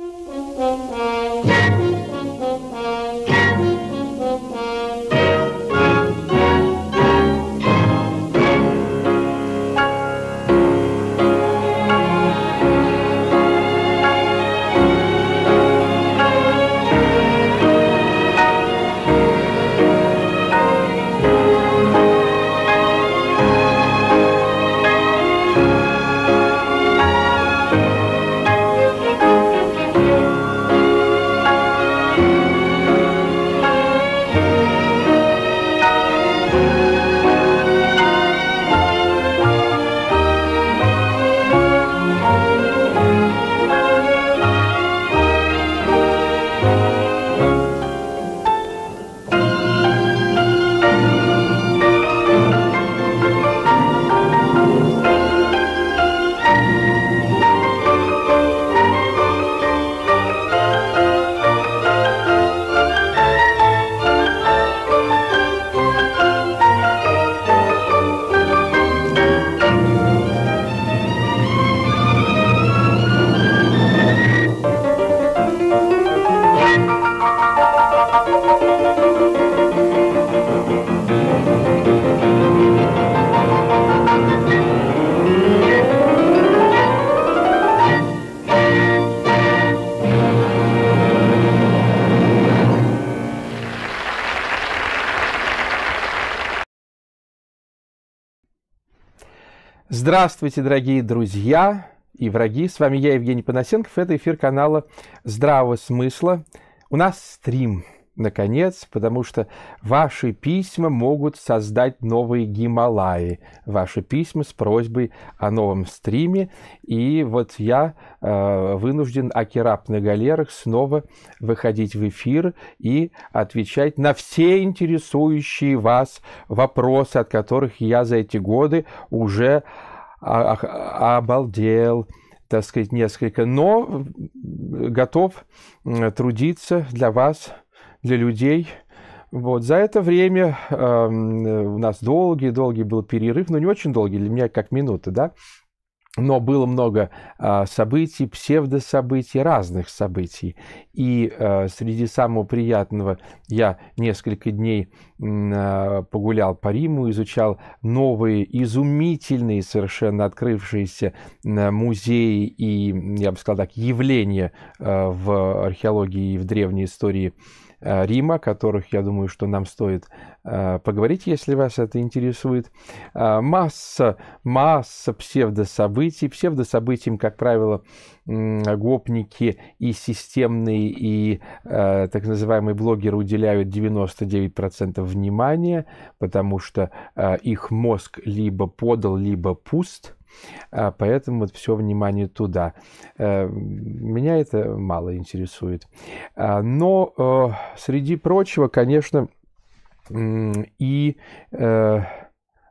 Thank you. Здравствуйте, дорогие друзья и враги. С вами я, Евгений Панасенков. Это эфир канала «Здравого смысла». У нас стрим, наконец, потому что ваши письма могут создать новые Гималаи. Ваши письма с просьбой о новом стриме. И вот я э, вынужден Акирап на галерах снова выходить в эфир и отвечать на все интересующие вас вопросы, от которых я за эти годы уже обалдел, так сказать, несколько, но готов трудиться для вас, для людей. Вот. За это время э, у нас долгий-долгий был перерыв, но не очень долгий, для меня как минуты, да, но было много э, событий, псевдособытий, разных событий. И а, среди самого приятного я несколько дней а, погулял по Риму, изучал новые, изумительные, совершенно открывшиеся музеи и, я бы сказал так, явления в археологии и в древней истории Рима, которых, я думаю, что нам стоит а, поговорить, если вас это интересует. А, масса, масса псевдособытий. Псевдособытиям, как правило, гопники и системные, и а, так называемые блогеры уделяют 99% внимания, потому что их мозг либо подал, либо пуст – Поэтому вот все внимание туда. Э, меня это мало интересует. Но э, среди прочего, конечно, и э,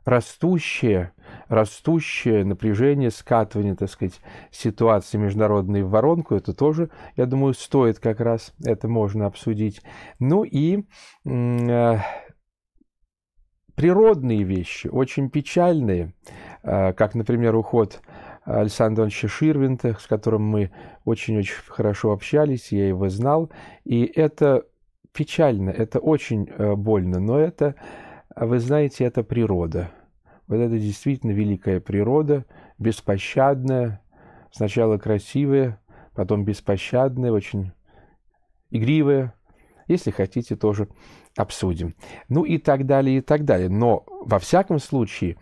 растущее, растущее напряжение, скатывание, так сказать, ситуации международной в воронку, это тоже, я думаю, стоит как раз, это можно обсудить. Ну и э, природные вещи, очень печальные, э, как, например, уход Александра Ивановича Ширвинта, с которым мы очень-очень хорошо общались, я его знал, и это печально, это очень э, больно, но это, а вы знаете, это природа. Вот это действительно великая природа, беспощадная, сначала красивая, потом беспощадная, очень игривая, если хотите, тоже обсудим. Ну и так далее, и так далее. Но во всяком случае,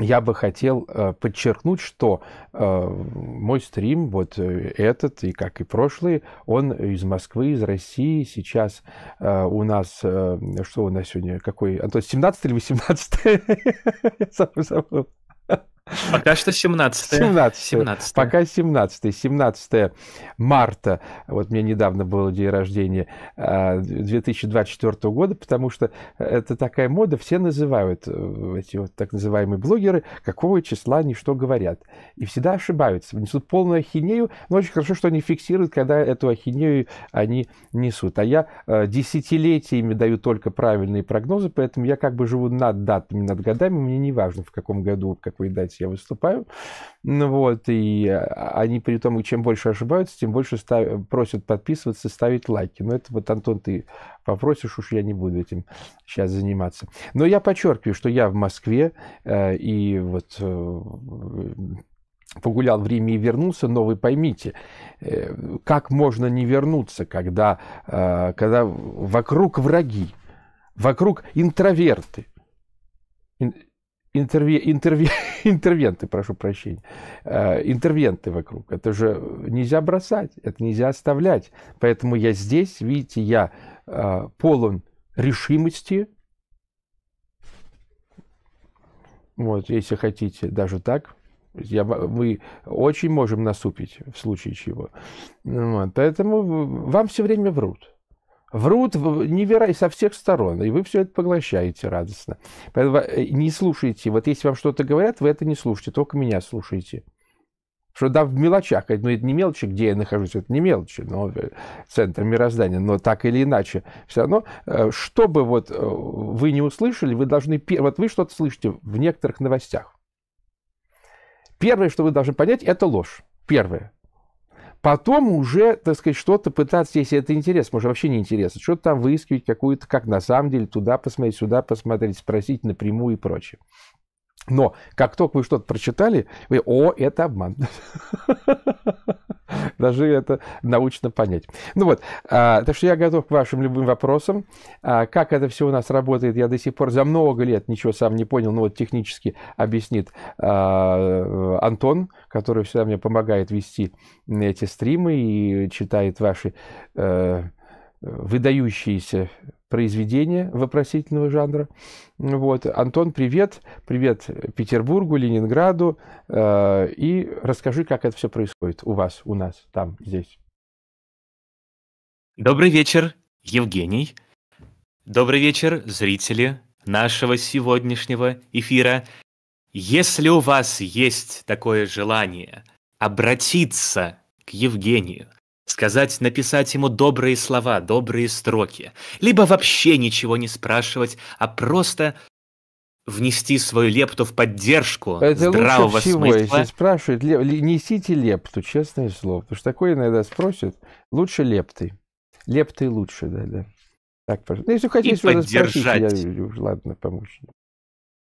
я бы хотел э, подчеркнуть, что э, мой стрим, вот э, этот и как и прошлый, он из Москвы, из России. Сейчас у нас, что у нас сегодня, какой, Антон, 17 или 18? Я сам забыл. Пока что 17 -е. 17 17 Пока 17 -е. 17 марта, вот мне недавно было день рождения 2024 а, года, потому что это такая мода, все называют э, эти вот так называемые блогеры, какого числа они что говорят. И всегда ошибаются, несут полную ахинею, но очень хорошо, что они фиксируют, когда эту ахинею они несут. А я э, десятилетиями даю только правильные прогнозы, поэтому я как бы живу над датами, над годами, мне не важно, в каком году, в какой дате я выступаю. Ну вот, и э, а, они при том, чем больше ошибаются, тем больше став... просят подписываться, ставить лайки. Но ну, это вот, Антон, ты попросишь, уж я не буду этим сейчас заниматься. Но я подчеркиваю, что я в Москве, э, и вот э, погулял в Риме и вернулся, но вы поймите, как можно не вернуться, когда, когда вокруг враги, вокруг интроверты, интерве, интерве, интервенты, прошу прощения, э, интервенты вокруг. Это же нельзя бросать, это нельзя оставлять. Поэтому я здесь, видите, я э, полон решимости. Вот, если хотите, даже так. Я, мы очень можем насупить в случае чего. Вот, поэтому вам все время врут врут неверо... со всех сторон, и вы все это поглощаете радостно. Поэтому э, не слушайте. Вот если вам что-то говорят, вы это не слушайте, только меня слушайте. Что да, в мелочах, но ну, это не мелочи, где я нахожусь, это не мелочи, но э, центр мироздания, но так или иначе, все равно, э, чтобы вот вы не услышали, вы должны, вот вы что-то слышите в некоторых новостях. Первое, что вы должны понять, это ложь. Первое. Потом уже, так сказать, что-то пытаться, если это интересно, может, вообще не интересно, что-то там выискивать какую-то, как на самом деле, туда посмотреть, сюда посмотреть, спросить напрямую и прочее. Но как только вы что-то прочитали, вы, о, это обман. Даже это научно понять. Ну вот, а, так что я готов к вашим любым вопросам. А, как это все у нас работает, я до сих пор за много лет ничего сам не понял, но вот технически объяснит а, Антон, который всегда мне помогает вести эти стримы и читает ваши э, выдающиеся произведения вопросительного жанра. Вот. Антон, привет. Привет Петербургу, Ленинграду. Э, и расскажи, как это все происходит у вас, у нас, там, здесь. Добрый вечер, Евгений. Добрый вечер, зрители нашего сегодняшнего эфира. Если у вас есть такое желание обратиться к Евгению, сказать, написать ему добрые слова, добрые строки, либо вообще ничего не спрашивать, а просто внести свою лепту в поддержку это здравого лучше всего, смысла. Если спрашивают, леп... несите лепту, честное слово, потому что такое иногда спросят, лучше лепты. Лепты лучше, да-да. Так, пожалуйста. Ну, если хотите, и поддержать. я ладно, помочь.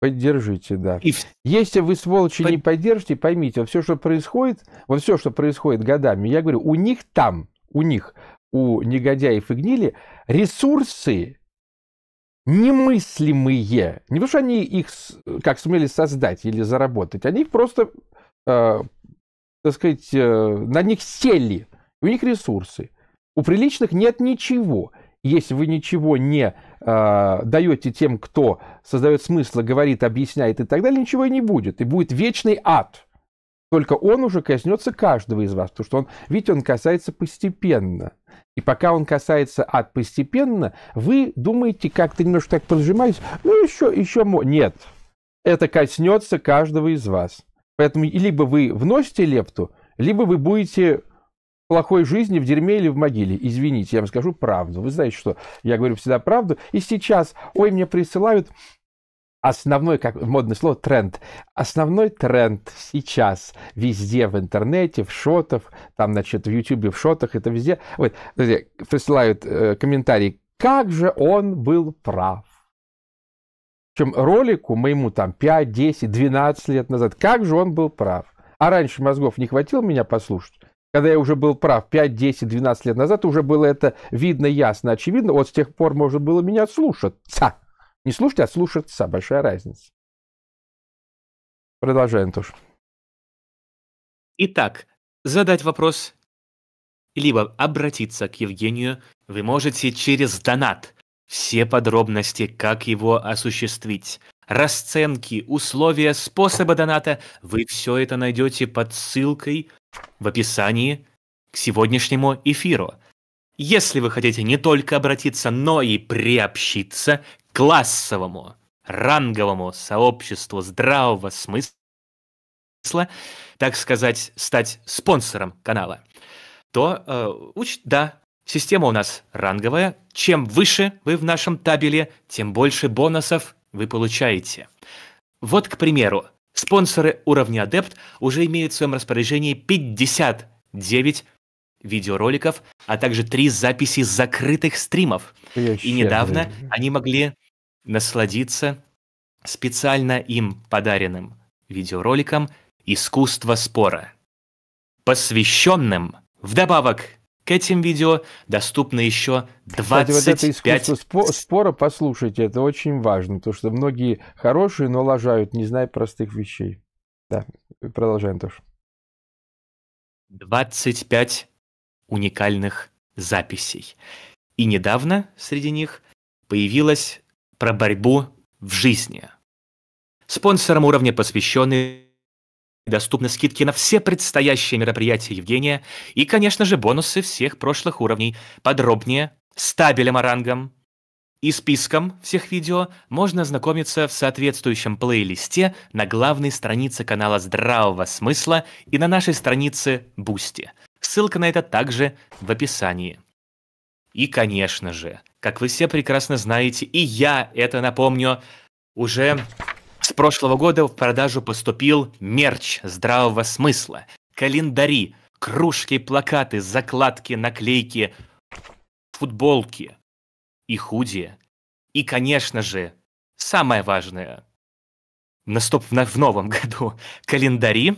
Поддержите, да. И... Если вы, сволочи, Под... не поддержите, поймите, все, что происходит, вот все, что происходит годами, я говорю, у них там, у них, у негодяев и гнили, ресурсы немыслимые. Не потому что они их как сумели создать или заработать, они просто, э, так сказать, э, на них сели. У них ресурсы. У приличных нет ничего. Если вы ничего не э, а, даете тем, кто создает смысл, говорит, объясняет и так далее, ничего и не будет. И будет вечный ад. Только он уже коснется каждого из вас, потому что он, видите, он касается постепенно. И пока он касается ад постепенно, вы думаете, как-то немножко так поджимаюсь, ну еще, еще, нет. Это коснется каждого из вас. Поэтому либо вы вносите лепту, либо вы будете плохой жизни, в дерьме или в могиле. Извините, я вам скажу правду. Вы знаете, что я говорю всегда правду. И сейчас, ой, мне присылают основной, как модное слово, тренд. Основной тренд сейчас везде в интернете, в шотах, там, значит, в Ютубе, в шотах, это везде. Вот, присылают э, комментарии, как же он был прав. Причем ролику моему там 5, 10, 12 лет назад, как же он был прав. А раньше мозгов не хватило меня послушать когда я уже был прав, 5, 10, 12 лет назад уже было это видно, ясно, очевидно. Вот с тех пор можно было меня слушаться. Не слушать, а слушаться. Большая разница. Продолжаем тоже. Итак, задать вопрос либо обратиться к Евгению вы можете через донат. Все подробности, как его осуществить, расценки, условия, способы доната, вы все это найдете под ссылкой в описании к сегодняшнему эфиру. Если вы хотите не только обратиться, но и приобщиться к классовому, ранговому сообществу здравого смысла, так сказать, стать спонсором канала, то э, уч... да, система у нас ранговая. Чем выше вы в нашем табеле, тем больше бонусов вы получаете. Вот, к примеру, Спонсоры уровня адепт уже имеют в своем распоряжении 59 видеороликов, а также три записи закрытых стримов. И недавно они могли насладиться специально им подаренным видеороликом «Искусство спора», посвященным вдобавок к этим видео доступно еще 25... Кстати, вот это искусство спора, послушайте, это очень важно, потому что многие хорошие, но лажают, не зная простых вещей. Да, продолжаем тоже. 25 уникальных записей. И недавно среди них появилась про борьбу в жизни. Спонсором уровня посвященный Доступны скидки на все предстоящие мероприятия Евгения и, конечно же, бонусы всех прошлых уровней. Подробнее с табелем о рангом и списком всех видео можно ознакомиться в соответствующем плейлисте на главной странице канала Здравого Смысла и на нашей странице Бусти. Ссылка на это также в описании. И, конечно же, как вы все прекрасно знаете, и я это напомню, уже с прошлого года в продажу поступил мерч здравого смысла, календари, кружки, плакаты, закладки, наклейки, футболки и худи. И, конечно же, самое важное, наступ в новом году, календари.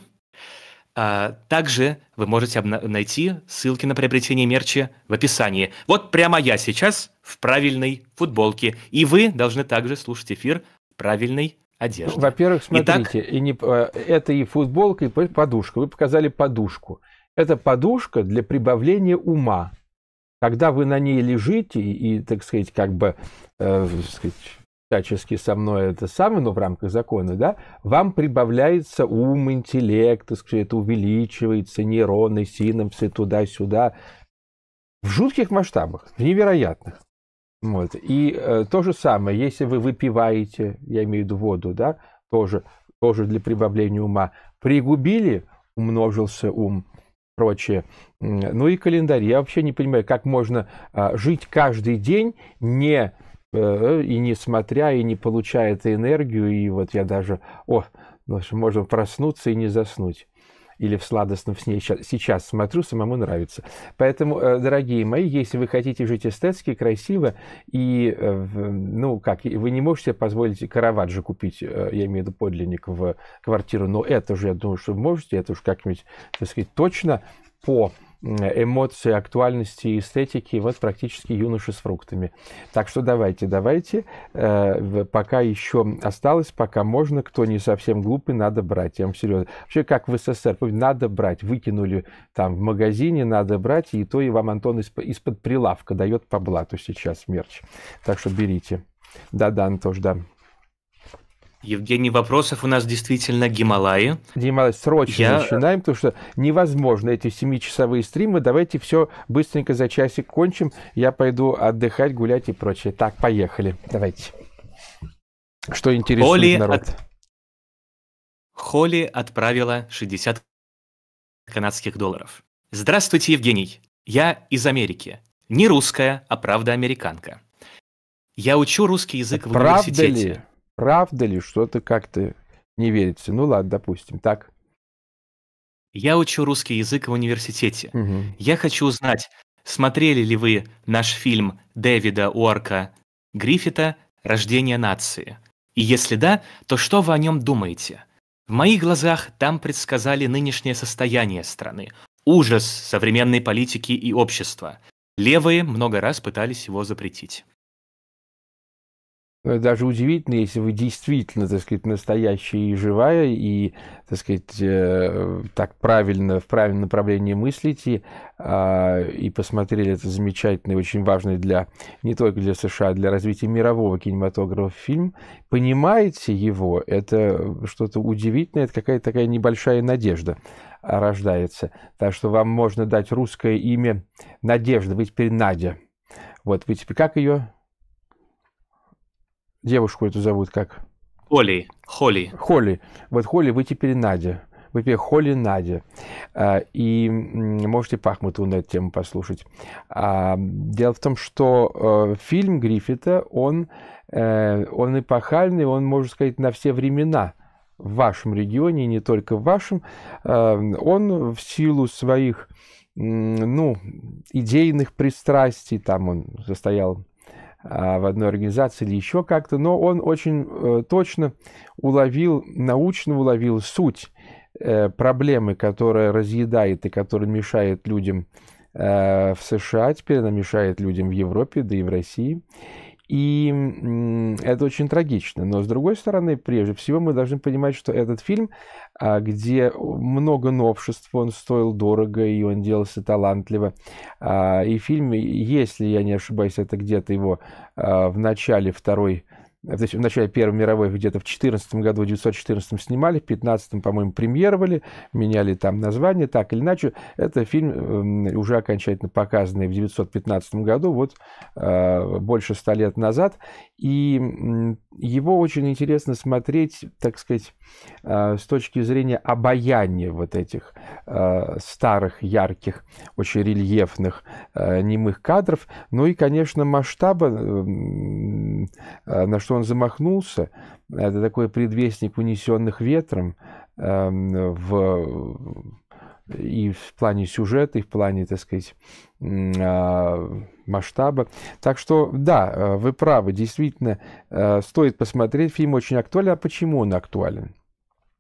А, также вы можете найти ссылки на приобретение мерча в описании. Вот прямо я сейчас в правильной футболке. И вы должны также слушать эфир правильной футболке одежды. Во-первых, смотрите, Итак... и не, э, это и футболка, и подушка. Вы показали подушку. Это подушка для прибавления ума. Когда вы на ней лежите и, так сказать, как бы, э, так сказать, всячески со мной это самое, но в рамках закона, да, вам прибавляется ум, интеллект, так сказать, это увеличивается, нейроны, синапсы туда-сюда. В жутких масштабах, в невероятных. Вот. И э, то же самое, если вы выпиваете, я имею в виду воду, да, тоже, тоже для прибавления ума, пригубили, умножился ум, прочее. Ну и календарь. Я вообще не понимаю, как можно э, жить каждый день, не э, и не смотря, и не получая эту энергию, и вот я даже, о, ну, можно проснуться и не заснуть или в сладостном сне сейчас смотрю, самому нравится. Поэтому, э, дорогие мои, если вы хотите жить эстетски, красиво, и, э, ну, как, вы не можете позволить Караваджо купить, э, я имею в виду подлинник, в квартиру, но это же, я думаю, что вы можете, это уж как-нибудь, так сказать, точно по Э, эмоции актуальности и эстетики вот практически юноши с фруктами. Так что давайте, давайте, э, пока еще осталось, пока можно, кто не совсем глупый, надо брать. Я вам серьезно. Вообще, как в СССР, надо брать, выкинули там в магазине, надо брать, и то и вам Антон из-под прилавка дает по блату сейчас мерч. Так что берите. Да, да, Антош, да. Евгений, вопросов у нас действительно Гималаи. Гималаи, срочно Я... Э, начинаем, потому что невозможно эти семичасовые стримы. Давайте все быстренько за часик кончим. Я пойду отдыхать, гулять и прочее. Так, поехали. Давайте. Что интересует Холли народ? От... Холли отправила 60 канадских долларов. Здравствуйте, Евгений. Я из Америки. Не русская, а правда американка. Я учу русский язык Это в университете. ли? правда ли, что-то как-то не верится. Ну ладно, допустим, так. Я учу русский язык в университете. Угу. Я хочу узнать, смотрели ли вы наш фильм Дэвида Уорка Гриффита «Рождение нации»? И если да, то что вы о нем думаете? В моих глазах там предсказали нынешнее состояние страны, ужас современной политики и общества. Левые много раз пытались его запретить. Ну, даже удивительно, если вы действительно, так сказать, настоящая и живая, и, так сказать, э, так правильно, в правильном направлении мыслите, а, и посмотрели это замечательный, очень важный для, не только для США, а для развития мирового кинематографа фильм, понимаете его, это что-то удивительное, это какая-то такая небольшая надежда рождается. Так что вам можно дать русское имя Надежда, вы теперь Надя. Вот, вы теперь как ее? девушку эту зовут как? Холли. Холли. Холли. Вот Холли, вы теперь Надя. Вы теперь Холли Надя. А, и можете Пахмуту на эту тему послушать. А, дело в том, что э, фильм Гриффита, он, э, он эпохальный, он, можно сказать, на все времена в вашем регионе, не только в вашем. Э, он в силу своих ну, идейных пристрастий, там он состоял а, в одной организации или еще как-то, но он очень э, точно уловил, научно уловил суть э, проблемы, которая разъедает и которая мешает людям э, в США, теперь она мешает людям в Европе, да и в России. И это очень трагично. Но, с другой стороны, прежде всего, мы должны понимать, что этот фильм а, где много новшеств, он стоил дорого, и он делался талантливо. А, и фильм, если я не ошибаюсь, это где-то его а, в начале второй в начале Первой мировой, где-то в 14 году, в 1914 снимали, в 15 по-моему, премьеровали, меняли там название, так или иначе. Это фильм, эм, уже окончательно показанный в 1915 году, вот э, больше ста лет назад. И его очень интересно смотреть, так сказать, э, с точки зрения обаяния вот этих э, старых, ярких, очень рельефных, немых кадров. Ну и, конечно, масштаба, на что он замахнулся, это такой предвестник унесенных ветром э, в, и в плане сюжета, и в плане, так сказать, э, масштаба. Так что, да, э, вы правы, действительно, э, стоит посмотреть. Фильм очень актуален. А почему он актуален?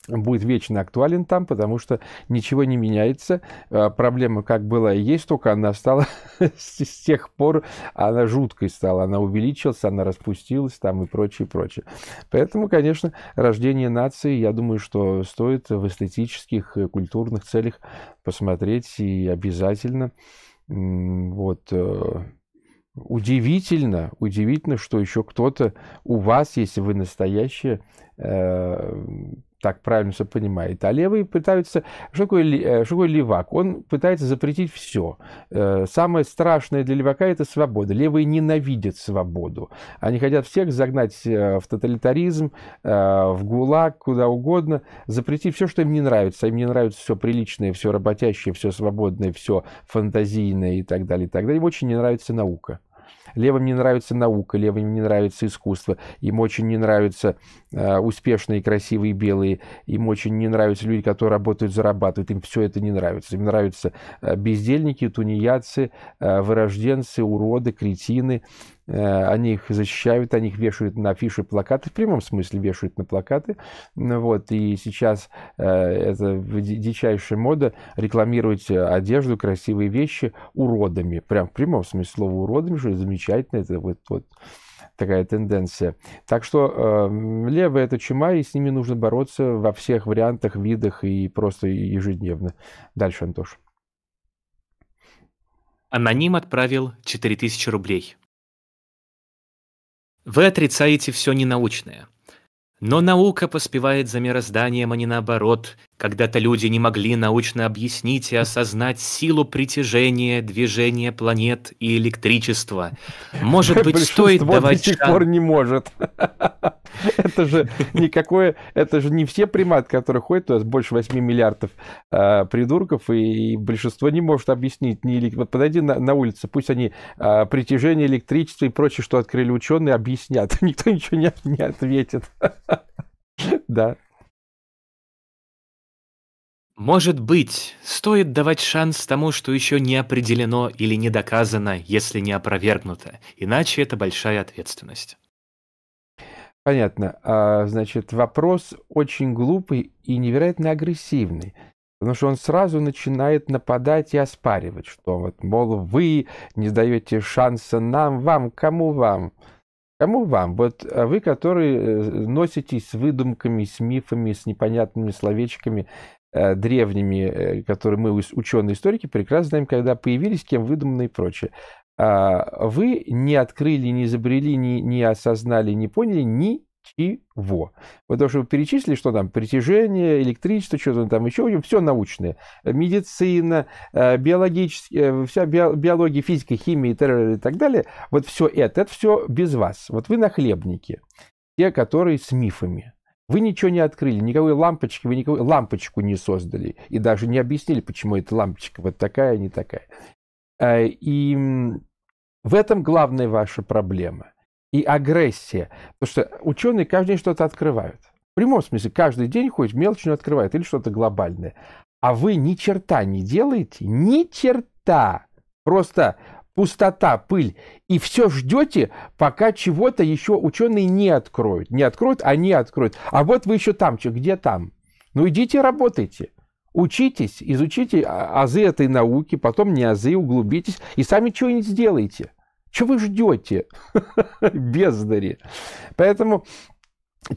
будет вечно актуален там, потому что ничего не меняется. А, проблема как была и есть, только она стала с тех пор, она жуткой стала, она увеличилась, она распустилась там и прочее, прочее. Поэтому, конечно, рождение нации, я думаю, что стоит в эстетических культурных целях посмотреть и обязательно вот э, Удивительно, удивительно, что еще кто-то у вас, если вы настоящее Э, так правильно все понимает. А левые пытаются... Что такое, э, что такое левак? Он пытается запретить все. Э, самое страшное для левака – это свобода. Левые ненавидят свободу. Они хотят всех загнать в тоталитаризм, в ГУЛАГ, куда угодно, запретить все, что им не нравится. Им не нравится все приличное, все работящее, все свободное, все фантазийное и так далее. И так далее. Им очень не нравится наука. Левым не нравится наука, левым не нравится искусство, им очень не нравятся э, успешные, красивые белые, им очень не нравятся люди, которые работают, зарабатывают, им все это не нравится. Им нравятся э, бездельники, тунеядцы, э, вырожденцы, уроды, кретины, э, они их защищают, они их вешают на афиши, плакаты, в прямом смысле вешают на плакаты. Ну вот, и сейчас э, это дичайшая мода рекламировать э, одежду, красивые вещи уродами, прям в прямом смысле слова уродами, что это замечательно замечательно, это вот, вот такая тенденция. Так что э, левые это чума, и с ними нужно бороться во всех вариантах, видах и просто ежедневно. Дальше, Антош. Аноним отправил 4000 рублей. Вы отрицаете все ненаучное. Но наука поспевает за мирозданием, а не наоборот, когда-то люди не могли научно объяснить и осознать силу притяжения, движения планет и электричества. Может быть, стоит давать до сих пор не может. Это же никакое... Это же не все приматы, которые ходят, у нас больше 8 миллиардов а, придурков, и большинство не может объяснить. Не Вот подойди на улицу, пусть они а, притяжение, электричество и прочее, что открыли ученые, объяснят. Никто ничего не ответит. Да. Может быть, стоит давать шанс тому, что еще не определено или не доказано, если не опровергнуто. Иначе это большая ответственность. Понятно. А, значит, вопрос очень глупый и невероятно агрессивный. Потому что он сразу начинает нападать и оспаривать, что вот, мол, вы не даете шанса нам, вам, кому вам? Кому вам? Вот а вы, которые э, носитесь с выдумками, с мифами, с непонятными словечками, Э, древними, э, которые мы, ученые-историки, прекрасно знаем, когда появились, кем выдуманы и прочее. А, вы не открыли, не изобрели, не, не осознали, не поняли ничего. Потому что вы перечислили, что там притяжение, электричество, что-то там еще, все научное. Медицина, э, биологическая, вся биология, физика, химия и так далее. Вот все это, это все без вас. Вот вы нахлебники, те, которые с мифами. Вы ничего не открыли, никакой лампочки, вы никакой лампочку не создали. И даже не объяснили, почему эта лампочка вот такая, а не такая. Э, и в этом главная ваша проблема. И агрессия. Потому что ученые каждый день что-то открывают. В прямом смысле, каждый день хоть мелочную открывают или что-то глобальное. А вы ни черта не делаете, ни черта. Просто пустота, пыль. И все ждете, пока чего-то еще ученые не откроют. Не откроют, а не откроют. А вот вы еще там, где там? Ну идите работайте. Учитесь, изучите а, азы этой науки, потом не азы, углубитесь и сами чего-нибудь сделайте. Чего вы ждете, бездари? Поэтому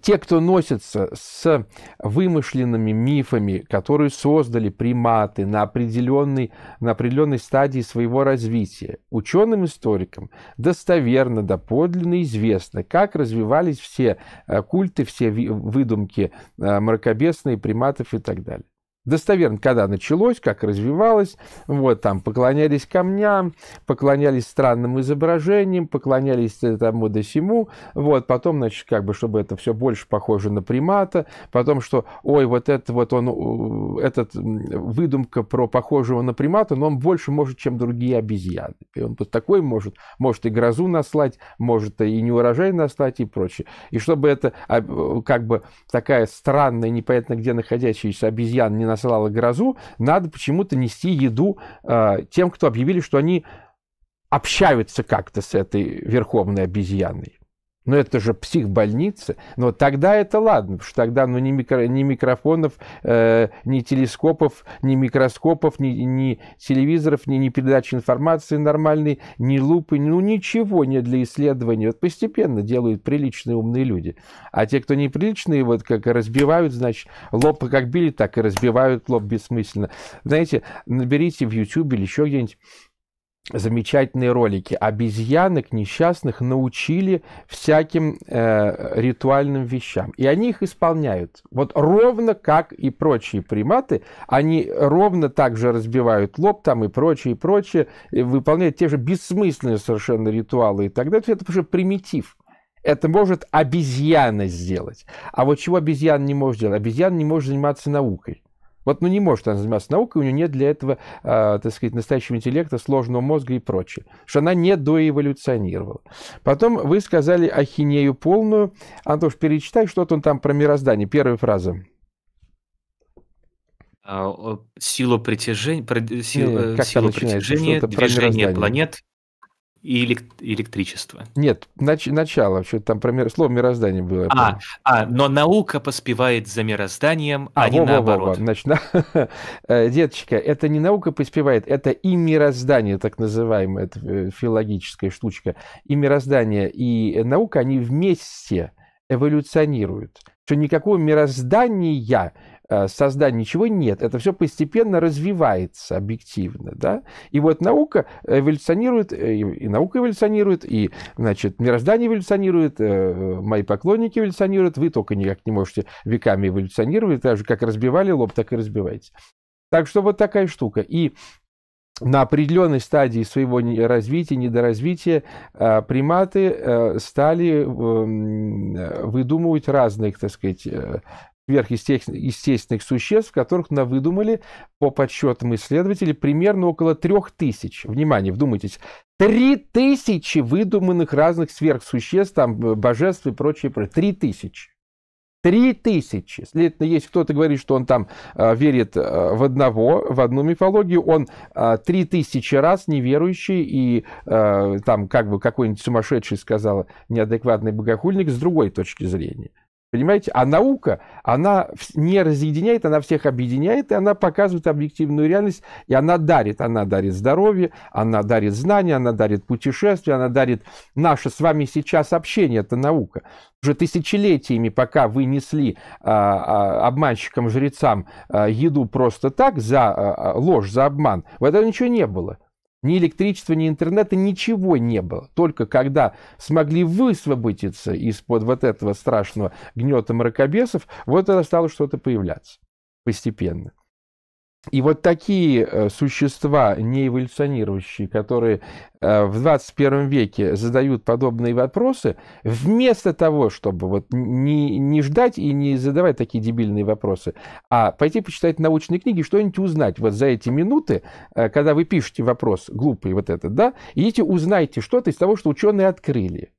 те, кто носится с вымышленными мифами, которые создали приматы на определенной, на определенной стадии своего развития, ученым-историкам достоверно, доподлинно известно, как развивались все э, культы, все выдумки э, мракобесные, приматов и так далее достоверно, когда началось, как развивалось, вот, там, поклонялись камням, поклонялись странным изображениям, поклонялись э, тому до сему, вот, потом, значит, как бы, чтобы это все больше похоже на примата, потом, что, ой, вот это вот он, этот выдумка про похожего на примата, но он больше может, чем другие обезьяны, и он вот такой может, может и грозу наслать, может и неурожай наслать и прочее, и чтобы это, а, э, как бы, такая странная, непонятно где находящаяся обезьяна не на послала грозу, надо почему-то нести еду э, тем, кто объявили, что они общаются как-то с этой верховной обезьяной. Но это же психбольница. Но тогда это ладно, потому что тогда ну, ни, микро, ни микрофонов, э, ни телескопов, ни микроскопов, ни, ни телевизоров, ни, ни передачи информации нормальной, ни лупы, ну ничего нет для исследования. Вот постепенно делают приличные умные люди. А те, кто неприличные, вот как разбивают, значит, лоб как били, так и разбивают лоб бессмысленно. Знаете, наберите в YouTube или еще где-нибудь замечательные ролики. Обезьянок несчастных научили всяким э, ритуальным вещам. И они их исполняют. Вот ровно как и прочие приматы, они ровно так же разбивают лоб там и прочее, и прочее, и выполняют те же бессмысленные совершенно ритуалы и так далее. Это уже примитив. Это может обезьяна сделать. А вот чего обезьяна не может делать? Обезьяна не может заниматься наукой. Вот, ну, не может она заниматься наукой, у нее нет для этого, э, так сказать, настоящего интеллекта, сложного мозга и прочее. Что она не доэволюционировала. Потом вы сказали ахинею полную. Антош, перечитай, что-то он там про мироздание. Первая фраза. А, Силу притяжения, про, сил, притяжения, движение планет и электричество. Нет, нач начало, что там про мир... слово мироздание было. А, а, но наука поспевает за мирозданием, а, а не во, наоборот. Во, во. Значит, Деточка, это не наука поспевает, это и мироздание, так называемая это э, филологическая штучка. И мироздание, и э, наука, они вместе эволюционируют. Что никакого мироздания Э, создания ничего нет. Это все постепенно развивается объективно. Да? И вот наука эволюционирует, э, и наука эволюционирует, и значит, мироздание эволюционирует, э, мои поклонники эволюционируют, вы только никак не можете веками эволюционировать, так же как разбивали лоб, так и разбиваете. Так что вот такая штука. И на определенной стадии своего развития, недоразвития приматы стали эм, выдумывать разных, так сказать, сверхъестественных существ, которых на выдумали по подсчетам исследователей, примерно около трех тысяч. Внимание, вдумайтесь. Три тысячи выдуманных разных сверхсуществ, там, э, божеств и прочее. Три тысячи. Три тысячи. Следовательно, если кто-то говорит, что он там э, верит э, в одного, в одну мифологию, он э, три э, тысячи раз неверующий и э, там как бы какой-нибудь сумасшедший сказал неадекватный богохульник с другой точки зрения. Понимаете? А наука, она не разъединяет, она всех объединяет, и она показывает объективную реальность, и она дарит. Она дарит здоровье, она дарит знания, она дарит путешествия, она дарит наше с вами сейчас общение, это наука. Уже тысячелетиями, пока вы несли а, а, обманщикам, жрецам а, еду просто так за а, а ложь, за обман, в этом ничего не было. Ни электричества, ни интернета, ничего не было. Только когда смогли высвободиться из-под вот этого страшного гнета мракобесов, вот это стало что-то появляться постепенно. И вот такие э, существа, неэволюционирующие, которые э, в 21 веке задают подобные вопросы, вместо того, чтобы вот не, не ждать и не задавать такие дебильные вопросы, а пойти почитать научные книги, что-нибудь узнать вот за эти минуты, э, когда вы пишете вопрос глупый вот этот, да, идите узнайте что-то из того, что ученые открыли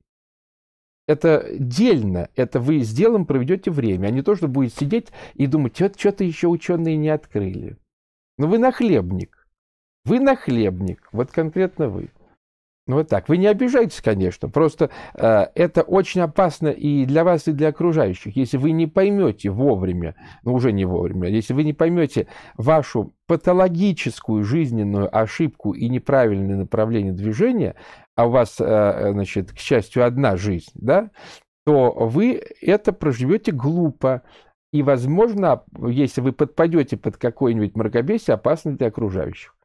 это дельно, это вы с делом проведете время, а не то, что будет сидеть и думать, вот что-то еще ученые не открыли. Ну вы нахлебник. Вы нахлебник. Вот конкретно вы. Ну вот так. Вы не обижайтесь, конечно. Просто э, это очень опасно и для вас, и для окружающих. Если вы не поймете вовремя, ну уже не вовремя, если вы не поймете вашу патологическую жизненную ошибку и неправильное направление движения, а у вас, э, значит, к счастью, одна жизнь, да, то вы это проживете глупо, и, возможно, если вы подпадете под какое-нибудь мракобесие, опасно для окружающих.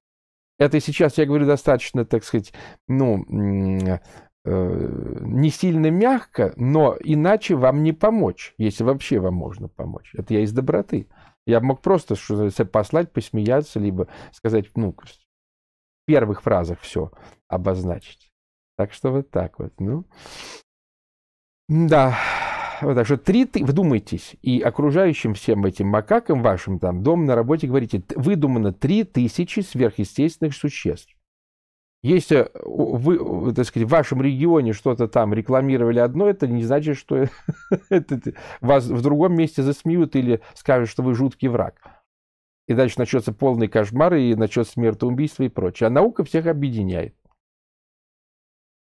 Это сейчас я говорю достаточно, так сказать, ну, э, не сильно мягко, но иначе вам не помочь, если вообще вам можно помочь. Это я из доброты. Я мог просто послать, посмеяться, либо сказать, ну, в первых фразах все обозначить. Так что вот так вот. Ну, да. Вот так что три, вдумайтесь, и окружающим всем этим макакам вашим там, дом на работе, говорите, выдумано три тысячи сверхъестественных существ. Если э, вы, э, так сказать, в вашем регионе что-то там рекламировали одно, это не значит, что вас в другом месте засмеют или скажут, что вы жуткий враг. И дальше начнется полный кошмар, и начнется смертоубийство и прочее. А наука всех объединяет.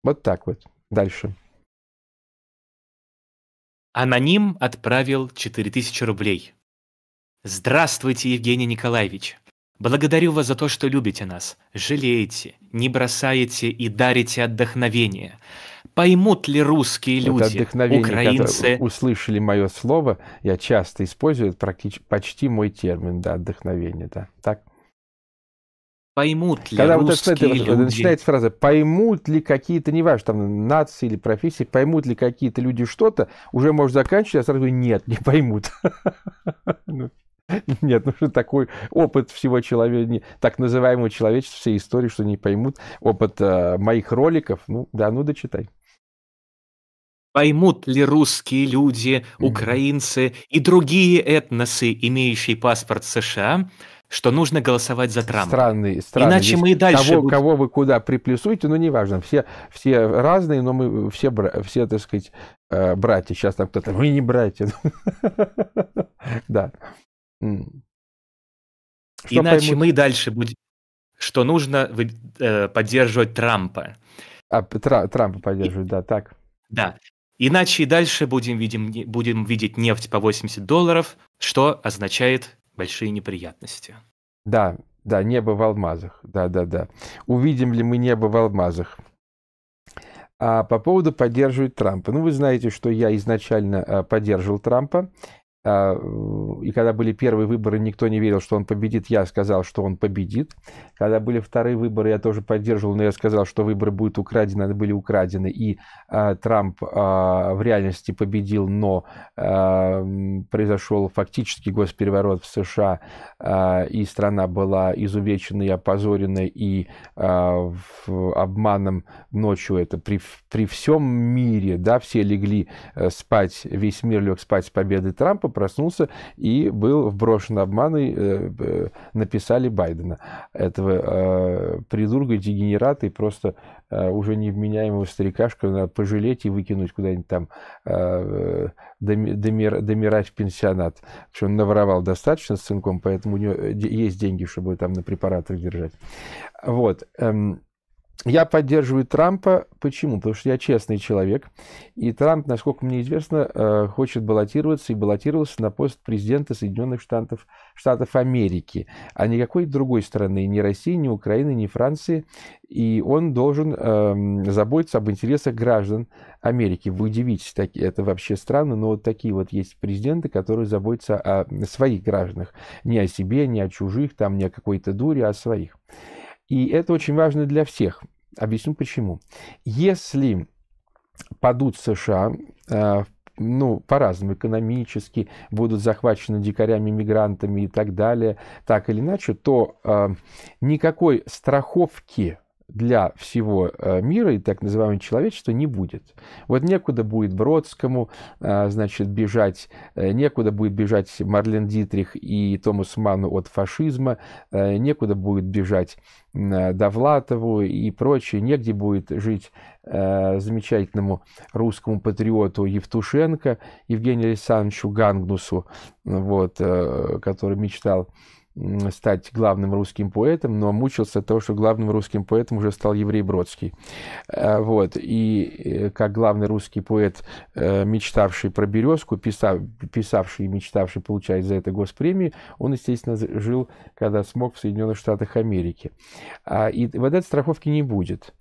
Вот так вот. Дальше. Аноним отправил 4000 рублей. Здравствуйте, Евгений Николаевич. Благодарю вас за то, что любите нас, жалеете, не бросаете и дарите отдохновение. Поймут ли русские люди, вот украинцы... Услышали мое слово, я часто использую, практически, почти мой термин, да, отдохновение, да, так? поймут ли Когда русские вот это, люди... начинается фраза «поймут ли какие-то, неважно, там, нации или профессии, поймут ли какие-то люди что-то», уже можешь заканчивать, а сразу говорю «нет, не поймут». Ну, нет, ну что такой опыт всего человека, так называемого человечества, всей истории, что не поймут. Опыт э, моих роликов, ну да, ну дочитай. Поймут ли русские люди, украинцы и другие этносы, имеющие паспорт США, что нужно голосовать за Трампа. Странный, странный. Иначе Здесь мы и дальше... Кого, будем... кого вы куда приплюсуете, ну, неважно. Все, все разные, но мы все, все так сказать, э, братья. Сейчас там кто-то... Мы не братья. Да. Иначе мы и дальше будем... Что нужно э, поддерживать Трампа. А, Трампа поддерживать, да, так. Да. Иначе и дальше будем, видим, будем видеть нефть по 80 долларов, что означает большие неприятности. Да, да, небо в алмазах. Да, да, да. Увидим ли мы небо в алмазах? А по поводу поддерживать Трампа. Ну, вы знаете, что я изначально э, поддерживал Трампа. А, и когда были первые выборы, никто не верил, что он победит, я сказал, что он победит. Когда были вторые выборы, я тоже поддерживал, но я сказал, что выборы будут украдены, они были украдены, и э, Трамп э, в реальности победил, но э, произошел фактически госпереворот в США, э, и страна была изувечена и опозорена, и э, в, обманом ночью это при, при всем мире, да, все легли э, спать, весь мир лег спать с победой Трампа, проснулся и был вброшен обманой, э, написали Байдена, этого э, придурка, дегенерата и просто э, уже невменяемого старикашка надо пожалеть и выкинуть куда-нибудь там, домир, домирать в пенсионат. что он наворовал достаточно с сынком, поэтому у него есть деньги, чтобы там на препаратах держать. Вот. Эм, я поддерживаю Трампа. Почему? Потому что я честный человек. И Трамп, насколько мне известно, э, хочет баллотироваться и баллотировался на пост президента Соединенных Штатов, Штатов Америки, а никакой другой страны, ни России, ни Украины, ни Франции. И он должен эм, заботиться об интересах граждан Америки. Вы удивитесь, так, это вообще странно, но вот такие вот есть президенты, которые заботятся о своих гражданах. Не о себе, не о чужих, там, не о какой-то дуре, а о своих. И это очень важно для всех. Объясню почему. Если падут США, э, ну, по-разному, экономически, будут захвачены дикарями, мигрантами и так далее, так или иначе, то э, никакой страховки для всего э, мира и так называемого человечества не будет. Вот некуда будет Бродскому, э, значит, бежать, э, некуда будет бежать Марлен Дитрих и Томас Ману от фашизма, некуда будет бежать Довлатову и прочее, негде будет жить замечательному русскому патриоту Евтушенко, Евгению Александровичу Гангнусу, вот, который мечтал стать главным русским поэтом, но мучился от того, что главным русским поэтом уже стал еврей Бродский. Э, вот. И э, как главный русский поэт, э, мечтавший про березку, писав, писавший и мечтавший получать за это госпремию. он, естественно, жил, когда смог, в Соединенных Штатах Америки. А, и вот этой страховки не будет.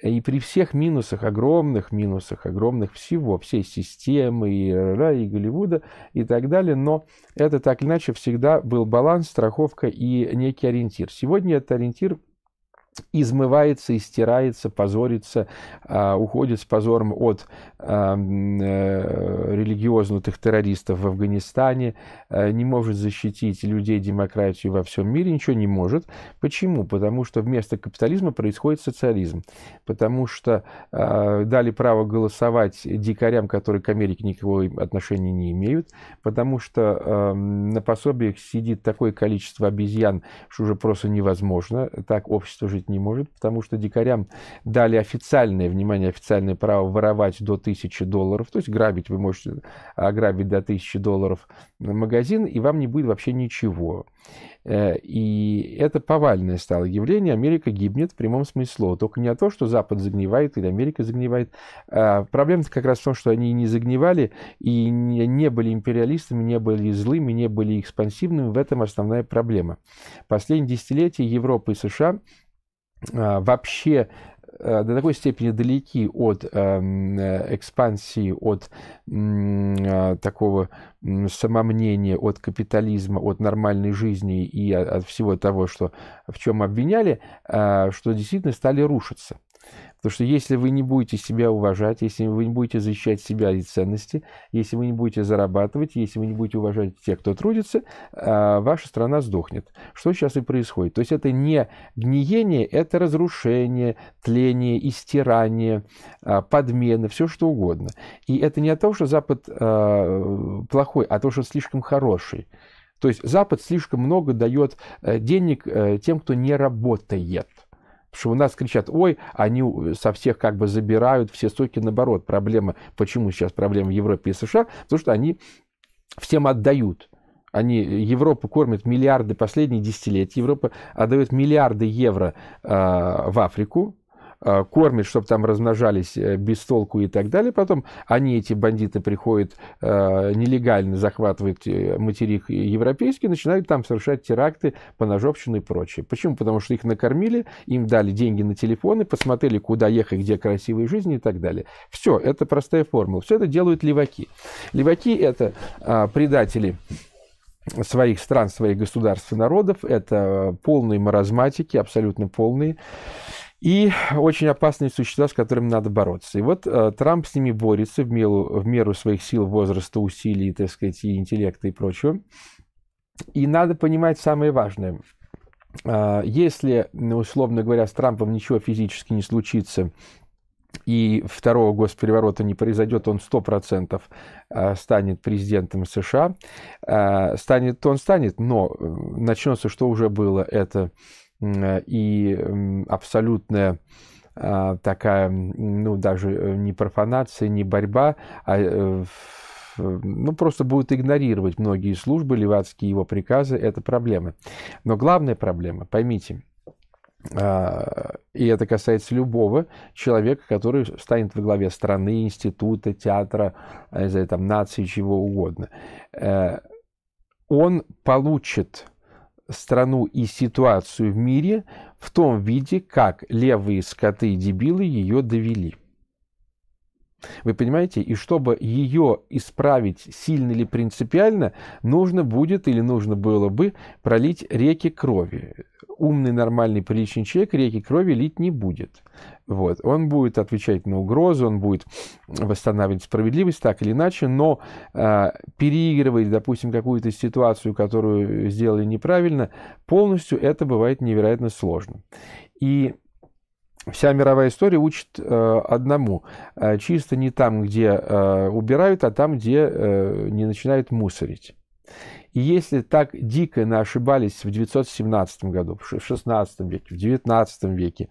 И при всех минусах, огромных минусах, огромных всего, всей системы и и Голливуда и так далее, но это так иначе всегда был баланс, страховка и некий ориентир. Сегодня этот ориентир – измывается, истирается, позорится, а, уходит с позором от а, э, религиозных террористов в Афганистане, а, не может защитить людей демократию во всем мире, ничего не может. Почему? Потому что вместо капитализма происходит социализм. Потому что дали право голосовать дикарям, которые к Америке никакого отношения не имеют. Потому что на пособиях сидит такое количество обезьян, что уже просто невозможно. Так общество жить быть не может, потому что дикарям дали официальное, внимание, официальное право воровать до 1000 долларов, то есть грабить, вы можете ограбить а, до 1000 долларов магазин, и вам не будет вообще ничего. Э, и это повальное стало явление. Америка гибнет в прямом смысле. Только не о том, что Запад загнивает или Америка загнивает. А, проблема как раз в том, что они не загнивали и не были империалистами, не были злыми, не были экспансивными. В этом основная проблема. Последние десятилетия Европы и США а, вообще э, до такой степени далеки от эм, э, экспансии, от э, такого самомнения, от капитализма, от нормальной жизни и а, от всего того, что, в чем обвиняли, что действительно стали рушиться. Потому что если вы не будете себя уважать, если вы не будете защищать себя и ценности, если вы не будете зарабатывать, если вы не будете уважать тех, кто трудится, а, ваша страна сдохнет. Что сейчас и происходит. То есть это не гниение, это разрушение, тление, истирание, а, подмена, все что угодно. И это не от того, что Запад а, плохой, а то, что слишком хороший. То есть Запад слишком много дает э, денег э, тем, кто не работает. Потому что у нас кричат, ой, они со всех как бы забирают все соки, наоборот, проблема, почему сейчас проблема в Европе и США, потому что они всем отдают. Они, Европа кормит миллиарды, последние десятилетия Европа отдает миллиарды евро э, в Африку, а, кормит, чтобы там размножались э, без толку и так далее. Потом они, эти бандиты, приходят э, нелегально, захватывают э, материк европейский, начинают там совершать теракты, поножовщины и прочее. Почему? Потому что их накормили, им дали деньги на телефоны, посмотрели, куда ехать, где красивые жизни и так далее. Все, это простая формула. Все это делают леваки. Леваки – это а, предатели своих стран, своих государств и народов. Это полные маразматики, абсолютно полные и очень опасные существа, с которыми надо бороться. И вот э, Трамп с ними борется в меру, в меру своих сил, возраста, усилий, так сказать, и интеллекта и прочего. И надо понимать самое важное. Э, если, ну, условно говоря, с Трампом ничего физически не случится, и второго госпереворота не произойдет, он 100% э, станет президентом США. Э, станет, он станет, но э, начнется, что уже было, это Э, и абсолютная а, такая, ну, даже э, не профанация, не борьба, а э, ну, просто будут игнорировать многие службы, левацкие его приказы, это проблема. Но главная проблема, поймите, а, и это касается любого человека, который станет во главе страны, института, театра, там, нации, чего угодно. Он получит страну и ситуацию в мире в том виде, как левые скоты и дебилы ее довели. Вы понимаете? И чтобы ее исправить сильно или принципиально, нужно будет или нужно было бы пролить реки крови умный, нормальный, приличный человек реки крови лить не будет. Вот. Он будет отвечать на угрозы, он будет восстанавливать справедливость так или иначе, но э, переигрывать, допустим, какую-то ситуацию, которую сделали неправильно, полностью это бывает невероятно сложно. И вся мировая история учит э, одному. Э, чисто не там, где э, убирают, а там, где э, не начинают мусорить. И если так дико на ошибались в 917 году, в 16 веке, в 19 веке,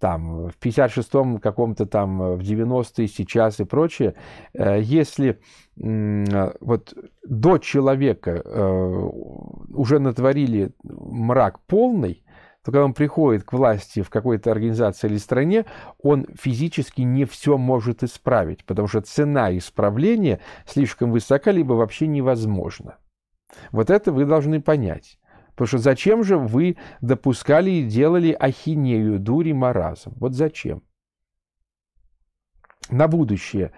там, в 56-м каком-то там, э, в 90-е, сейчас и прочее, э, если э, вот до человека уже натворили мрак полный, то когда он приходит к власти в какой-то организации или стране, он физически не все может исправить, потому что цена исправления слишком высока, либо вообще невозможна. Вот это вы должны понять. Потому что зачем же вы допускали и делали ахинею, дури, маразм? Вот зачем? На будущее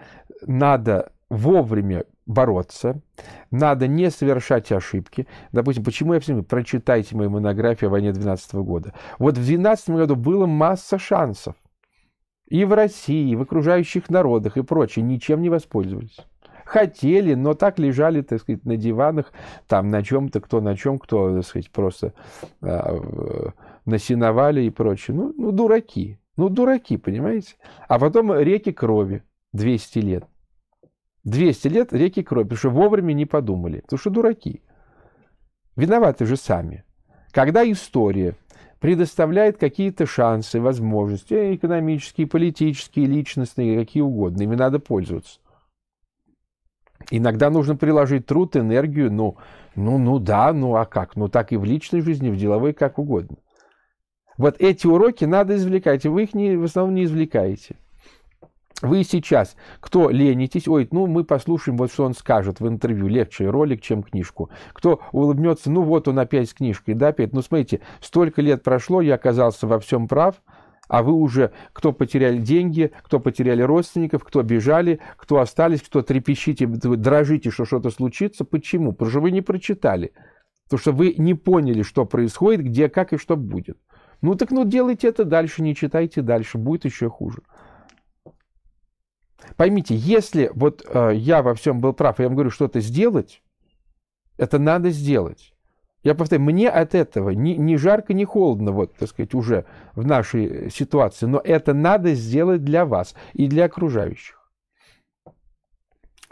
надо вовремя бороться, надо не совершать ошибки. Допустим, почему я всем прочитайте мою монографию о войне 12 года. Вот в 12 году было масса шансов. И в России, и в окружающих народах, и прочее. Ничем не воспользовались. Хотели, но так лежали, так сказать, на диванах, там на чем-то, кто на чем, кто, так сказать, просто э, насиновали и прочее. Ну, ну, дураки. Ну, дураки, понимаете? А потом реки крови 200 лет. 200 лет реки крови, потому что вовремя не подумали, потому что дураки. Виноваты же сами. Когда история предоставляет какие-то шансы, возможности, э, экономические, политические, личностные, какие угодно, ими надо пользоваться. Иногда нужно приложить труд, энергию, ну, ну, ну да, ну а как? Ну так и в личной жизни, в деловой, как угодно. Вот эти уроки надо извлекать, и вы их не, в основном не извлекаете вы сейчас, кто ленитесь, ой, ну мы послушаем, вот что он скажет в интервью, легче ролик, чем книжку. Кто улыбнется, ну вот он опять с книжкой, да, опять, ну смотрите, столько лет прошло, я оказался во всем прав, а вы уже, кто потеряли деньги, кто потеряли родственников, кто бежали, кто остались, кто трепещите, дрожите, что что-то случится. Почему? Потому что вы не прочитали. Потому что вы не поняли, что происходит, где, как и что будет. Ну так ну делайте это дальше, не читайте дальше, будет еще хуже. Поймите, если вот э, я во всем был прав, и я вам говорю что-то сделать, это надо сделать. Я повторяю, мне от этого ни, ни жарко, ни холодно, вот, так сказать, уже в нашей э, ситуации, но это надо сделать для вас и для окружающих.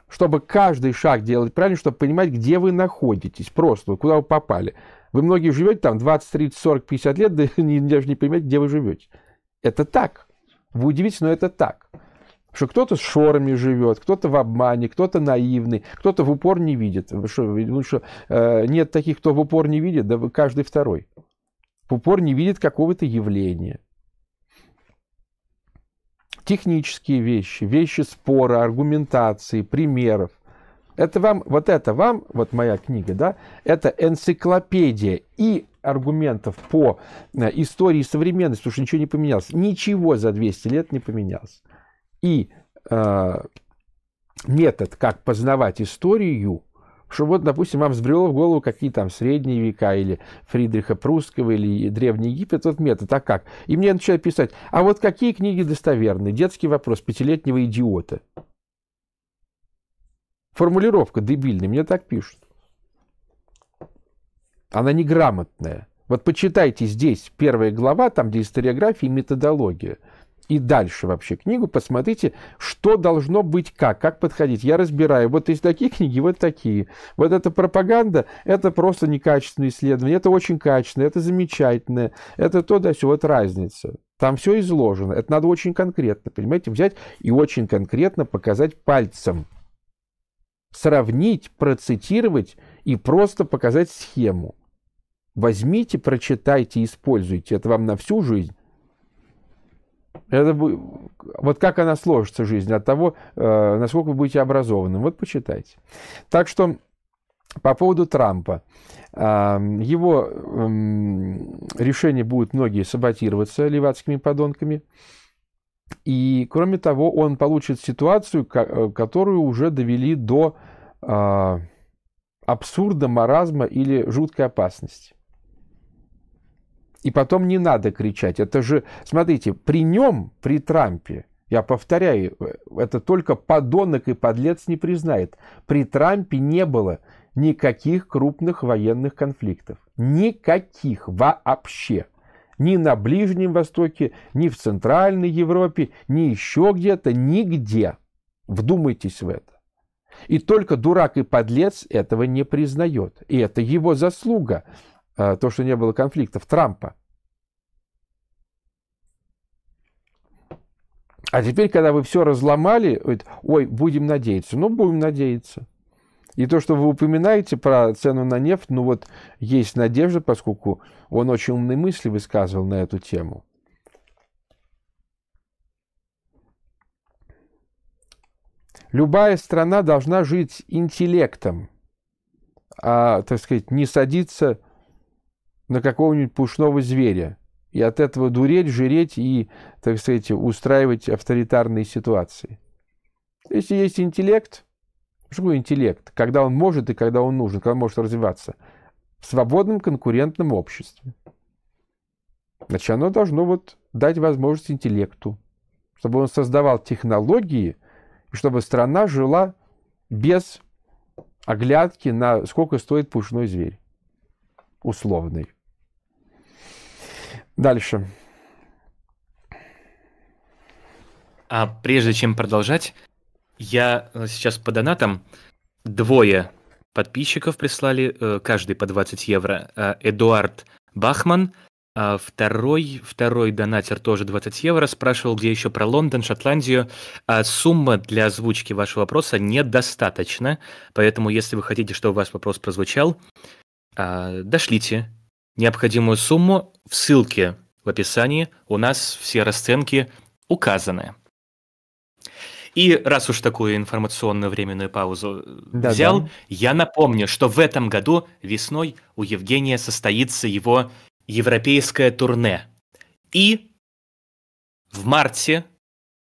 Чтобы каждый шаг делать правильно, чтобы понимать, где вы находитесь, просто, куда вы попали. Вы многие живете там 20, 30, 40, 50 лет, да не, даже не понимаете, где вы живете. Это так. Вы удивитесь, но это так. Что кто-то с шорами живет, кто-то в обмане, кто-то наивный, кто-то в упор не видит. Ну что, что, э, нет таких, кто в упор не видит, да каждый второй. В упор не видит какого-то явления. Технические вещи, вещи спора, аргументации, примеров. Это вам, вот это вам, вот моя книга, да, это энциклопедия и аргументов по э, истории современности, потому что ничего не поменялось. Ничего за 200 лет не поменялось и э, метод, как познавать историю, что вот, допустим, вам взбрело в голову какие там средние века или Фридриха Прусского или Древний Египет, вот метод, а как? И мне начинают писать, а вот какие книги достоверны? Детский вопрос пятилетнего идиота. Формулировка дебильная, мне так пишут. Она неграмотная. Вот почитайте здесь первая глава, там где историография и методология и дальше вообще книгу, посмотрите, что должно быть как, как подходить. Я разбираю, вот из такие книги, вот такие. Вот эта пропаганда, это просто некачественное исследование, это очень качественное, это замечательное, это то да все, вот разница. Там все изложено. Это надо очень конкретно, понимаете, взять и очень конкретно показать пальцем. Сравнить, процитировать и просто показать схему. Возьмите, прочитайте, используйте. Это вам на всю жизнь. Это, вот как она сложится, жизнь, от того, э, насколько вы будете образованным. Вот почитайте. Так что по поводу Трампа. Э, его эм, решения будут многие саботироваться левацкими подонками. И, кроме того, он получит ситуацию, э, которую уже довели до абсурда, маразма или жуткой опасности. И потом не надо кричать. Это же, смотрите, при нем, при Трампе, я повторяю, это только подонок и подлец не признает. При Трампе не было никаких крупных военных конфликтов. Никаких вообще. Ни на Ближнем Востоке, ни в Центральной Европе, ни еще где-то, нигде. Вдумайтесь в это. И только дурак и подлец этого не признает. И это его заслуга. Э, то, что не было конфликтов Трампа. А теперь, когда вы все разломали, ой, будем надеяться. Ну, будем надеяться. И то, что вы упоминаете про цену на нефть, ну вот есть надежда, поскольку он очень умные мысли высказывал на эту тему. Любая страна должна жить интеллектом, а, так сказать, не садиться на какого-нибудь пушного зверя. И от этого дуреть, жиреть и, так сказать, устраивать авторитарные ситуации. Если есть интеллект, что интеллект? Когда он может и когда он нужен, когда он может развиваться. В свободном конкурентном обществе. Значит, оно должно вот дать возможность интеллекту, чтобы он создавал технологии, и чтобы страна жила без оглядки на сколько стоит пушной зверь условный. Дальше. А прежде чем продолжать, я э, сейчас по донатам двое подписчиков прислали, э, каждый по 20 евро. Э, Эдуард Бахман, второй, второй донатер тоже 20 евро, спрашивал, где еще про Лондон, Шотландию. А сумма для озвучки вашего вопроса недостаточна, поэтому если вы хотите, чтобы ваш вопрос прозвучал, дошлите Необходимую сумму в ссылке в описании. У нас все расценки указаны. И раз уж такую информационную временную паузу э, да, взял, да. я напомню, что в этом году весной у Евгения состоится его европейское турне. И в марте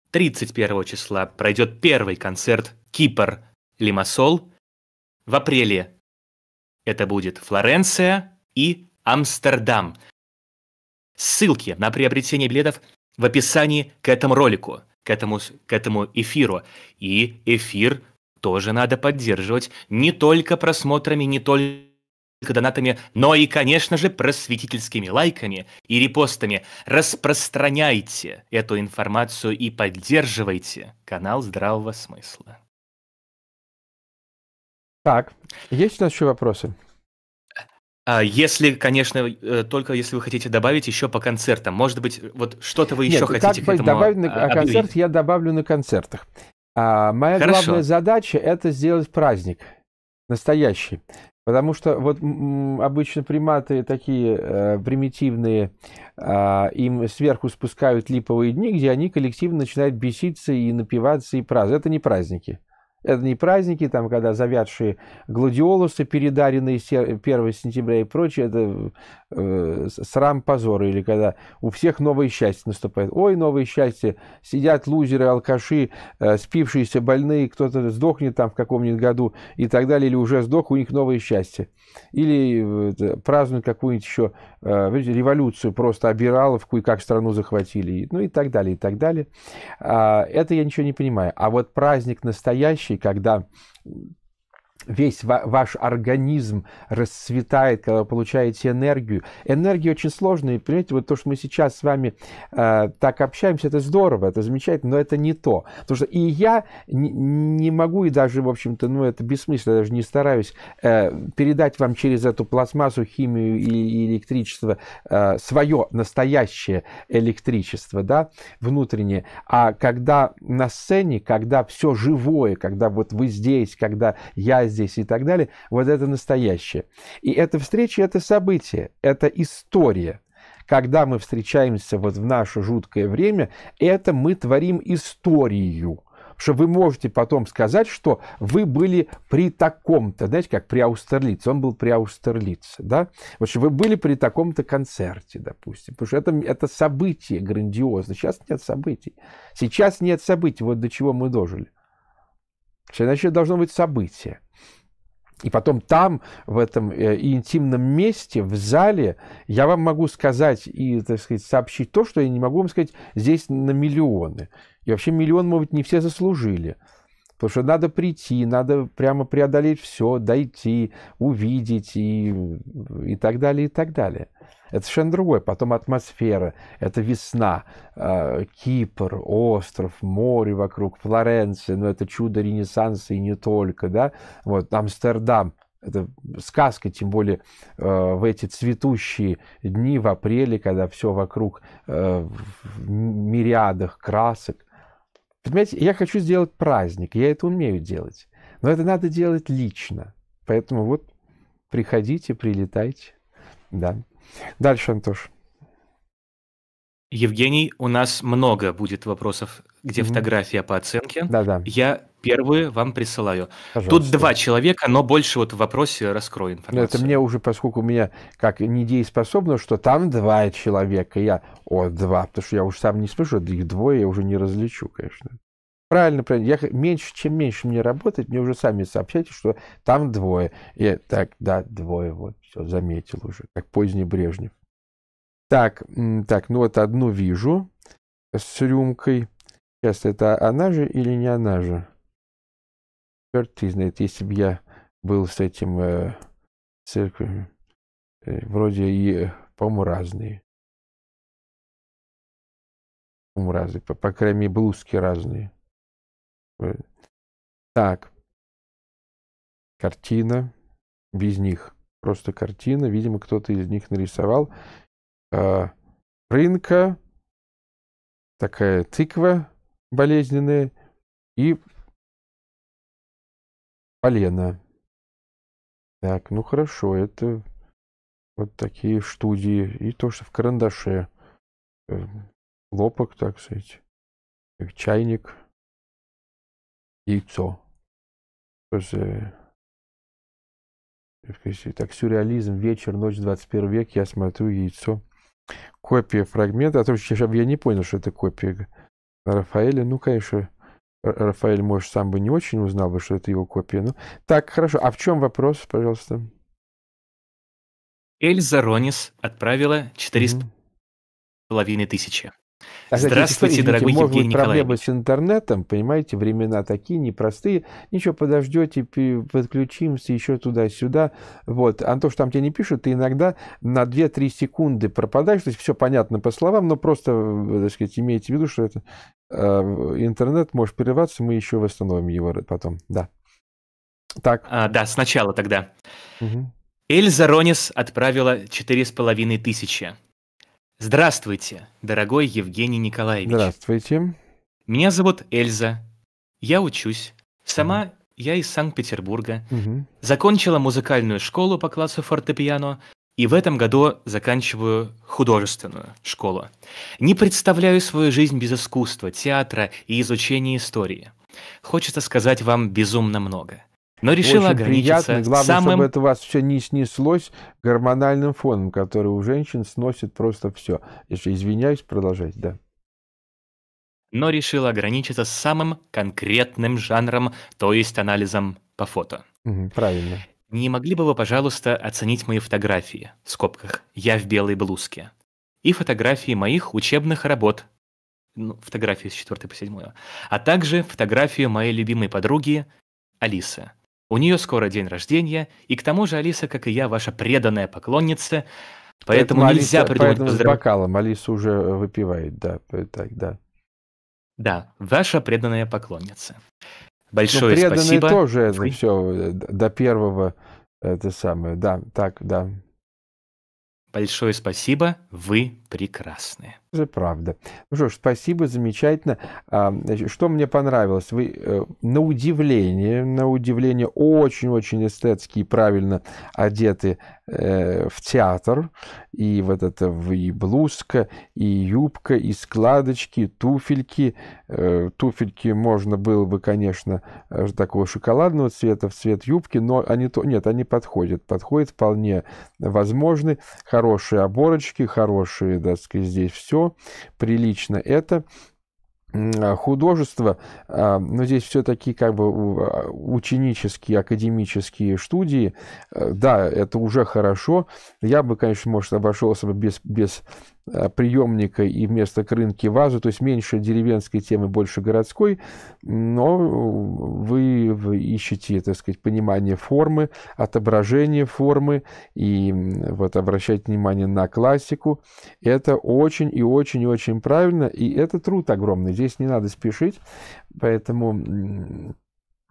31 числа пройдет первый концерт Кипр Лимассол. В апреле это будет Флоренция и Амстердам. Ссылки на приобретение билетов в описании к этому ролику, к этому, к этому эфиру. И эфир тоже надо поддерживать не только просмотрами, не только донатами, но и, конечно же, просветительскими лайками и репостами. Распространяйте эту информацию и поддерживайте канал здравого смысла. Так, есть у нас еще вопросы? А, если, конечно, э, только если вы хотите добавить еще по концертам. Может быть, вот что-то вы еще Нет, хотите как к этому добавить на объявить. концерт, я добавлю на концертах. А, моя Хорошо. главная задача – это сделать праздник настоящий. Потому что вот обычно приматы такие э, примитивные, э, им сверху спускают липовые дни, где они коллективно начинают беситься и напиваться и праздновать. Это не праздники. Это не праздники, там, когда завядшие гладиолусы, передаренные 1 сентября и прочее, это э, срам позора, или когда у всех новое счастье наступает. Ой, новое счастье, сидят лузеры, алкаши, э, спившиеся, больные, кто-то сдохнет там в каком-нибудь году и так далее, или уже сдох, у них новое счастье. Или э, празднуют какую-нибудь еще э, революцию, просто обираловку и как страну захватили, ну и так далее, и так далее. Э, это я ничего не понимаю. А вот праздник настоящий, случай, когда весь ваш организм расцветает, когда вы получаете энергию. Энергия очень сложная. И, понимаете, вот то, что мы сейчас с вами э, так общаемся, это здорово, это замечательно, но это не то. Потому что и я не, не могу, и даже, в общем-то, ну, это бессмысленно, я даже не стараюсь э, передать вам через эту пластмассу, химию и, и электричество э, свое настоящее электричество, да, внутреннее. А когда на сцене, когда все живое, когда вот вы здесь, когда я Здесь и так далее, вот это настоящее. И эта встреча – это событие, это история. Когда мы встречаемся вот в наше жуткое время, это мы творим историю – что вы можете потом сказать, что вы были при таком-то, знаете, как при Аустерлице, он был при Аустерлице, да, В общем, вы были при таком-то концерте, допустим, потому что это, это событие грандиозное. сейчас нет событий, сейчас нет событий, вот до чего мы дожили. Значит, должно быть событие. И потом там, в этом и э, интимном месте, в зале, я вам могу сказать и, так сказать, сообщить то, что я не могу вам сказать здесь на миллионы. И вообще миллион, может быть, не все заслужили. Потому что надо прийти, надо прямо преодолеть все, дойти, увидеть и, и так далее, и так далее. Это совершенно другое. Потом атмосфера, это весна, а, Кипр, остров, море вокруг, Флоренция, ну это чудо Ренессанса и не только, да, вот Амстердам, это сказка, тем более э, в эти цветущие дни в апреле, когда все вокруг э, в мириадах красок. Понимаете, я хочу сделать праздник, я это умею делать, но это надо делать лично. Поэтому вот приходите, прилетайте. Да. Дальше, Антош. Евгений, у нас много будет вопросов, где mm-hmm. фотография по оценке. Да-да. Я первые вам присылаю. Пожалуйста. Тут два человека, но больше вот в вопросе раскрою ну, информацию. Это мне уже, поскольку у меня как недееспособно, что там два человека, я, о, два, потому что я уже сам не слышу, их двое я уже не различу, конечно. Правильно, правильно. Я, меньше, чем меньше мне работать, мне уже сами сообщайте, что там двое. и так, да, двое, вот, все, заметил уже, как поздний Брежнев. Так, так, ну вот одну вижу с рюмкой. Сейчас это она же или не она же? Черт ты знает, если бы я был с этим э, церковью, э, э, вроде и, э, по-моему, разные. По-моему, разные, по, по крайней мере, блузки разные. Так. Картина без них. Просто картина. Видимо, кто-то из них нарисовал. А, рынка. Такая тыква болезненная. И полено. Так, ну хорошо, это вот такие студии. И то, что в карандаше. Эм, лопок, так сказать. Чайник яйцо. То э, так, сюрреализм, вечер, ночь, 21 век, я смотрю яйцо. Копия фрагмента, а то я не понял, что это копия Рафаэля. Ну, конечно, Рафаэль, может, сам бы не очень узнал бы, что это его копия. Ну, так, хорошо. А в чем вопрос, пожалуйста? Эльза Ронис отправила 4,5 mm-hmm. тысячи. А, кстати, Здравствуйте, дорогой может Евгений быть, проблемы с интернетом, понимаете, времена такие непростые. Ничего, подождете, подключимся еще туда-сюда. Вот. А то, что там тебе не пишут, ты иногда на 2-3 секунды пропадаешь. То есть все понятно по словам, но просто, э, так сказать, имейте в виду, что это э, интернет может прерываться, мы еще восстановим его потом. Да. Так. А, да, сначала тогда. Угу. Эльза Ронис отправила 4,5 тысячи. Здравствуйте, дорогой Евгений Николаевич. Здравствуйте. Меня зовут Эльза. Я учусь. Сама угу. я из Санкт-Петербурга. Угу. Закончила музыкальную школу по классу фортепиано и в этом году заканчиваю художественную школу. Не представляю свою жизнь без искусства, театра и изучения истории. Хочется сказать вам безумно много но решила Очень ограничиться приятно. Главное, самым... чтобы это у вас все не снеслось гормональным фоном, который у женщин сносит просто все. Если извиняюсь, продолжайте, да. Но решила ограничиться самым конкретным жанром, то есть анализом по фото. Угу, правильно. Не могли бы вы, пожалуйста, оценить мои фотографии, в скобках, я в белой блузке, и фотографии моих учебных работ, ну, фотографии с 4 по 7, а также фотографию моей любимой подруги Алисы – у нее скоро день рождения, и к тому же Алиса, как и я, ваша преданная поклонница, поэтому, поэтому нельзя Алиса, придумать поздравление. с бокалом Алиса уже э, выпивает, да, э, так, да. Да, ваша преданная поклонница. Большое ну, преданные спасибо. тоже это Вы... все э, до первого это самое. Да, так, да. Большое спасибо. Вы Прекрасные, Это правда. Ну что ж, спасибо, замечательно. А, что мне понравилось? Вы э, на удивление, на удивление, очень-очень эстетски и правильно одеты э, в театр. И вот это и блузка, и юбка, и складочки, и туфельки. Э, туфельки можно было бы, конечно, такого шоколадного цвета в цвет юбки, но они то... Нет, они подходят. Подходят вполне возможны. Хорошие оборочки, хорошие Стругацкой здесь все прилично. Это а, художество, а, но здесь все-таки как бы а, ученические, академические студии, э, да, это уже хорошо. Я бы, конечно, может, обошелся бы без, без Э, приемника и вместо крынки вазу, то есть меньше деревенской темы, больше городской, но вы ищете, так сказать, понимание формы, отображение формы и вот обращать внимание на классику. Это очень и очень и очень правильно, и это труд огромный, здесь не надо спешить, поэтому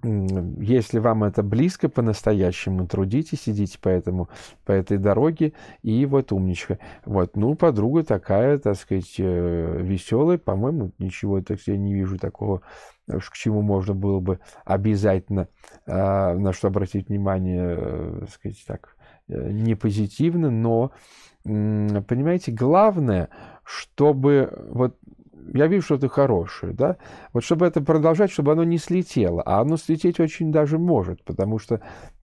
если вам это близко по-настоящему, трудитесь, идите по, этому, по этой дороге, и вот умничка. Вот, ну, подруга такая, так сказать, э, веселая, по-моему, ничего, так я не вижу такого, к чему можно было бы обязательно, а, на что обратить внимание, э, так сказать, так, э, не позитивно, но, понимаете, главное, чтобы вот я вижу что-то хорошее, да, вот чтобы это продолжать, чтобы оно не слетело, а оно слететь очень даже может, потому что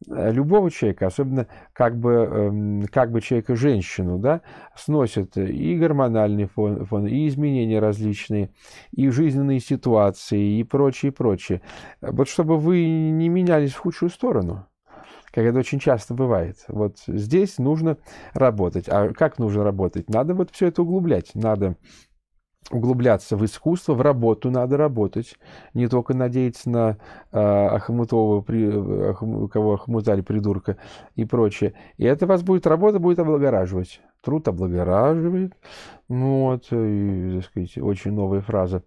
э, любого человека, особенно как бы, эм, как бы человека женщину, да, сносят и гормональный фон, фон, и изменения различные, и жизненные ситуации, и прочее, и прочее. Вот чтобы вы не менялись в худшую сторону как это очень часто бывает. Вот здесь нужно работать. А как нужно работать? Надо вот все это углублять. Надо углубляться в искусство, в работу надо работать, не только надеяться на э, а, Ахмутова, при, Ахм, кого Ахмутали, придурка и прочее. И это вас будет, работа будет облагораживать. Труд облагораживает, ну вот, э, и, так сказать, очень новая фраза.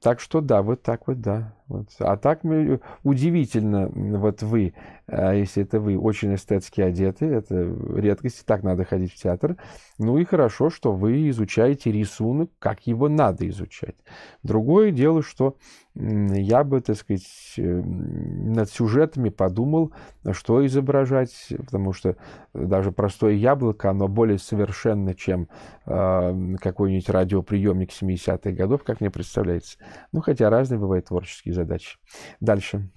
Так что да, вот так вот, да. Вот. А так мы, э, удивительно, вот вы, э, если это вы, очень эстетски одеты, это редкость, так надо ходить в театр. Ну и хорошо, что вы изучаете рисунок, как его надо изучать. Другое дело, что я бы, так сказать, над сюжетами подумал, что изображать, потому что даже простое яблоко, оно более совершенно, чем какой-нибудь радиоприемник 70-х годов, как мне представляется. Ну, хотя разные бывают творческие задачи. Дальше.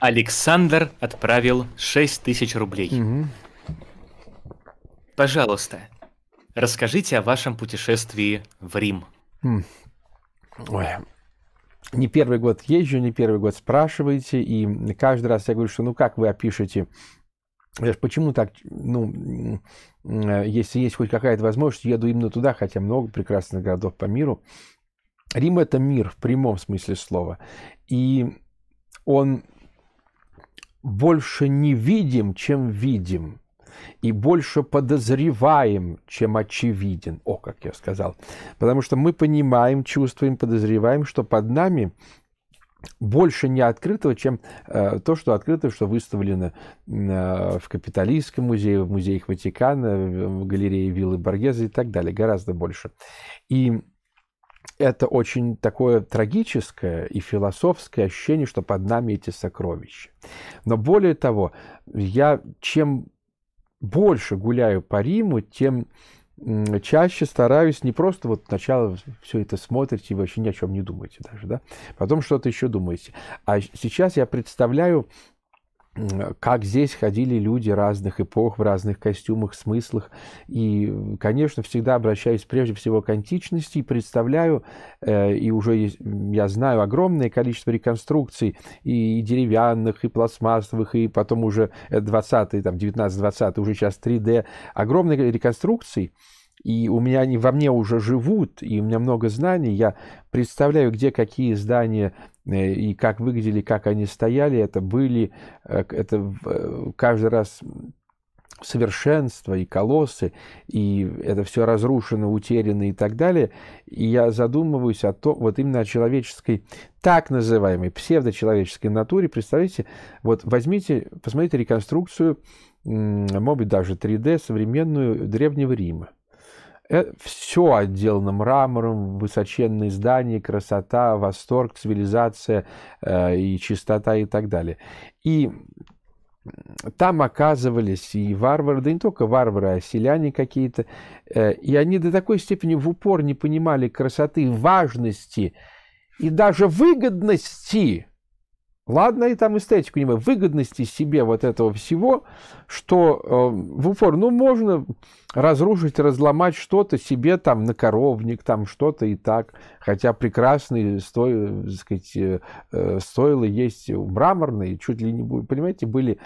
Александр отправил 6 тысяч рублей. Угу. Пожалуйста, расскажите о вашем путешествии в Рим. Ой, не первый год езжу, не первый год спрашиваете, и каждый раз я говорю, что ну как вы опишете Почему так, ну, э, если есть хоть какая-то возможность, еду именно туда, хотя много прекрасных городов по миру. Рим – это мир в прямом смысле слова. И он больше не видим, чем видим, и больше подозреваем, чем очевиден. О, как я сказал. Потому что мы понимаем, чувствуем, подозреваем, что под нами больше не открытого, чем э, то, что открыто, что выставлено э, в капиталистском музее, в музеях Ватикана, в галерее Виллы Боргеза и так далее, гораздо больше. И это очень такое трагическое и философское ощущение, что под нами эти сокровища. Но более того, я чем больше гуляю по Риму, тем чаще стараюсь не просто вот сначала все это смотрите и вообще ни о чем не думаете даже, да, потом что-то еще думаете. А сейчас я представляю как здесь ходили люди разных эпох, в разных костюмах, смыслах. И, конечно, всегда обращаюсь прежде всего к античности и представляю, э, и уже есть, я знаю огромное количество реконструкций и деревянных, и пластмассовых, и потом уже 20-е, э, там 19 20 уже сейчас 3D, огромные реконструкции и у меня они во мне уже живут, и у меня много знаний, я представляю, где какие здания э, и как выглядели, как они стояли, это были, э, это э, каждый раз совершенство и колоссы, и это все разрушено, утеряно и так далее. И я задумываюсь о том, вот именно о человеческой, так называемой псевдочеловеческой натуре. Представляете, вот возьмите, посмотрите реконструкцию, может быть, даже 3D, современную Древнего Рима. Э, все отделано мрамором, высоченные здания, красота, восторг, цивилизация э, и чистота и так далее. И там оказывались и варвары, да не только варвары, а селяне какие-то. Э, и они до такой степени в упор не понимали красоты, важности и даже выгодности Ладно, и там эстетику не понимаю, выгодности себе вот этого всего, что э, в упор, ну, можно разрушить, разломать что-то себе там на коровник, там что-то и так. Хотя прекрасные сто, так э, сказать, э, э, стоило есть мраморные, чуть ли не будет, понимаете, были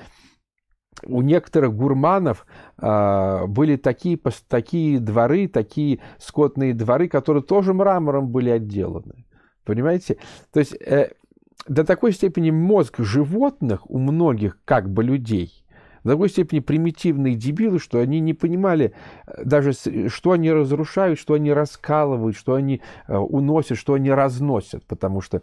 у некоторых гурманов э, были такие, такие дворы, такие скотные дворы, которые тоже мрамором были отделаны. Понимаете? То есть э, до такой степени мозг животных у многих, как бы людей, до такой степени примитивные дебилы, что они не понимали э, даже, э, что они разрушают, что они раскалывают, что они э, уносят, что они разносят, потому что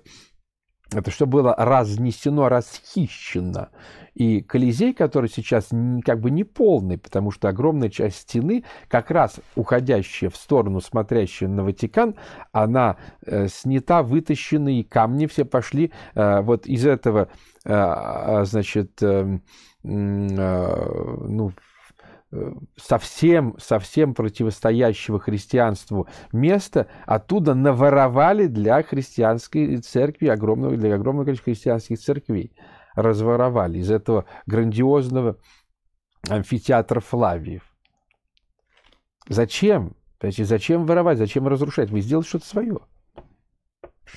это что было разнесено, расхищено. И Колизей, который сейчас как бы не полный, потому что огромная часть стены, как раз уходящая в сторону, смотрящая на Ватикан, она э, снята, вытащена, и камни все пошли э, вот из этого, э, а, а, значит, эм, э, ну, совсем, совсем противостоящего христианству места, оттуда наворовали для христианской церкви, огромного, для огромного количества христианских церквей. Разворовали из этого грандиозного амфитеатра Флавиев. Зачем? Зачем воровать? Зачем разрушать? Вы сделали что-то свое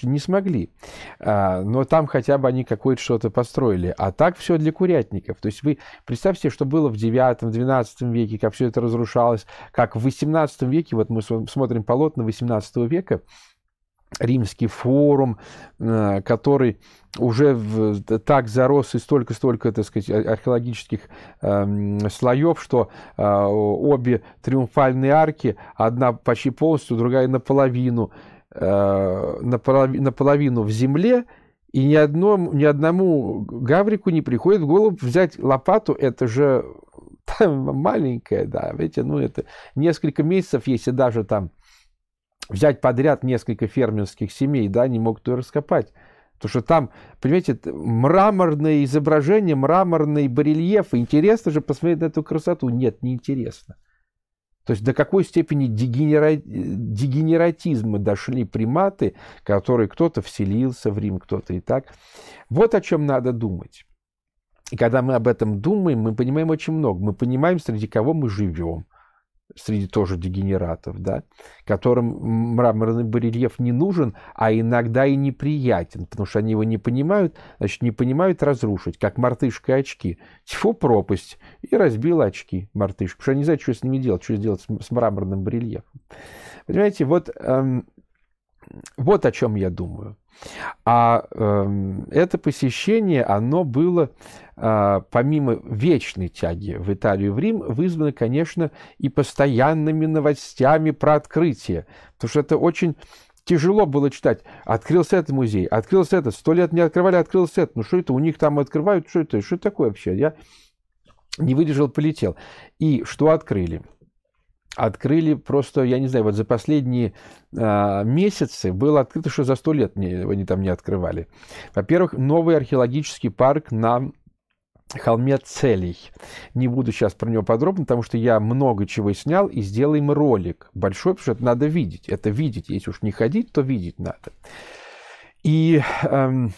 не смогли. А, но там хотя бы они какое-то что-то построили. А так все для курятников. То есть вы представьте, что было в 9-12 веке, как все это разрушалось, как в 18 веке, вот мы смотрим полотна 18 века, римский форум, э, который уже так зарос и столько-столько, так сказать, а, археологических эм, слоев, что э, обе триумфальные арки, одна почти полностью, другая наполовину, Э, наполовину в земле, и ни, одному, ни одному гаврику не приходит в голову взять лопату, это же там, маленькая, да, видите, ну это несколько месяцев, если даже там взять подряд несколько фермерских семей, да, не могут ее раскопать. Потому что там, понимаете, мраморное изображение, мраморный барельеф. Интересно же посмотреть на эту красоту. Нет, неинтересно. То есть до какой степени дегенера... дегенератизма дошли приматы, которые кто-то вселился в Рим, кто-то и так. Вот о чем надо думать. И когда мы об этом думаем, мы понимаем очень много. Мы понимаем, среди кого мы живем среди тоже дегенератов, да, которым мраморный барельеф не нужен, а иногда и неприятен, потому что они его не понимают, значит, не понимают разрушить, как мартышка очки. Тьфу, пропасть, и разбил очки мартышка, потому что они не знают, что с ними делать, что сделать с, с мраморным барельефом. Понимаете, вот, эм, вот о чем я думаю. А эм, это посещение, оно было а, помимо вечной тяги в Италию и в Рим, вызваны, конечно, и постоянными новостями про открытие. Потому что это очень тяжело было читать. Открылся этот музей, открылся этот, сто лет не открывали, открылся этот. Ну что это, у них там открывают, что это, что это такое вообще? Я не выдержал, полетел. И что открыли? Открыли просто, я не знаю, вот за последние э, месяцы было открыто, что за сто лет не, они там не открывали. Во-первых, новый археологический парк на холме целей. Не буду сейчас про него подробно, потому что я много чего снял, и сделаем ролик большой, потому что это надо видеть. Это видеть. Если уж не ходить, то видеть надо. И эм,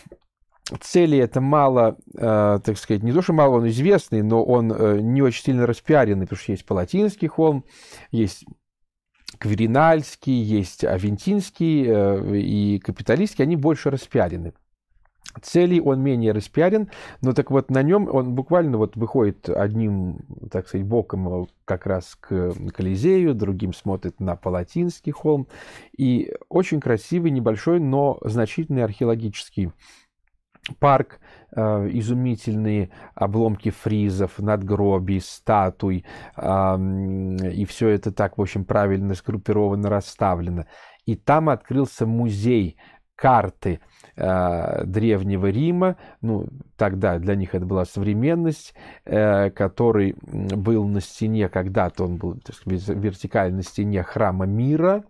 цели это мало, э, так сказать, не то, что мало он известный, но он э, не очень сильно распиаренный, потому что есть Палатинский холм, есть Кверинальский, есть Авентинский э, и Капиталистский, они больше распиарены целей, он менее распиарен, но так вот на нем он буквально вот выходит одним, так сказать, боком э, как раз к Колизею, другим смотрит на Палатинский холм, и очень красивый, небольшой, но значительный археологический парк, э, изумительные обломки фризов, надгробий, статуй, и все это так, в общем, правильно сгруппировано, расставлено. И там открылся музей – карты э, Древнего Рима, ну, тогда для них это была современность, э, который был на стене, когда-то он был так сказать, вертикально на стене храма мира,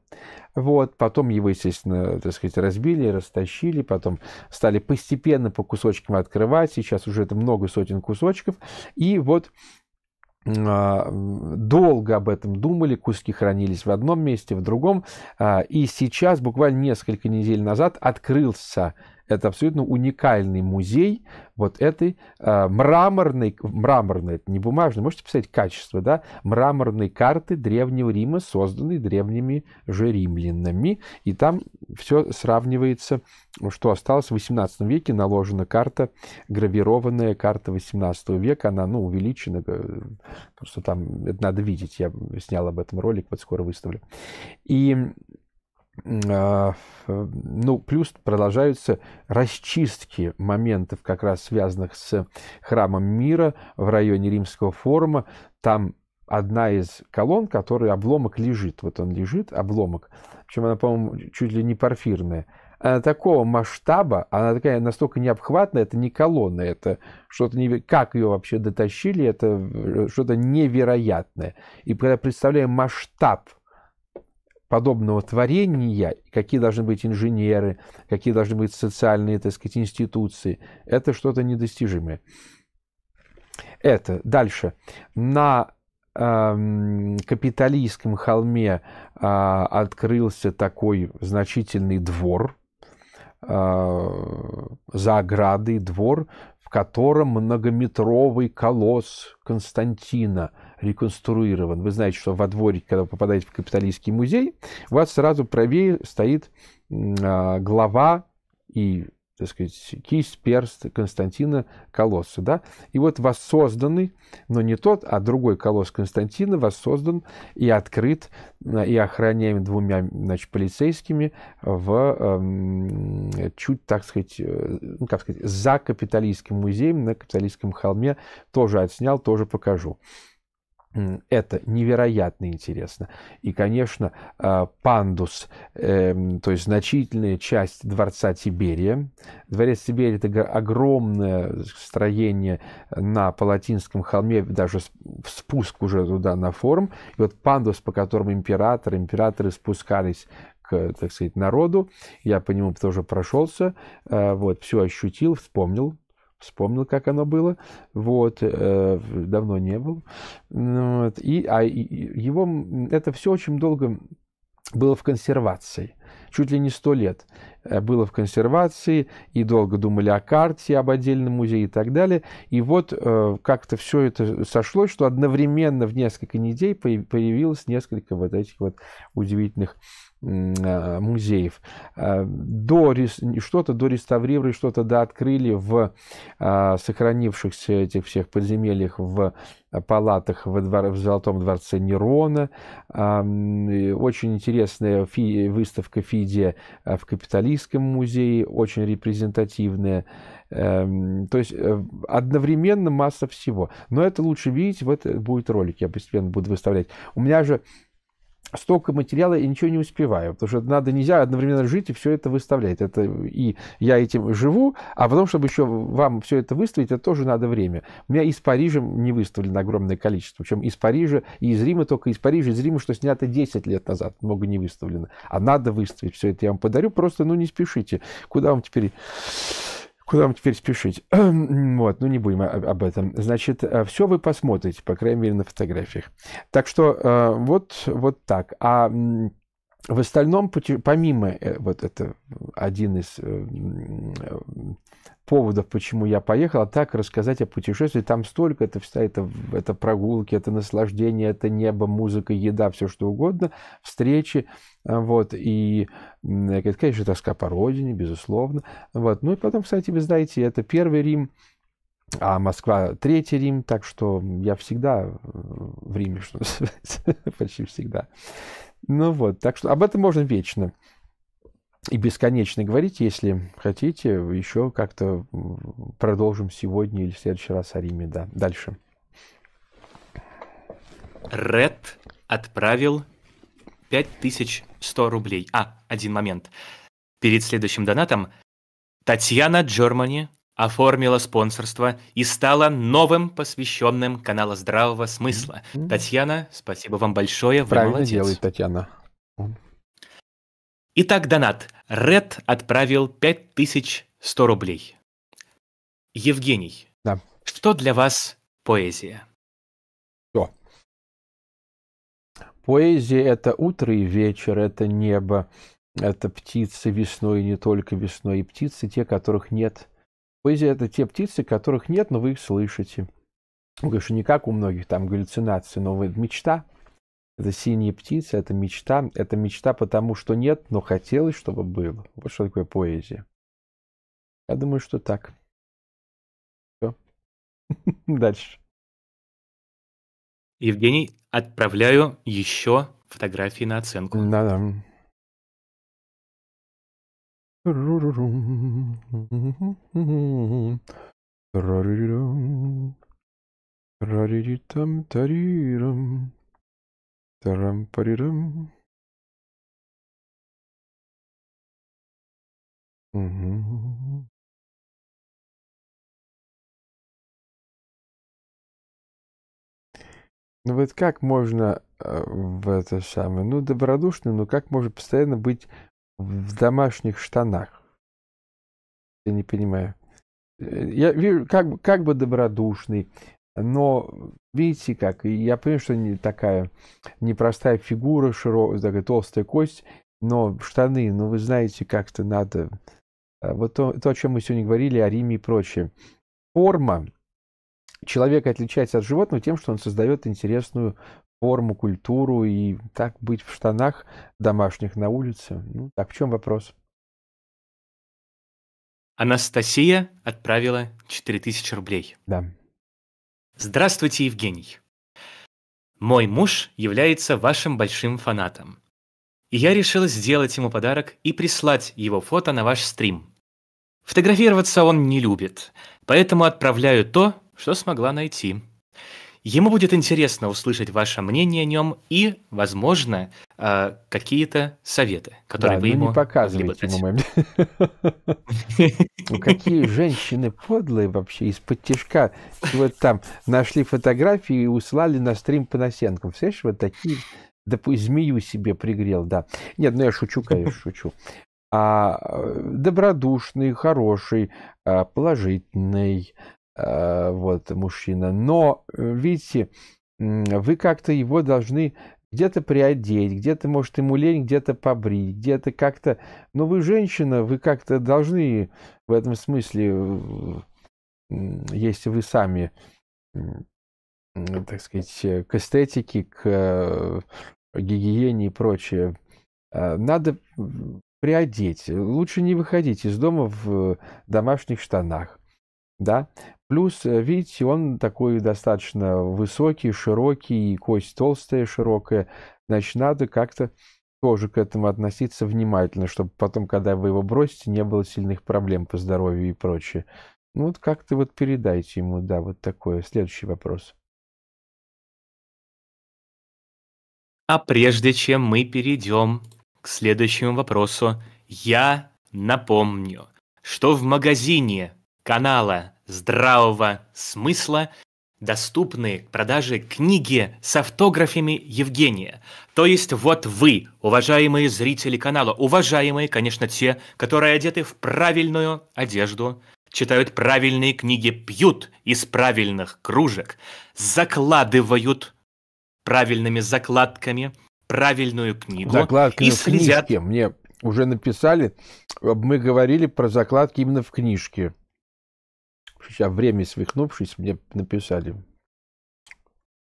вот, потом его, естественно, так сказать, разбили, растащили, потом стали постепенно по кусочкам открывать, сейчас уже это много сотен кусочков, и вот а, долго об этом думали, куски хранились в одном месте, в другом. А, и сейчас, буквально несколько недель назад, открылся это абсолютно уникальный музей вот этой э, мраморной, мраморной, это не бумажной, можете писать качество, да, мраморной карты Древнего Рима, созданной древними же римлянами. И там все сравнивается, что осталось в 18 веке, наложена карта, гравированная карта 18 века, она, ну, увеличена, э, просто там это надо видеть, я снял об этом ролик, вот скоро выставлю. И а, э, ну, плюс продолжаются расчистки моментов, как раз связанных с храмом мира в районе Римского форума. Там одна из колонн, которой обломок лежит. Вот он лежит, обломок. Причем она, по-моему, чуть ли не порфирная. Она такого масштаба, она такая настолько необхватная, это не колонна, это что-то не... Как ее вообще дотащили, это э, что-то невероятное. И когда представляем масштаб подобного творения, какие должны быть инженеры, какие должны быть социальные, так сказать, институции, это что-то недостижимое. Это дальше. На эм, капиталистском холме э, открылся такой значительный двор, э, за оградой двор, в котором многометровый колосс Константина – реконструирован. Вы знаете, что во дворике, когда вы попадаете в капиталистский музей, у вас сразу правее стоит а, глава и так сказать, кисть, перст Константина Колосса. Да? И вот воссозданный, но не тот, а другой колосс Константина воссоздан и открыт, и охраняем двумя значит, полицейскими в эм, чуть, так сказать, э, ну, как сказать, за капиталистским музеем на капиталистском холме. Тоже отснял, тоже покажу это невероятно интересно. И, конечно, а, пандус, эм, то есть значительная часть дворца Тиберия. Дворец Тиберия – это огромное строение на Палатинском холме, даже спуск уже туда на форум. И вот пандус, по которому император, императоры спускались к, так сказать, народу. Я по нему тоже прошелся, а, вот, все ощутил, вспомнил, вспомнил, как оно было, вот, э, давно не был, ну вот, и, а его, это все очень долго было в консервации, чуть ли не сто лет э, было в консервации, и долго думали о карте, об отдельном музее и так далее. И вот э, как-то все это сошлось, что одновременно в несколько недель появилось несколько вот этих вот удивительных а, музеев. А, до, что-то дореставрировали, что-то дооткрыли в а, сохранившихся этих всех подземельях в палатах во двор, в Золотом дворце Нерона. Очень интересная фи, выставка Фидия в Капиталистском музее, очень репрезентативная. Эм, то есть э, одновременно масса всего. Но это лучше видеть, вот будет ролик, я постепенно буду выставлять. У меня же столько материала, и ничего не успеваю, потому что надо, нельзя одновременно жить и все это выставлять. Это и я этим живу, а потом, чтобы еще вам все это выставить, это тоже надо время. У меня из Парижа не выставлено огромное количество, причем из Парижа и из Рима, только из Парижа, из Рима, что снято 10 лет назад, много не выставлено. А надо выставить все это, я вам подарю, просто, ну, не спешите. Куда вам теперь Куда вам теперь спешить? вот, ну не будем об этом. Значит, э, все вы посмотрите, по крайней мере, на фотографиях. Так что э, вот, вот так. А в остальном, помимо э, вот это один из поводов, почему я поехал, а так рассказать о путешествии. Там столько, это вся это, это прогулки, это наслаждение, это небо, музыка, еда, все что угодно, встречи. А, вот, и, конечно, тоска по родине, безусловно. Вот, ну и потом, кстати, вы знаете, это первый Рим, а Москва третий Рим, так что я всегда э, в Риме, что называется, почти всегда. Ну вот, так что об этом можно вечно и бесконечно говорить, если хотите, еще как-то продолжим сегодня или в следующий раз о Риме, да. Дальше. Ред отправил 5100 рублей. А, один момент. Перед следующим донатом Татьяна Джермани оформила спонсорство и стала новым посвященным канала здравого смысла. Mm-hmm. Татьяна, спасибо вам большое. Вы Правильно молодец. делает Татьяна. Итак, донат. Ред отправил 5100 рублей. Евгений, да. что для вас поэзия? Все. Поэзия – это утро и вечер, это небо, это птицы весной, не только весной, и птицы те, которых нет. Поэзия – это те птицы, которых нет, но вы их слышите. Ну, конечно, не как у многих там галлюцинации, но вы мечта, это синие птицы, это мечта. Это мечта потому, что нет, но хотелось, чтобы было. Вот что такое поэзия. Я думаю, что так. Все. Дальше. Евгений, отправляю еще фотографии на оценку. Да-да. Рарирам, рариритам, тарирам. Тарам-парирам. Угу. Ну вот как можно э, в это самое, ну добродушно, но как можно постоянно быть в домашних штанах? Я не понимаю. Э, я вижу, как, как бы добродушный, но видите как, я понимаю, что не такая непростая фигура, широкая, такая толстая кость, но штаны, ну вы знаете, как-то надо... Э, вот то, то, о чем мы сегодня говорили, о Риме и прочее. Форма человека отличается от животного тем, что он создает интересную форму, культуру, и так быть в штанах домашних на улице. Ну, так в чем вопрос? Анастасия отправила 4000 рублей. Да. Здравствуйте, Евгений. Мой муж является вашим большим фанатом. И я решила сделать ему подарок и прислать его фото на ваш стрим. Фотографироваться он не любит, поэтому отправляю то, что смогла найти. Ему будет интересно услышать ваше мнение о нем и, возможно, э, какие-то советы, которые да, вы ну, ему не показываете ему моим. Какие женщины подлые вообще из-под тяжка. Вот там нашли фотографии и услали на стрим по насенкам. слышишь, вот такие... допустим змею себе пригрел, да. Нет, ну я шучу, конечно, шучу. А э, добродушный, хороший, э, положительный, э, вот мужчина. Но, видите, вы как-то его должны где-то приодеть, где-то, может, ему лень, где-то побрить, где-то как-то... Но ну, вы женщина, вы как-то должны в этом смысле, э, если вы сами, так сказать, э, к эстетике, к э, гигиене и прочее, надо приодеть. Лучше не выходить из дома в домашних штанах да. Плюс, э, видите, он такой достаточно высокий, широкий, кость толстая, широкая. Значит, надо как-то тоже к этому относиться внимательно, чтобы потом, когда вы его бросите, не было сильных проблем по здоровью и прочее. Ну вот как-то вот передайте ему, да, вот такое. Следующий вопрос. А прежде чем мы перейдем к следующему вопросу, я напомню, что в магазине канала «Здравого смысла» доступны к продаже книги с автографами Евгения. То есть вот вы, уважаемые зрители канала, уважаемые, конечно, те, которые одеты в правильную одежду, читают правильные книги, пьют из правильных кружек, закладывают правильными закладками правильную книгу Закладки и следят. Мне уже написали, э, мы говорили про закладки именно в книжке а время свихнувшись, мне написали.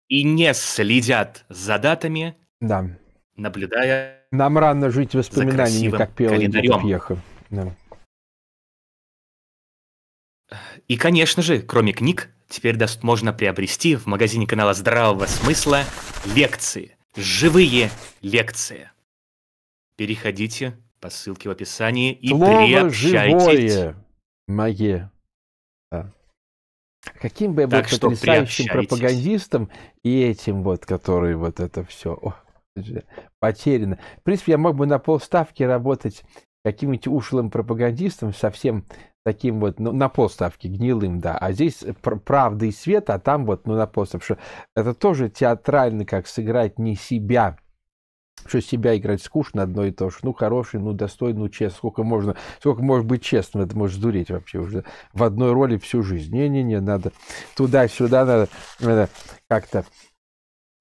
И не следят за датами, да. наблюдая Нам рано жить воспоминаниями, как пела Пьеха. Да. И, конечно же, кроме книг, теперь даст можно приобрести в магазине канала Здравого Смысла лекции. Живые лекции. Переходите по ссылке в описании и Слово приобщайтесь. Живое. Мое. Каким бы я был так потрясающим пропагандистом и этим вот, который вот это все о, потеряно. В принципе, я мог бы на полставки работать каким-нибудь ушлым пропагандистом, совсем таким вот, ну, на полставки, гнилым, да. А здесь правда и свет, а там вот, ну, на полставки. это тоже театрально, как сыграть не себя, что себя играть скучно одно и то же. Ну, хороший, ну, достойный, ну, честный. Сколько можно, сколько может быть честным, это может дуреть вообще уже в одной роли всю жизнь. Не-не-не, надо туда-сюда, надо, надо как-то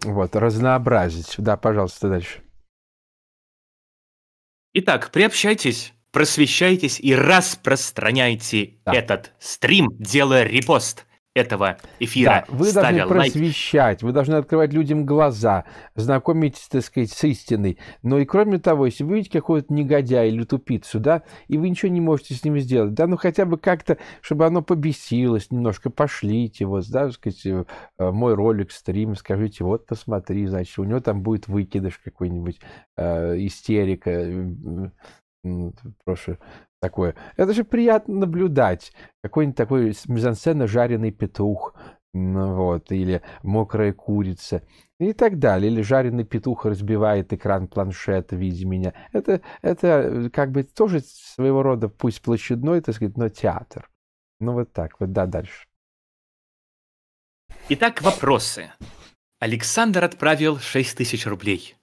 вот, разнообразить. Да, пожалуйста, дальше. Итак, приобщайтесь, просвещайтесь и распространяйте да. этот стрим, делая репост – этого эфира. Да, вы должны лайк. просвещать, вы должны открывать людям глаза, знакомить, так сказать, с истиной. Но и кроме того, если вы видите какого-то негодяя или тупицу, да, и вы ничего не можете с ним сделать, да, ну хотя бы как-то, чтобы оно побесилось немножко, пошлите, вот, да, так сказать, э, э, мой ролик, стрим, скажите, вот, посмотри, значит, у него там будет выкидыш какой-нибудь, э, истерика, э, прошу такое. Это же приятно наблюдать. Какой-нибудь такой мизансцена «Жареный петух», вот, или «Мокрая курица», и так далее. Или «Жареный петух разбивает экран планшета, видя меня». Это, это э, как бы тоже своего рода, пусть площадной, так сказать, но театр. Ну вот так вот, да, дальше. Итак, вопросы. Александр отправил 6 тысяч рублей.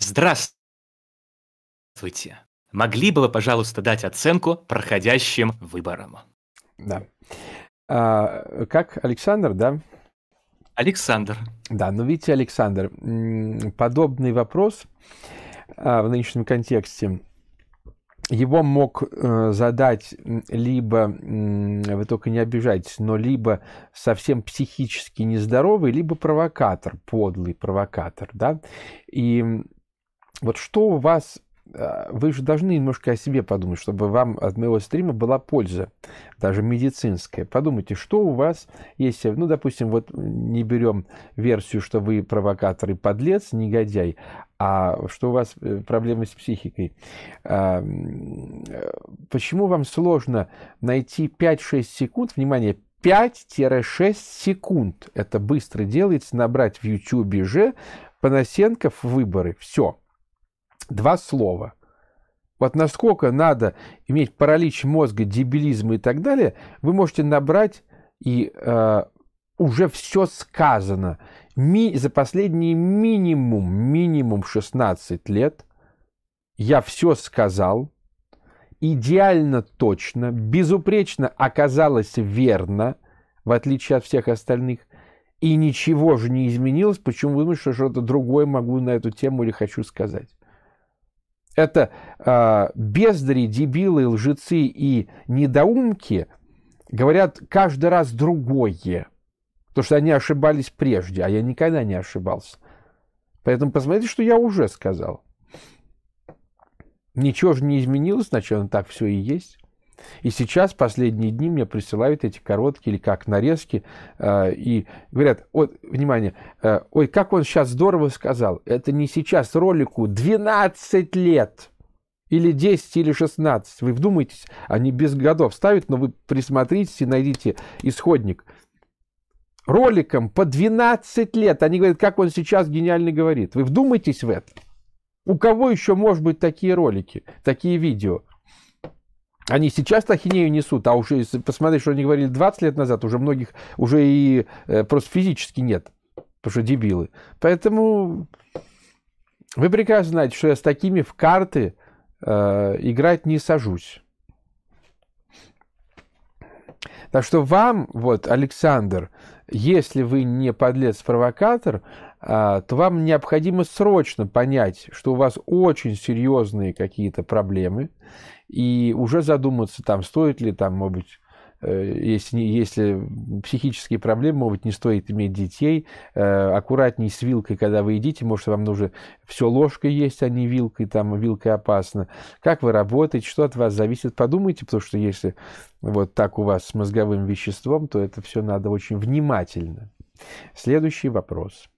Здравствуйте. Могли бы вы, пожалуйста, дать оценку проходящим выборам? Да. А, как Александр, да? Александр. Да, но ну, видите, Александр, подобный вопрос а, в нынешнем контексте его мог э, задать либо, вы только не обижайтесь, но либо совсем психически нездоровый, либо провокатор, подлый провокатор, да. И вот что у вас а, вы же должны немножко о себе подумать, чтобы вам от моего стрима была польза, даже медицинская. Подумайте, что у вас есть, ну, допустим, вот не берем версию, что вы провокатор и подлец, негодяй, а что у вас э, проблемы с психикой. А, э, почему вам сложно найти 5-6 секунд, внимание, 5-6 секунд, это быстро делается, набрать в YouTube же Панасенков выборы, все – два слова. Вот насколько надо иметь паралич мозга, дебилизм и так далее, вы можете набрать и э, уже все сказано. Ми, за последние минимум, минимум 16 лет я все сказал, идеально точно, безупречно оказалось верно, в отличие от всех остальных, и ничего же не изменилось, почему вы думаете, что что-то другое могу на эту тему или хочу сказать это э, бездари, дебилы, лжецы и недоумки говорят каждый раз другое. Потому что они ошибались прежде, а я никогда не ошибался. Поэтому посмотрите, что я уже сказал. Ничего же не изменилось, значит, он так все и есть. И сейчас, последние дни, мне присылают эти короткие или как нарезки, э, и говорят, вот, внимание, э, ой, как он сейчас здорово сказал, это не сейчас, ролику 12 лет, или 10, или 16, вы вдумайтесь, они без годов ставят, но вы присмотритесь и найдите исходник. Роликом по 12 лет, они говорят, как он сейчас гениально говорит, вы вдумайтесь в это. У кого еще может быть такие ролики, такие видео? Они сейчас ахинею несут, а уже, посмотри, что они говорили 20 лет назад, уже многих, уже и э, просто физически нет, потому что дебилы. Поэтому вы прекрасно знаете, что я с такими в карты э, играть не сажусь. Так что вам, вот, Александр, если вы не подлец-провокатор, а, то вам необходимо срочно понять, что у вас очень серьезные какие-то проблемы, и уже задуматься, там, стоит ли, там, может быть, э, если, если психические проблемы, может быть, не стоит иметь детей. Э, аккуратней с вилкой, когда вы едите, может, вам нужно все ложкой есть, а не вилкой, там вилкой опасно. Как вы работаете, что от вас зависит, подумайте, потому что если вот так у вас с мозговым веществом, то это все надо очень внимательно. Следующий вопрос –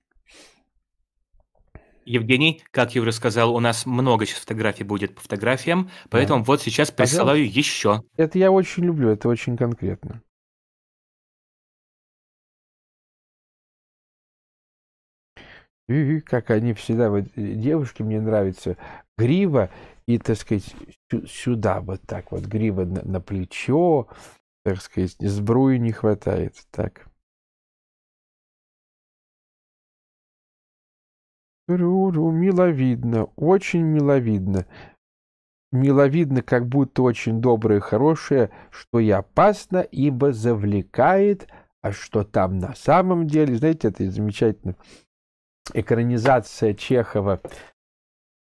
Евгений, как Юра сказал, у нас много сейчас фотографий будет по фотографиям, поэтому да. вот сейчас а присылаю Пожалуйста. еще. Это я очень люблю, это очень конкретно. И как они всегда, вот э, девушки мне нравятся, грива и, так сказать, сюда вот так вот, грива на, на плечо, так сказать, сбруи не хватает, так. Руру, миловидно, очень миловидно. Миловидно, как будто очень доброе и хорошее, что и опасно, ибо завлекает, а что там на самом деле, знаете, это замечательно. Экранизация Чехова.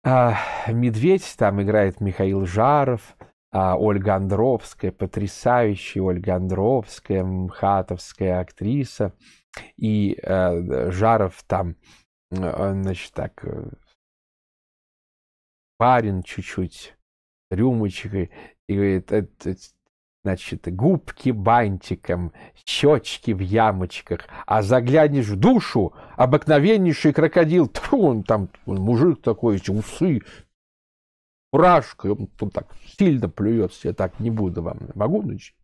А, Медведь там играет Михаил Жаров, а Ольга Андровская, потрясающая Ольга Андровская, мхатовская актриса. И а, Жаров там а, значит так, э, парень чуть-чуть рюмочкой и говорит, «Э, значит, губки бантиком, щечки в ямочках, а заглянешь в душу, обыкновеннейший крокодил, тру, он там, он мужик такой, эти усы, фуражка, он, он так сильно плюется, я так не буду вам, могу, значит,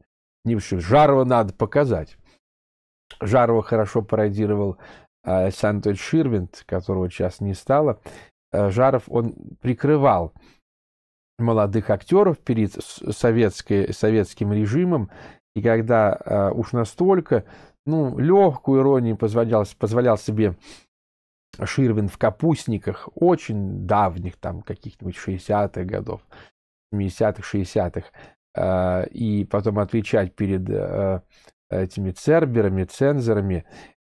не Жарова надо показать. Жарова хорошо пародировал Александр Ширвинт, которого сейчас не стало, э, Жаров, он прикрывал молодых актеров перед советской, советским режимом, и когда э, уж настолько, ну, легкую иронию позволял, позволял себе Ширвин в капустниках очень давних, там, каких-нибудь 60-х годов, 70-х, 60-х, э, и потом отвечать перед этими церберами, цензорами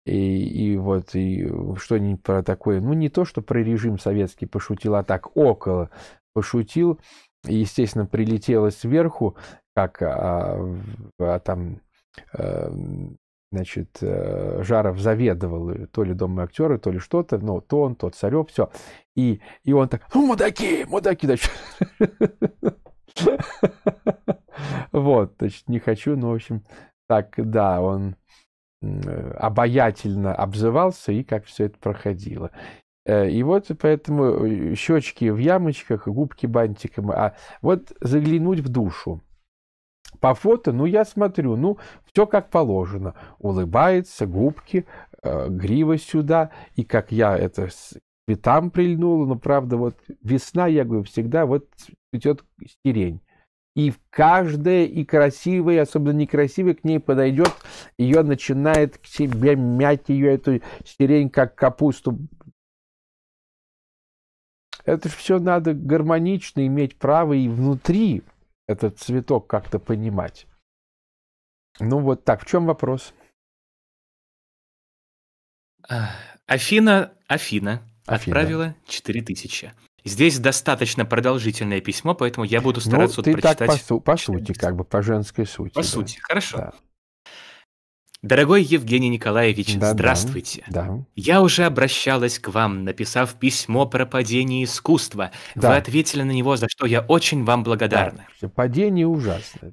и, и вот и что-нибудь про такое. Ну, не то, что про режим советский пошутил, а так около пошутил. И, естественно, прилетело сверху, как а, а, там а, значит, э, Жаров заведовал э, то ли Дом актеры, то ли что-то, но ну, то он, тот Царев, все. И, и он так, ну, мудаки, мудаки, значит. Вот, значит, не хочу, но, ну, в общем, так, да, он Э, обаятельно обзывался и как все это проходило. Э, и вот поэтому э, щечки в ямочках, губки бантиком. А вот заглянуть в душу. По фото, ну, я смотрю, ну, все как положено. Улыбается, губки, э, грива сюда. И как я это с цветам прильнула, но, правда, вот весна, я говорю, всегда вот идет сирень и каждая и красивая, и особенно некрасивая, к ней подойдет, ее начинает к себе мять ее, эту сирень, как капусту. Это же все надо гармонично иметь право и внутри этот цветок как-то понимать. Ну вот так, в чем вопрос? Э, Афина, Афина, Афина. отправила 4000. Здесь достаточно продолжительное письмо, поэтому я буду ну, стараться ну, ты вот прочитать. Так по, по сути, как бы по женской сути. По да. сути, хорошо. Да. Дорогой Евгений Николаевич, да, здравствуйте. Да, да. Я уже обращалась к вам, написав письмо про падение искусства. Да. Вы ответили на него, за что я очень вам благодарна. Да, падение ужасное.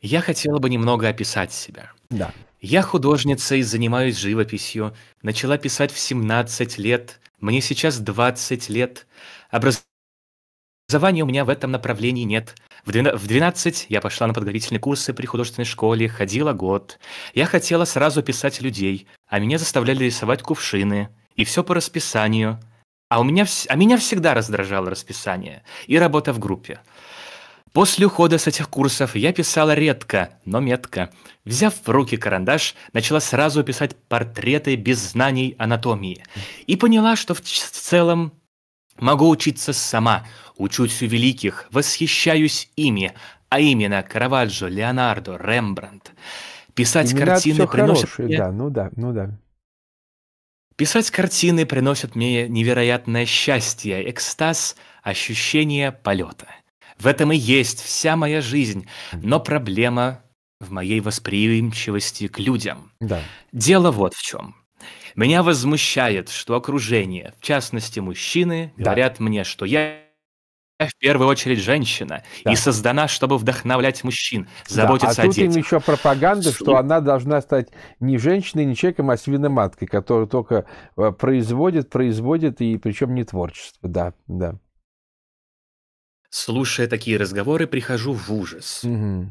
Я хотела бы немного описать себя. Да. Я художница и занимаюсь живописью. Начала писать в 17 лет. Мне сейчас 20 лет. Образования у меня в этом направлении нет. В 12 я пошла на подготовительные курсы при художественной школе, ходила год. Я хотела сразу писать людей, а меня заставляли рисовать кувшины. И все по расписанию. А, у меня, а меня всегда раздражало расписание и работа в группе. После ухода с этих курсов я писала редко, но метко. Взяв в руки карандаш, начала сразу писать портреты без знаний анатомии. И поняла, что в, целом могу учиться сама, учусь у великих, восхищаюсь ими, а именно Караваджо, Леонардо, Рембрандт. Писать Имена картины приносит Хорошие, мне... Да, ну да, ну да. Писать картины приносят мне невероятное счастье, экстаз, ощущение полета. В этом и есть вся моя жизнь. Но проблема в моей восприимчивости к людям. Да. Дело вот в чем. Меня возмущает, что окружение, в частности мужчины, да. говорят мне, что я в первую очередь женщина да. и создана, чтобы вдохновлять мужчин, заботиться да. а о детях. А тут им еще пропаганда, что она должна стать не женщиной, не человеком, а свиноматкой, которая только э, производит, производит и причем не творчество. Да, да. Слушая такие разговоры, прихожу в ужас. Угу.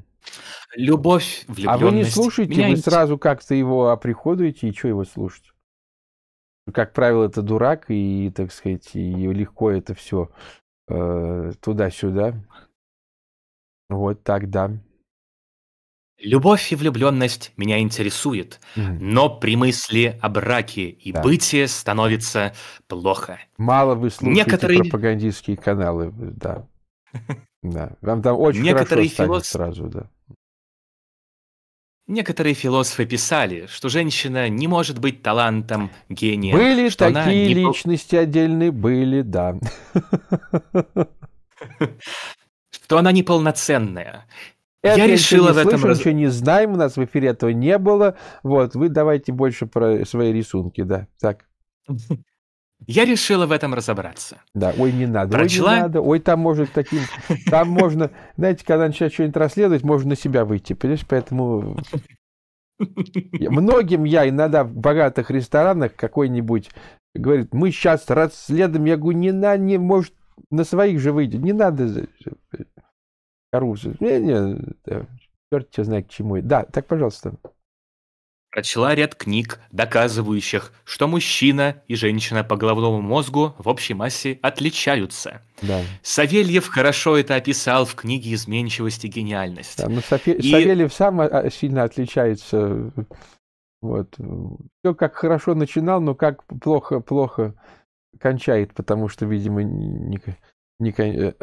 Любовь, влюбленность... А вы не слушаете, меня... вы сразу как-то его оприходуете, и что его слушать? Как правило, это дурак, и, так сказать, и легко это все э, туда-сюда. Вот так, да. Любовь и влюбленность меня интересует, mm. но при мысли о браке и да. бытие становится плохо. Мало вы слушаете Некоторые... пропагандистские каналы, да. Да, там, там очень Некоторые хорошо философ... сразу, да. Некоторые философы писали, что женщина не может быть талантом, гением. Были что такие не... личности отдельные, были, да. Что она неполноценная. Это Я решил в этом... Слышал, раз... еще не знаем, у нас в эфире этого не было. Вот, вы давайте больше про свои рисунки, да, так. Я решила в этом разобраться. Да, ой, не надо, Прочла... ой, не надо, ой, там может таким, там можно, знаете, когда начинают что-нибудь расследовать, можно на себя выйти, понимаешь, поэтому... Многим я иногда в богатых ресторанах какой-нибудь говорит, мы сейчас расследуем, я говорю, не на, не, может, на своих же выйти, не надо коррупцию. Не, не, черт тебя знает к чему. Да, так, пожалуйста. Прочла ряд книг, доказывающих, что мужчина и женщина по головному мозгу в общей массе отличаются. Да. Савельев хорошо это описал в книге «Изменчивость и гениальность». Да, но ну, Софе... и... Савельев сам а, а, сильно отличается. Вот. Все как хорошо начинал, но как плохо, плохо кончает, потому что, видимо, не, не,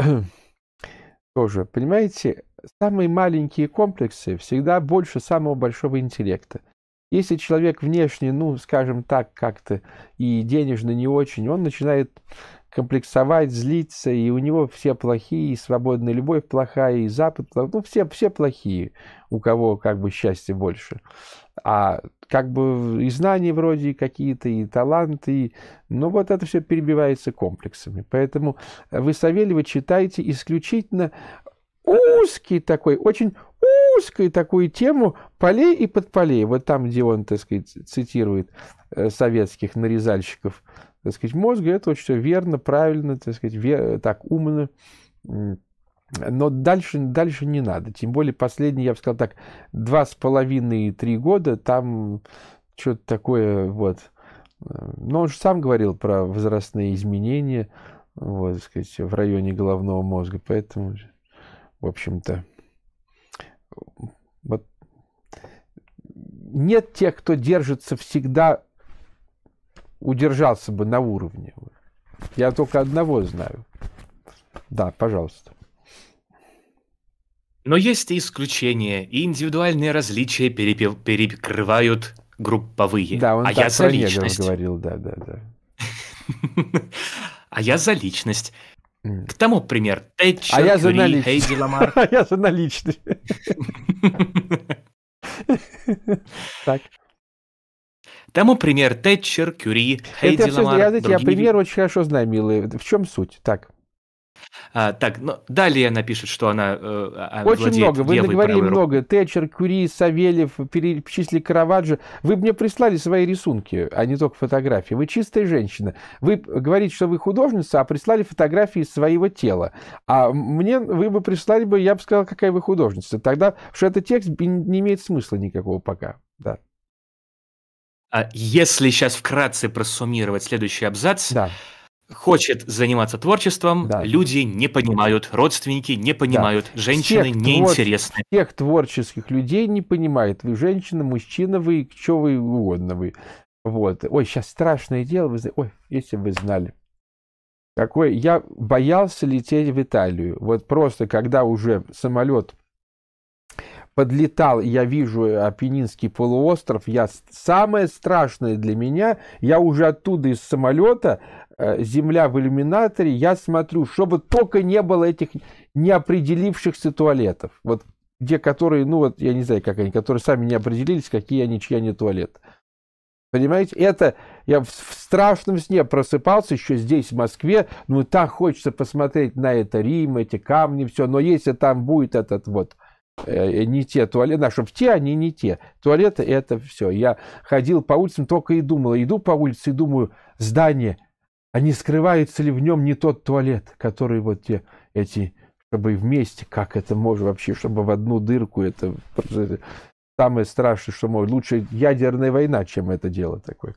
тоже. Понимаете, самые маленькие комплексы всегда больше самого большого интеллекта. Если человек внешне, ну, скажем так, как-то и денежно не очень, он начинает комплексовать, злиться, и у него все плохие, и свободная любовь плохая, и Запад плохой, ну, все, все плохие, у кого как бы счастье больше. А как бы и знания вроде какие-то, и таланты, и... но ну, вот это все перебивается комплексами. Поэтому вы Савельева читаете исключительно узкий такой, очень узкую такую тему полей и подполей. Вот там, где он, так сказать, цитирует э, советских нарезальщиков, так сказать, мозга, это очень все верно, правильно, так сказать, вер... так умно. Но дальше, дальше не надо. Тем более последние, я бы сказал так, два с половиной, три года, там что-то такое, вот. Э, но он же сам говорил про возрастные изменения, вот, так сказать, в районе головного мозга, поэтому, в общем-то вот, нет тех, кто держится всегда, удержался бы на уровне. Я только одного знаю. Да, пожалуйста. Но есть и исключения, и индивидуальные различия перепев, перекрывают групповые. Да, он а я за личность. говорил, да, да, да. А я за личность. К тому пример. Тэтчер, а я за Кюри, Хейди А я за наличный. Так. Тому пример Тэтчер, Кюри, Хейди Ламар. Я, знаете, я пример очень хорошо знаю, милые. В чем суть? Так. А, так, ну, далее она пишет, что она э, а, Очень много, вы наговорили много. Тэтчер, Кури, Савельев, перечислили Караваджо. Вы мне прислали свои рисунки, а не только фотографии. Вы чистая женщина. Вы говорите, что вы художница, а прислали фотографии своего тела. А мне вы бы прислали бы, я бы сказал, какая вы художница. Тогда, что этот текст не имеет смысла никакого пока. Да. А Если сейчас вкратце просуммировать следующий абзац, да хочет заниматься творчеством, да. люди не понимают, родственники не понимают, да. женщины всех неинтересны. Твор... Всех творческих людей не понимает. Вы женщина, мужчина, вы что вы угодно вы. Вот. Ой, сейчас страшное дело. Вы... Ой, если вы знали. Какой... Я боялся лететь в Италию. Вот просто, когда уже самолет подлетал, я вижу э, Апеннинский полуостров, я самое страшное для меня, я уже оттуда из самолета Э, земля в иллюминаторе, я смотрю, чтобы только не было этих неопределившихся туалетов. Вот где которые, ну вот я не знаю, как они, которые сами не определились, какие они, чьи они туалеты. Понимаете, это я в, в страшном сне просыпался еще здесь, в Москве. Ну, так хочется посмотреть на это Рим, эти камни, все. Но если там будет этот вот э, не те туалеты, а чтобы те, они не те. Туалеты это все. Я ходил по улицам, только и думал. Иду по улице и думаю, здание а не скрывается ли в нем не тот туалет, который вот те, эти, чтобы вместе, как это может вообще, чтобы в одну дырку, это самое страшное, что может. Лучше ядерная война, чем это дело такое.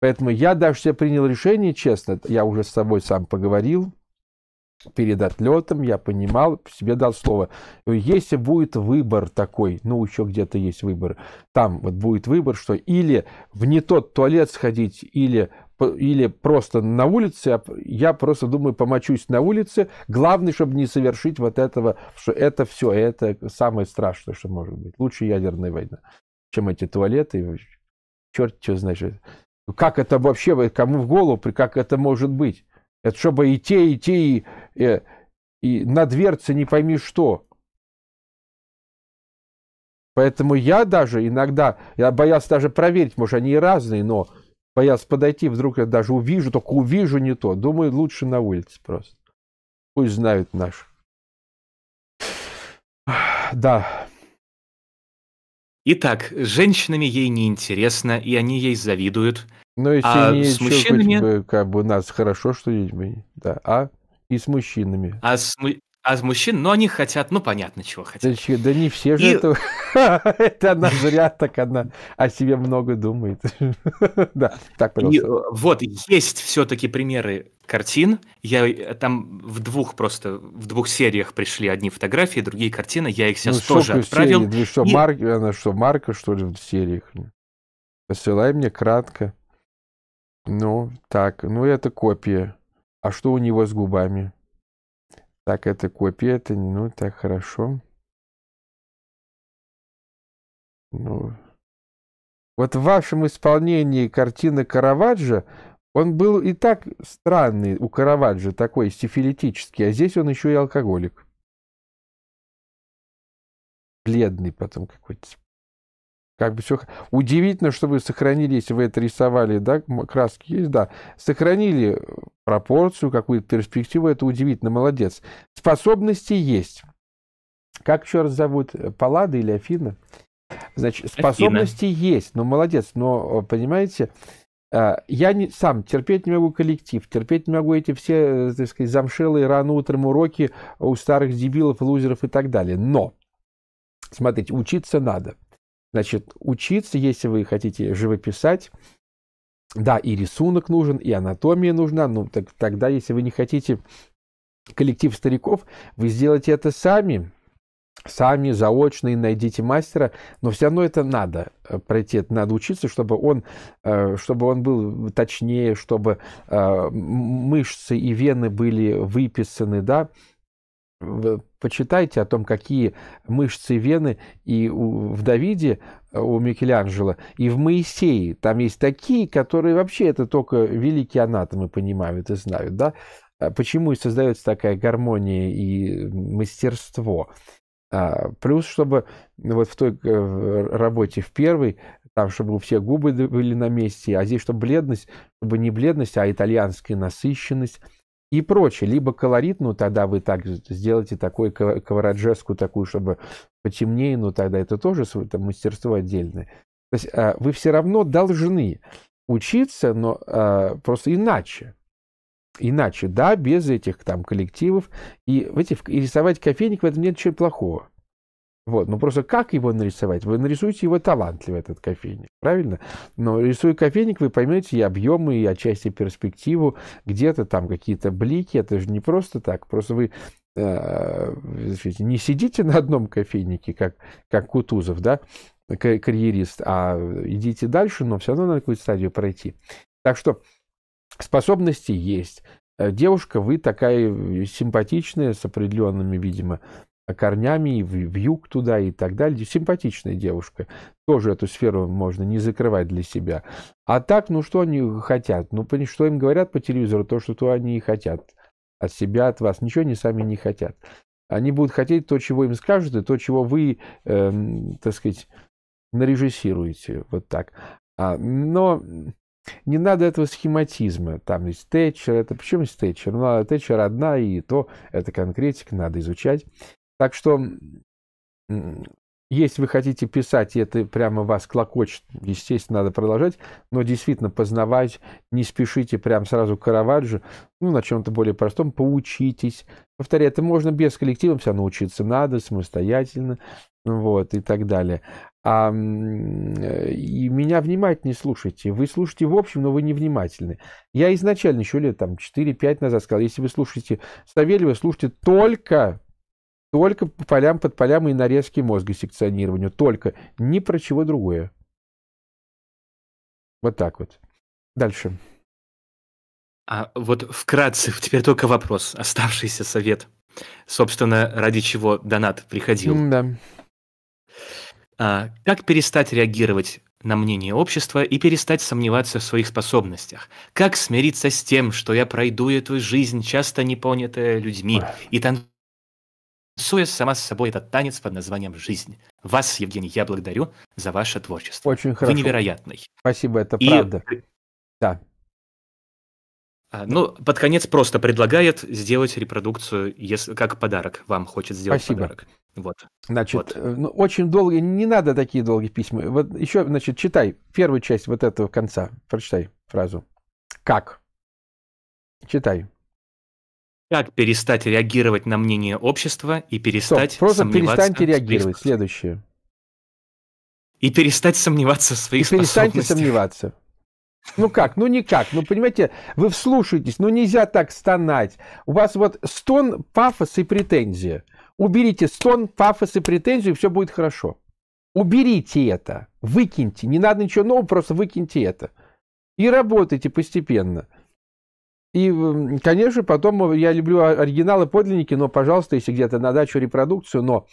Поэтому я даже себе принял решение, честно, я уже с собой сам поговорил, перед отлетом я понимал, себе дал слово, если будет выбор такой, ну еще где-то есть выбор, там вот будет выбор, что или в не тот туалет сходить, или или просто на улице, а я просто думаю, помочусь на улице. Главное, чтобы не совершить вот этого, что это все, это самое страшное, что может быть. Лучше ядерная война, чем эти туалеты. Черт, что значит. Как это вообще, кому в голову, как это может быть? Это чтобы и те, и те, и, и, э, и на дверце не пойми что. Поэтому я даже иногда, я боялся даже проверить, может, они и разные, но боялся подойти, вдруг я даже увижу, только увижу не то. Думаю, лучше на улице просто. Пусть знают наши. Да. Итак, с женщинами ей неинтересно, и они ей завидуют. Но если а не с мужчинами... бы, как бы нас хорошо что-нибудь, да. А и с мужчинами. А с, а с мужчин, но ну, они хотят, ну понятно, чего хотят. Да, да не все же и... это... это она зря так она о себе много думает. да, так, э, пожалуйста. И, вот, есть все-таки примеры картин. Я э, там в двух просто, в двух сериях пришли одни фотографии, другие картины. Я их сейчас ну, тоже отправил. Ну что, и... Марк... она что, Марка, что ли, в сериях? Посылай мне кратко. Ну, так, ну это копия. А что у него с губами? Так, это копия, это не, ну, так, хорошо. Ну, вот в вашем исполнении картины Караваджо, он был и так странный у Караваджо, такой сифилитический, а здесь он еще и алкоголик. Бледный потом какой-то. Как бы все... Удивительно, что вы сохранили, если вы это рисовали, да, краски есть, да, сохранили э, пропорцию, какую-то перспективу, это удивительно, молодец. Способности есть. Как еще раз зовут? Э, Паллада или Афина? Значит, способности Афина. есть, ну, молодец, но, э, понимаете, я не, сам терпеть не могу коллектив, терпеть не могу эти все, так сказать, замшелые рано утром уроки у старых дебилов, лузеров и так далее. Но, смотрите, учиться надо – Значит, учиться, если вы хотите живописать, да, и рисунок нужен, и анатомия нужна, ну так, тогда, если вы не хотите коллектив стариков, вы сделайте это сами, сами заочно и найдите мастера, но все равно это надо э, пройти, это надо учиться, чтобы он, э, чтобы он был точнее, чтобы э, мышцы и вены были выписаны, да, вы почитайте о том, какие мышцы вены и у, в Давиде, э, у Микеланджело, и в Моисее. Там есть такие, которые вообще это только великие анатомы понимают и знают. Да? А почему и создается такая гармония и мастерство? А, плюс, чтобы вот в той э, в работе в первой, там, чтобы у всех губы были на месте, а здесь, чтобы бледность, чтобы не бледность, а итальянская насыщенность, и прочее. Либо колоритную тогда вы так сделаете такой кавараджеску такую, чтобы потемнее, но ну, тогда это тоже это мастерство отдельное. То есть а, вы все равно должны учиться, но а, просто иначе. Иначе, да, без этих там коллективов. И, знаете, и рисовать кофейник в этом нет ничего плохого. Вот. Ну просто как его нарисовать? Вы нарисуете его талантливо, этот кофейник, правильно? Но рисуя кофейник, вы поймете и объемы, и отчасти перспективу, где-то там какие-то блики, это же не просто так, просто вы э, не сидите на одном кофейнике, как, как Кутузов, да, карьерист, а идите дальше, но все равно надо какую-то стадию пройти. Так что способности есть. Э, девушка, вы такая э, симпатичная, с определенными, видимо, корнями и в в юг туда и так далее. Симпатичная девушка. Тоже эту сферу можно не закрывать для себя. А так, ну что они хотят? Ну, что им говорят по телевизору, то, что то они и хотят. От себя, от вас. Ничего они сами не хотят. Они будут хотеть то, чего им скажут, и то, чего вы, э, так сказать, нарежиссируете. Вот так. А, но не надо этого схематизма. Там есть Тэтчер. Это почему есть Тэтчер? Ну, а Тэтчер одна, и то это конкретика надо изучать. Так что, если вы хотите писать, и это прямо вас клокочет, естественно, надо продолжать, но действительно познавать, не спешите прям сразу к Караваджо, ну, на чем-то более простом, поучитесь. Повторяю, это можно без коллектива, все научиться надо, самостоятельно, вот, и так далее. А, э, и меня внимательнее слушайте. Вы слушаете в общем, но вы невнимательны. Я изначально еще лет там 4-5 назад сказал, если вы слушаете Савельева, слушайте только только по полям, под полям и нарезки мозга секционированию. Только. Ни про чего другое. Вот так вот. Дальше. А вот вкратце, теперь только вопрос, оставшийся совет. Собственно, ради чего донат приходил. да. А, как перестать реагировать на мнение общества и перестать сомневаться в своих способностях? Как смириться с тем, что я пройду эту жизнь, часто непонятая людьми, и танцую Суя сама с собой этот танец под названием «Жизнь». Вас, Евгений, я благодарю за ваше творчество. Очень хорошо. Вы невероятный. Спасибо, это И... правда. Да. А, ну, под конец просто предлагает сделать репродукцию, если, как подарок вам хочет сделать Спасибо. подарок. Вот. Значит, вот. Э, ну, очень долгие. не надо такие долгие письма. Вот еще, значит, читай первую часть вот этого конца. Прочитай фразу. Как? Читай. Как перестать реагировать на мнение общества и перестать Стоп, просто сомневаться перестаньте реагировать. В Следующее. И перестать сомневаться в своих способностях. и перестаньте сомневаться. Ну как? Ну никак. Ну понимаете, вы вслушаетесь, ну нельзя так стонать. У вас вот стон, пафос и претензия. Уберите стон, пафос и претензию, и все будет хорошо. Уберите это, выкиньте, не надо ничего нового, просто выкиньте это. И работайте постепенно. И, конечно, потом э, я люблю оригиналы, подлинники, но, пожалуйста, если где-то на дачу репродукцию, но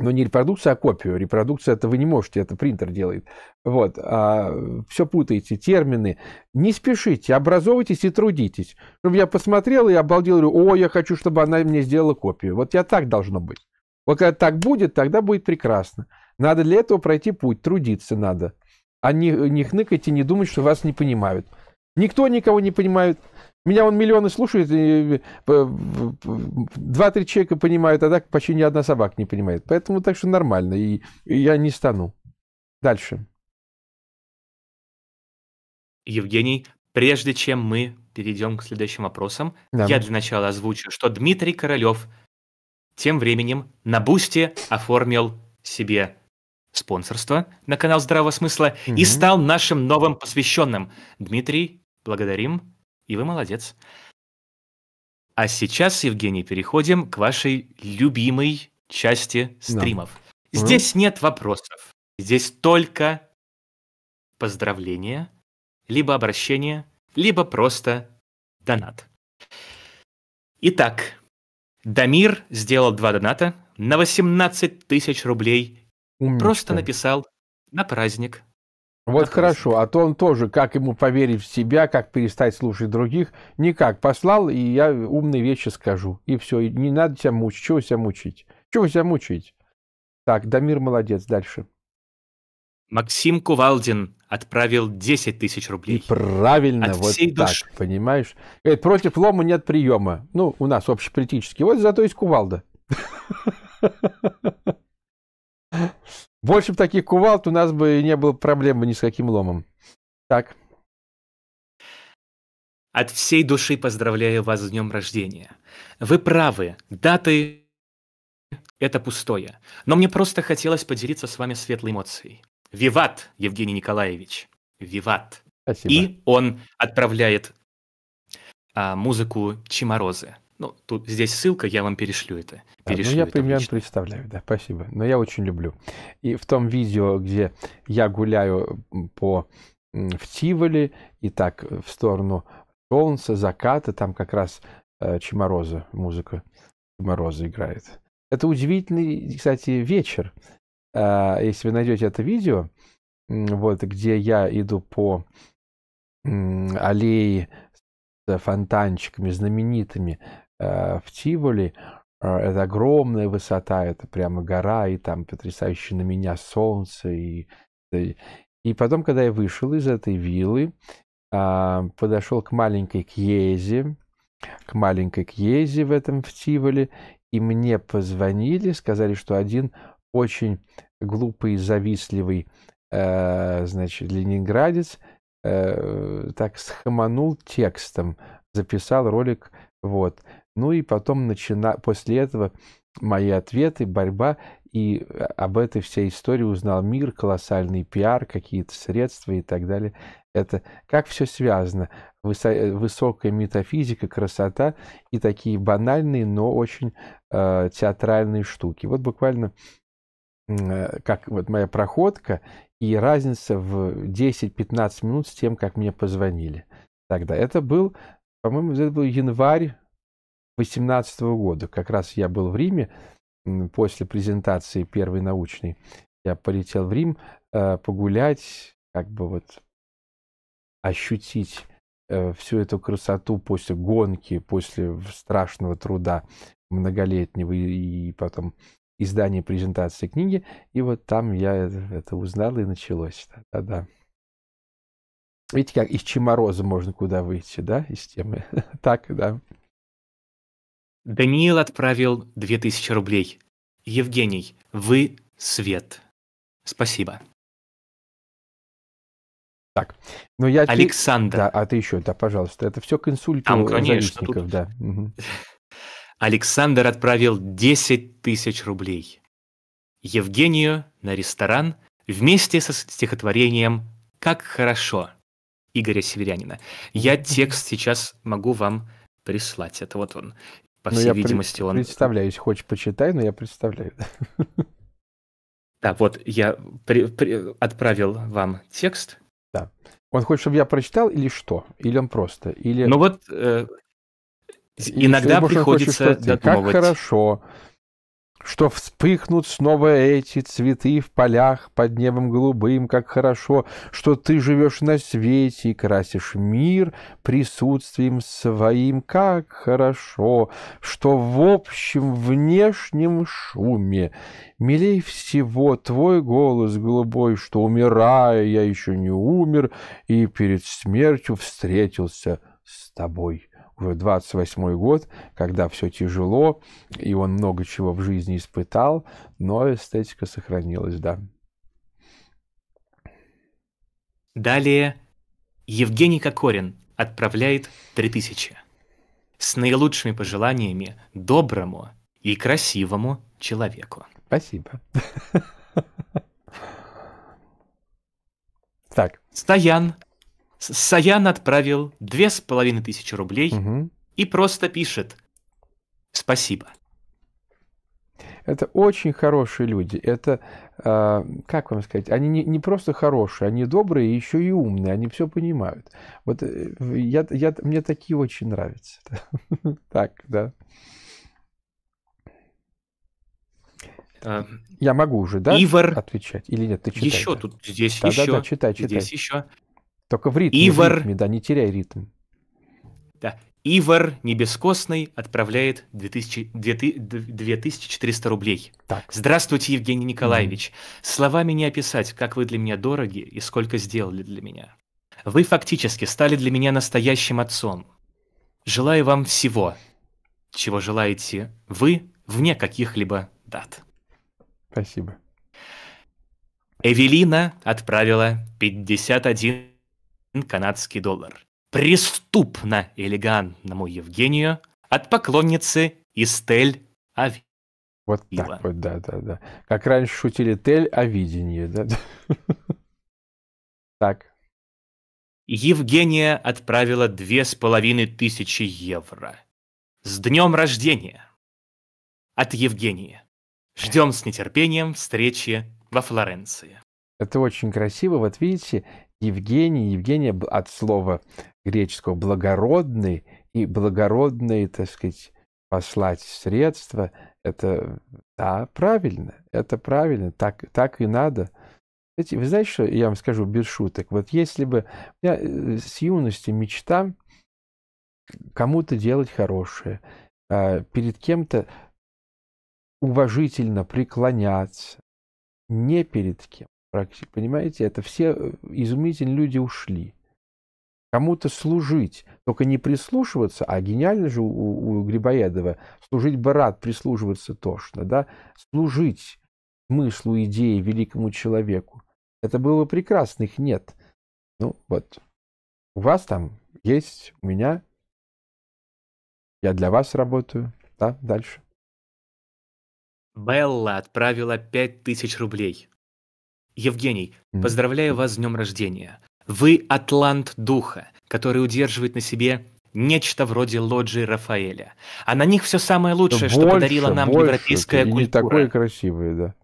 но не репродукция, а копию. Репродукция это вы не можете, это принтер делает. Вот. А, все путаете, термины. Не спешите, образовывайтесь и трудитесь. Чтобы я посмотрел и обалдел, говорю, о, я хочу, чтобы она мне сделала копию. Вот я так должно быть. Вот когда так будет, тогда будет прекрасно. Надо для этого пройти путь, трудиться надо. А не, не и не думать, что вас не понимают. Никто никого не понимает. Меня он миллионы слушает, э, два-три человека понимают, а так почти ни одна собака не понимает. Поэтому так что нормально, и, и я не стану. Дальше. Евгений, прежде чем мы перейдем к следующим вопросам, да. я для начала озвучу, что Дмитрий Королев тем временем на Бусте оформил себе спонсорство на канал Здравого Смысла mm и стал нашим новым посвященным. Дмитрий, Благодарим, и вы молодец. А сейчас, Евгений, переходим к вашей любимой части стримов. Да. Здесь mm. нет вопросов. Здесь только поздравления, либо обращение, либо просто донат. Итак, Дамир сделал два доната на 18 тысяч рублей. Умничка. Просто написал на праздник вот хорошо, а то он тоже, как ему поверить в себя, как перестать слушать других, никак послал, и я умные вещи скажу. И все, и не надо себя мучить, чего себя мучить? Чего себя мучить? Так, Дамир молодец, дальше. Максим Кувалдин отправил 10 тысяч рублей. И правильно, От вот всей так, души. понимаешь? Говорит, против лома нет приема. Ну, у нас общеполитический. Вот зато есть кувалда. Больше бы таких кувалд у нас бы не было проблем бы ни с каким ломом. Так. От всей души поздравляю вас с днем рождения. Вы правы, даты — это пустое. Но мне просто хотелось поделиться с вами светлой эмоцией. Виват, Евгений Николаевич. Виват. Спасибо. И он отправляет а, музыку Чиморозы. Ну, тут здесь ссылка, я вам перешлю это. Ну, перешлю а, ну, я это примерно лично. представляю, да, спасибо. Но я очень люблю. И в том видео, где я гуляю по в Тиволе и так э, в сторону солнца, заката, там как раз э, Чемороза, музыка Чемороза играет. Это удивительный, кстати, вечер. Э, если вы найдете это видео, вот, где я иду по э, аллее с фонтанчиками знаменитыми, Э, в Тиволи. А, это огромная высота, это прямо гора, и там потрясающе на меня солнце. И, э, и потом, когда я вышел из этой виллы, а, подошел к маленькой Кьезе, к маленькой Кьезе в этом в Тиволе, и мне позвонили, сказали, что один очень глупый, завистливый, э, значит, ленинградец так схаманул текстом, записал ролик вот. Ну и потом начина... после этого мои ответы, борьба, и э, об этой всей истории узнал мир, колоссальный пиар, какие-то средства и так далее. Это как все связано. Высо... Э, высокая метафизика, красота и такие банальные, но очень э, театральные штуки. Вот буквально э, как вот моя проходка и разница в 10-15 минут с тем, как мне позвонили тогда. Это был по-моему, это был январь 2018 года. Как раз я был в Риме после презентации первой научной. Я полетел в Рим э, погулять, как бы вот ощутить э, всю эту красоту после гонки, после страшного труда многолетнего и потом издания презентации книги. И вот там я это узнал и началось. Да-да. Видите, как из чемороза можно куда выйти, да, из темы. так, да. Даниил отправил 2000 рублей. Евгений, вы свет. Спасибо. Так, ну я... Александр. Да, а ты еще, да, пожалуйста. Это все к инсульту Там, конечно, тут... да. Александр отправил 10 тысяч рублей. Евгению на ресторан вместе со стихотворением «Как хорошо». Игоря Северянина. Я текст сейчас могу вам прислать. Это вот он. По ну, всей ну, видимости, он... Представляюсь, хочешь почитай, но я представляю. Да, вот я при, при, отправил вам текст. Да. Он хочет, чтобы я прочитал или что? Или он просто? Или... Ну вот э, иногда приходится может, додумывать. Как хорошо, что вспыхнут снова эти цветы в полях под небом голубым, как хорошо, что ты живешь на свете и красишь мир присутствием своим, как хорошо, что в общем внешнем шуме милей всего твой голос голубой, что, умирая, я еще не умер и перед смертью встретился с тобой уже 28 год, когда все тяжело, и он много чего в жизни испытал, но эстетика сохранилась, да. Далее Евгений Кокорин отправляет 3000. С наилучшими пожеланиями доброму и красивому человеку. Спасибо. Так. Стоян Саян отправил две с половиной тысячи рублей угу. и просто пишет «Спасибо». Это очень хорошие люди. Это, э, как вам сказать, они не, не просто хорошие, они добрые, еще и умные, они все понимают. Вот э, я, я, мне такие очень нравятся. Так, да. А, я могу уже, да, Ивар... отвечать? Или нет, ты читай. Еще да. тут, здесь да, еще. Да, да, читай, читай. Здесь еще. Только в ритме, Ивар... в ритме, да, не теряй ритм. Да. Ивар Небескосный отправляет 2000, 2400 рублей. Так. Здравствуйте, Евгений Николаевич. Mm. Словами не описать, как вы для меня дороги и сколько сделали для меня. Вы фактически стали для меня настоящим отцом. Желаю вам всего, чего желаете вы вне каких-либо дат. Спасибо. Эвелина отправила 51 канадский доллар. Преступно элегантному Евгению от поклонницы Истель Ави. Вот так вот, да-да-да. Как раньше шутили, Тель о видении, да? Так. Евгения отправила две с половиной тысячи евро. С днем рождения! От Евгения. Ждем с нетерпением встречи во Флоренции. Это очень красиво. Вот видите, Евгений, Евгения от слова греческого благородный и благородные, так сказать, послать средства, это, да, правильно, это правильно, так, так и надо. Знаете, вы знаете, что я вам скажу без шуток? Вот если бы... У меня э, с юности мечта кому-то делать хорошее, а, перед кем-то уважительно преклоняться, не перед кем практик. Понимаете, это все э, изумительные люди ушли. Кому-то служить, только не прислушиваться, а гениально же у, у Грибоедова служить бы рад, прислуживаться тошно, да? Служить смыслу, идеи, великому человеку. Это было бы прекрасно, их нет. Ну вот, у вас там есть, у меня, я для вас работаю, да, дальше. Белла отправила пять тысяч рублей. Евгений, mm. поздравляю вас с днем рождения. Вы атлант духа, который удерживает на себе нечто вроде лоджии Рафаэля. А на них все самое лучшее, больше, что подарила нам больше, европейская культура. не такой красивый, да.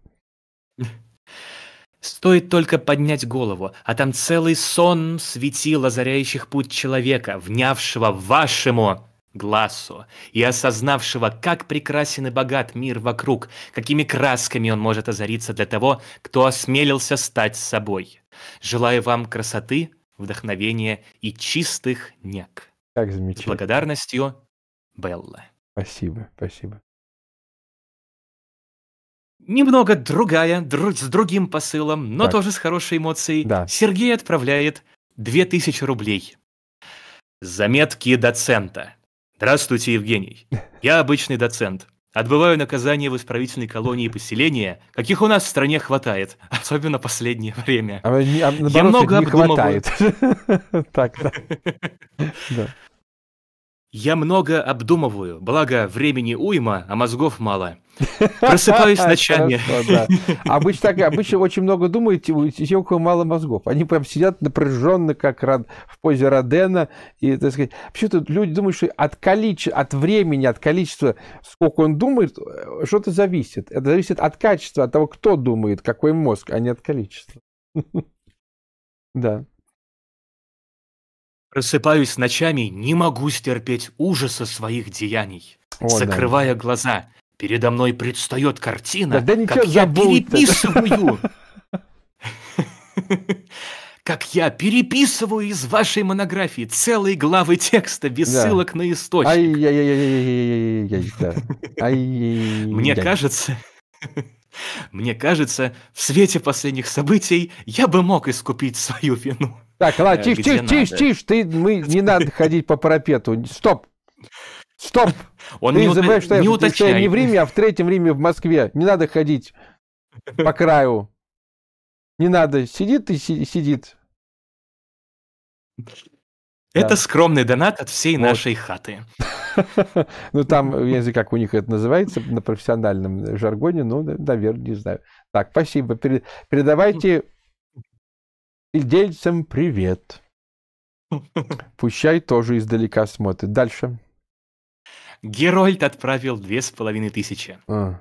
Стоит только поднять голову, а там целый сон светил озаряющих путь человека, внявшего вашему Глассу и осознавшего, как прекрасен и богат мир вокруг, какими красками он может озариться для того, кто осмелился стать собой. Желаю вам красоты, вдохновения и чистых нек. Как замечательно. С благодарностью, Белла. Спасибо, спасибо. Немного другая, друг, с другим посылом, но так. тоже с хорошей эмоцией. Да. Сергей отправляет 2000 рублей. Заметки доцента. Здравствуйте, Евгений. Я обычный доцент. Отбываю наказание в исправительной колонии поселения, каких у нас в стране хватает, особенно последнее время. А, не, а, наоборот, Я много не обдумываю... хватает. Так, да. Я много обдумываю, благо времени уйма, а мозгов мало – Просыпаюсь ночами. Обычно так, обычно очень много думают у тех, у мало мозгов. Они прям сидят напряженно, как в позе Родена, и, так сказать, вообще тут люди думают, что от количества, от времени, от количества, сколько он думает, э, что-то зависит. Это зависит от качества, от того, кто думает, какой мозг, а не от количества. Да. Просыпаюсь ночами, не могу стерпеть ужаса своих деяний. О, Закрывая да. глаза, Передо мной предстает картина, да, да как я переписываю. Как я переписываю из вашей монографии целые главы текста без ссылок на источник. Мне кажется, мне кажется, в свете последних событий я бы мог искупить свою вину. Так, ладно, тише, тише, тише, тише, ты, мы, не надо ходить по парапету. Стоп! Стоп! Он Ты не, забываешь, что не я, уточняет. Я не в Риме, а в Третьем Риме в Москве. Не надо ходить по краю. Не надо. Сидит и сидит. Это да. скромный донат от всей вот. нашей хаты. Ну, там, я не знаю, как у них это называется на профессиональном жаргоне, ну, наверное, не знаю. Так, спасибо. Передавайте сидельцам привет. Пущай тоже издалека смотрит. Дальше. Герольд отправил две с половиной тысячи. А.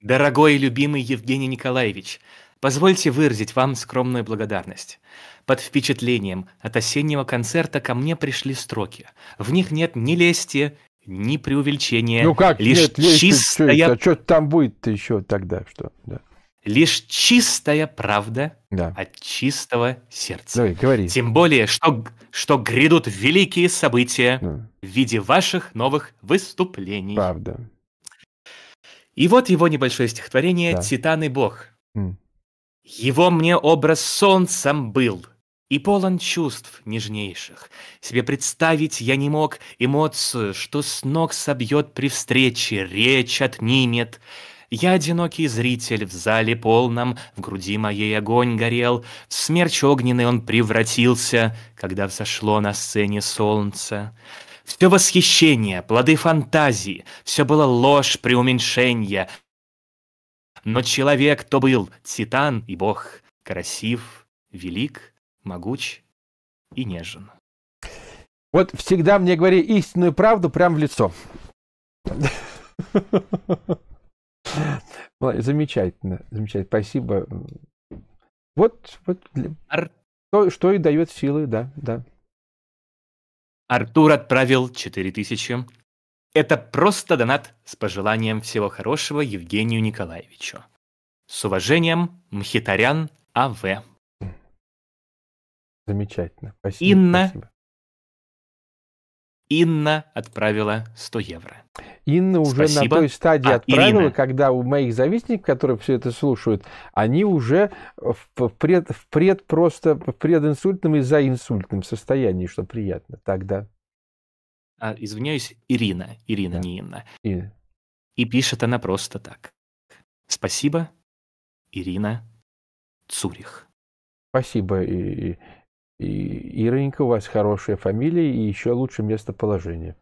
Дорогой и любимый Евгений Николаевич, позвольте выразить вам скромную благодарность. Под впечатлением от осеннего концерта ко мне пришли строки. В них нет ни лести, ни преувеличения. Ну как, лишь нет, лести, чистая... Что, А что там будет-то еще тогда? Что? Да лишь чистая правда да. от чистого сердца. Давай, говори. Тем более, что, что грядут великие события да. в виде ваших новых выступлений. Правда. И вот его небольшое стихотворение да. «Титан и Бог». М. «Его мне образ солнцем был, и полон чувств нежнейших. Себе представить я не мог эмоцию, что с ног собьет при встрече, речь отнимет». Я одинокий зритель в зале полном, в груди моей огонь горел, в смерч огненный он превратился, когда взошло на сцене солнце. Все восхищение, плоды фантазии, все было ложь, преуменьшение. Но человек то был титан и бог, красив, велик, могуч и нежен. Вот всегда мне говори истинную правду прямо в лицо. Замечательно, замечательно. Спасибо. Вот, вот Ар... то, что и дает силы, да, да. Артур отправил 4000. Это просто донат с пожеланием всего хорошего Евгению Николаевичу. С уважением, Мхитарян А.В. Замечательно. Спасибо. Инна спасибо. Инна отправила 100 евро. Инна уже на той стадии а, отправила, Ирина. когда у моих завистников, которые все это слушают, они уже в, пред, в пред просто в прединсультном и заинсультном состоянии, что приятно тогда. А, извиняюсь, Ирина. Ирина, да. не Инна. И... и пишет она просто так. Спасибо, Ирина Цурих. Спасибо, и, и, и, Ироненько, у вас хорошая фамилия и еще лучше местоположение.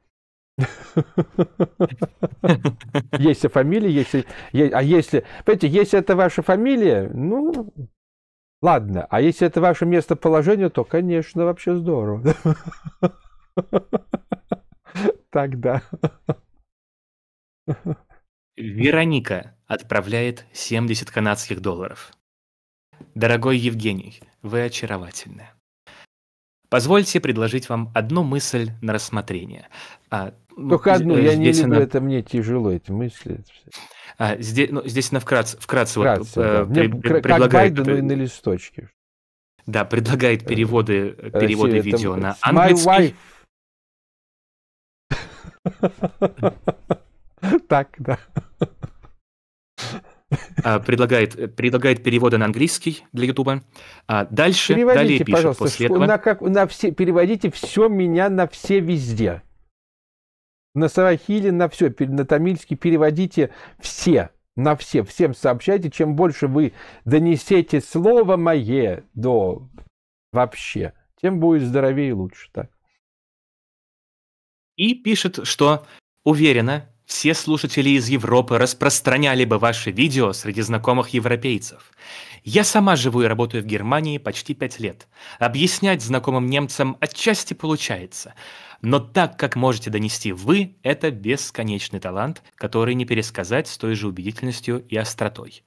Если фамилия, если... А если... Понимаете, если это ваша фамилия, ну... Ладно, а если это ваше местоположение, то, конечно, вообще здорово. Тогда. Вероника отправляет 70 канадских долларов. Дорогой Евгений, вы очаровательны. Позвольте предложить вам одну мысль на рассмотрение. А, ну, Только одну, э, я не люблю, она... это мне тяжело, эти мысли. А, здесь, ну, здесь она вкратце, вкратце, вкратце вот, э, да. мне, при, как Байдену при... и на листочке. Да, предлагает э, переводы, переводы это, видео на английский. так, да. А, предлагает, предлагает переводы на английский для Ютуба. А, дальше переводите, далее пишет пожалуйста, после этого. На как, на все, переводите все меня на все везде. На Сарахиле, на все, на тамильский переводите все, на все, всем сообщайте. Чем больше вы донесете слово мое до вообще, тем будет здоровее и лучше. Так. И пишет, что уверена, все слушатели из Европы распространяли бы ваши видео среди знакомых европейцев. Я сама живу и работаю в Германии почти пять лет. Объяснять знакомым немцам отчасти получается. Но так, как можете донести вы, это бесконечный талант, который не пересказать с той же убедительностью и остротой.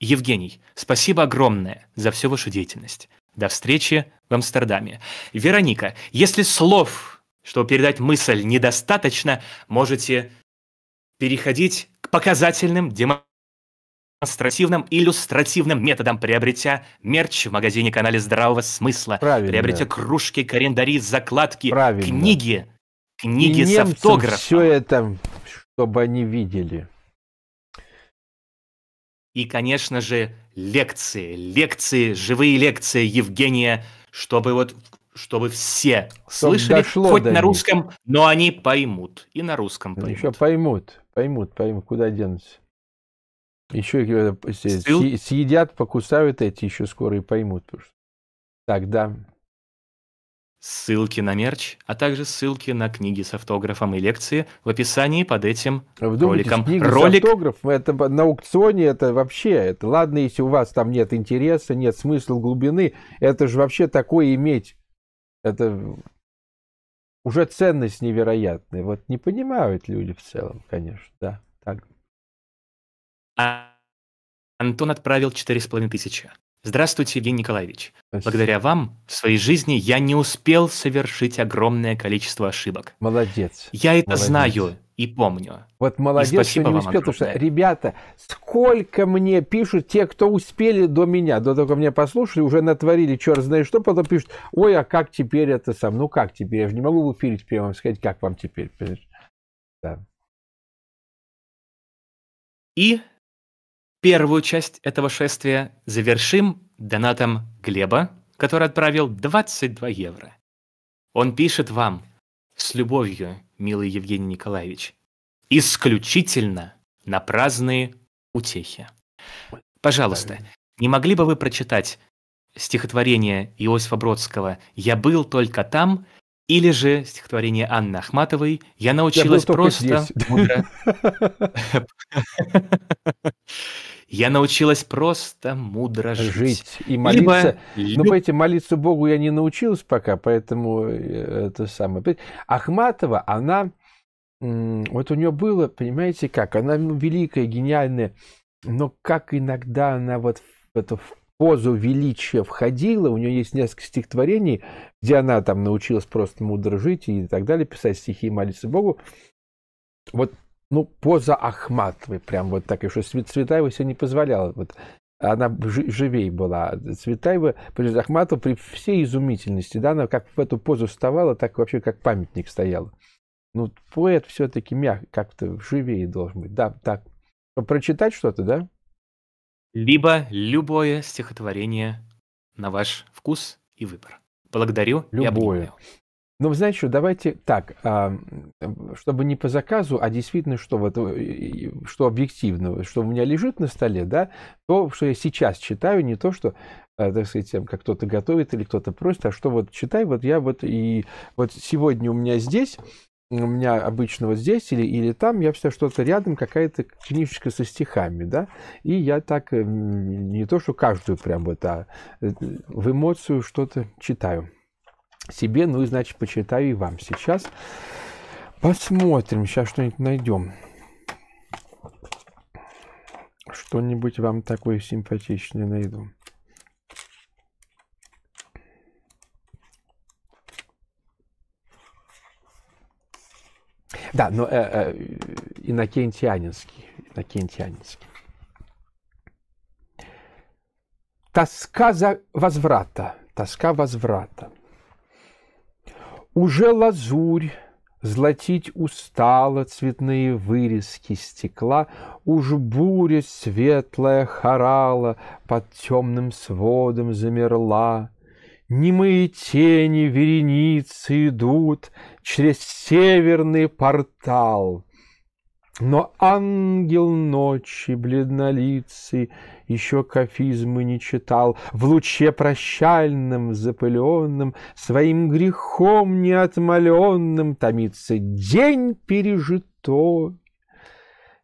Евгений, спасибо огромное за всю вашу деятельность. До встречи в Амстердаме. Вероника, если слов чтобы передать мысль, недостаточно, можете переходить к показательным демонстративным, иллюстративным методам, приобретя мерч в магазине канале здравого смысла, Правильно. приобретя кружки, календари, закладки, Правильно. книги, книги И с автографом. все это, чтобы они видели. И, конечно же, лекции, лекции, живые лекции Евгения, чтобы вот чтобы все чтобы слышали, хоть на них. русском, но они поймут. И на русском поймут. Еще поймут. Поймут, поймут, куда денутся. Еще э, э, Стил? съедят, покусают эти еще скоро и поймут. Потому что... Тогда... Ссылки на мерч, а также ссылки на книги с автографом и лекции в описании под этим а Вдумайтесь, роликом. Книга Ролик... с автографом, это на аукционе, это вообще, это ладно, если у вас там нет интереса, нет смысла, глубины, это же вообще такое иметь. Это уже ценность невероятная. Вот не понимают люди в целом, конечно, да. Так. А Антон отправил 4,5 тысячи. Здравствуйте, Евгений Николаевич. Спасибо. Благодаря вам в своей жизни я не успел совершить огромное количество ошибок. Молодец. Я это Молодец. знаю и помню. Вот молодец, что не успел, потому что, ребята, сколько мне пишут те, кто успели до меня, до того, как меня послушали, уже натворили черт знает что, потом пишут, ой, а как теперь это сам, ну как теперь, я же не могу в эфире теперь вам сказать, как вам теперь. Да. И первую часть этого шествия завершим донатом Глеба, который отправил 22 евро. Он пишет вам – с любовью, милый Евгений Николаевич. Исключительно на праздные утехи. Пожалуйста, не могли бы вы прочитать стихотворение Иосифа Бродского «Я был только там» или же стихотворение Анны Ахматовой «Я научилась Я просто мудро...» Я научилась просто мудро жить. Жить и молиться. Либо... Ну, понимаете, молиться Богу я не научилась пока, поэтому э, это самое. Ахматова, она... Вот у нее было, понимаете, как? Она ну, великая, гениальная, но как иногда она вот в эту позу величия входила. У нее есть несколько стихотворений, где она там научилась просто мудро жить и так далее, писать стихи и молиться Богу. Вот ну, поза Ахматовой, прям вот так, что Цветаева все не позволяла. Вот она живей была. Цветаева, Ахматова при всей изумительности, да, она как в эту позу вставала, так вообще как памятник стояла. Ну, поэт все-таки мягко, как-то живее должен быть. Да, так. Прочитать что-то, да? Либо любое стихотворение на ваш вкус и выбор. Благодарю любое. и обнимаю. Но ну, вы знаете что, давайте так, а, чтобы не по заказу, а действительно, что, вот, э, что объективно, что у меня лежит на столе, да, то, что я сейчас читаю, не то, что, э, так сказать, как кто-то готовит или кто-то просит, а что вот читай, вот я вот и вот сегодня у меня здесь, у меня обычно вот здесь или, или там, я всегда что-то рядом, какая-то книжечка со стихами, да, и я так э, не то, что каждую прям вот, а в эмоцию что-то читаю себе, ну и, значит, почитаю и вам сейчас. Посмотрим, сейчас что-нибудь найдем. Что-нибудь вам такое симпатичное найду. Да, но ну, э, э, инокентианинский. Инокентианинский. Тоска за возврата. Тоска возврата. Уже лазурь Златить устала цветные вырезки стекла, Уж буря светлая хорала Под темным сводом замерла. Немые тени вереницы идут Через северный портал — но ангел ночи, бледнолицый, Еще кафизмы не читал, В луче прощальном, запыленном, Своим грехом неотмоленным Томится день пережитой.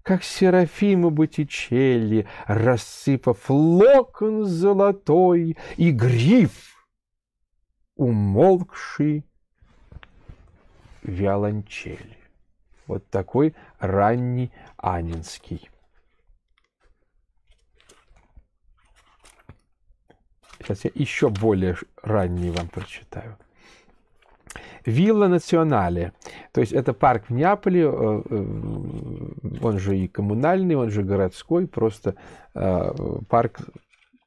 Как Серафима Боттичелли, Рассыпав локон золотой И гриф, умолкший виолончели. Вот такой ранний Анинский. Сейчас я еще более ранний вам прочитаю. Вилла Национале, то есть это парк в Неаполе, э, э, он же и коммунальный, он же городской, просто э, парк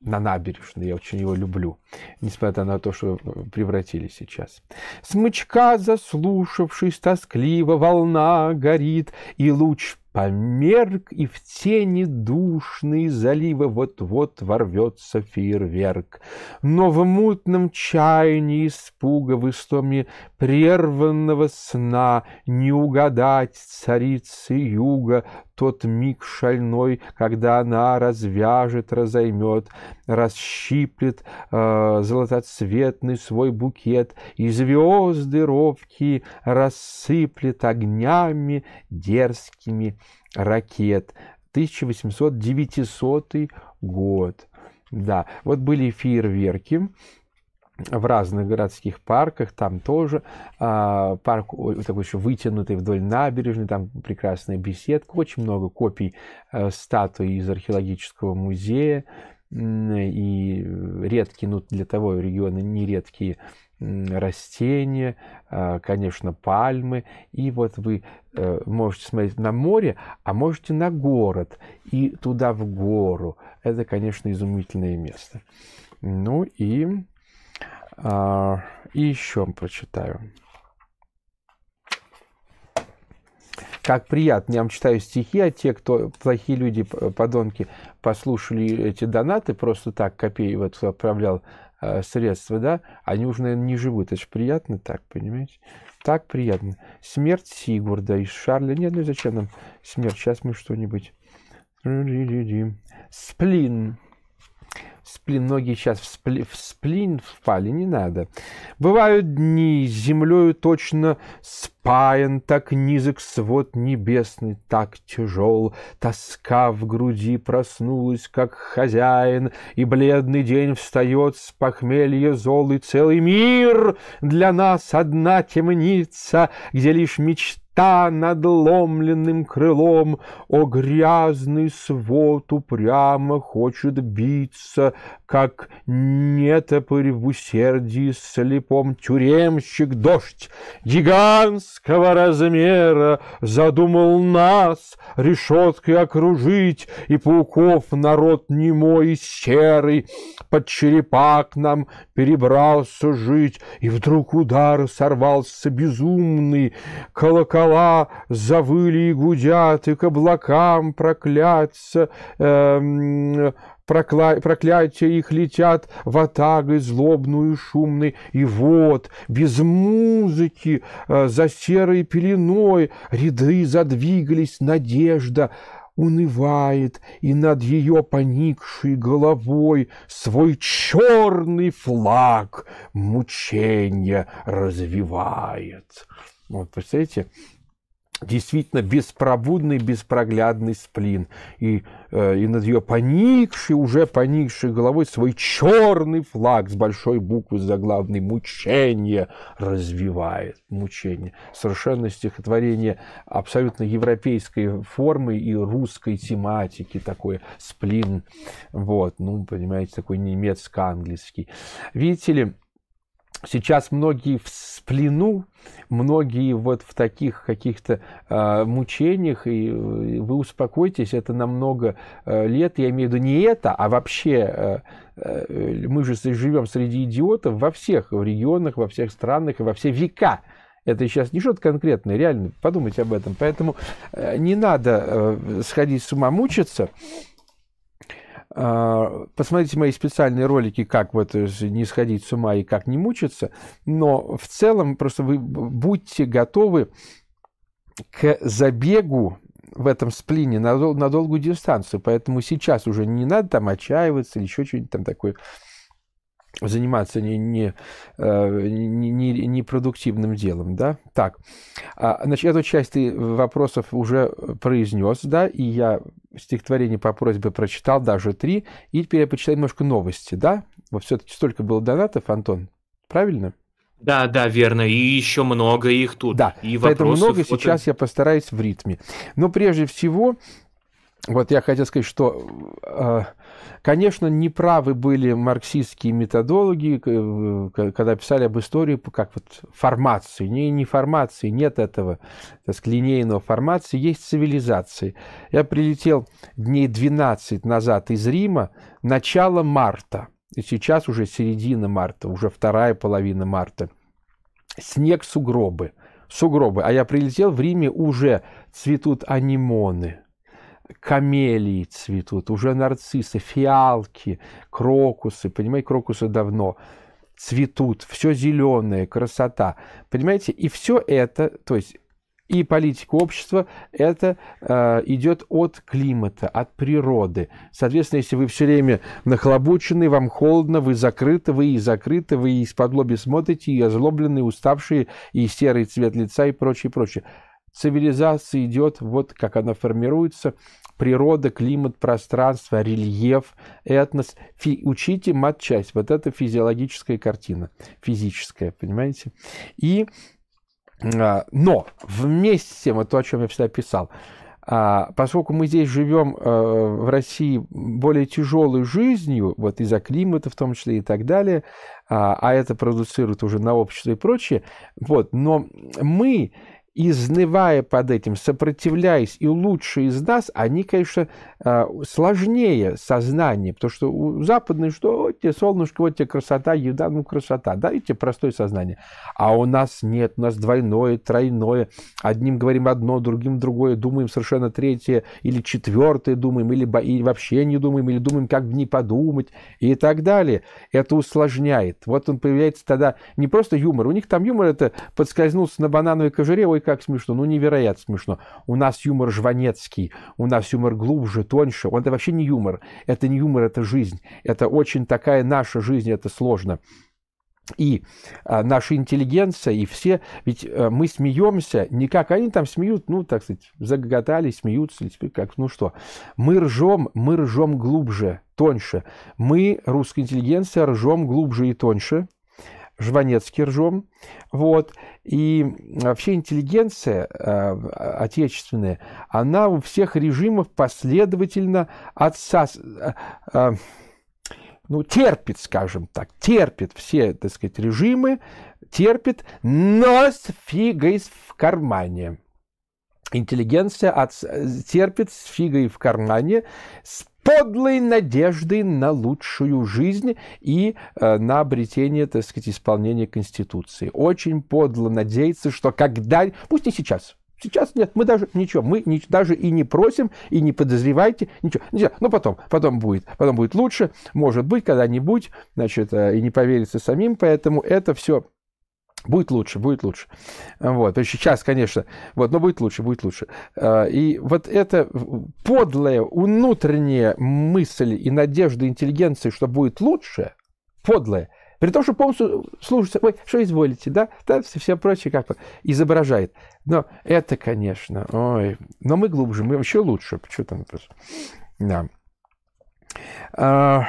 на набережной. Я очень его люблю, несмотря на то, что э, превратили сейчас. Смычка, заслушавшись, тоскливо волна горит, и луч Померк и в тени душные залива вот-вот ворвется фейерверк. Но в мутном чаянии испуга в истоме прерванного сна не угадать царицы юга тот миг шальной, когда она развяжет, разоймет, расщиплет э, золотоцветный свой букет, и звезды ровкие рассыплет огнями дерзкими ракет. 1800-900 год. Да, вот были фейерверки в разных городских парках, там тоже а, парк такой еще вытянутый вдоль набережной, там прекрасная беседка, очень много копий а, э, статуи из археологического музея и редкие, ну для того региона нередкие растения, а, конечно, пальмы. И вот вы э, можете смотреть на море, а можете на город и туда в гору. Это, конечно, изумительное место. Ну и, а, и еще прочитаю. как приятно. Я вам читаю стихи, а те, кто плохие люди, подонки, послушали эти донаты, просто так Копей вот отправлял Э, средства, да, они уже, наверное, не живут. Это же приятно так, понимаете? Так приятно. Смерть Сигурда и Шарля. Нет, ну зачем нам смерть? Сейчас мы что-нибудь... Сплин. Сплин, ноги сейчас в, спли, в сплин впали, не надо. Бывают дни, с землею точно спаян, так низок свод небесный, так тяжел. Тоска в груди проснулась, как хозяин, и бледный день встает с похмелья зол, и целый мир для нас одна темница, где лишь мечта та надломленным крылом, О, грязный свод упрямо хочет биться, Как нетопырь в усердии слепом тюремщик дождь Гигантского размера задумал нас решеткой окружить, И пауков народ немой и серый под черепак нам перебрался жить, И вдруг удар сорвался безумный, колокол колокола завыли и гудят, и к облакам проклятся, э, эм, проклятия их летят ватагой злобную и шумной. И вот, без музыки, э, за серой пеленой, ряды задвигались, надежда унывает, и над ее поникшей головой свой черный флаг мучения развивает. Вот, представляете, действительно беспробудный, беспроглядный сплин. И, э, и над ее поникшей, уже поникшей головой свой черный флаг с большой буквы заглавной «Мучение» развивает. Мучение. Совершенно стихотворение абсолютно европейской формы и русской тематики. Такой сплин. Вот, ну, понимаете, такой немецко-английский. Видите ли, Сейчас многие в плену, многие вот в таких каких-то э, мучениях, и э, вы успокойтесь, это на много э, лет, я имею в виду не это, а вообще э, э, мы же живем среди идиотов во всех регионах, во всех странах и во все века. Это сейчас не что-то конкретное, реально, подумайте об этом. Поэтому э, не надо э, сходить с ума мучиться. А, посмотрите мои специальные ролики, как вот не сходить с ума и как не мучиться. Но в целом просто вы будьте готовы к забегу в этом сплине на, дол на долгую дистанцию. Поэтому сейчас уже не надо там отчаиваться или еще что-нибудь там такое заниматься э, не, не, не, не продуктивным делом, да? Так, а, значит, эту часть ты вопросов уже произнес, да, и я стихотворение по просьбе прочитал, даже три, и теперь я почитаю немножко новости, да? Вот все-таки столько было донатов, Антон, правильно? Да, да, верно. И еще много их тут. Да, и поэтому много вот... сейчас я постараюсь в ритме. Но прежде всего, вот я хотел сказать, что э, Конечно, неправы были марксистские методологи, э, когда писали об истории как вот формации. Не, не формации, нет этого так сказать, линейного формации, есть цивилизации. Я прилетел дней 12 назад из Рима, начало марта. И сейчас уже середина марта, уже вторая половина марта. Снег, сугробы. Сугробы. А я прилетел, в Риме уже цветут анимоны – камелии цветут, уже нарциссы, фиалки, крокусы. Понимаете, крокусы давно цветут, все зеленое, красота. Понимаете, и все это, то есть и политика общества, это э, идет от климата, от природы. Соответственно, если вы все время нахлобучены, вам холодно, вы закрыты, вы и закрыты, вы из-под лоби смотрите, и озлобленные, уставшие, и серый цвет лица, и прочее, прочее. Цивилизация идет, вот как она формируется, природа, климат, пространство, рельеф, этнос. Фи, учите матчасть. Вот это физиологическая картина, физическая, понимаете? И, а, но вместе с тем, это то, о чем я всегда писал, а, поскольку мы здесь живем э, в России более тяжелой жизнью, вот из-за климата в том числе и так далее, а, а это продуцирует уже на общество и прочее, вот, но мы изнывая под этим, сопротивляясь, и лучшие из нас, они, конечно, э, сложнее сознание, потому что у западной, что вот тебе солнышко, вот тебе красота, еда, ну красота, да, и тебе простое сознание. А у нас нет, у нас двойное, тройное, одним говорим одно, другим другое, думаем совершенно третье, или четвертое думаем, или, или вообще не думаем, или думаем, как бы не подумать, и так далее. Это усложняет. Вот он появляется тогда не просто юмор, у них там юмор это подскользнулся на банановой кожуре, ой, как смешно, ну невероятно смешно. У нас юмор жванецкий, у нас юмор глубже, тоньше. Он это вообще не юмор. Это не юмор, это жизнь. Это очень такая наша жизнь, это сложно. И а, наша интеллигенция, и все, ведь а, мы смеемся, не как они там смеют, ну, так сказать, загоготали, смеются, теперь как, ну что. Мы ржем, мы ржем глубже, тоньше. Мы, русская интеллигенция, ржем глубже и тоньше, Жванецкий киржом, Вот. И а, вообще интеллигенция а, отечественная, она у всех режимов последовательно отсас... А, ну, терпит, скажем так, терпит все, так сказать, режимы, терпит, но с фигой в кармане. Интеллигенция от, терпит с фигой в кармане, с подлой надежды на лучшую жизнь и э, на обретение, так сказать, исполнения Конституции. Очень подло надеяться, что когда... Пусть не сейчас. Сейчас нет, мы даже ничего, мы не, даже и не просим, и не подозревайте, ничего. ничего. ну потом, потом будет, потом будет лучше, может быть, когда-нибудь, значит, э, и не поверится самим, поэтому это все Будет лучше, будет лучше. Вот. Сейчас, конечно, вот, но будет лучше, будет лучше. А, и вот эта подлая внутренняя мысль и надежда интеллигенции, что будет лучше, подлая, при том, что полностью служится, ой, что изволите, да, да, все, все прочее как бы изображает. Но это, конечно, ой, но мы глубже, мы еще лучше, что там, да. А,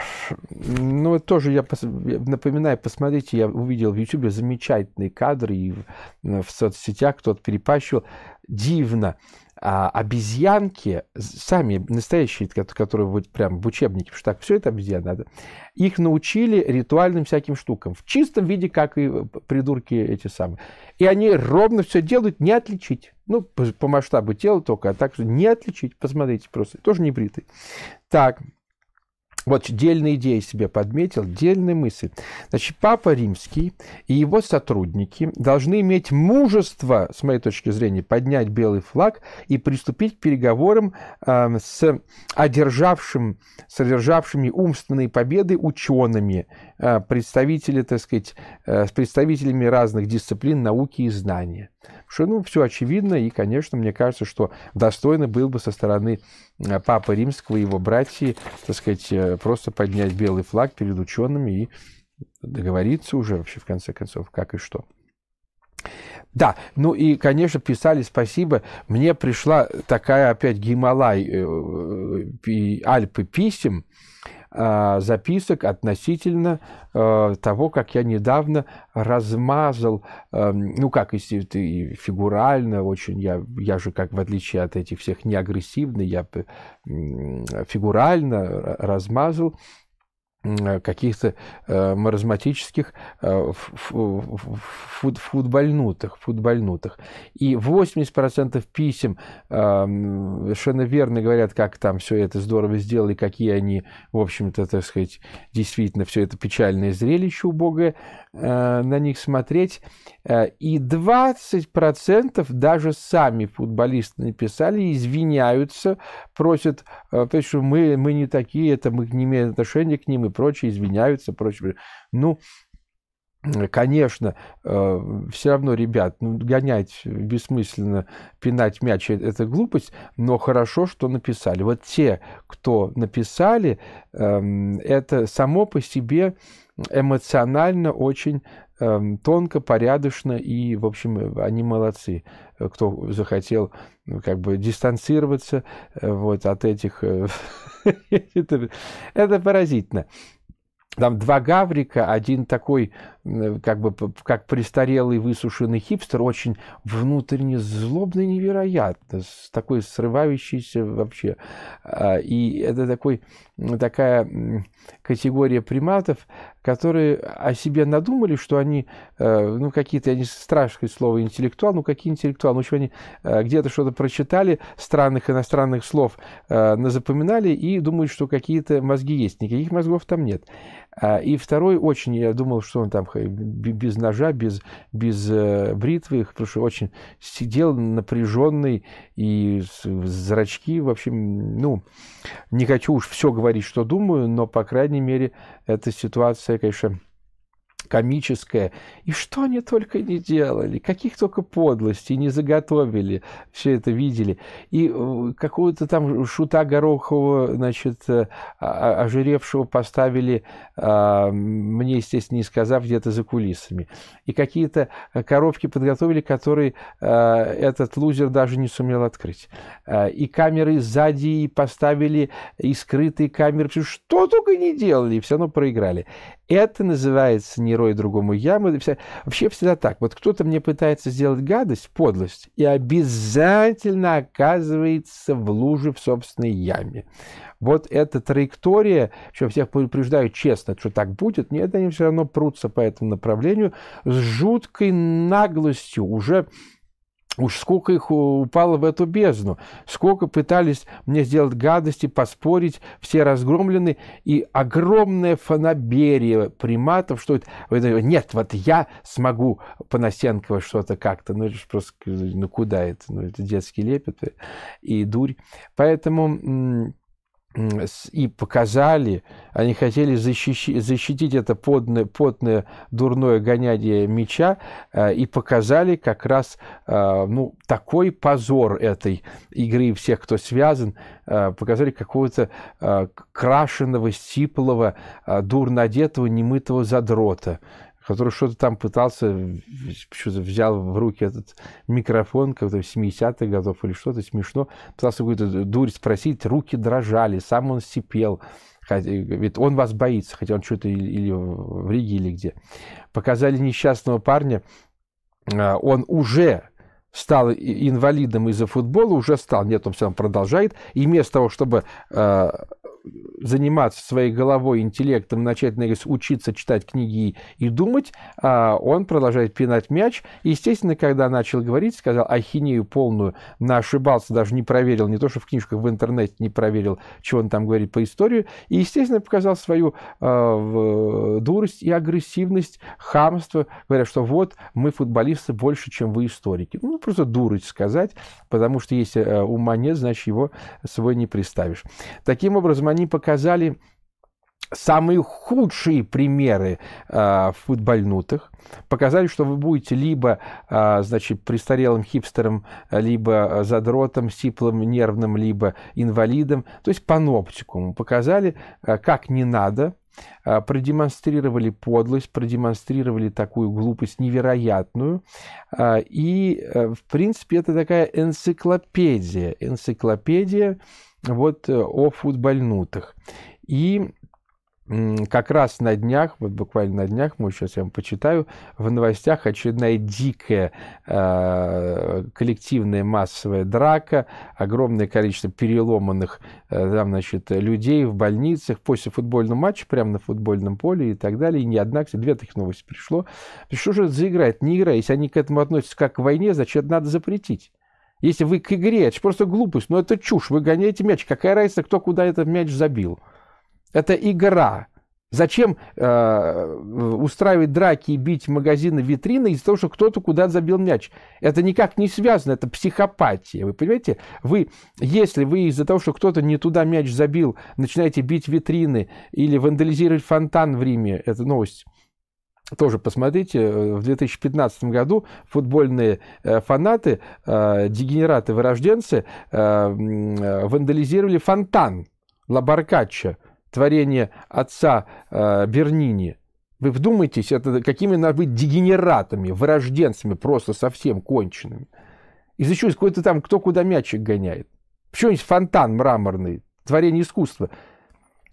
ну, тоже я пос... напоминаю, посмотрите, я увидел в YouTube замечательные кадры, и в, э, в соцсетях кто-то перепащивал. Дивно. А обезьянки, сами настоящие, которые вот прям в учебнике, потому что так все это обезьяна, да? их научили ритуальным всяким штукам. В чистом виде, как и э, придурки эти самые. И они ровно все делают, не отличить. Ну, по, по масштабу тела только, а так не отличить. Посмотрите просто. Тоже не бритый. Так, вот дельные идеи себе подметил, дельные мысли. Значит, Папа Римский и его сотрудники должны иметь мужество, с моей точки зрения, поднять белый флаг и приступить к переговорам э, с, одержавшим, с умственные победы учеными, Э, представители, так сказать, э, с представителями разных дисциплин науки и знания. что, ну, все очевидно, и, конечно, мне кажется, что достойно было бы со стороны э, Папы Римского и его братьев, так сказать, просто поднять белый флаг перед учеными и договориться уже вообще, в конце концов, как и что. Да, ну и, конечно, писали спасибо. Мне пришла такая опять Гималай и Альпы писем, а, записок относительно э, того, как я недавно размазал, эм, ну как, если ты фигурально очень, я, я же как в отличие от этих всех не агрессивный, я фигурально э, размазал Э, каких-то э, маразматических э, футбольнутых, футбольнутых. И 80% писем э, совершенно верно говорят, как там все это здорово сделали, какие они, в общем-то, так сказать, действительно все это печальное зрелище убогое, э, на них смотреть. И 20% даже сами футболисты написали, извиняются, просят, потому что мы, мы не такие, это мы не имеем отношения к ним, и прочее, извиняются, прочее. Ну, Конечно, э, все равно, ребят, ну, гонять э, бессмысленно, пинать мяч – э, это глупость, но хорошо, что написали. Вот те, кто написали, эм, это само по себе эмоционально очень эм, тонко, порядочно, и, в общем, они молодцы. Э, кто захотел ну, как бы дистанцироваться э, вот, от этих... Э, это поразительно. Там два гаврика, один такой как бы как престарелый высушенный хипстер, очень внутренне злобный невероятно, с такой срывающийся вообще. А, и это такой, такая категория приматов, которые о себе надумали, что они, э, ну, какие-то, они страшные слова интеллектуал, ну, какие интеллектуалы, ну, в они э, где-то что-то прочитали, странных иностранных слов на э, запоминали и думают, что какие-то мозги есть. Никаких мозгов там нет. А, и второй очень, я думал, что он там без ножа, без, без э, бритвы, потому что очень сидел напряженный, и зрачки, в общем, ну, не хочу уж все говорить, что думаю, но, по крайней мере, эта ситуация, конечно, комическое. И что они только не делали, каких только подлостей не заготовили, все это видели. И э, какого-то там шута горохового, значит, э, а, а, ожиревшего поставили, а, мне, естественно, не сказав, где-то за кулисами. И какие-то э, коробки подготовили, которые этот лузер даже не сумел открыть. И камеры сзади и поставили, и скрытые камеры. Что только не делали, и все равно проиграли. Это называется не не рой другому ямы. Вся... Вообще всегда так. Вот кто-то мне пытается сделать гадость, подлость, и обязательно оказывается в луже в собственной яме. Вот эта траектория, причем всех предупреждаю честно, что так будет, нет, они все равно прутся по этому направлению с жуткой наглостью, уже Уж сколько их упало в эту бездну, сколько пытались мне сделать гадости, поспорить, все разгромлены, и огромное фанаберие приматов, что это, нет, вот я смогу понастенковать что-то как-то, ну это же просто, ну куда это, ну это детский лепет и дурь. Поэтому и показали, они хотели защищи, защитить это подное, потное дурное гоняние меча э, и показали как раз э, ну, такой позор этой игры и всех, кто связан, э, показали какого-то крашеного, стиплого, дурно одетого, немытого задрота, который что-то там пытался, что-то взял в руки этот микрофон, как-то в 70-х годов или что-то смешно, пытался какую-то дурь спросить, руки дрожали, сам он сипел, ведь он вас боится, хотя он что-то или в Риге, или где. Показали несчастного парня, а, он уже стал инвалидом из-за футбола, уже стал, нет, он все равно продолжает, и вместо того, чтобы э, заниматься своей головой, интеллектом, начать, наконец, учиться читать книги и думать, э, он продолжает пинать мяч. естественно, когда начал говорить, сказал ахинею полную, ошибался, даже не проверил, не то что в книжках, в интернете не проверил, чего он там говорит по истории, и, естественно, показал свою э, дурость и агрессивность, хамство, говоря, что вот мы футболисты больше, чем вы историки. Ну, просто дурость сказать, потому что если э, ума нет, значит, его свой не представишь. Таким образом, они показали самые худшие примеры э, футбольнутых, показали, что вы будете либо, э, значит, престарелым хипстером, либо э, задротом, сиплым, нервным, либо инвалидом, то есть паноптикум. Показали, э, как не надо, а, продемонстрировали подлость, продемонстрировали такую глупость невероятную. А, и, э, в принципе, это такая энциклопедия, энциклопедия вот э, о футбольнутых. И как раз на днях, вот буквально на днях, мы сейчас я вам почитаю, в новостях очередная дикая э, коллективная массовая драка, огромное количество переломанных э, там, значит, людей в больницах после футбольного матча, прямо на футбольном поле и так далее. И не одна, кстати, две таких новости пришло. Что же это за игра? Это не игра. Если они к этому относятся как к войне, значит, это надо запретить. Если вы к игре, это же просто глупость, но ну, это чушь. Вы гоняете мяч. Какая разница, кто куда этот мяч забил? Это игра. Зачем э, устраивать драки и бить магазины витрины из-за того, что кто-то куда-то забил мяч? Это никак не связано, это психопатия. Вы понимаете? Вы, если вы из-за того, что кто-то не туда мяч забил, начинаете бить витрины или вандализировать фонтан в Риме, это новость тоже посмотрите, э, в 2015 году футбольные э, фанаты, э, дегенераты-вырожденцы вандализировали фонтан Лабаркача творение отца э, Бернини. Вы вдумайтесь, это какими надо быть дегенератами, вырожденцами, просто совсем конченными. И еще из какой-то там кто куда мячик гоняет. почему есть фонтан мраморный, творение искусства.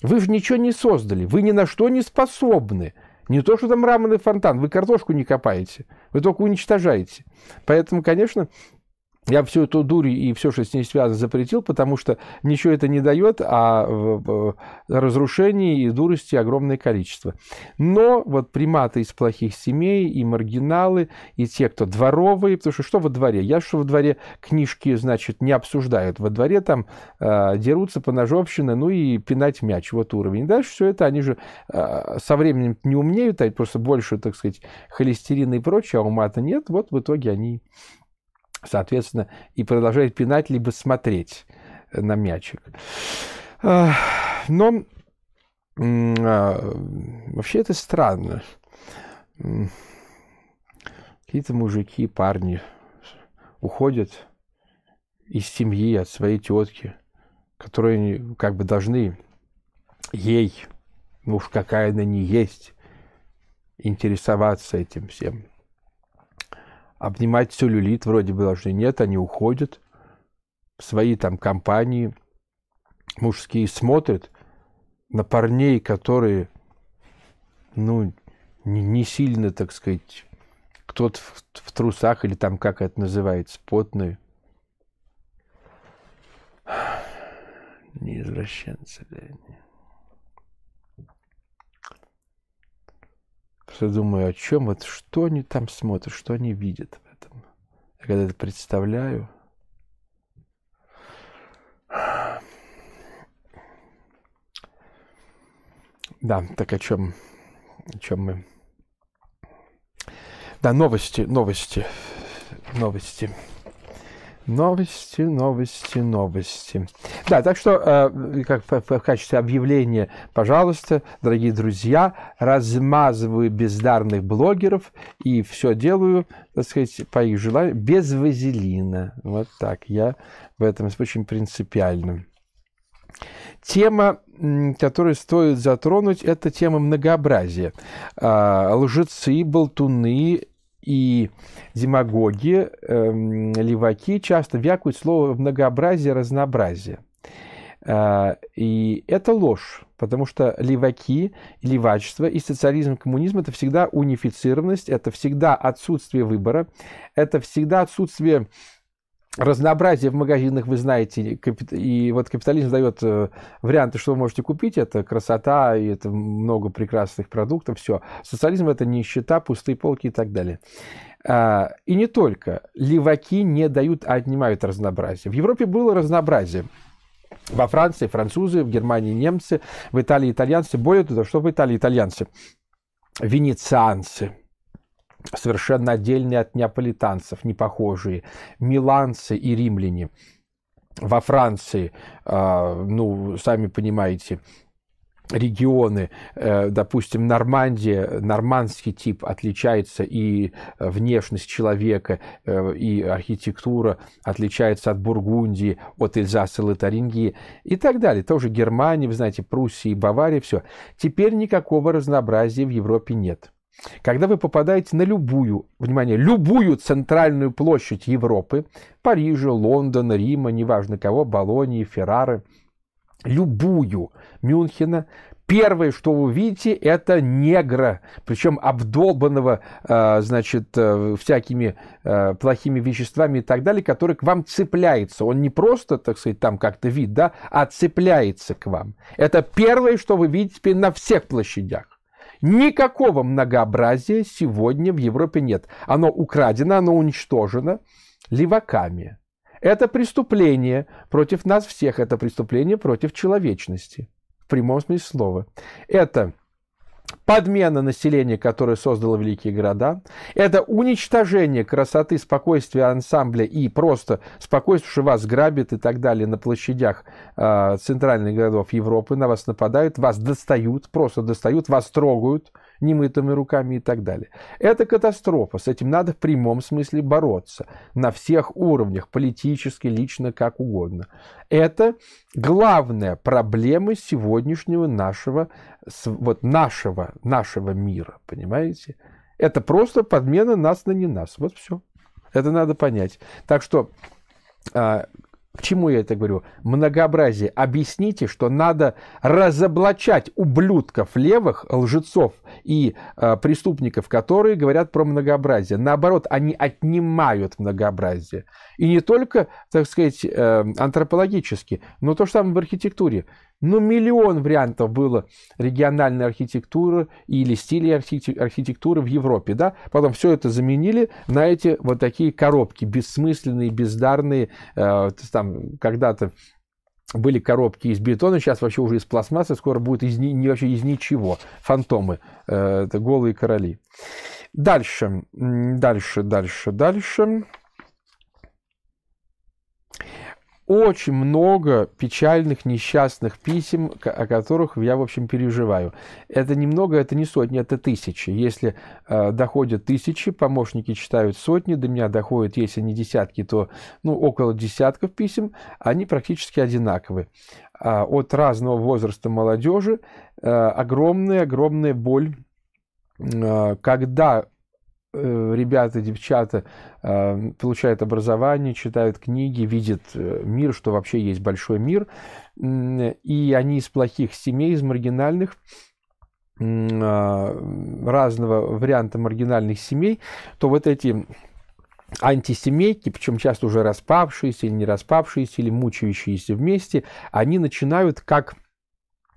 Вы же ничего не создали, вы ни на что не способны. Не то, что там мраморный фонтан, вы картошку не копаете, вы только уничтожаете. Поэтому, конечно, я всю эту дурь и все, что с ней связано, запретил, потому что ничего это не дает, а э, э, разрушений и дурости огромное количество. Но вот приматы из плохих семей, и маргиналы, и те, кто дворовые, потому что что во дворе? Я что во дворе книжки, значит, не обсуждают. Во дворе там э, дерутся по ножовщине, ну и пинать мяч, вот уровень. дальше все это, они же э, со временем не умнеют, а просто больше, так сказать, холестерина и прочее, а ума-то нет. Вот в итоге они соответственно, и продолжать пинать, либо смотреть на мячик. Но а, вообще это странно. Какие-то мужики, парни уходят из семьи, от своей тетки, которые как бы должны ей, ну уж какая она не есть, интересоваться этим всем обнимать люлит вроде бы должны. А нет, они уходят в свои там компании мужские, смотрят на парней, которые, ну, не, не сильно, так сказать, кто-то в, в трусах или там, как это называется, потные. Не извращенцы, блядь. что думаю, о чем вот что они там смотрят, что они видят в этом. Я когда это представляю, Да, так о чем, о чем мы? Да, новости, новости, новости. Новости, новости, новости. Да, так что э, как, в, качестве объявления, пожалуйста, дорогие друзья, размазываю бездарных блогеров и все делаю, так сказать, по их желанию, без вазелина. Вот так, я в этом очень принципиальным. Тема, которую стоит затронуть, это тема многообразия. А, лжецы, болтуны и демагоги, эм, леваки часто вякают слово многообразие, разнообразие. А, и это ложь, потому что леваки, левачество и социализм, коммунизм – это всегда унифицированность, это всегда отсутствие выбора, это всегда отсутствие разнообразия в магазинах, вы знаете, и вот капитализм дает э, варианты, что вы можете купить, это красота, и это много прекрасных продуктов, все. Социализм – это нищета, пустые полки и так далее. А, и не только. Леваки не дают, а отнимают разнообразие. В Европе было разнообразие. Во Франции французы, в Германии немцы, в Италии итальянцы. Более того, что в Италии итальянцы? Венецианцы – совершенно отдельные от неаполитанцев, не похожие, миланцы и римляне. Во Франции, а, ну, сами понимаете, регионы, э, допустим, Нормандия, нормандский тип отличается и э, внешность человека, э, и архитектура отличается от Бургундии, от Эльзаса, Лотарингии и так далее. Тоже Германия, вы знаете, Пруссия и Бавария, все. Теперь никакого разнообразия в Европе нет. Когда вы попадаете на любую, внимание, любую центральную площадь Европы, Парижа, Лондона, Рима, неважно кого, Болонии, Феррары – любую Мюнхена, первое, что вы увидите, это негра, причем обдолбанного, э, значит, э, всякими э, плохими веществами и так далее, который к вам цепляется. Он не просто, так сказать, там как-то вид, да, а цепляется к вам. Это первое, что вы видите на всех площадях. Никакого многообразия сегодня в Европе нет. Оно украдено, оно уничтожено леваками – это преступление против нас всех, это преступление против человечности, в прямом смысле слова. Это подмена населения, которое создало великие города, это уничтожение красоты, спокойствия ансамбля и просто спокойствие, что вас грабят и так далее на площадях э, центральных городов Европы, на вас нападают, вас достают, просто достают, вас трогают, немытыми руками и так далее. Это катастрофа, с этим надо в прямом смысле бороться, на всех уровнях, политически, лично, как угодно. Это главная проблема сегодняшнего нашего, вот нашего, нашего мира, понимаете? Это просто подмена нас на не нас, вот все. Это надо понять. Так что а, к чему я это говорю? Многообразие. Объясните, что надо разоблачать ублюдков левых, лжецов и э, преступников, которые говорят про многообразие. Наоборот, они отнимают многообразие. И не только, так сказать, э, антропологически, но то же самое в архитектуре. Ну, миллион вариантов было региональной архитектуры или стилей архитектуры в Европе, да? Потом все это заменили на эти вот такие коробки, бессмысленные, бездарные, э, там когда-то были коробки из бетона, сейчас вообще уже из пластмассы, скоро будет из, не, вообще из ничего. Фантомы, э, это голые короли. Дальше, дальше, дальше, дальше очень много печальных, несчастных писем, о которых я, в общем, переживаю. Это немного, это не сотни, это тысячи. Если э, доходят тысячи, помощники читают сотни, до меня доходят, если не десятки, то ну, около десятков писем, они практически одинаковы. Э, а от разного возраста молодежи э, огромная-огромная боль э, когда Э, ребята, девчата э, получают образование, читают книги, видят э, мир, что вообще есть большой мир. И они из плохих семей, из маргинальных, а, разного варианта маргинальных семей, то вот эти антисемейки, причем часто уже распавшиеся или не распавшиеся, или мучающиеся вместе, они начинают как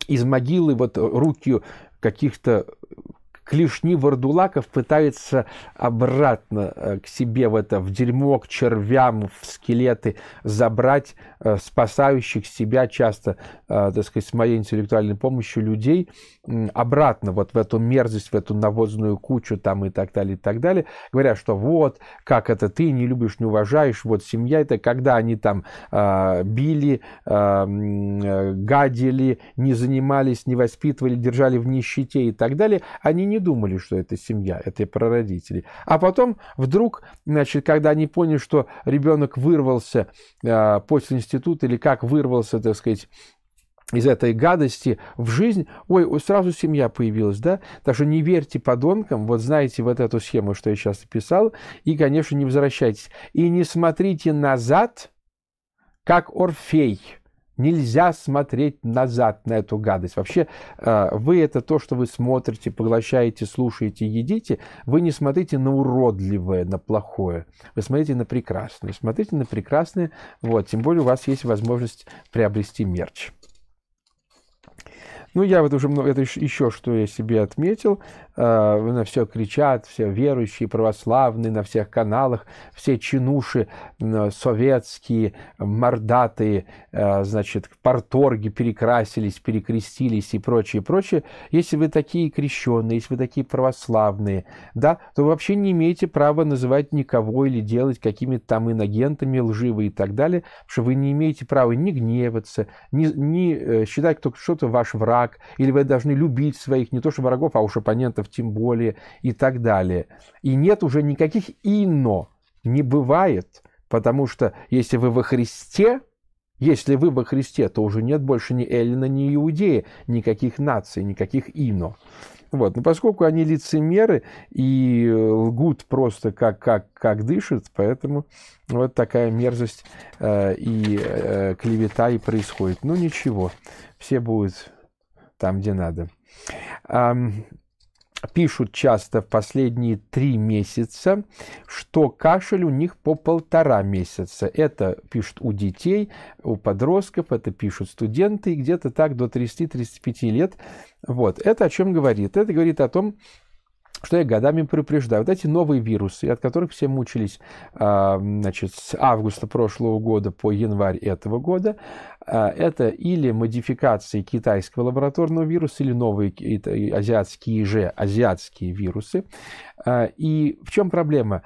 из могилы вот руки каких-то клешни вардулаков пытается обратно э, к себе в это, в дерьмо, к червям, в скелеты забрать э, спасающих себя часто, э, так сказать, с моей интеллектуальной помощью людей обратно вот в эту мерзость, в эту навозную кучу там и так далее, и так далее, говоря, что вот, как это ты не любишь, не уважаешь, вот семья это, когда они там били, гадили, не занимались, не воспитывали, держали в нищете и так далее, они не не думали, что это семья, это прародители. А потом вдруг, значит, когда они поняли, что ребенок вырвался э, после института или как вырвался, так сказать, из этой гадости в жизнь, ой, сразу семья появилась, да? Так что не верьте подонкам, вот знаете вот эту схему, что я сейчас описал, и, конечно, не возвращайтесь. И не смотрите назад, как Орфей – Нельзя смотреть назад на эту гадость. Вообще, э, вы это то, что вы смотрите, поглощаете, слушаете, едите. Вы не смотрите на уродливое, на плохое. Вы смотрите на прекрасное. Смотрите на прекрасное. Вот, тем более у вас есть возможность приобрести мерч. Ну, я вот уже много, это еще что я себе отметил. Э, на все кричат, все верующие, православные на всех каналах, все чинуши советские, мордатые, э, значит, порторги перекрасились, перекрестились и прочее, прочее. Если вы такие крещенные, если вы такие православные, да, то вы вообще не имеете права называть никого или делать какими-то там инагентами лживые и так далее, потому что вы не имеете права ни гневаться, ни, ни э, считать, кто что-то ваш враг, или вы должны любить своих, не то что врагов, а уж оппонентов процентов тем более и так далее. И нет уже никаких «ино», не бывает, потому что если вы во Христе, если вы во Христе, то уже нет больше ни Эллина, ни Иудея, никаких наций, никаких «ино». Вот. Но поскольку они лицемеры и э, лгут просто как, как, как дышат, поэтому вот такая мерзость э, и э, клевета и происходит. Ну ничего, все будут там, где надо пишут часто в последние три месяца, что кашель у них по полтора месяца. Это пишут у детей, у подростков, это пишут студенты, где-то так до 30-35 лет. Вот. Это о чем говорит? Это говорит о том, что я годами предупреждаю. Вот эти новые вирусы, от которых все мучились а, значит, с августа прошлого года по январь этого года, а, это или модификации китайского лабораторного вируса, или новые азиатские же азиатские вирусы. А, и в чем проблема?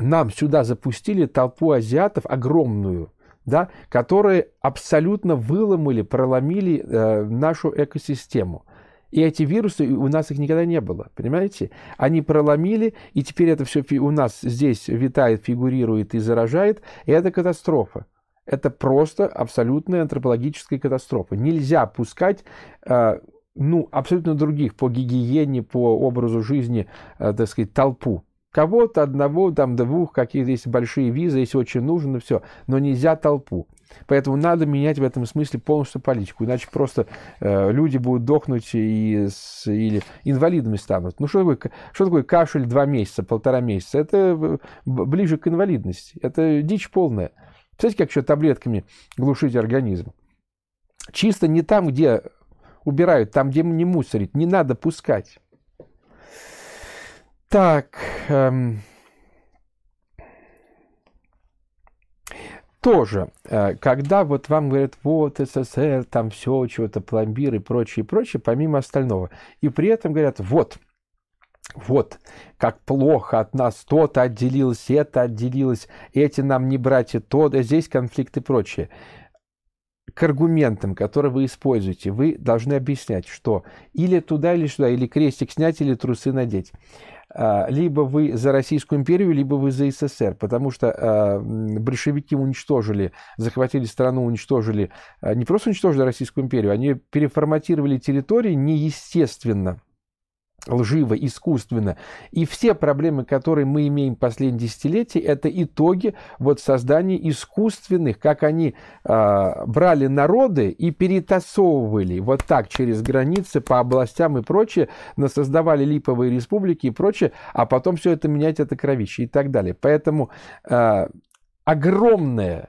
Нам сюда запустили толпу азиатов огромную, да, которые абсолютно выломали, проломили э, нашу экосистему. И эти вирусы, у нас их никогда не было, понимаете? Они проломили, и теперь это все у нас здесь витает, фигурирует и заражает, и это катастрофа. Это просто абсолютная антропологическая катастрофа. Нельзя пускать э, ну, абсолютно других по гигиене, по образу жизни, э, так сказать, толпу. Кого-то, одного, там, двух, какие-то есть большие визы, если очень нужно, все. Но нельзя толпу. Поэтому надо менять в этом смысле полностью политику, иначе просто э, люди будут дохнуть и с, или инвалидами станут. Ну что такое, что такое кашель два месяца, полтора месяца? Это э, ближе к инвалидности. Это дичь полная. Представляете, как еще таблетками глушить организм? Чисто не там, где убирают, там, где не мусорить. Не надо пускать. Так. Эм... тоже, э, когда вот вам говорят, вот СССР, там все, чего-то, пломбир и прочее, и прочее, помимо остального, и при этом говорят, вот, вот, как плохо от нас то-то отделилось, это отделилось, эти нам не братья, то, здесь конфликты, и прочее к аргументам, которые вы используете, вы должны объяснять, что или туда, или сюда, или крестик снять, или трусы надеть. А, либо вы за Российскую империю, либо вы за СССР, потому что а, большевики уничтожили, захватили страну, уничтожили, а, не просто уничтожили Российскую империю, они переформатировали территории неестественно – лживо, искусственно. И все проблемы, которые мы имеем в последние десятилетия, это итоги вот создания искусственных, как они э, брали народы и перетасовывали вот так через границы по областям и прочее, насоздавали липовые республики и прочее, а потом все это менять, это кровище и так далее. Поэтому э, огромное,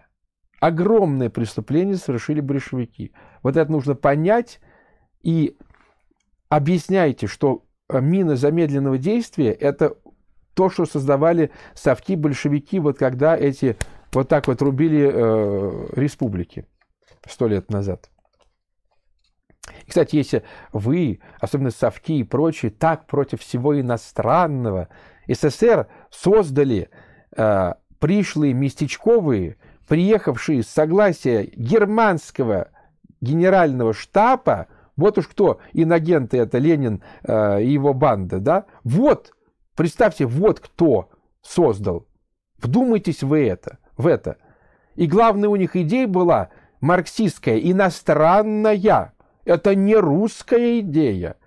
огромное преступление совершили большевики. Вот это нужно понять и объясняйте, что Э, мина замедленного действия – это то, что создавали совки большевики, вот когда эти вот так вот рубили э, республики сто лет назад. И, кстати, если вы, особенно совки и прочие, так против всего иностранного, СССР создали э, пришлые местечковые, приехавшие с согласия германского генерального штаба, вот уж кто иногенты, это Ленин э, и его банда, да? Вот, представьте, вот кто создал. Вдумайтесь вы это, в это. И главная у них идея была марксистская, иностранная. Это не русская идея.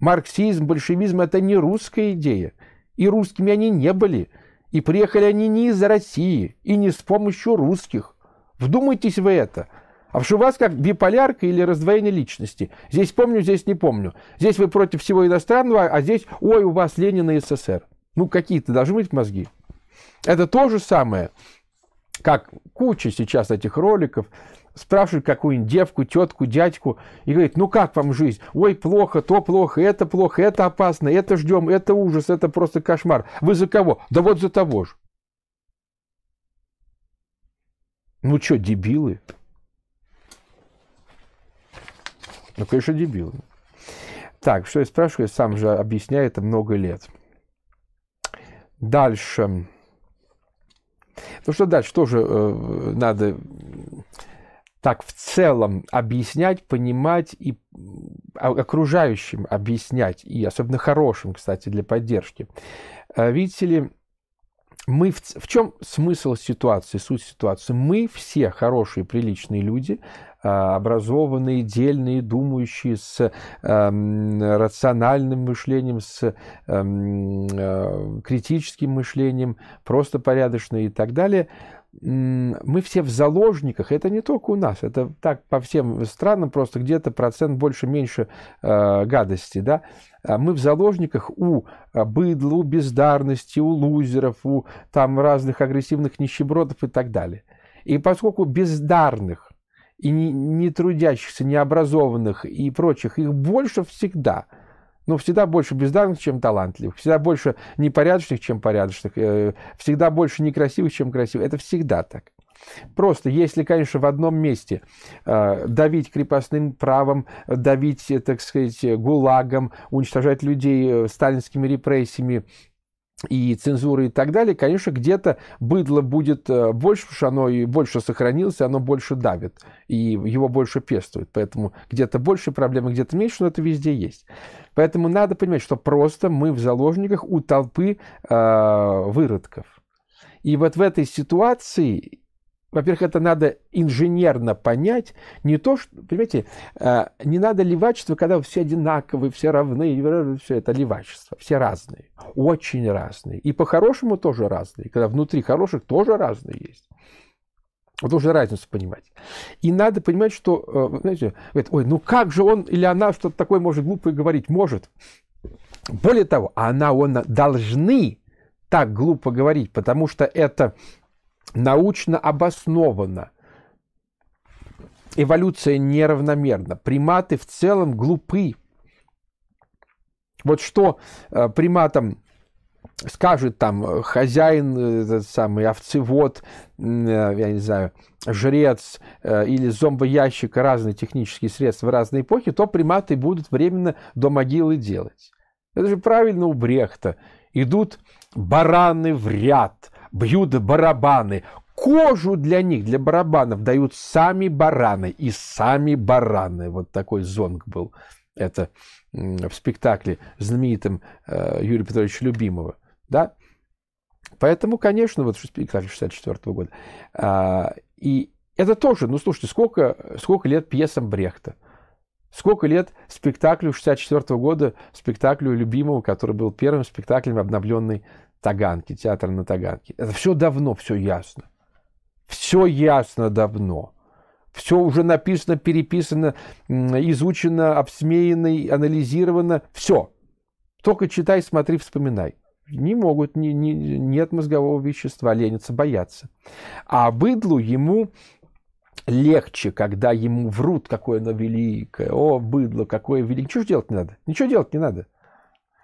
Марксизм, большевизм – это не русская идея. И русскими они не были. И приехали они не из России, и не с помощью русских. Вдумайтесь вы это. А в вас как биполярка или раздвоение личности. Здесь помню, здесь не помню. Здесь вы против всего иностранного, а здесь, ой, у вас Ленин и СССР. Ну, какие-то должны быть мозги. Это то же самое, как куча сейчас этих роликов, спрашивают какую-нибудь девку, тетку, дядьку, и говорит, ну как вам жизнь? Ой, плохо, то плохо, это плохо, это опасно, это ждем, это ужас, это просто кошмар. Вы за кого? Да вот за того же. Ну что, дебилы? Ну, конечно, дебилы. Так, что я спрашиваю, я сам же объясняю это много лет. Дальше. Ну что дальше, тоже э, надо так в целом объяснять, понимать и а, окружающим объяснять, и особенно хорошим, кстати, для поддержки. Э, видите ли, мы в, в чем смысл ситуации, суть ситуации? Мы все хорошие, приличные люди Э, образованные, дельные, думающие, с эм, рациональным мышлением, с эм, э, критическим мышлением, просто порядочные и так далее – мы все в заложниках, это не только у нас, это так по всем странам, просто где-то процент больше-меньше э, гадости, да, а мы в заложниках у быдла, у бездарности, у лузеров, у там разных агрессивных нищебродов и так далее. И поскольку бездарных и не, не трудящихся, необразованных и прочих, их больше всегда. Но ну, всегда больше бездарных, чем талантливых, всегда больше непорядочных, чем порядочных, э, всегда больше некрасивых, чем красивых. Это всегда так. Просто, если, конечно, в одном месте э, давить крепостным правом, давить, э, так сказать, гулагом, уничтожать людей сталинскими репрессиями, и цензуры и так далее, конечно, где-то быдло будет э, больше, потому что оно и больше сохранилось, и оно больше давит, и его больше пестует. Поэтому где-то больше проблемы, а где-то меньше, но это везде есть. Поэтому надо понимать, что просто мы в заложниках у толпы э, выродков. И вот в этой ситуации во-первых, это надо инженерно понять, не то, что, понимаете, э, не надо левачество, когда все одинаковые, все равны, все это левачество, все разные, очень разные. И по-хорошему тоже разные, когда внутри хороших тоже разные есть. Вот уже разницу понимать. И надо понимать, что, э, знаете, говорит, ой, ну как же он или она что-то такое может глупое говорить? Может. Более того, а она, он э, должны так глупо говорить, потому что это научно обоснована. Эволюция неравномерна. Приматы в целом глупы. Вот что э, приматам скажет там э, хозяин, э, этот самый овцевод, я не знаю, жрец или зомбоящик разные технические средства в разные эпохи, то приматы будут временно до могилы делать. Это же правильно у Брехта. Идут бараны в ряд, бьют барабаны. Кожу для них, для барабанов, дают сами бараны и сами бараны. Вот такой зонг был. Это в спектакле знаменитым э, Юрия Петровича Любимого. Да? Поэтому, конечно, вот спектакль 64 -го года. А, и это тоже, ну слушайте, сколько, сколько лет пьесам Брехта? Сколько лет спектаклю 64 -го года, спектаклю любимого, который был первым спектаклем обновленной Таганки, театр на Таганке. Это все давно, все ясно. Все ясно давно. Все уже написано, переписано, изучено, обсмеяно, анализировано. Все. Только читай, смотри, вспоминай. Не могут, не, не, нет мозгового вещества, ленятся, боятся. А быдлу ему легче, когда ему врут, какое оно великое. О, быдло, какое великое. Ничего делать не надо. Ничего делать не надо.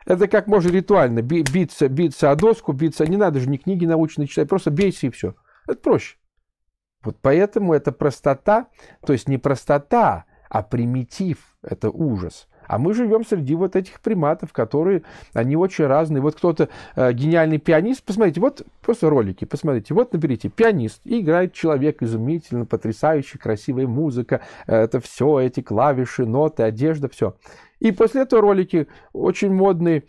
Это как можно ритуально биться, биться о доску, биться. Не надо же ни книги научные читать, просто бейся и все. Это проще. Вот поэтому это простота, то есть не простота, а примитив, это ужас. А мы живем среди вот этих приматов, которые, они очень разные. Вот кто-то э, гениальный пианист, посмотрите, вот просто ролики, посмотрите, вот наберите, пианист, и играет человек изумительно, потрясающе, красивая музыка, э, это все, эти клавиши, ноты, одежда, все. И после этого ролики очень модные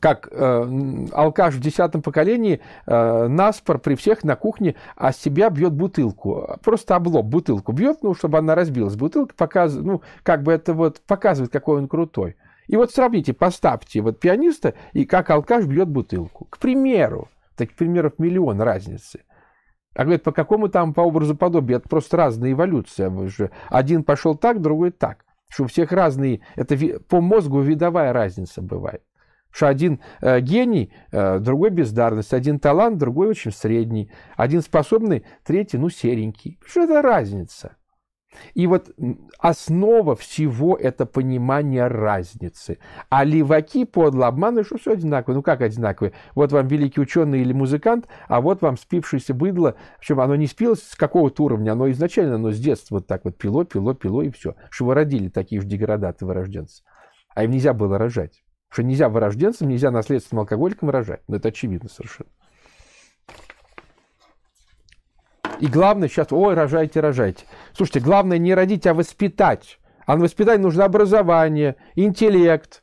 как э, алкаш в десятом поколении э, наспор при всех на кухне а себя бьет бутылку. Просто облоб бутылку бьет, ну, чтобы она разбилась. Бутылка показывает, ну, как бы это вот показывает, какой он крутой. И вот сравните, поставьте вот пианиста и как алкаш бьет бутылку. К примеру, таких примеров миллион разницы. А говорит, по какому там по образу подобию? Это просто разная эволюция. Один пошел так, другой так что у всех разные, это по мозгу видовая разница бывает. Что один э, гений, э, другой бездарность, один талант, другой очень средний, один способный, третий, ну, серенький. Что это разница? И вот основа всего – это понимание разницы. А леваки, подло обманы, что все одинаково. Ну, как одинаковые? Вот вам великий ученый или музыкант, а вот вам спившееся быдло. Причем оно не спилось с какого-то уровня, оно изначально, оно с детства вот так вот пило, пило, пило, и все. Что вы родили такие же деградаты вырожденцы. А им нельзя было рожать. что нельзя вырожденцам, нельзя наследственным алкоголикам рожать. Но ну, это очевидно совершенно. И главное сейчас, ой, рожайте, рожайте. Слушайте, главное не родить, а воспитать. А на воспитание нужно образование, интеллект,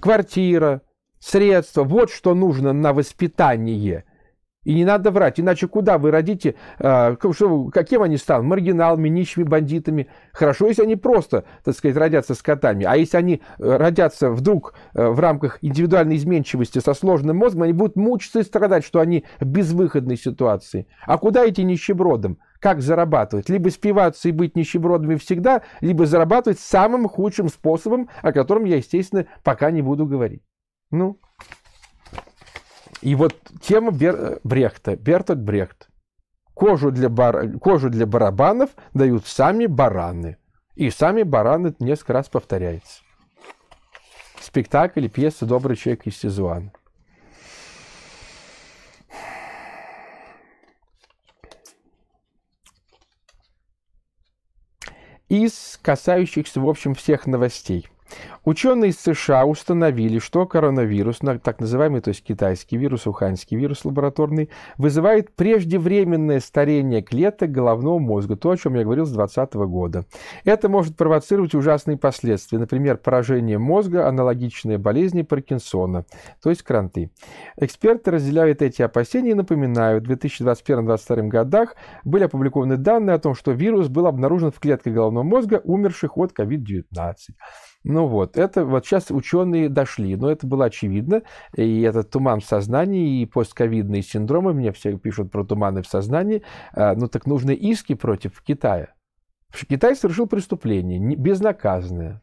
квартира, средства. Вот что нужно на воспитание. И не надо врать, иначе куда вы родите, э, каким они станут, маргиналами, нищими бандитами. Хорошо, если они просто, так сказать, родятся с котами, а если они э, родятся вдруг э, в рамках индивидуальной изменчивости со сложным мозгом, они будут мучиться и страдать, что они в безвыходной ситуации. А куда идти нищебродом? Как зарабатывать? Либо спиваться и быть нищебродами всегда, либо зарабатывать самым худшим способом, о котором я, естественно, пока не буду говорить. Ну... И вот тема Бер... Брехта, Бертольд Брехт. Кожу для, бар... Кожу для барабанов дают сами бараны. И сами бараны несколько раз повторяется. Спектакль и пьеса «Добрый человек из Сизуан". из касающихся, в общем, всех новостей – Ученые из США установили, что коронавирус, так называемый, то есть китайский вирус, уханьский вирус лабораторный, вызывает преждевременное старение клеток головного мозга, то, о чем я говорил с 2020 года. Это может провоцировать ужасные последствия, например, поражение мозга, аналогичные болезни Паркинсона, то есть кранты. Эксперты разделяют эти опасения и напоминают, в 2021-2022 годах были опубликованы данные о том, что вирус был обнаружен в клетках головного мозга, умерших от COVID-19. Ну вот, это вот сейчас ученые дошли, но это было очевидно, и этот туман в сознании, и постковидные синдромы, мне все пишут про туманы в сознании, а, ну так нужны иски против Китая. Китай совершил преступление, безнаказанное.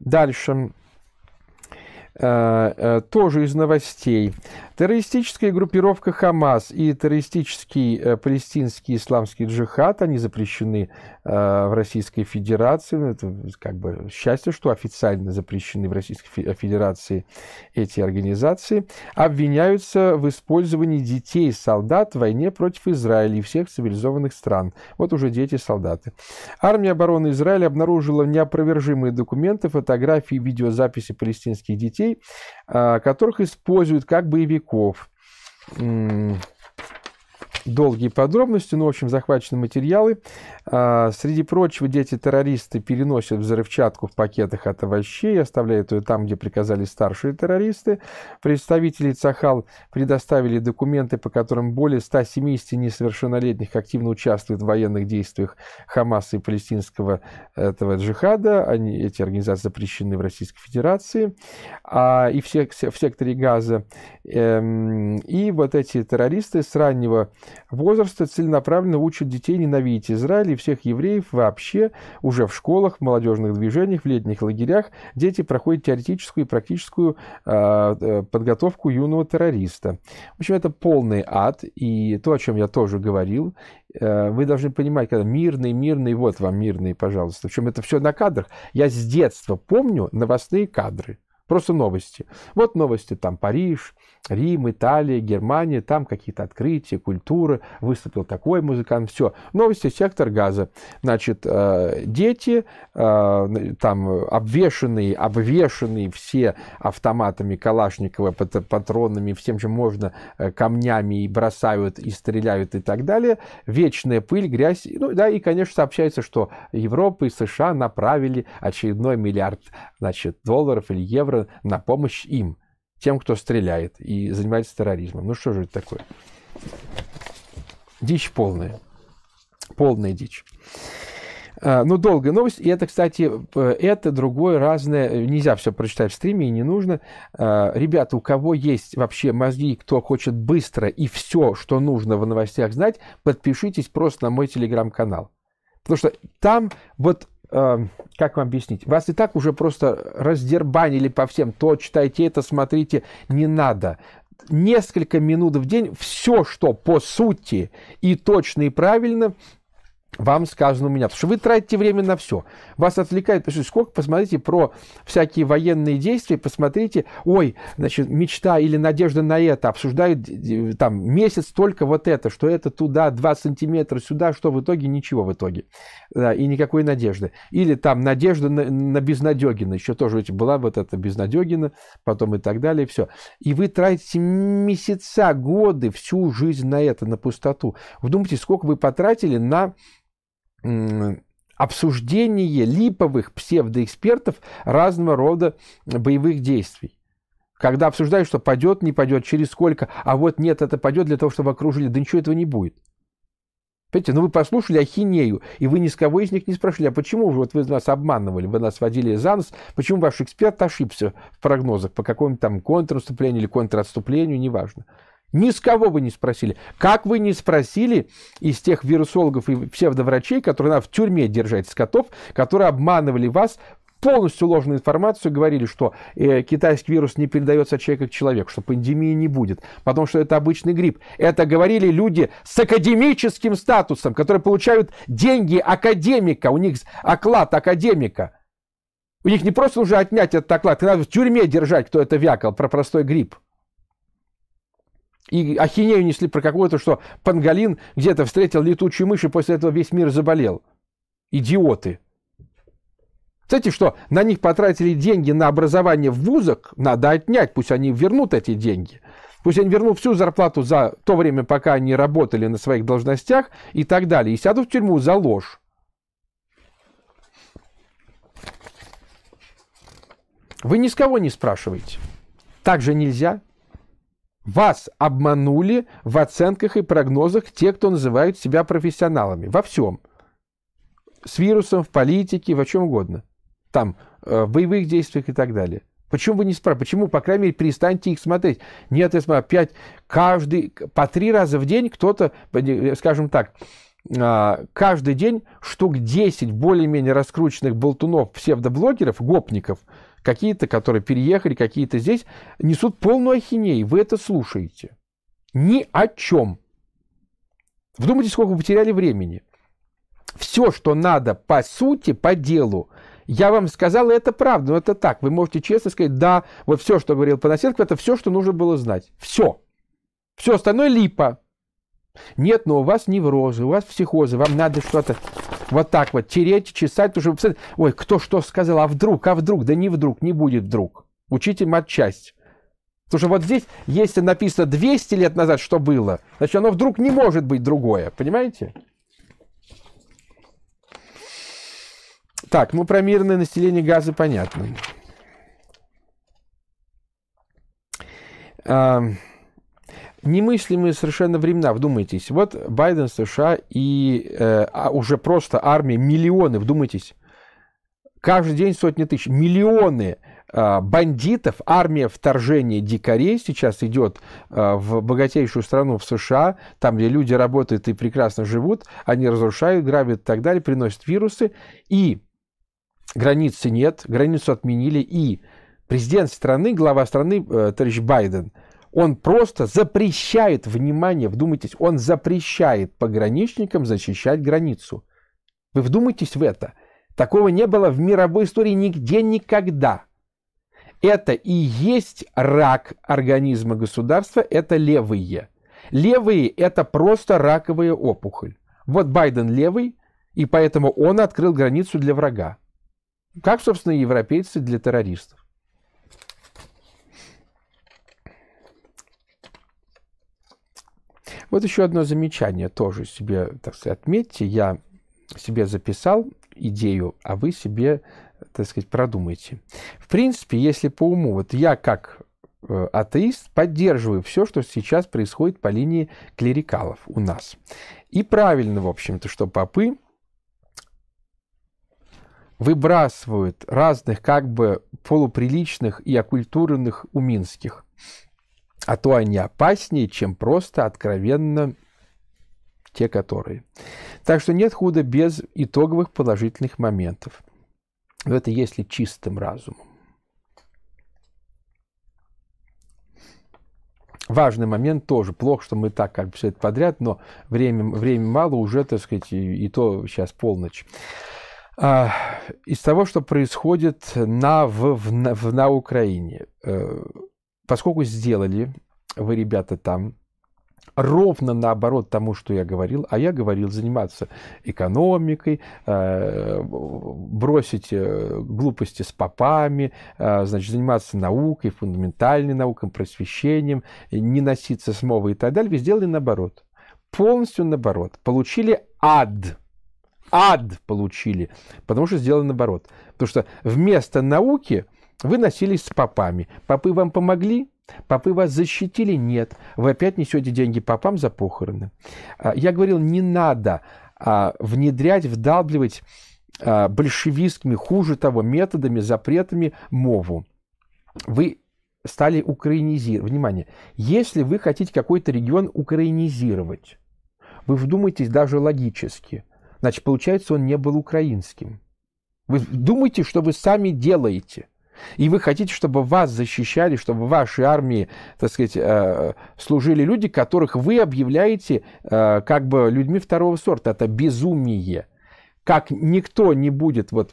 Дальше. Э, э, тоже из новостей. Террористическая группировка Хамас и террористический э, палестинский исламский джихад, они запрещены в Российской Федерации. Ну, это как бы счастье, что официально запрещены в Российской Федерации эти организации. Обвиняются в использовании детей солдат в войне против Израиля и всех цивилизованных стран. Вот уже дети-солдаты. Армия обороны Израиля обнаружила неопровержимые документы, фотографии, видеозаписи палестинских детей детей, а, которых используют как боевиков долгие подробности, но, ну, в общем, захвачены материалы. А, среди прочего, дети-террористы переносят взрывчатку в пакетах от овощей, оставляют ее там, где приказали старшие террористы. Представители ЦАХАЛ предоставили документы, по которым более 170 несовершеннолетних активно участвуют в военных действиях Хамаса и палестинского этого джихада. Они, эти организации запрещены в Российской Федерации. А, и в, сек- в секторе Газа. Эм, и вот эти террористы с раннего возраста целенаправленно учат детей ненавидеть Израиль и всех евреев вообще. Уже в школах, в молодежных движениях, в летних лагерях дети проходят теоретическую и практическую а, э, подготовку юного террориста. В общем, это полный ад. И то, о чем я тоже говорил, э, вы должны понимать, когда мирный, мирный, вот вам мирный, пожалуйста. В чем это все на кадрах. Я с детства помню новостные кадры. Просто новости. Вот новости там Париж, Рим, Италия, Германия, там какие-то открытия, культуры, выступил такой музыкант, все. Новости, сектор газа. Значит, э, дети, э, там обвешенные, обвешенные все автоматами Калашникова, патронами, всем, чем можно, э, камнями и бросают, и стреляют, и так далее. Вечная пыль, грязь. Ну, да, и, конечно, сообщается, что Европа и США направили очередной миллиард, значит, долларов или евро на помощь им тем, кто стреляет и занимается терроризмом. Ну что же это такое? Дичь полная. Полная дичь. А, ну, долгая новость. И это, кстати, это, другое, разное. Нельзя все прочитать в стриме, и не нужно. А, ребята, у кого есть вообще мозги, кто хочет быстро и все, что нужно в новостях знать, подпишитесь просто на мой телеграм-канал. Потому что там вот Эм, как вам объяснить, вас и так уже просто раздербанили по всем, то читайте это, смотрите, не надо. Несколько минут в день все, что по сути и точно и правильно, вам сказано у меня. Потому что вы тратите время на все. Вас отвлекает, потому что сколько, посмотрите про всякие военные действия, посмотрите, ой, значит, мечта или надежда на это, обсуждают там месяц только вот это, что это туда, 2 сантиметра, сюда, что в итоге ничего в итоге. Да, и никакой надежды. Или там надежда на, на безнадегина, еще тоже ведь была вот эта безнадегина, потом и так далее, и все. И вы тратите месяца, годы, всю жизнь на это, на пустоту. Вдумайтесь, сколько вы потратили на обсуждение липовых псевдоэкспертов разного рода боевых действий. Когда обсуждают, что пойдет, не пойдет, через сколько, а вот нет, это пойдет для того, чтобы окружили, да ничего этого не будет. Понимаете, ну вы послушали ахинею, и вы ни с кого из них не спрашивали, а почему же вот вы нас обманывали, вы нас водили за нос, почему ваш эксперт ошибся в прогнозах по какому-нибудь там контрнаступлению или контратступлению, неважно. Ни с кого вы не спросили. Как вы не спросили из тех вирусологов и псевдоврачей, которые надо в тюрьме держать скотов, которые обманывали вас полностью ложную информацию, говорили, что э, китайский вирус не передается от человека к человеку, что пандемии не будет, потому что это обычный грипп. Это говорили люди с академическим статусом, которые получают деньги академика, у них оклад академика. У них не просто уже отнять этот оклад, надо в тюрьме держать, кто это вякал про простой грипп и ахинею несли про какое-то, что Пангалин где-то встретил летучую мышь, и после этого весь мир заболел. Идиоты. Кстати, что на них потратили деньги на образование в вузах, надо отнять, пусть они вернут эти деньги. Пусть они вернут всю зарплату за то время, пока они работали на своих должностях и так далее, и сядут в тюрьму за ложь. Вы ни с кого не спрашиваете. Так же нельзя. Вас обманули в оценках и прогнозах те, кто называют себя профессионалами. Во всем. С вирусом, в политике, во чем угодно. Там, э, в боевых действиях и так далее. Почему вы не спрашиваете? Почему, по крайней мере, перестаньте их смотреть? Нет, я смотрю, опять каждый, по три раза в день кто-то, э, скажем так, а, каждый день штук 10 более-менее раскрученных болтунов, псевдоблогеров, гопников – какие-то, которые переехали, какие-то здесь, несут полную ахинею. Вы это слушаете. Ни о чем. Вдумайтесь, сколько вы потеряли времени. Все, что надо по сути, по делу, я вам сказал, и это правда, но это так. Вы можете честно сказать, да, вот все, что говорил Панасенков, это все, что нужно было знать. Все. Все остальное липа. Нет, но у вас неврозы, у вас психозы, вам надо что-то вот так вот тереть, чесать, уже ой, кто что сказал, а вдруг, а вдруг, да не вдруг, не будет вдруг. Учите матчасть. Потому что вот здесь, если написано 200 лет назад, что было, значит, оно вдруг не может быть другое, понимаете? Так, ну про мирное население газа понятно немыслимые совершенно времена. Вдумайтесь, вот Байден, США и э, а уже просто армия, миллионы, вдумайтесь, каждый день сотни тысяч, миллионы э, бандитов, армия вторжения дикарей сейчас идет э, в богатейшую страну, в США, там, где люди работают и прекрасно живут, они разрушают, грабят и так далее, приносят вирусы, и границы нет, границу отменили, и президент страны, глава страны, э, товарищ Байден – он просто запрещает, внимание, вдумайтесь, он запрещает пограничникам защищать границу. Вы вдумайтесь в это. Такого не было в мировой истории нигде никогда. Это и есть рак организма государства, это левые. Левые – это просто раковая опухоль. Вот Байден левый, и поэтому он открыл границу для врага. Как, собственно, европейцы для террористов. Вот еще одно замечание тоже себе, так сказать, отметьте. Я себе записал идею, а вы себе, так сказать, продумайте. В принципе, если по уму, вот я как э, атеист, поддерживаю все, что сейчас происходит по линии клерикалов у нас. И правильно, в общем-то, что попы выбрасывают разных как бы полуприличных и оккультуренных уминских. А то они опаснее, чем просто откровенно те, которые. Так что нет худа без итоговых положительных моментов. это если чистым разумом. Важный момент тоже. Плохо, что мы так как бы все это подряд, но время, время мало, уже, так сказать, и, и то сейчас полночь. А, из того, что происходит на, в, в, на, в, на Украине. Э, поскольку сделали вы, ребята, там ровно наоборот тому, что я говорил, а я говорил заниматься экономикой, э, бросить э, глупости с попами, э, значит, заниматься наукой, фундаментальной наукой, просвещением, не носиться с мовой и так далее, вы сделали наоборот. Полностью наоборот. Получили ад. Ад получили, потому что сделали наоборот. Потому что вместо науки – вы носились с попами. Попы вам помогли? Попы вас защитили? Нет. Вы опять несете деньги попам за похороны. А, я говорил, не надо а, внедрять, вдалбливать а, большевистскими, хуже того, методами, запретами мову. Вы стали украинизировать. Внимание, если вы хотите какой-то регион украинизировать, вы вдумайтесь даже логически, значит, получается, он не был украинским. Вы думайте, что вы сами делаете. И вы хотите, чтобы вас защищали, чтобы в вашей армии, так сказать, э, служили люди, которых вы объявляете э, как бы людьми второго сорта. Это безумие. Как никто не будет вот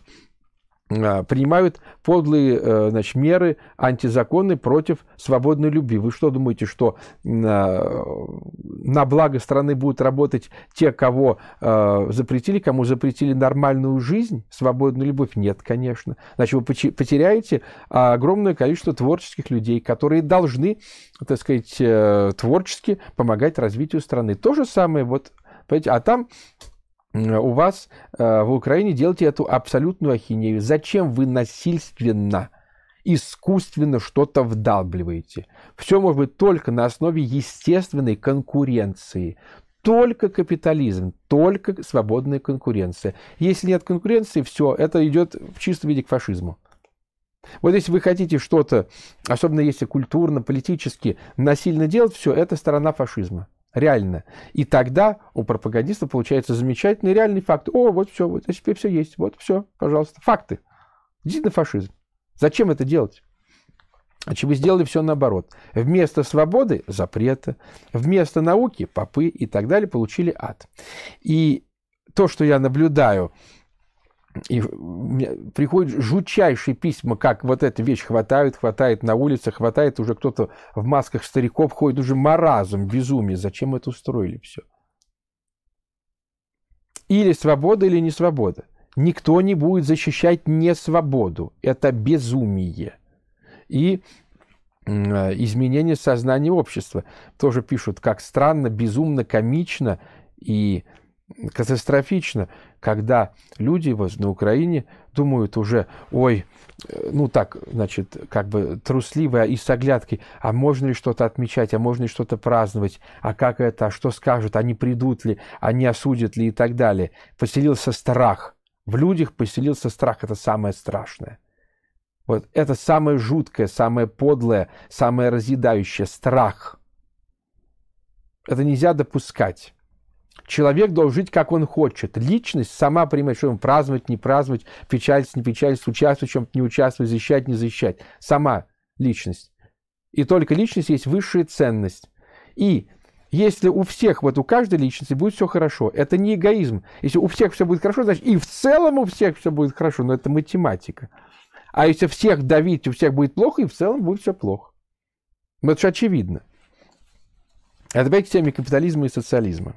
а, принимают подлые э, значит, меры антизаконы против свободной любви. Вы что думаете, что а, на благо страны будут работать те, кого а, запретили, кому запретили нормальную жизнь, свободную любовь? Нет, конечно. Значит, вы потеряете огромное количество творческих людей, которые должны, так сказать, э, творчески помогать развитию страны. То же самое вот, понимаете, а там Э, у вас э, в Украине делаете эту абсолютную ахинею. Зачем вы насильственно, искусственно что-то вдалбливаете? Все может быть только на основе естественной конкуренции. Только капитализм, только свободная конкуренция. Если нет конкуренции, все, это идет в чистом виде к фашизму. Вот если вы хотите что-то, особенно если культурно, политически, насильно делать, все, это сторона фашизма реально. И тогда у пропагандиста получается замечательный реальный факт. О, вот все, вот теперь все есть, вот все, пожалуйста, факты. Действительно фашизм. Зачем это делать? А чего сделали все наоборот. Вместо свободы – запрета, вместо науки – попы и так далее получили ад. И то, что я наблюдаю и приходят жучайшие письма, как вот эта вещь хватает, хватает на улице, хватает уже кто-то в масках стариков ходит, уже маразм, безумие. Зачем это устроили все? Или свобода, или не свобода. Никто не будет защищать не свободу. Это безумие. И э, изменение сознания общества. Тоже пишут, как странно, безумно, комично и катастрофично, когда люди вот на Украине думают уже, ой, э, ну так, значит, как бы трусливые и с оглядкой, а можно ли что-то отмечать, а можно ли что-то праздновать, а как это, а что скажут, они придут ли, они осудят ли и так далее. Поселился страх. В людях поселился страх, это самое страшное. Вот это самое жуткое, самое подлое, самое разъедающее – страх. Это нельзя допускать. Человек должен жить, как он хочет. Личность сама понимает, что он праздновать, не праздновать, печалиться, не печалиться, участвовать в чем-то, не участвовать, защищать, не защищать. Сама личность. И только личность есть высшая ценность. И если у всех, вот у каждой личности будет все хорошо, это не эгоизм. Если у всех все будет хорошо, значит и в целом у всех все будет хорошо, но это математика. А если всех давить, у всех будет плохо, и в целом будет все плохо. Но ну, это же очевидно. Это опять к теме капитализма и социализма.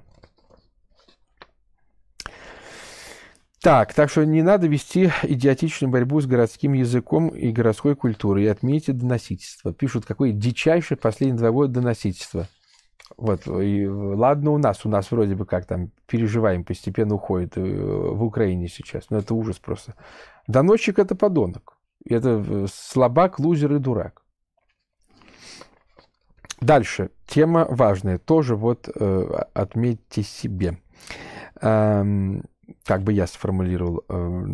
Так, так что не надо вести идиотичную борьбу с городским языком и городской культурой. И отметьте доносительство. Пишут, какое дичайшее последние два года доносительство. Вот, и ладно у нас, у нас вроде бы как там переживаем, постепенно уходит э, в Украине сейчас. Но это ужас просто. Доносчик – это подонок. Это э, слабак, лузер и дурак. Дальше. Тема важная. Тоже вот э, отметьте себе. Эм, как бы я сформулировал э,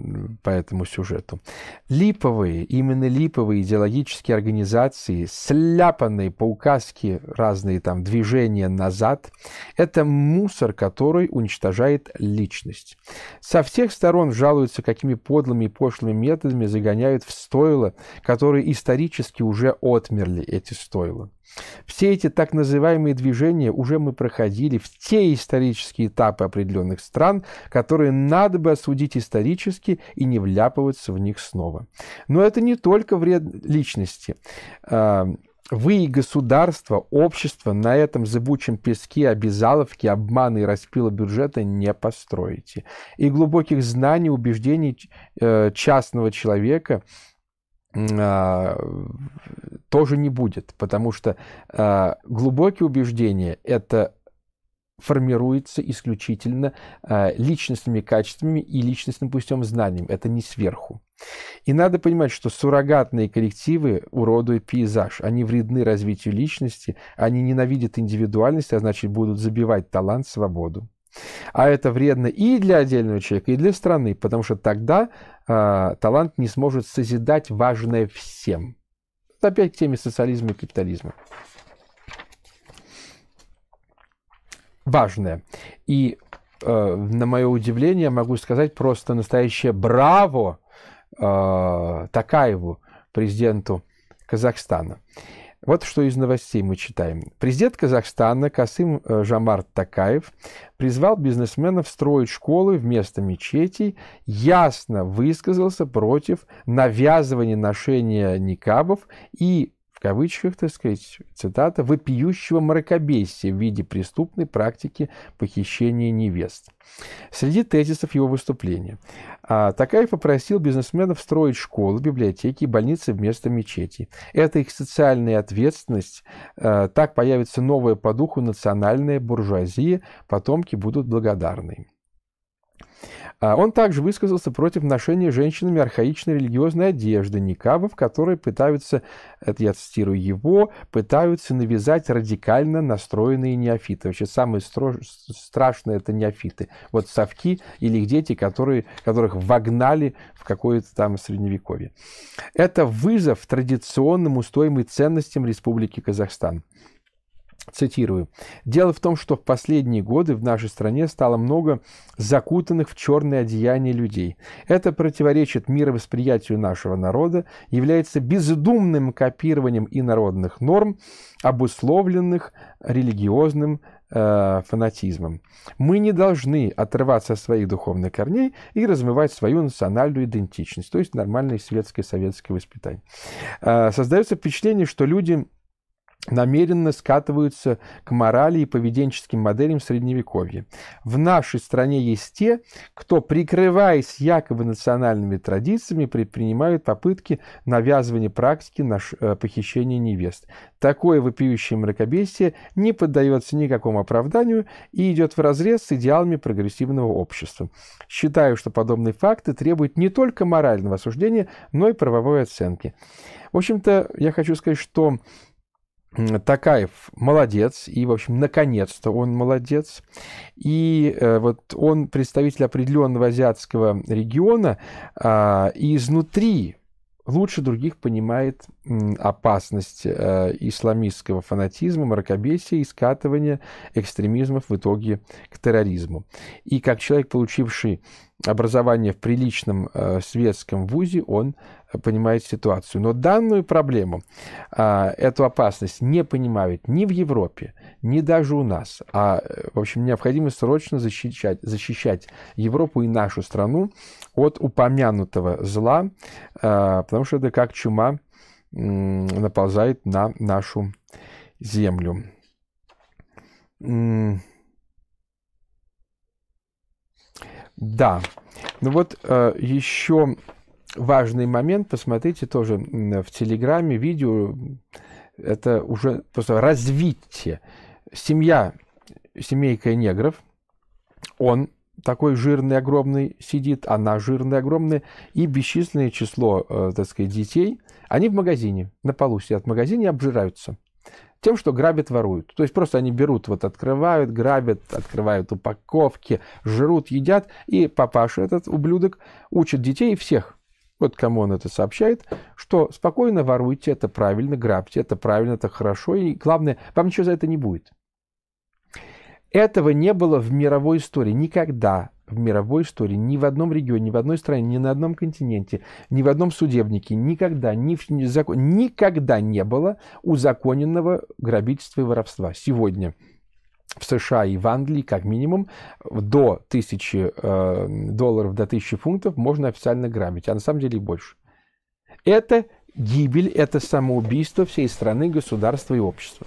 по этому сюжету. Липовые, именно липовые идеологические организации, сляпанные по указке разные там движения назад, это мусор, который уничтожает личность. Со всех сторон жалуются, какими подлыми и пошлыми методами загоняют в стойла, которые исторически уже отмерли эти стойла. Все эти так называемые движения уже мы проходили в те исторические этапы определенных стран, которые надо бы осудить исторически и не вляпываться в них снова. Но это не только вред личности. А, вы и государство, общество на этом зыбучем песке обязаловки, обмана и распила бюджета не построите. И глубоких знаний, убеждений э, частного человека а, тоже не будет, потому что а, глубокие убеждения – это формируется исключительно а, личностными качествами и личностным путем знанием. Это не сверху. И надо понимать, что суррогатные коллективы уродуют пейзаж. Они вредны развитию личности, они ненавидят индивидуальность, а значит будут забивать талант, свободу. А это вредно и для отдельного человека, и для страны, потому что тогда э, талант не сможет созидать важное всем. Это опять к теме социализма и капитализма. Важное. И э, на мое удивление могу сказать просто настоящее браво э, Такаеву, президенту Казахстана. Вот что из новостей мы читаем. Президент Казахстана Касым э, Жамарт Такаев призвал бизнесменов строить школы вместо мечетей, ясно высказался против навязывания ношения никабов и в кавычках, так сказать, цитата, «вопиющего мракобесия в виде преступной практики похищения невест». Среди тезисов его выступления. А, Такаев попросил бизнесменов строить школы, библиотеки и больницы вместо мечетей. Это их социальная ответственность. А, так появится новая по духу национальная буржуазия, потомки будут благодарны. А он также высказался против ношения женщинами архаичной религиозной одежды, никабов, которые пытаются, это я цитирую его, пытаются навязать радикально настроенные неофиты. Вообще самое строж... страшное это неофиты. Вот совки или их дети, которые, которых вогнали в какое-то там средневековье. Это вызов традиционным устоям и ценностям Республики Казахстан. Цитирую. «Дело в том, что в последние годы в нашей стране стало много закутанных в черное одеяние людей. Это противоречит мировосприятию нашего народа, является бездумным копированием инородных норм, обусловленных религиозным э, фанатизмом. Мы не должны отрываться от своих духовных корней и размывать свою национальную идентичность, то есть нормальное светское советское воспитание. Э, создается впечатление, что люди намеренно скатываются к морали и поведенческим моделям Средневековья. В нашей стране есть те, кто, прикрываясь якобы национальными традициями, предпринимают попытки навязывания практики э, похищения невест. Такое вопиющее мракобесие не поддается никакому оправданию и идет вразрез с идеалами прогрессивного общества. Считаю, что подобные факты требуют не только морального осуждения, но и правовой оценки. В общем-то, я хочу сказать, что Такаев молодец, и, в общем, наконец-то он молодец. И э, вот он представитель определенного азиатского региона, э, и изнутри лучше других понимает опасность э, исламистского фанатизма, мракобесия и скатывания экстремизмов в итоге к терроризму. И как человек, получивший образование в приличном э, светском вузе, он понимает ситуацию. Но данную проблему, э, эту опасность не понимают ни в Европе, ни даже у нас. А, э, в общем, необходимо срочно защищать, защищать Европу и нашу страну от упомянутого зла, э, потому что это как чума наползает на нашу землю. Да, ну вот э, еще важный момент, посмотрите тоже в Телеграме видео, это уже просто развитие. Семья, семейка негров, он такой жирный, огромный сидит, она жирная, огромная, и бесчисленное число, э, так сказать, детей, они в магазине, на полу сидят в магазине обжираются тем, что грабят, воруют. То есть просто они берут, вот открывают, грабят, открывают упаковки, жрут, едят, и папаша этот ублюдок учит детей и всех, вот кому он это сообщает, что спокойно воруйте, это правильно, грабьте, это правильно, это хорошо, и главное, вам ничего за это не будет. Этого не было в мировой истории никогда в мировой истории, ни в одном регионе, ни в одной стране, ни на одном континенте, ни в одном судебнике никогда, ни в, ни закон, никогда не было узаконенного грабительства и воровства. Сегодня в США и в Англии как минимум до 1000 э, долларов, до 1000 фунтов можно официально грабить, а на самом деле и больше. Это гибель, это самоубийство всей страны, государства и общества.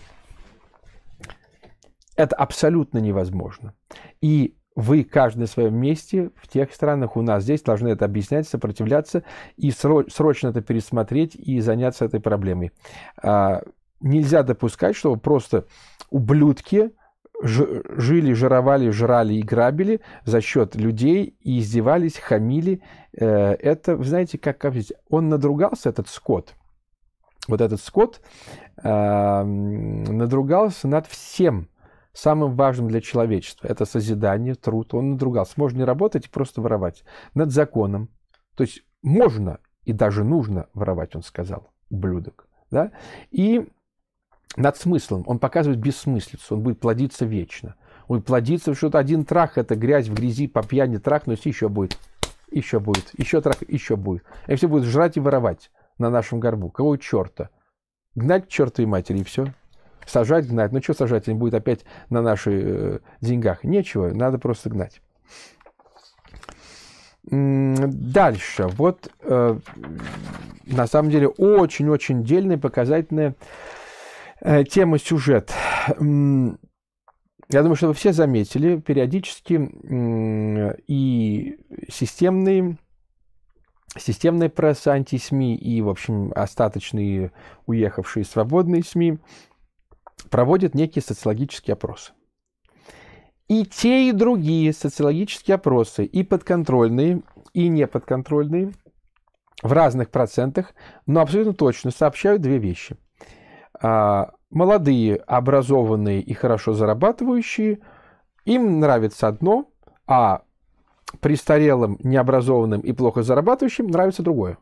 Это абсолютно невозможно. И вы каждый в своем месте, в тех странах у нас здесь должны это объяснять, сопротивляться и срочно это пересмотреть и заняться этой проблемой. А, нельзя допускать, чтобы просто ублюдки жили, жировали, жрали и грабили за счет людей и издевались, хамили. Э, это, вы знаете, как, как он надругался, этот скот, вот этот скот надругался над всем – самым важным для человечества. Это созидание, труд. Он надругался. Можно не работать и просто воровать. Над законом. То есть можно и даже нужно воровать, он сказал, ублюдок. Да? И над смыслом. Он показывает бессмыслицу. Он будет плодиться вечно. Он будет плодиться, что-то один трах, это грязь в грязи, по пьяни трахнуть, еще будет. Еще будет. Еще трах, еще будет. И все будет жрать и воровать на нашем горбу. Кого черта? Гнать к чертовой матери и все. Сажать, гнать. Ну, что сажать? Они будут опять на наших э, деньгах. Нечего, надо просто гнать. Дальше. Вот, э, на самом деле, очень-очень дельная, показательная э, тема сюжет. Я думаю, что вы все заметили, периодически э, и системные системная пресса, анти-СМИ и, в общем, остаточные уехавшие свободные СМИ – проводит некие социологические опросы. И те, и другие социологические опросы, и подконтрольные, и неподконтрольные, в разных процентах, но абсолютно точно сообщают две вещи. А, молодые, образованные и хорошо зарабатывающие, им нравится одно, а престарелым, необразованным и плохо зарабатывающим нравится другое.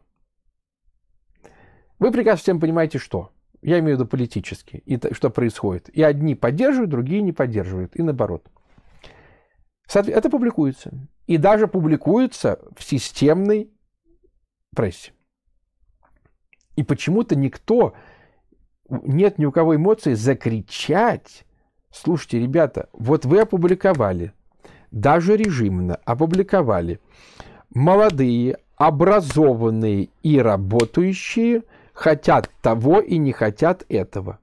Вы прекрасно всем понимаете, что – я имею в виду политически. И что происходит. И одни поддерживают, другие не поддерживают. И наоборот. Это публикуется. И даже публикуется в системной прессе. И почему-то никто, нет ни у кого эмоций закричать. Слушайте, ребята, вот вы опубликовали, даже режимно опубликовали. Молодые, образованные и работающие – хотят того и не хотят этого.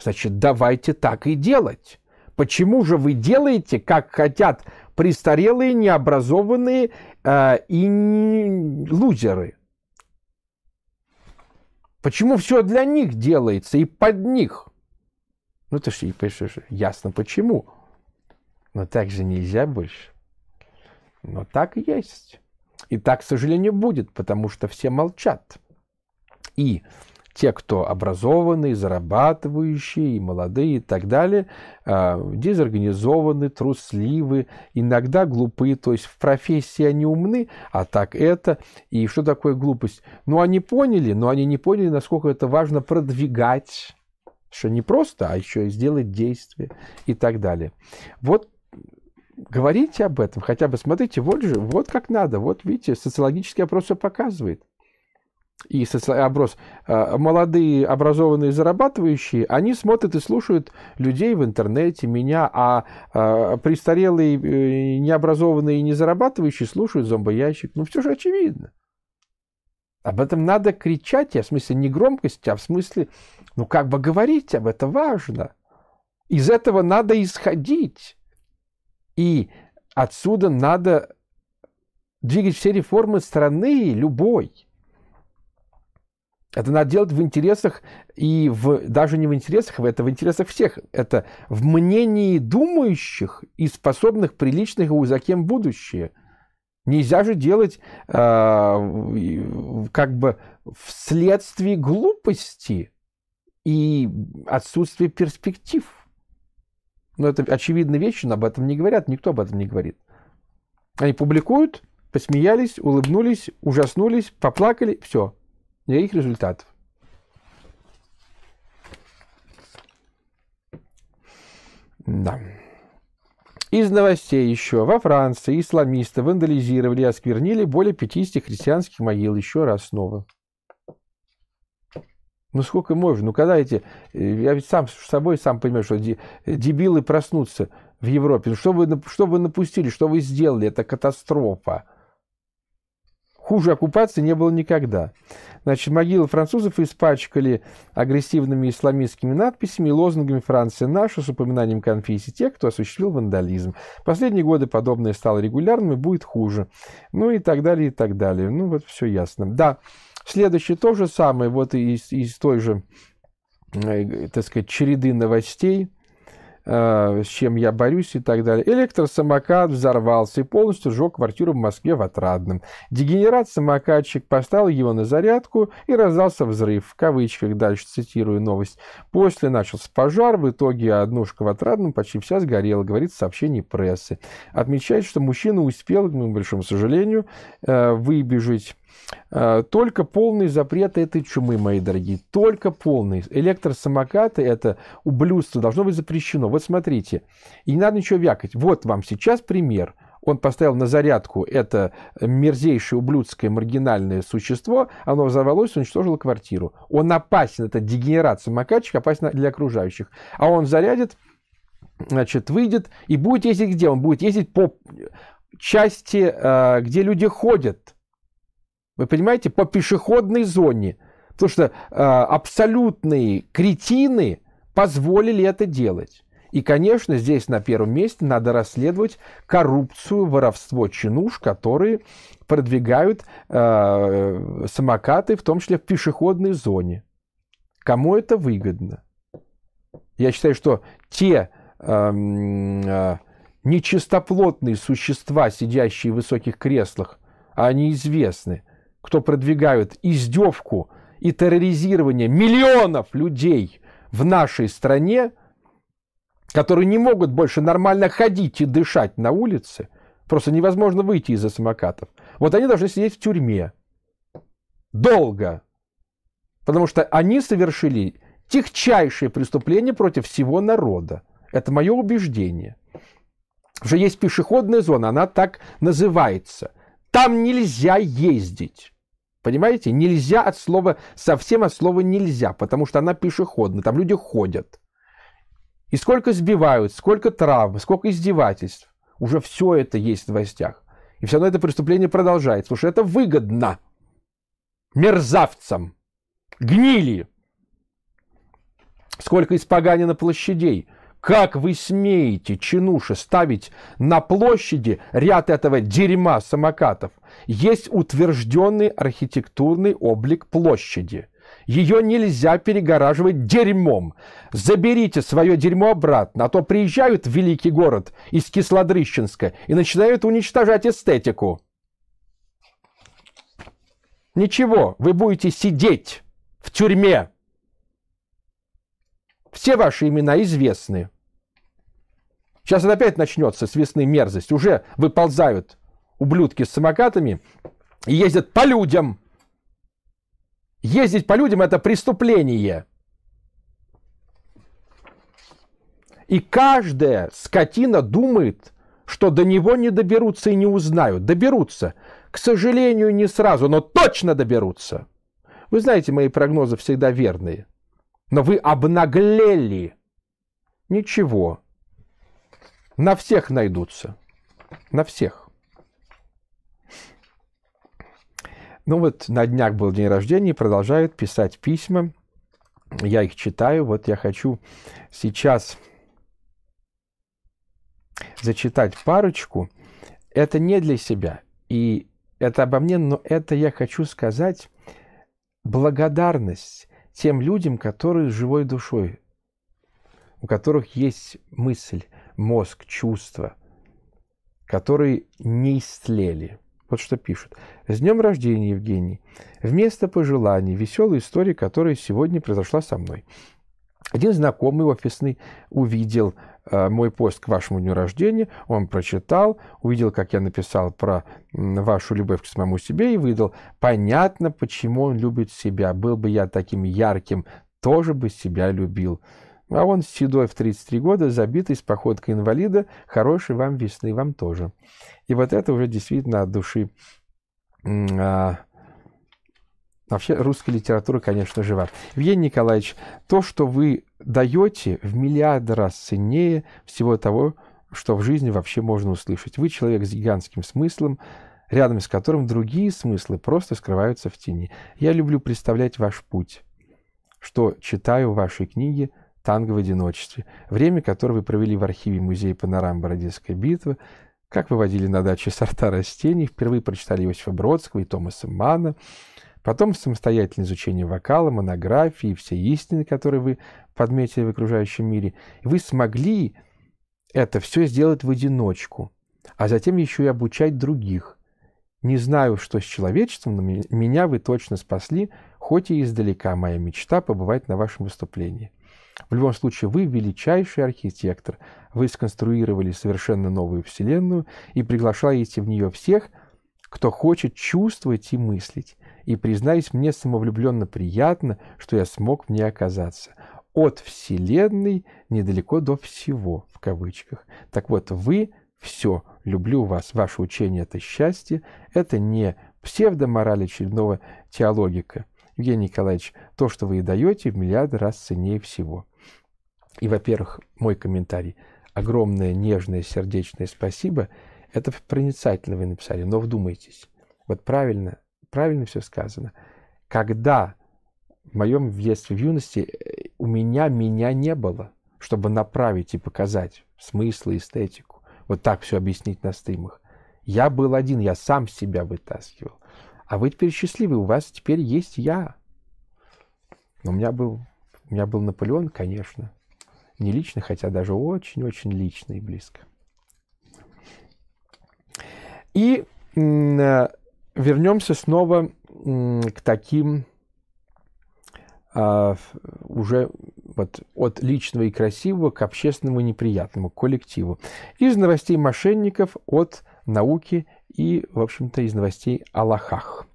Значит, давайте так и делать. Почему же вы делаете, как хотят престарелые, необразованные э, и не... лузеры? Почему все для них делается и под них? Ну, ты же ясно почему. Но так же нельзя больше. Но так и есть. И так, к сожалению, будет, потому что все молчат и те, кто образованные, зарабатывающие, и молодые и так далее, а, дезорганизованы, трусливы, иногда глупы, то есть в профессии они умны, а так это. И что такое глупость? Ну, они поняли, но они не поняли, насколько это важно продвигать, что не просто, а еще и сделать действие и так далее. Вот говорите об этом, хотя бы смотрите, вот же, вот как надо, вот видите, социологический опрос все показывает и социальный образ, э, молодые, образованные, зарабатывающие, они смотрят и слушают людей в интернете, меня, а э, престарелые, э, необразованные и не зарабатывающие слушают зомбоящик. Ну, все же очевидно. Об этом надо кричать, я а в смысле не громкости, а в смысле, ну, как бы говорить об этом важно. Из этого надо исходить. И отсюда надо двигать все реформы страны любой – это надо делать в интересах и в, даже не в интересах, это в интересах всех. Это в мнении думающих и способных приличных и за кем будущее. Нельзя же делать э, как бы вследствие глупости и отсутствия перспектив. Но это очевидная вещь, но об этом не говорят, никто об этом не говорит. Они публикуют, посмеялись, улыбнулись, ужаснулись, поплакали, все – Никаких результатов. Да. Из новостей еще. Во Франции исламисты вандализировали и осквернили более 50 христианских могил. Еще раз снова. Ну сколько можно? Ну когда эти... Э, я ведь сам с собой сам понимаю, что дебилы проснутся в Европе. Ну что вы, что вы напустили? Что вы сделали? Это катастрофа. Хуже оккупации не было никогда. Значит, могилы французов испачкали агрессивными исламистскими надписями и лозунгами «Франция наша» с упоминанием конфессии тех, кто осуществил вандализм. Последние годы подобное стало регулярным и будет хуже. Ну и так далее, и так далее. Ну вот все ясно. Да, следующее то же самое, вот из, из той же, э, так сказать, череды новостей. Э, с чем я борюсь и так далее. Электросамокат взорвался и полностью сжег квартиру в Москве в Отрадном. Дегенерат-самокатчик поставил его на зарядку и раздался взрыв, в кавычках, дальше цитирую новость. После начался пожар, в итоге однушка в Отрадном почти вся сгорела, говорит в сообщении прессы. Отмечает, что мужчина успел, к моему большому сожалению, э, выбежать Э, только полный запрет этой чумы, мои дорогие. Только полный. Электросамокаты, это ублюдство, должно быть запрещено. Вот смотрите. И не надо ничего вякать. Вот вам сейчас пример. Он поставил на зарядку это мерзейшее ублюдское маргинальное существо. Оно взорвалось, уничтожило квартиру. Он опасен, это дегенерация, самокатчик, опасен для окружающих. А он зарядит, значит, выйдет и будет ездить где? Он будет ездить по части, э, где люди ходят вы понимаете, по пешеходной зоне. Потому что э, абсолютные кретины позволили это делать. И, конечно, здесь на первом месте надо расследовать коррупцию, воровство чинуш, которые продвигают э, самокаты, в том числе в пешеходной зоне. Кому это выгодно? Я считаю, что те э, э, нечистоплотные существа, сидящие в высоких креслах, они известны – кто продвигают издевку и терроризирование миллионов людей в нашей стране, которые не могут больше нормально ходить и дышать на улице, просто невозможно выйти из-за самокатов. Вот они должны сидеть в тюрьме. Долго. Потому что они совершили техчайшее преступление против всего народа. Это мое убеждение. Уже есть пешеходная зона, она так называется. Там нельзя ездить. Понимаете? Нельзя от слова, совсем от слова нельзя, потому что она пешеходная, там люди ходят. И сколько сбивают, сколько травм, сколько издевательств. Уже все это есть в новостях. И все равно это преступление продолжается, потому что это выгодно мерзавцам. Гнили. Сколько испоганено площадей. Как вы смеете, чинуши, ставить на площади ряд этого дерьма самокатов? Есть утвержденный архитектурный облик площади. Ее нельзя перегораживать дерьмом. Заберите свое дерьмо обратно, а то приезжают в великий город из Кислодрищенска и начинают уничтожать эстетику. Ничего, вы будете сидеть в тюрьме. Все ваши имена известны. Сейчас это опять начнется с весны мерзость. Уже выползают ублюдки с самокатами и ездят по людям. Ездить по людям – это преступление. И каждая скотина думает, что до него не доберутся и не узнают. Доберутся. К сожалению, не сразу, но точно доберутся. Вы знаете, мои прогнозы всегда верные. Но вы обнаглели. Ничего. На всех найдутся. На всех. Ну вот на днях был день рождения, продолжают писать письма. Я их читаю. Вот я хочу сейчас зачитать парочку. Это не для себя. И это обо мне, но это я хочу сказать благодарность тем людям, которые с живой душой, у которых есть мысль, мозг, чувства, которые не истлели. Вот что пишут. «С днем рождения, Евгений! Вместо пожеланий веселой истории, которая сегодня произошла со мной. Один знакомый офисный увидел э, мой пост к вашему дню рождения, он прочитал, увидел, как я написал про вашу любовь к самому себе и выдал. Понятно, почему он любит себя. Был бы я таким ярким, тоже бы себя любил. А он с седой в 33 года, забитый, с походкой инвалида, хорошей вам весны, вам тоже. И вот это уже действительно от души. А, вообще русская литература, конечно, жива. Евгений Николаевич, то, что вы даете, в миллиарды раз ценнее всего того, что в жизни вообще можно услышать. Вы человек с гигантским смыслом, рядом с которым другие смыслы просто скрываются в тени. Я люблю представлять ваш путь, что читаю ваши книги – «Танго в одиночестве», время, которое вы провели в архиве Музея панорам Бородинской битвы, как выводили на даче сорта растений, впервые прочитали Иосифа Бродского и Томаса Мана, потом самостоятельное изучение вокала, монографии все истины, которые вы подметили в окружающем мире. вы смогли это все сделать в одиночку, а затем еще и обучать других. Не знаю, что с человечеством, но меня вы точно спасли, хоть и издалека моя мечта побывать на вашем выступлении. В любом случае, вы величайший архитектор. Вы сконструировали совершенно новую вселенную и приглашаете в нее всех, кто хочет чувствовать и мыслить. И, признаюсь, мне самовлюбленно приятно, что я смог в ней оказаться. От вселенной недалеко до всего, в кавычках. Так вот, вы все. Люблю вас. Ваше учение – это счастье. Это не псевдомораль очередного теологика – Евгений Николаевич, то, что вы и даете, в миллиарды раз ценнее всего. И, во-первых, мой комментарий. Огромное, нежное, сердечное спасибо. Это проницательно вы написали, но вдумайтесь. Вот правильно, правильно все сказано. Когда в моем детстве, в юности, э, у меня меня не было, чтобы направить и показать смысл и эстетику. Вот так все объяснить на стримах. Я был один, я сам себя вытаскивал. А вы теперь счастливы, у вас теперь есть я. Но у меня был, у меня был Наполеон, конечно. Не лично, хотя даже очень-очень лично и близко. И э, вернемся снова к таким а, уже вот от личного и красивого к общественному и неприятному, к коллективу. Из новостей мошенников от науки и, в общем-то, из новостей о лохах.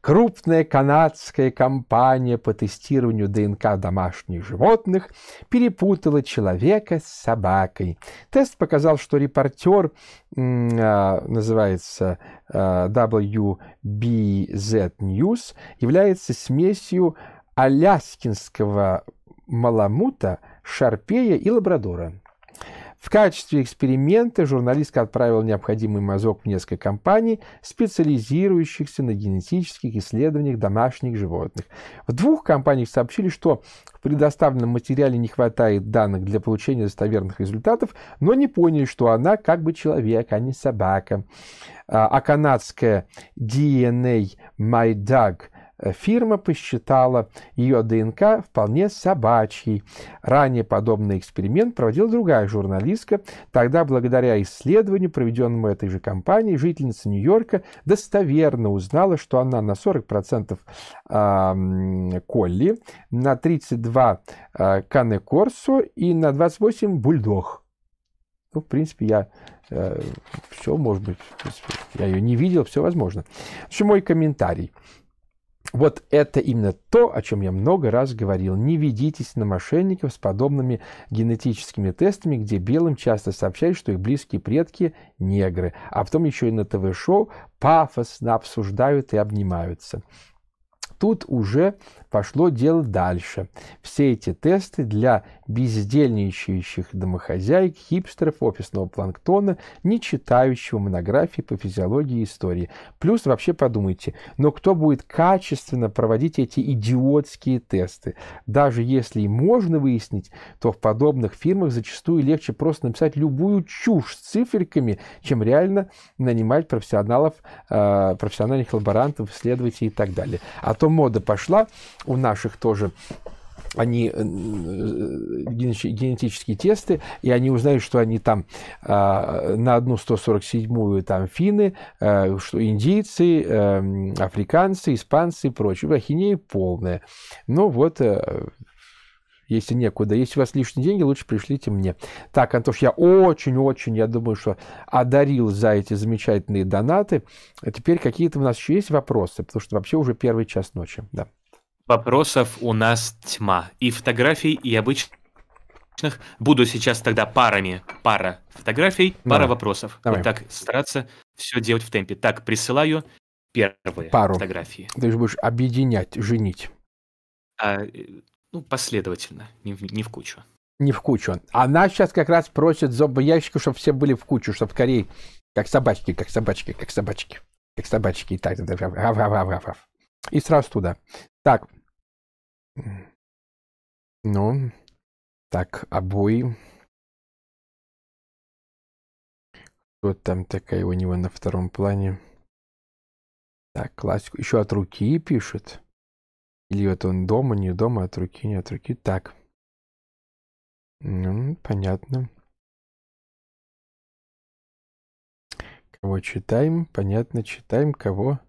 Крупная канадская компания по тестированию ДНК домашних животных перепутала человека с собакой. Тест показал, что репортер, а, называется а, WBZ News, является смесью аляскинского маламута, шарпея и лабрадора. В качестве эксперимента журналистка отправила необходимый мазок в несколько компаний, специализирующихся на генетических исследованиях домашних животных. В двух компаниях сообщили, что в предоставленном материале не хватает данных для получения достоверных результатов, но не поняли, что она как бы человек, а не собака. А, а канадская DNA My Dog – Э, фирма посчитала ее ДНК вполне собачьей. Ранее подобный эксперимент проводила другая журналистка. Тогда, благодаря исследованию, проведенному этой же компанией, жительница Нью-Йорка достоверно узнала, что она на 40% колли, на 32% э, кане корсо и на 28% бульдог. Ну, в принципе, я э, все, может быть, принципе, я ее не видел, все возможно. Что мой комментарий. Вот это именно то, о чем я много раз говорил. Не ведитесь на мошенников с подобными генетическими тестами, где белым часто сообщают, что их близкие предки – негры. А потом еще и на ТВ-шоу пафосно обсуждают и обнимаются. Тут уже пошло дело дальше. Все эти тесты для бездельничающих домохозяек, хипстеров, офисного планктона, не читающего монографии по физиологии и истории. Плюс вообще подумайте, но кто будет качественно проводить эти идиотские тесты? Даже если и можно выяснить, то в подобных фирмах зачастую легче просто написать любую чушь с циферками, чем реально нанимать профессионалов, э, профессиональных лаборантов, исследователей и так далее. А то мода пошла, у наших тоже они э, э, генетические тесты, и они узнают, что они там а, на одну 147-ю там финны, э, что индийцы, африканцы, испанцы и прочее. Ахинея полная. Ну вот, если некуда. Если у вас лишние деньги, лучше пришлите мне. Так, Антош, я очень-очень, я думаю, что одарил за эти замечательные донаты. А теперь какие-то у нас еще есть вопросы, потому что вообще уже первый час ночи. Да. Вопросов у нас тьма. И фотографий, и обычных. Буду сейчас тогда парами. Пара фотографий, пара Давай. вопросов. Давай. Вот так стараться все делать в темпе. Так, присылаю первые Пару. фотографии. Ты же будешь объединять, женить. А, э, ну, последовательно, не в, не в кучу. Не в кучу. Она сейчас как раз просит зомбоящика, чтобы все были в кучу, чтобы скорее, как собачки, как собачки, как собачки, как собачки. И так, и сразу туда. Так, ну, так, обои. вот там такая у него на втором плане? Так, классику. Еще от руки пишет. Или вот он дома, не дома, от руки, не от руки. Так. Ну, понятно. Кого читаем? Понятно, читаем кого?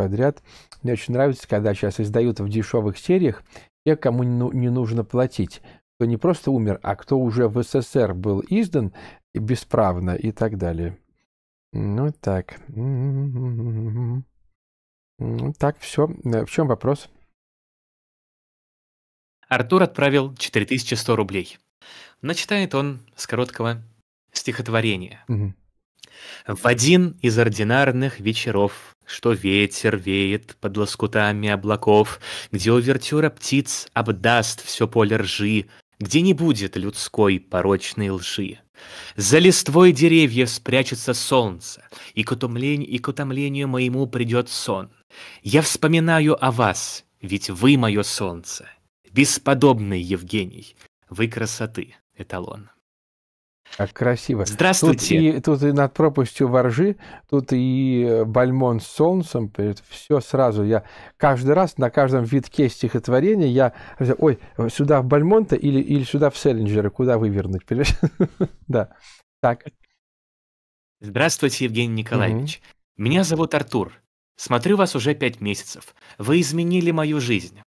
подряд. Мне очень нравится, когда сейчас издают в дешевых сериях те, кому ну, не нужно платить. Кто не просто умер, а кто уже в СССР был издан бесправно и так далее. Ну так. Ну, так, все. В чем вопрос? Артур отправил 4100 рублей. Начитает он с короткого стихотворения. Угу. В один из ординарных вечеров, Что ветер веет под лоскутами облаков, Где увертюра птиц обдаст все поле ржи, Где не будет людской порочной лжи. За листвой деревьев спрячется солнце, и к, утомлению, и к утомлению моему придет сон. Я вспоминаю о вас, ведь вы мое солнце. Бесподобный Евгений, вы красоты, эталон. Как красиво. Здравствуйте. Тут и, тут и над пропастью воржи, тут и э, бальмон с солнцем. Все сразу. Я каждый раз на каждом витке стихотворения я... Ой, сюда в бальмонта или, или сюда в Селлинджера. Куда вывернуть? Да. Так. Здравствуйте, Евгений Николаевич. Меня зовут Артур. Смотрю вас уже пять месяцев. Вы изменили мою жизнь.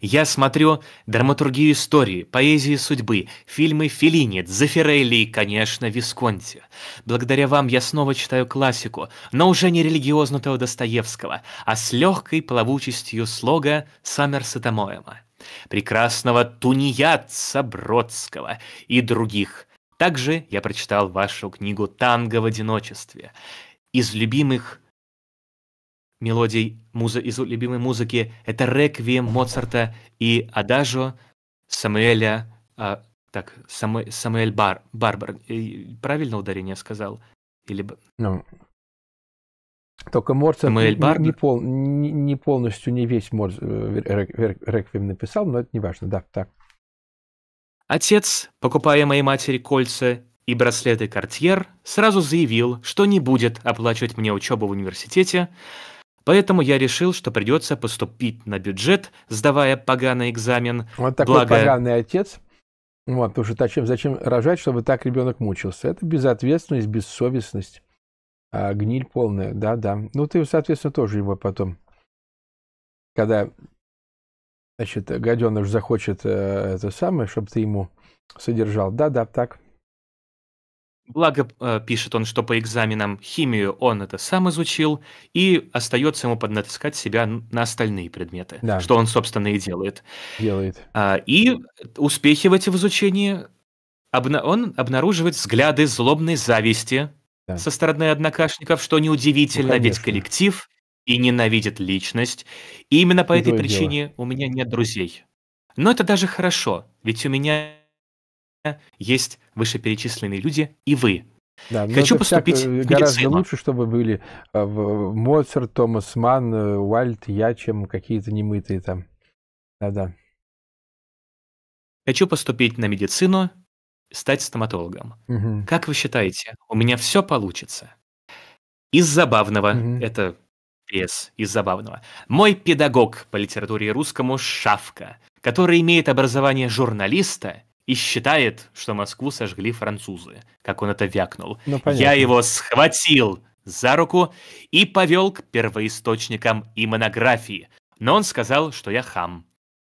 Я смотрю драматургию истории, поэзию судьбы, фильмы Феллини, Дзефирелли и, конечно, Висконти. Благодаря вам я снова читаю классику, но уже не религиозного Достоевского, а с легкой плавучестью слога Саммерсета Моэма, прекрасного тунеядца Бродского и других. Также я прочитал вашу книгу «Танго в одиночестве» из любимых мелодий музы, из любимой музыки. Это «Реквием» Моцарта и «Адажо» Самуэля... А, так, Саму, Самуэль Бар, Барбар. Правильно ударение сказал? Или... Ну, только Моцарт Самуэль не, не, пол, не, не полностью, не весь Моц... Э, «Реквием» написал, но это не важно, да, так. Отец, покупая моей матери кольца и браслеты Картьер, сразу заявил, что не будет оплачивать мне учебу в университете, Поэтому я решил, что придется поступить на бюджет, сдавая поганый экзамен. Вот такой Благо... поганый отец. Вот, потому что зачем, зачем рожать, чтобы так ребенок мучился? Это безответственность, бессовестность, а, гниль полная, да-да. Ну, ты, соответственно, тоже его потом, когда, значит, гаденыш захочет э, это самое, чтобы ты ему содержал. Да-да, так. Благо, э, пишет он, что по экзаменам химию он это сам изучил, и остается ему поднатыскать себя на остальные предметы, да. что он, собственно, и делает. Делает. А, и успехи в эти в изучении он обнаруживает взгляды злобной зависти да. со стороны однокашников, что неудивительно, ну, ведь коллектив и ненавидит личность. И именно по и этой причине дело. у меня нет друзей. Но это даже хорошо, ведь у меня есть вышеперечисленные люди и вы. Да, Хочу поступить всяко, в медицину. лучше, чтобы были э, Моцарт, Томас Ман, э, Уальт, я, чем какие-то немытые там. Да-да. Хочу поступить на медицину, стать стоматологом. Угу. Как вы считаете, у меня все получится? Из забавного, угу. это без из забавного. Мой педагог по литературе русскому Шавка, который имеет образование журналиста и считает, что Москву сожгли французы, как он это вякнул. Ну, Я его схватил за руку и повел к первоисточникам и монографии, но он сказал, что я хам.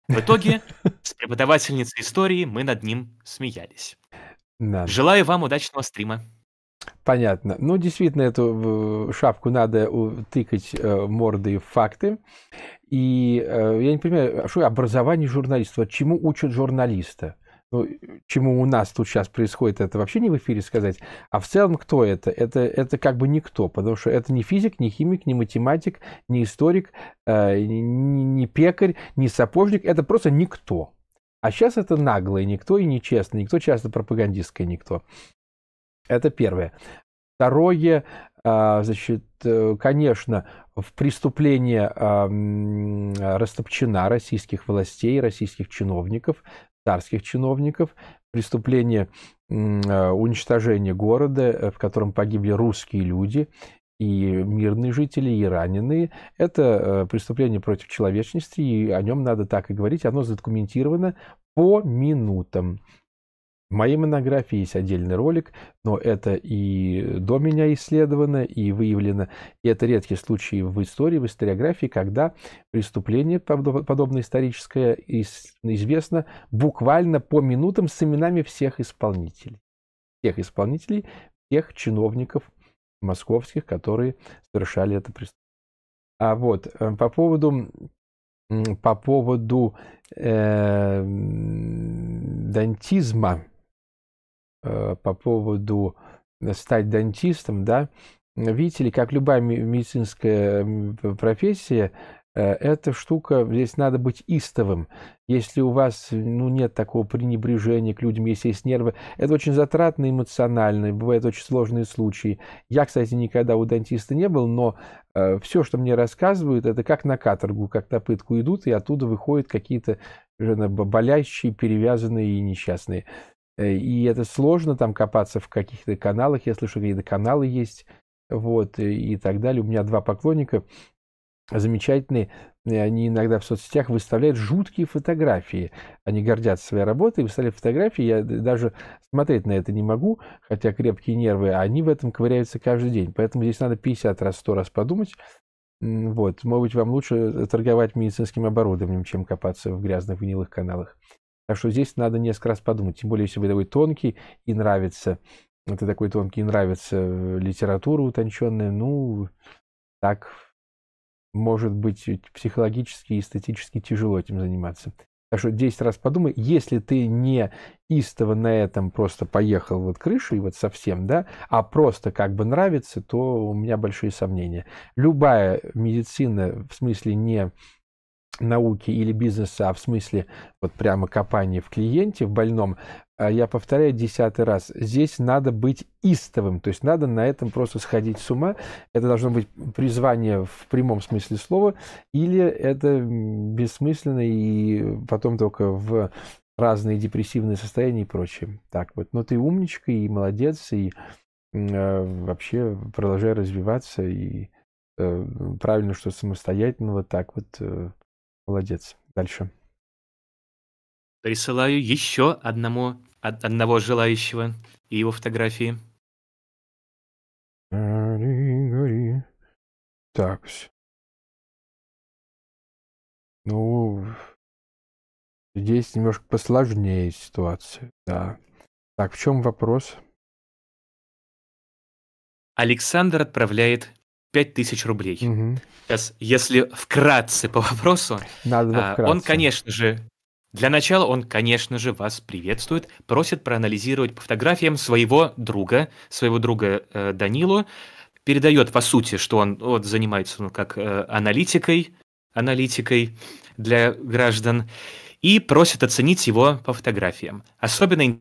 В итоге с преподавательницей истории мы над ним смеялись. Да. Желаю вам удачного стрима. Понятно. Ну, действительно, эту э, шапку надо тыкать э, мордой в факты. И э, я не понимаю, а что образование журналистов, чему учат журналиста? ну, чему у нас тут сейчас происходит, это вообще не в эфире сказать. А в целом кто это? Это, это как бы никто, потому что это не физик, не химик, не математик, не историк, э, не, не пекарь, не сапожник. Это просто никто. А сейчас это наглое никто и нечестно, никто, часто пропагандистское никто. Это первое. Второе, э, значит, э, конечно, в преступление э, растопчена российских властей, российских чиновников, царских чиновников, преступление э, уничтожения города, э, в котором погибли русские люди, и мирные жители, и раненые. Это э, преступление против человечности, и о нем надо так и говорить. Оно задокументировано по минутам. В моей монографии есть отдельный ролик, но это и до меня исследовано, и выявлено. И это редкие случаи в истории, в историографии, когда преступление подобное историческое известно буквально по минутам с именами всех исполнителей. Всех исполнителей, всех чиновников московских, которые совершали это преступление. А вот э, по поводу по поводу э, дантизма Э, по поводу э, стать дантистом, да, видите ли, как любая медицинская профессия, э, эта штука, здесь надо быть истовым. Если у вас ну, нет такого пренебрежения к людям, если есть нервы, это очень затратно эмоционально, бывают очень сложные случаи. Я, кстати, никогда у дантиста не был, но э, все, что мне рассказывают, это как на каторгу, как на пытку идут, и оттуда выходят какие-то болящие, перевязанные и несчастные. Э, и это сложно там копаться в каких-то каналах. Я слышу, какие-то каналы есть. Вот, э, и так далее. У меня два поклонника замечательные. Э, они иногда в соцсетях выставляют жуткие фотографии. Они гордятся своей работой, выставляют фотографии. Я даже смотреть на это не могу, хотя крепкие нервы, а они в этом ковыряются каждый день. Поэтому здесь надо 50 раз, 100 раз подумать. Вот, может быть, вам лучше торговать медицинским оборудованием, чем копаться в грязных гнилых каналах. Так что здесь надо несколько раз подумать. Тем более, если вы такой тонкий и нравится, это такой тонкий и нравится э, литература утонченная, ну, так, может быть, психологически и эстетически тяжело этим заниматься. Так что 10 раз подумай, если ты не истово на этом просто поехал вот крышей, вот совсем, да, а просто как бы нравится, то у меня большие сомнения. Любая медицина, в смысле не науки или бизнеса, а в смысле вот прямо копания в клиенте, в больном, а, я повторяю десятый раз, здесь надо быть истовым, то есть надо на этом просто сходить с ума. Это должно быть призвание в прямом смысле слова, или это бессмысленно и потом только в разные депрессивные состояния и прочее. Так вот, но ну ты умничка и молодец, и э, вообще продолжай развиваться, и э, правильно, что самостоятельно вот так вот э, Молодец. Дальше. Присылаю еще одному от одного желающего и его фотографии. Гори, гори. Так. Ну, здесь немножко посложнее ситуация, да. Так, в чем вопрос? Александр отправляет 5000 рублей. Угу. Сейчас, если вкратце по вопросу, Надо а, вкратце. он, конечно же, для начала он, конечно же, вас приветствует, просит проанализировать по фотографиям своего друга, своего друга э, Данилу, передает по сути, что он вот, занимается ну, как э, аналитикой, аналитикой для граждан, и просит оценить его по фотографиям. Особенно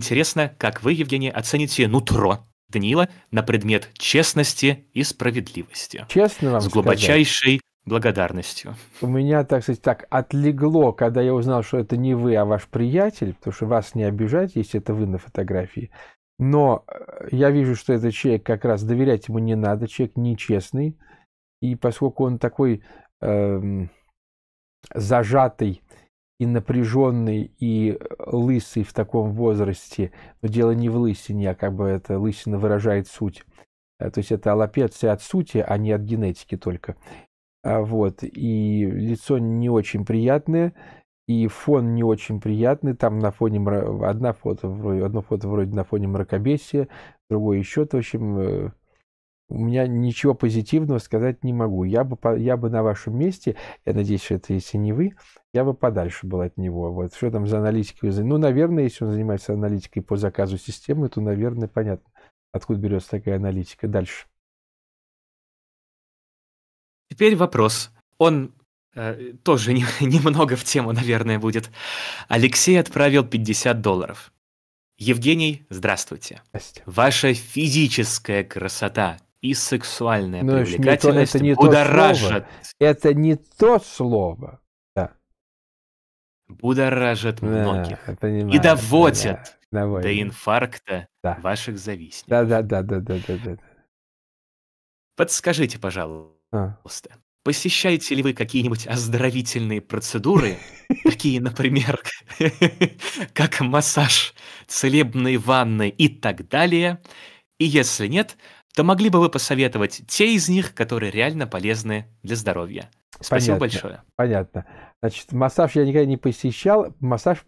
интересно, как вы, Евгений, оцените нутро Даниила на предмет честности и справедливости. Честно вам С глубочайшей сказать, благодарностью. У меня, так сказать, так отлегло, когда я узнал, что это не вы, а ваш приятель, потому что вас не обижать, если это вы на фотографии. Но э, я вижу, что этот человек как раз доверять ему не надо, человек нечестный. И поскольку он такой эм, зажатый, и напряженный, и э, лысый в таком возрасте. Но дело не в лысине, а как бы это лысина выражает суть. Э, то есть это аллопеция от сути, а не от генетики только. А вот. И лицо не очень приятное, и фон не очень приятный. Там на фоне одна фото, одно фото вроде на фоне мракобесия, другое еще. В общем, э, у меня ничего позитивного сказать не могу. Я бы, я бы на вашем месте, я надеюсь, что это если не вы, я бы подальше был от него. Вот что там за аналитики? Ну, наверное, если он занимается аналитикой по заказу системы, то, наверное, понятно, откуда берется такая аналитика. Дальше. Теперь вопрос. Он э, тоже не, немного в тему, наверное, будет. Алексей отправил 50 долларов. Евгений, здравствуйте. здравствуйте. Ваша физическая красота и сексуальная Но ну, привлекательность не то, это не То слово. Это не то слово. Да. Будоражат да, многих. Понимаю, и доводят да, доводят. до инфаркта да. ваших завистников. Да, да, да, да, да, да, да. Подскажите, а. пожалуйста, а. посещаете ли вы какие-нибудь оздоровительные процедуры, такие, например, как массаж, целебные ванны и так далее? И если нет, то могли бы вы посоветовать те из них, которые реально полезны для здоровья? Спасибо понятно, большое. Понятно. Значит, массаж я никогда не посещал. Массаж,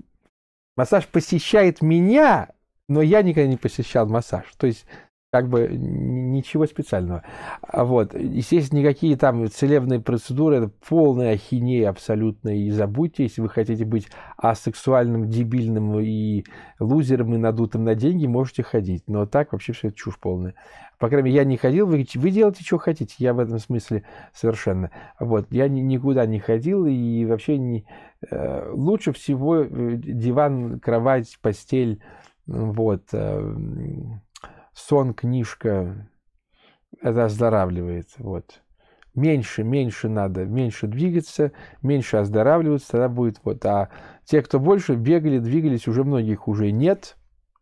массаж посещает меня, но я никогда не посещал массаж. То есть как бы ничего специального. А вот. Естественно, никакие там целебные процедуры, это полная ахинея абсолютно. И забудьте, если вы хотите быть асексуальным, дебильным и лузером, и надутым на деньги, можете ходить. Но так вообще все это чушь полная. По крайней мере, я не ходил, вы, вы делаете, что хотите. Я в этом смысле совершенно. Вот. Я ни, никуда не ходил, и вообще не, э, лучше всего э, диван, кровать, постель, вот, э, сон, книжка, это оздоравливает. Вот. Меньше, меньше надо, меньше двигаться, меньше оздоравливаться, тогда будет вот. А те, кто больше бегали, двигались, уже многих уже нет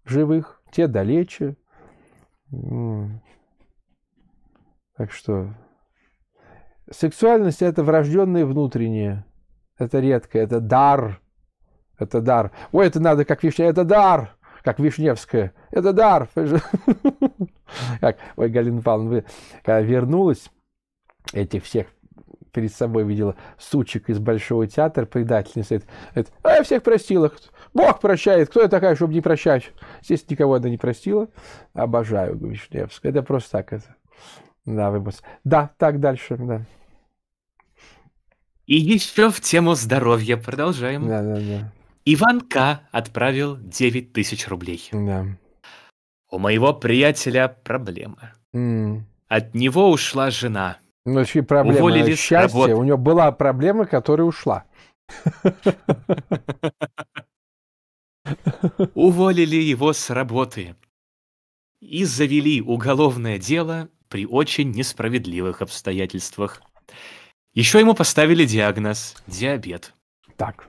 живых, те далече. Так что сексуальность это врожденное внутреннее. Это редко, это дар. Это дар. Ой, это надо как вишня, это дар, как Вишневская. Это дар. Как, ой, Галина Павловна, вы, когда вернулась, этих всех перед собой видела сучек из Большого театра, предательница. Это, а я всех простила. Бог прощает. Кто я такая, чтобы не прощать? Здесь никого она не простила. Обожаю Вишневскую. Это просто так. Это. Да, вы, Да, так дальше, да. И еще в тему здоровья продолжаем. Да, да, да. Иван К. отправил 9 тысяч рублей. Да. У моего приятеля проблемы. Mm. От него ушла жена. Ну, чьи проблемы? Уволили счастье. Работы. У него была проблема, которая ушла. Уволили его с работы и завели уголовное дело при очень несправедливых обстоятельствах. Еще ему поставили диагноз – диабет. Так.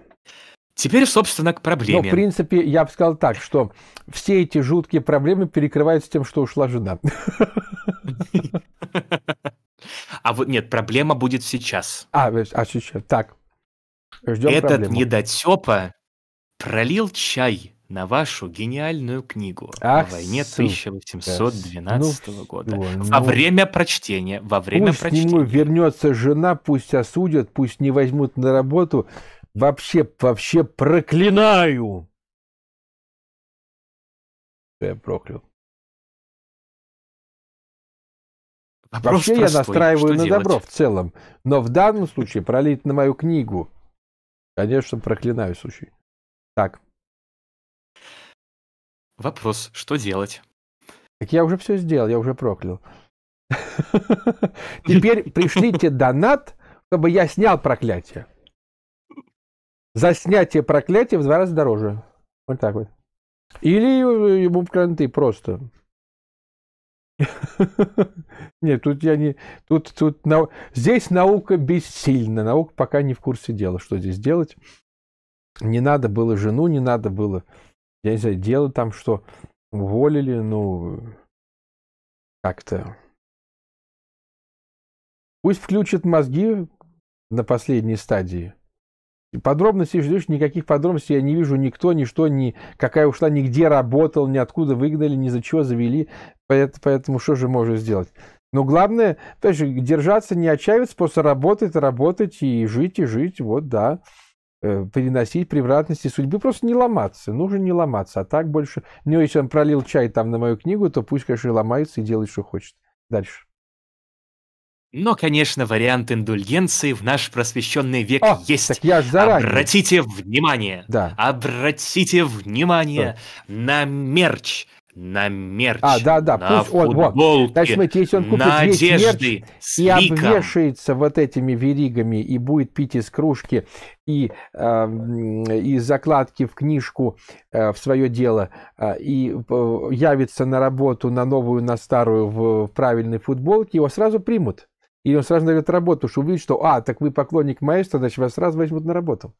Теперь, собственно, к проблеме. Но, ну, в принципе, я бы сказал так, что все эти жуткие проблемы перекрываются тем, что ушла жена. А вот нет, проблема будет сейчас. А, а сейчас, так. Ждем Этот проблему. недотепа пролил чай на вашу гениальную книгу Ах, о войне 1812 ну, года. Что, ну... Во время прочтения, во время пусть прочтения. Нему вернется жена, пусть осудят, пусть не возьмут на работу, Вообще, вообще проклинаю! Я проклял. Вопрос вообще простой. я настраиваю Что на делать? добро в целом. Но в данном случае пролить на мою книгу. Конечно, проклинаю случай. Так. Вопрос, что делать? Так я уже все сделал, я уже проклял. Теперь пришлите донат, чтобы я снял проклятие за снятие проклятия в два раза дороже. Вот так вот. Или э, ему кранты просто. Нет, тут я не... Тут, тут нау... Здесь наука бессильна. Наука пока не в курсе дела, что здесь делать. Не надо было жену, не надо было... Я не знаю, дело там, что уволили, ну... Как-то... Пусть включат мозги на последней стадии. Подробностей же, никаких подробностей я не вижу, никто, ничто, ни, какая ушла, нигде работал, ниоткуда выгнали, ни за чего завели, поэтому, поэтому что же можно сделать? Но главное, опять же, держаться, не отчаиваться, просто работать, работать и жить, и жить, вот, да, э, переносить превратности судьбы, просто не ломаться, нужно не ломаться, а так больше, ну, если он пролил чай там на мою книгу, то пусть, конечно, ломается и делает, что хочет. Дальше. Но, конечно, вариант индульгенции в наш просвещенный век О, есть. Так я заранее. Обратите внимание, да. обратите внимание да. на мерч, на мерч, а, да, да. на Пусть футболки, вот. Значит, смотрите, если он купит на весь одежды, мерч с и обвешается вот этими веригами и будет пить из кружки и э, эм, из закладки в книжку э, в свое дело э, и э, явится на работу на новую, на старую в, в правильной футболке, его сразу примут. И он сразу найдет работу, потому что увидит, что, а, так вы поклонник маэстро, значит, вас сразу возьмут на работу.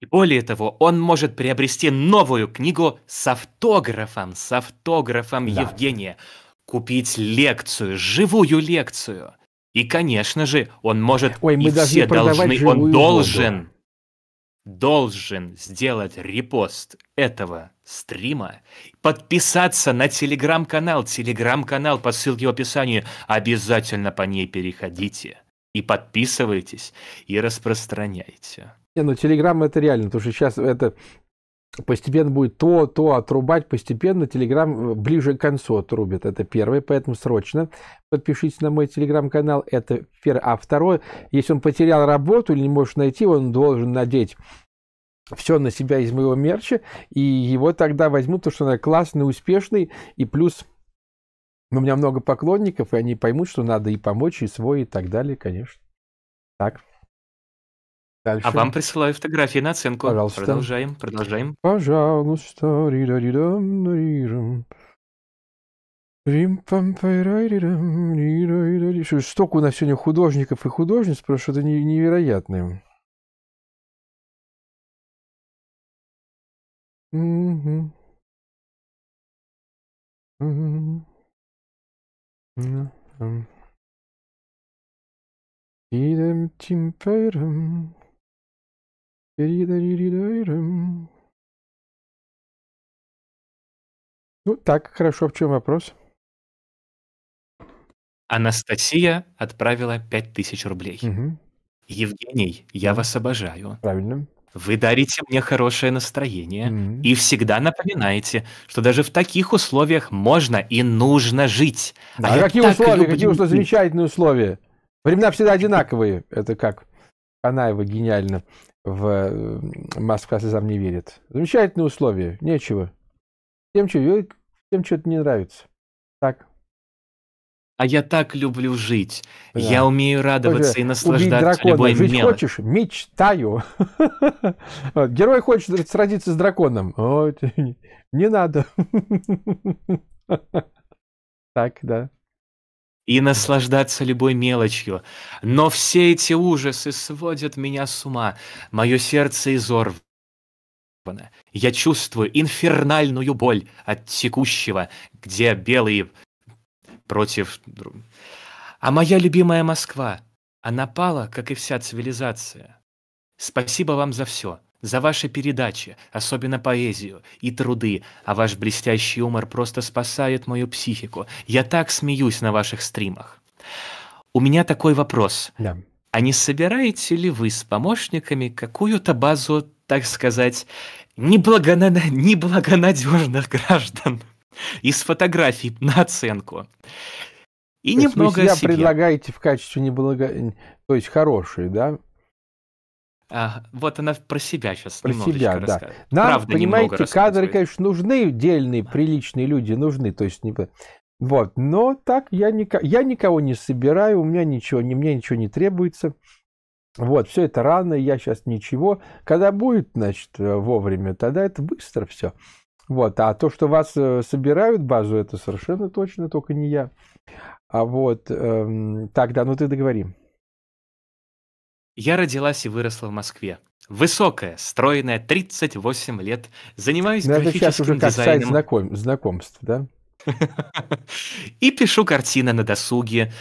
И более того, он может приобрести новую книгу с автографом, с автографом да. Евгения, купить лекцию, живую лекцию. И, конечно же, он может, Ой, мы и все должны, он должен, воду должен сделать репост этого стрима, подписаться на телеграм-канал, телеграм-канал по ссылке в описании, обязательно по ней переходите и подписывайтесь, и распространяйте. Не, ну Телеграм это реально, потому что сейчас это постепенно будет то, то отрубать, постепенно Телеграм э, ближе к концу отрубит. Это первое, поэтому срочно подпишитесь на мой Телеграм-канал. Это первое. А второе, если он потерял работу или не может найти, он должен надеть все на себя из моего мерча, и его тогда возьмут, потому что он классный, успешный, и плюс у меня много поклонников, и они поймут, что надо и помочь, и свой, и так далее, конечно. Так. Дальше. А вам присылаю фотографии на оценку. Пожалуйста. Продолжаем, продолжаем. Пожалуйста. Столько у нас сегодня художников и художниц, потому что это невероятное. Угу. Угу. Угу. Idem ну так, хорошо, в чем вопрос? Анастасия отправила 5000 рублей. Угу. Евгений, я вас обожаю. Правильно. Вы дарите мне хорошее настроение угу. и всегда напоминаете, что даже в таких условиях можно и нужно жить. А да, а, какие условия? Люблю... Какие условия? Замечательные условия. Времена всегда одинаковые. Это как? Анаева гениально в э, Москва слезам не верит. Замечательные условия, нечего. Тем, что, тем, что-то не нравится. Так. А я так люблю жить. Да. Я умею радоваться Боже, и наслаждаться любой Жить мелочь. хочешь? Мечтаю. Герой хочет сразиться с драконом. Не надо. Так, да и наслаждаться любой мелочью. Но все эти ужасы сводят меня с ума. Мое сердце изорвано. Я чувствую инфернальную боль от текущего, где белые против... А моя любимая Москва, она пала, как и вся цивилизация. Спасибо вам за все за ваши передачи, особенно поэзию и труды, а ваш блестящий юмор просто спасает мою психику. Я так смеюсь на ваших стримах. У меня такой вопрос. Да. А не собираете ли вы с помощниками какую-то базу, так сказать, неблагонад... неблагонадежных граждан из фотографий на оценку? И То немного себя предлагаете в качестве неблаго... То есть хорошие, да? А, вот она про себя сейчас про себя, да. Расскажет. Нам, Правда, понимаете, кадры, конечно, нужны, дельные, приличные люди нужны, то есть не... Вот, но так я, ник... я никого не собираю, у меня ничего, не, мне ничего не требуется. Вот, все это рано, я сейчас ничего. Когда будет, значит, э, вовремя, тогда это быстро все. Вот, а то, что вас э, собирают базу, это совершенно точно, только не я. А вот, эм, так, да, ну ты договори. Я родилась и выросла в Москве. Высокая, стройная, 38 лет. Занимаюсь ну, графическим это сейчас уже как знаком, знакомств, да? И пишу картины на досуге.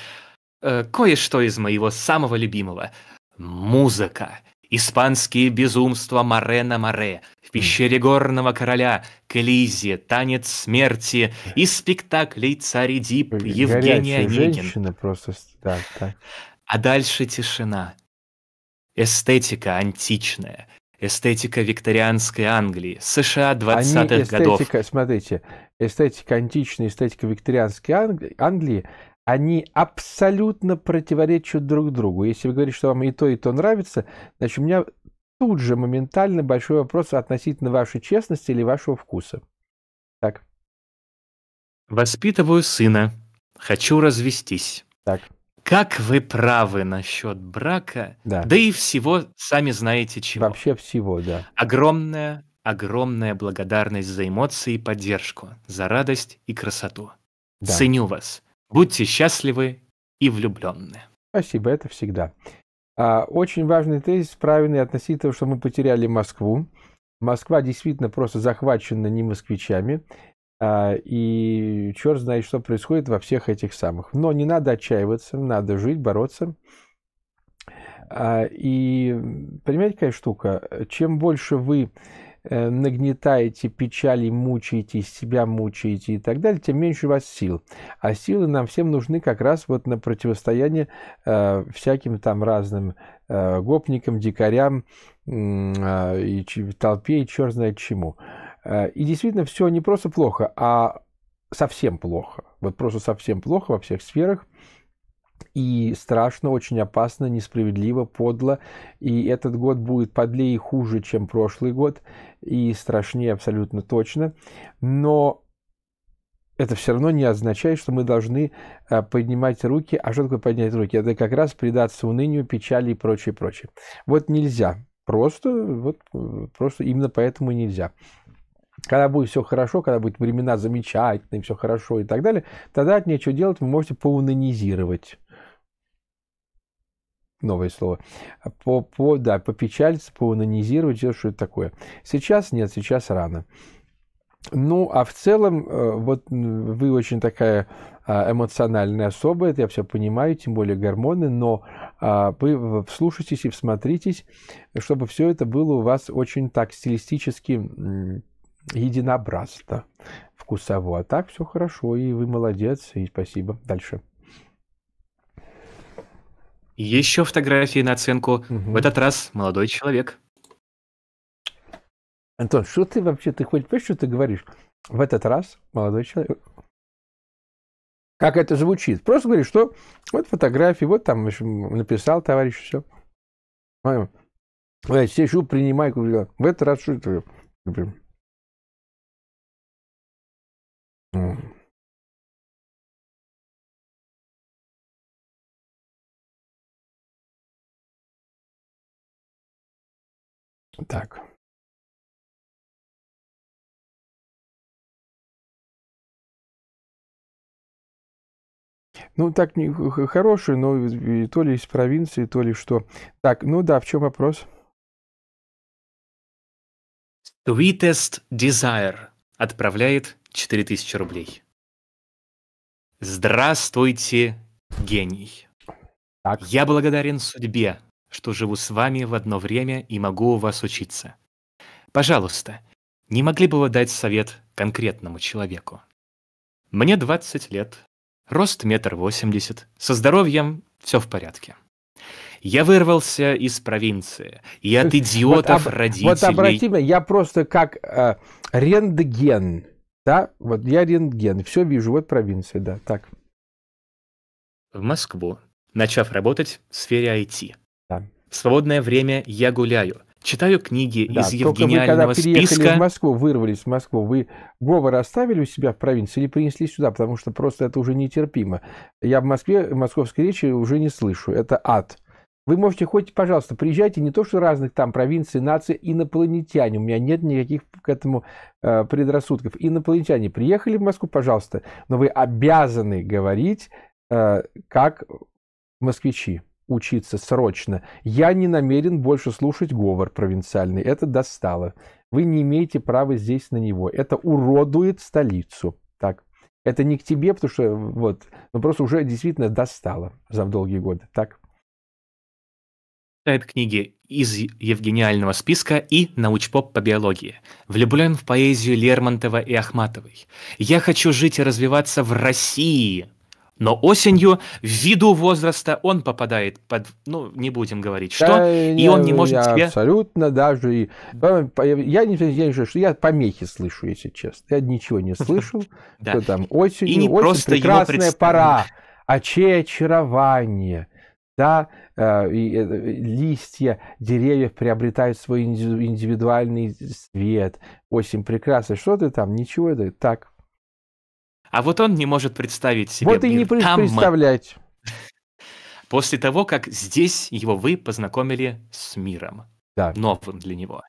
Э, кое-что из моего самого любимого. Музыка. Испанские безумства Марена на Море, в пещере горного короля, Колизия, танец смерти и спектаклей царь Дип Евгений Онегин. Женщина просто, да, А дальше тишина эстетика античная, эстетика викторианской Англии, США 20-х они годов. Эстетика, смотрите, эстетика античная, эстетика викторианской Англии, они абсолютно противоречат друг другу. Если вы говорите, что вам и то, и то нравится, значит, у меня тут же моментально большой вопрос относительно вашей честности или вашего вкуса. Так. Воспитываю сына. Хочу развестись. Так. Как вы правы насчет брака, да. да и всего, сами знаете чего. Вообще всего, да. Огромная, огромная благодарность за эмоции и поддержку, за радость и красоту. Да. Ценю вас. Будьте счастливы и влюбленны. Спасибо, это всегда. А, очень важный тезис, правильный относительно того, что мы потеряли Москву. Москва действительно просто захвачена не москвичами. А, и черт знает, что происходит во всех этих самых. Но не надо отчаиваться, надо жить, бороться. А, и понимаете, какая штука? Чем больше вы э, нагнетаете печали, мучаете, себя мучаете и так далее, тем меньше у вас сил. А силы нам всем нужны как раз вот на противостояние э, всяким там разным э, гопникам, дикарям э, и толпе и черт знает чему. Э, и действительно, все не просто плохо, а совсем плохо. Вот просто совсем плохо во всех сферах. И страшно, очень опасно, несправедливо, подло. И этот год будет подлее и хуже, чем прошлый год. И страшнее абсолютно точно. Но это все равно не означает, что мы должны э, поднимать руки. А что такое поднять руки? Это как раз предаться унынию, печали и прочее, прочее. Вот нельзя. Просто, вот, э, просто именно поэтому нельзя когда будет все хорошо, когда будут времена замечательные, все хорошо и так далее, тогда от нечего делать вы можете поунонизировать. Новое слово. По, по, да, попечалиться, поунонизировать, что это такое. Сейчас нет, сейчас рано. Ну, а в целом, э, вот вы очень такая а, эмоциональная особа, это я все понимаю, тем более гормоны, но а, вы вслушайтесь и всмотритесь, чтобы все это было у вас очень так стилистически единообразно вкусово. А так все хорошо, и вы молодец, и спасибо. Дальше. Еще фотографии на оценку. Угу. В этот раз молодой человек. Антон, что ты вообще, ты хоть понимаешь, что ты говоришь? В этот раз молодой человек. Как это звучит? Просто говоришь, что вот фотографии, вот там написал товарищ, все. Я сижу, принимаю, в этот раз что это? так. Ну, так не хорошую, но то ли из провинции, то ли что. Так, ну да, в чем вопрос? Sweetest Desire. Отправляет 4000 рублей. Здравствуйте, гений. Так. Я благодарен судьбе, что живу с вами в одно время и могу у вас учиться. Пожалуйста, не могли бы вы дать совет конкретному человеку? Мне 20 лет, рост метр восемьдесят, со здоровьем все в порядке. Я вырвался из провинции и от идиотов вот, родителей. Вот обрати меня, я просто как э, рентген, да, вот я рентген, все вижу, вот провинция, да, так. В Москву, начав работать в сфере IT. Да. В свободное время я гуляю, читаю книги да, из Евгения когда переехали списка... в Москву, вырвались в Москву, вы говор оставили у себя в провинции или принесли сюда, потому что просто это уже нетерпимо. Я в Москве московской речи уже не слышу, это ад. Вы можете хоть, пожалуйста, приезжайте, не то что разных там провинций, наций, инопланетяне. У меня нет никаких к этому э, предрассудков. Инопланетяне приехали в Москву, пожалуйста, но вы обязаны говорить э, как москвичи учиться срочно. Я не намерен больше слушать говор провинциальный. Это достало. Вы не имеете права здесь на него. Это уродует столицу. Так. Это не к тебе, потому что вот, но просто уже действительно достало за долгие годы. Так читает книги из Евгениального списка и научпоп по биологии. Влюблен в поэзию Лермонтова и Ахматовой. Я хочу жить и развиваться в России. Но осенью, ввиду возраста, он попадает под, ну, не будем говорить, что, да, и он не ну, может я себе... Абсолютно даже... И... Я не знаю, что я помехи слышу, если честно. Я ничего не слышал, что там осенью, просто прекрасная пора, чье очарование. Да, э, э, листья деревьев приобретают свой индивидуальный цвет. Осень прекрасна. Что ты там? Ничего это так. А вот он не может представить себе. Вот и не там. представлять. После того, как здесь его вы познакомили с миром. Да. Новым для него.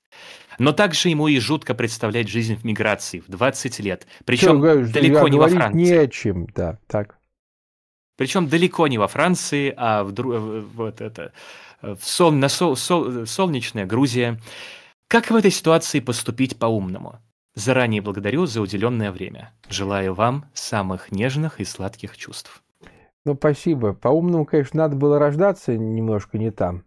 Но также ему и жутко представлять жизнь в миграции в 20 лет. Причем Что, далеко не во Франции. Не о чем, да, так. Причем далеко не во Франции, а в, вот это, в сол, на сол, сол, солнечная Грузия. Как в этой ситуации поступить по-умному? Заранее благодарю за уделенное время. Желаю вам самых нежных и сладких чувств. Ну, спасибо. По-умному, конечно, надо было рождаться немножко не там.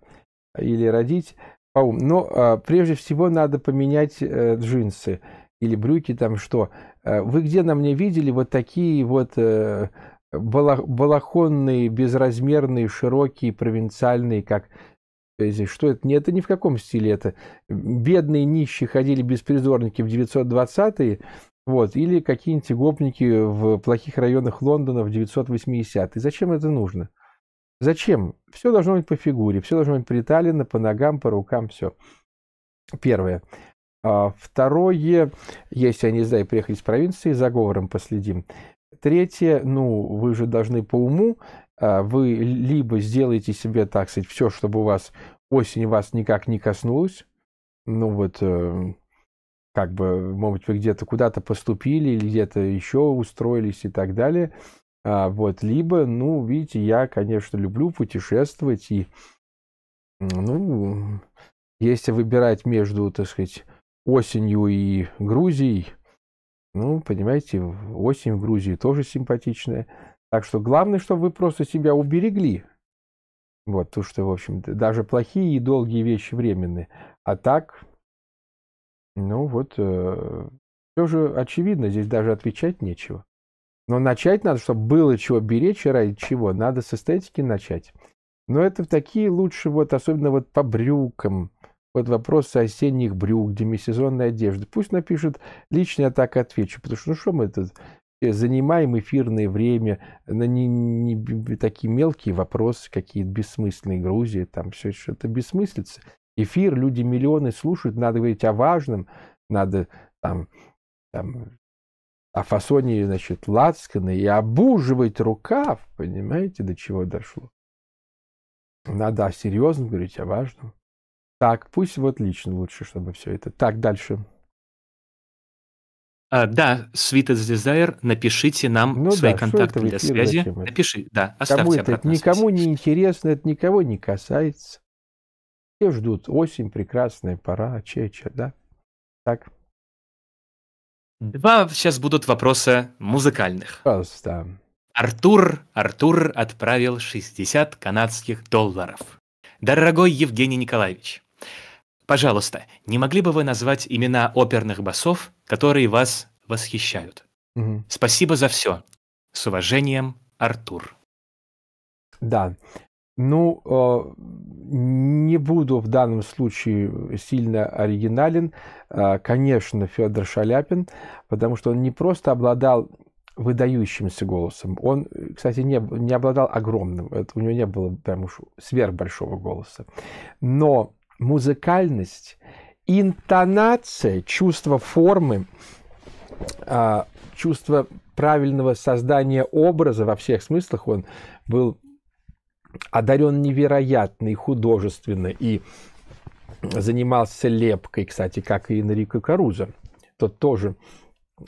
Или родить по-умному. Но а, прежде всего надо поменять э, джинсы или брюки там что. Э, вы где на мне видели вот такие вот э, балахонные, безразмерные, широкие, провинциальные, как что это? Нет, это ни в каком стиле это. Бедные нищие ходили беспризорники в 920-е, вот, или какие-нибудь гопники в плохих районах Лондона в 980-е. Зачем это нужно? Зачем? Все должно быть по фигуре, все должно быть приталено, по ногам, по рукам, все. Первое. А второе, если они, не знаю, приехали из провинции, заговором последим. Третье, ну, вы же должны по уму, а, вы либо сделаете себе, так сказать, все, чтобы у вас осень вас никак не коснулась, ну вот, э, как бы, может быть, вы где-то куда-то поступили или где-то еще устроились и так далее. А, вот, либо, ну, видите, я, конечно, люблю путешествовать и, ну, если выбирать между, так сказать, осенью и Грузией, ну, понимаете, осень в Грузии тоже симпатичная. Так что главное, чтобы вы просто себя уберегли. Вот, то, что, в общем, даже плохие и долгие вещи временные. А так, ну вот, э, все же очевидно, здесь даже отвечать нечего. Но начать надо, чтобы было чего беречь и ради чего. Надо с эстетики начать. Но это в такие лучше, вот, особенно вот по брюкам, вот вопрос осенних брюк, демисезонной одежды. Пусть напишет лично я так отвечу. Потому что, ну что мы тут э, занимаем эфирное время на не, не, такие мелкие вопросы, какие-то бессмысленные Грузии, там все что-то бессмыслица. Эфир, люди миллионы слушают, надо говорить о важном, надо там, там о фасоне, значит, лацканы и обуживать рукав, понимаете, до чего дошло. Надо о серьезном говорить, о важном. Так, пусть вот лично лучше, чтобы все это. Так, дальше. А, да, Sweet as Desire, напишите нам ну свои да, контакты для связи. Напиши, да, оставьте Кому это, это никому связь. не интересно, это никого не касается. Все ждут. Осень, прекрасная пора, чеча, да? Так. Два сейчас будут вопроса музыкальных. Пожалуйста. Артур, Артур отправил 60 канадских долларов. Дорогой Евгений Николаевич, Пожалуйста, не могли бы вы назвать имена оперных басов, которые вас восхищают? Угу. Спасибо за все. С уважением, Артур. Да. Ну, э, не буду в данном случае сильно оригинален. Э, конечно, Федор Шаляпин, потому что он не просто обладал выдающимся голосом. Он, кстати, не, не обладал огромным, это, у него не было прям уж сверхбольшого голоса. Но музыкальность, интонация, чувство формы, а, чувство правильного создания образа во всех смыслах, он был одарен невероятно и художественно, и занимался лепкой, кстати, как и Энрико Карузо. Тот тоже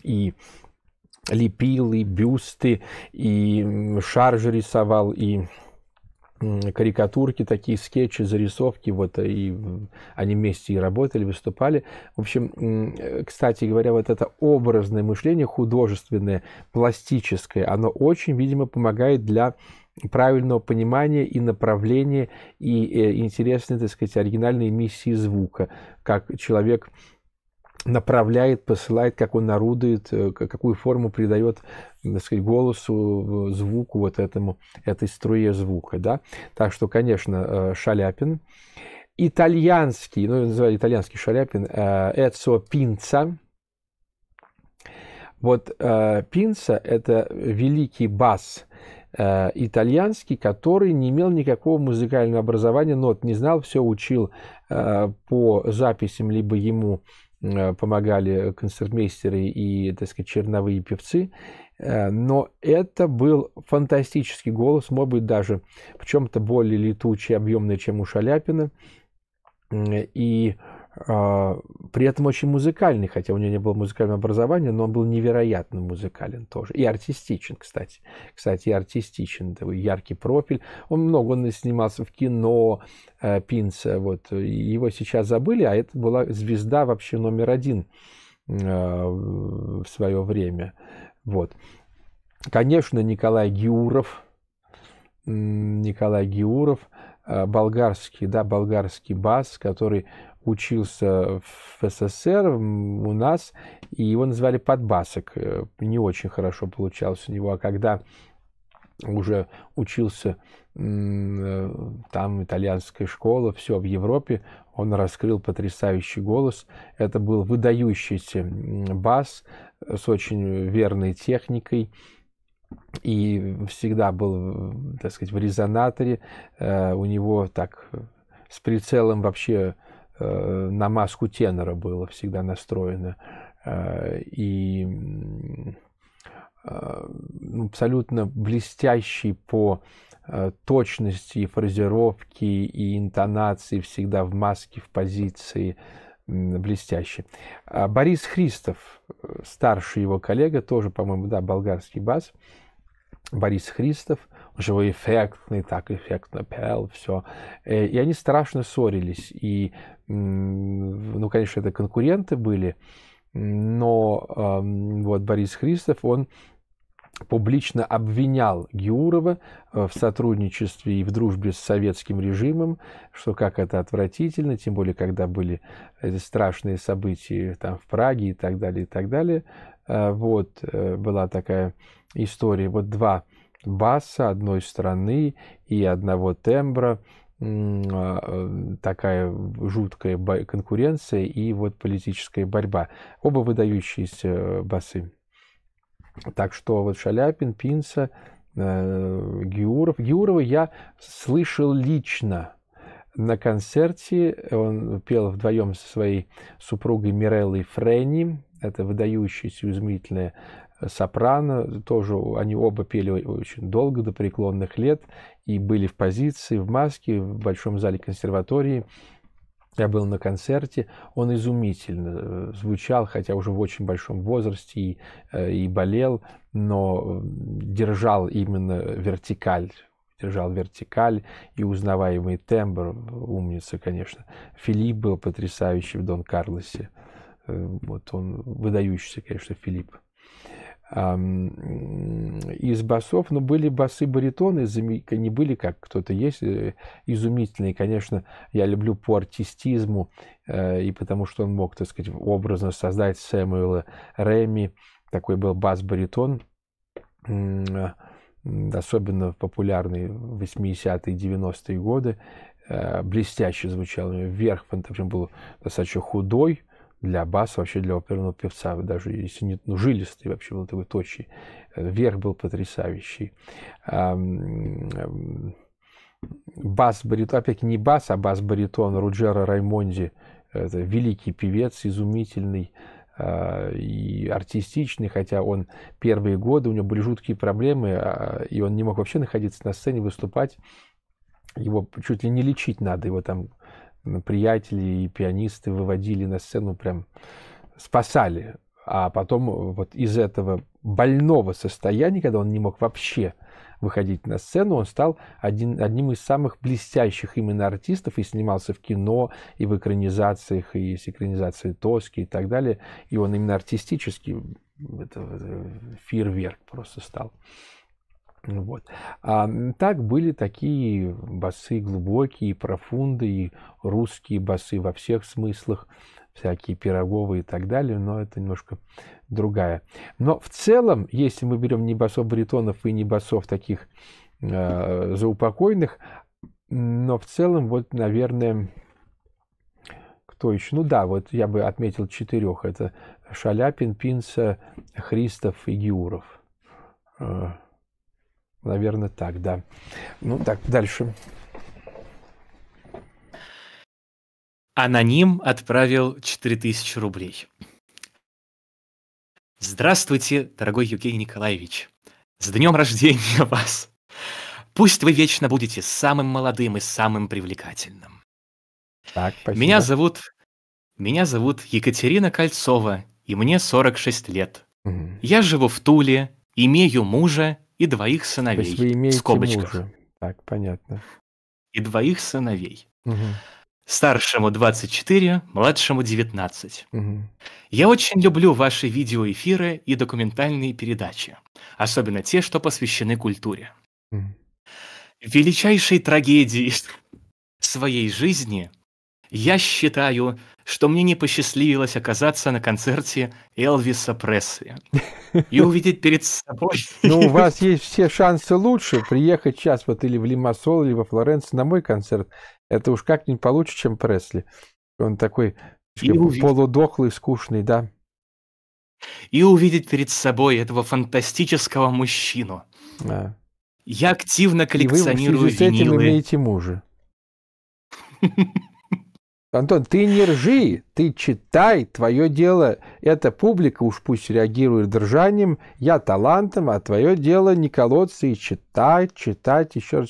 и лепил, и бюсты, и шаржи рисовал, и карикатурки, такие скетчи, зарисовки, вот, э, и они вместе и работали, выступали. В общем, кстати говоря, вот это образное мышление, художественное, пластическое, оно очень, видимо, помогает для правильного понимания и направления, и э, интересной, так сказать, оригинальной миссии звука, как человек направляет, посылает, как он орудует, э, какую форму придает так сказать, голосу, звуку, вот этому, этой струе звука. Да? Так что, конечно, э, Шаляпин. Итальянский, ну, называли итальянский Шаляпин, Эцо Пинца. Вот э, Пинца – это великий бас – итальянский, который не имел никакого музыкального образования, нот не знал, все учил по записям либо ему Э, помогали концертмейстеры и, так сказать, черновые певцы. Э, но это был фантастический голос, может быть, даже в чем-то более летучий, объемный, чем у Шаляпина. И а, при этом очень музыкальный, хотя у него не было музыкального образования, но он был невероятно музыкален тоже. И артистичен, кстати. Кстати, и артистичен, такой яркий профиль. Он много, он снимался в кино, э, Пинца, вот. Его сейчас забыли, а это была звезда вообще номер один э, в свое время. Вот. Конечно, Николай Гиуров, Николай Гиуров, э, болгарский, да, болгарский бас, который учился в СССР у нас, и его называли подбасок. Э, не очень хорошо получалось у него. А когда уже учился э, там итальянская школа, все в Европе, он раскрыл потрясающий голос. Это был выдающийся бас э, с очень верной техникой и всегда был, так сказать, в резонаторе. У него так с прицелом вообще Э, на маску тенора было всегда настроено. Э, и э, ну, абсолютно блестящий по точности фразировки и интонации всегда в маске, в позиции блестящий а Борис Христов, старший его коллега, тоже, по-моему, да, болгарский бас, Борис Христов, он его эффектный, так эффектно пел, все. И они страшно ссорились, и ну, конечно, это конкуренты были, но вот Борис Христов, он публично обвинял Геурова э, в сотрудничестве и в дружбе с советским режимом, что как это отвратительно, тем более, когда были эти страшные события там в Праге и так далее, и так далее. Э, вот э, была такая история. Вот два баса одной страны и одного тембра – а, э, такая жуткая конкуренция и вот политическая борьба. Оба выдающиеся э, басы. Так что вот Шаляпин, Пинца, э, Гиуров, Гиурова я слышал лично на концерте. Он пел вдвоем со своей супругой Миреллой Френни. Это выдающаяся, изумительная сопрано, тоже они оба пели очень долго, до преклонных лет, и были в позиции, в маске, в Большом зале консерватории. Я был на концерте, он изумительно э, звучал, хотя уже в очень большом возрасте и, э, и болел, но держал именно вертикаль, держал вертикаль и узнаваемый тембр, умница, конечно. Филипп был потрясающий в Дон Карлосе, э, вот он выдающийся, конечно, Филипп из басов, но ну, были басы-баритоны, не были, как кто-то есть, э, изумительные. Конечно, я люблю по артистизму, э, и потому что он мог, так сказать, образно создать Сэмюэла Рэми, такой был бас-баритон, особенно популярный в 80-е 90-е годы, э, блестяще звучал, вверх, он был достаточно худой, для баса, вообще для оперного певца, даже если не ну, жилистый вообще был такой точий, э, верх был потрясающий. Бас баритон, опять не бас, а бас баритон Руджера Раймонди, это великий певец, изумительный э, и артистичный, хотя он первые годы, у него были жуткие проблемы, а, и он не мог вообще находиться на сцене, выступать его чуть ли не лечить надо, его там приятели и пианисты выводили на сцену, прям спасали. А потом э, вот из этого больного состояния, когда он не мог вообще выходить на сцену, он стал один, одним из самых блестящих именно артистов и снимался в кино, и в экранизациях, и с экранизацией Тоски и так далее. И он именно артистический это, это фейерверк просто стал. Вот. А так были такие басы глубокие, профунды, и русские басы во всех смыслах, всякие пироговые и так далее, но это немножко другая. Но в целом, если мы берем не басов баритонов и не басов таких э, заупокойных, но в целом, вот, наверное, кто еще? Ну да, вот я бы отметил четырех. Это Шаляпин, Пинца, Христов и Геуров. Э, Наверное, так, да. Ну, так, дальше. Аноним отправил 4000 рублей. Здравствуйте, дорогой Евгений Николаевич. С днем рождения вас! Пусть вы вечно будете самым молодым и самым привлекательным. Так, спасибо. Меня зовут... Меня зовут Екатерина Кольцова, и мне 46 лет. Угу. Я живу в Туле, имею мужа и двоих сыновей. То есть вы имеете в скобочках. Мужа. Так, понятно. И двоих сыновей. Угу. Старшему 24, младшему 19. Угу. Я очень люблю ваши видеоэфиры и документальные передачи, особенно те, что посвящены культуре. Угу. Величайшей трагедией своей жизни я считаю что мне не посчастливилось оказаться на концерте Элвиса Пресли и увидеть перед собой... Ну, у вас есть все шансы лучше приехать сейчас вот или в Лимассол, или во Флоренцию на мой концерт. Это уж как-нибудь получше, чем Пресли. Он такой полудохлый, скучный, да. И увидеть перед собой этого фантастического мужчину. Да. Я активно коллекционирую и вы в связи с этим винилы. имеете мужа. Антон, ты не ржи, ты читай, твое дело, эта публика уж пусть реагирует ржанием, я талантом, а твое дело не колоться и читать, читать, еще раз,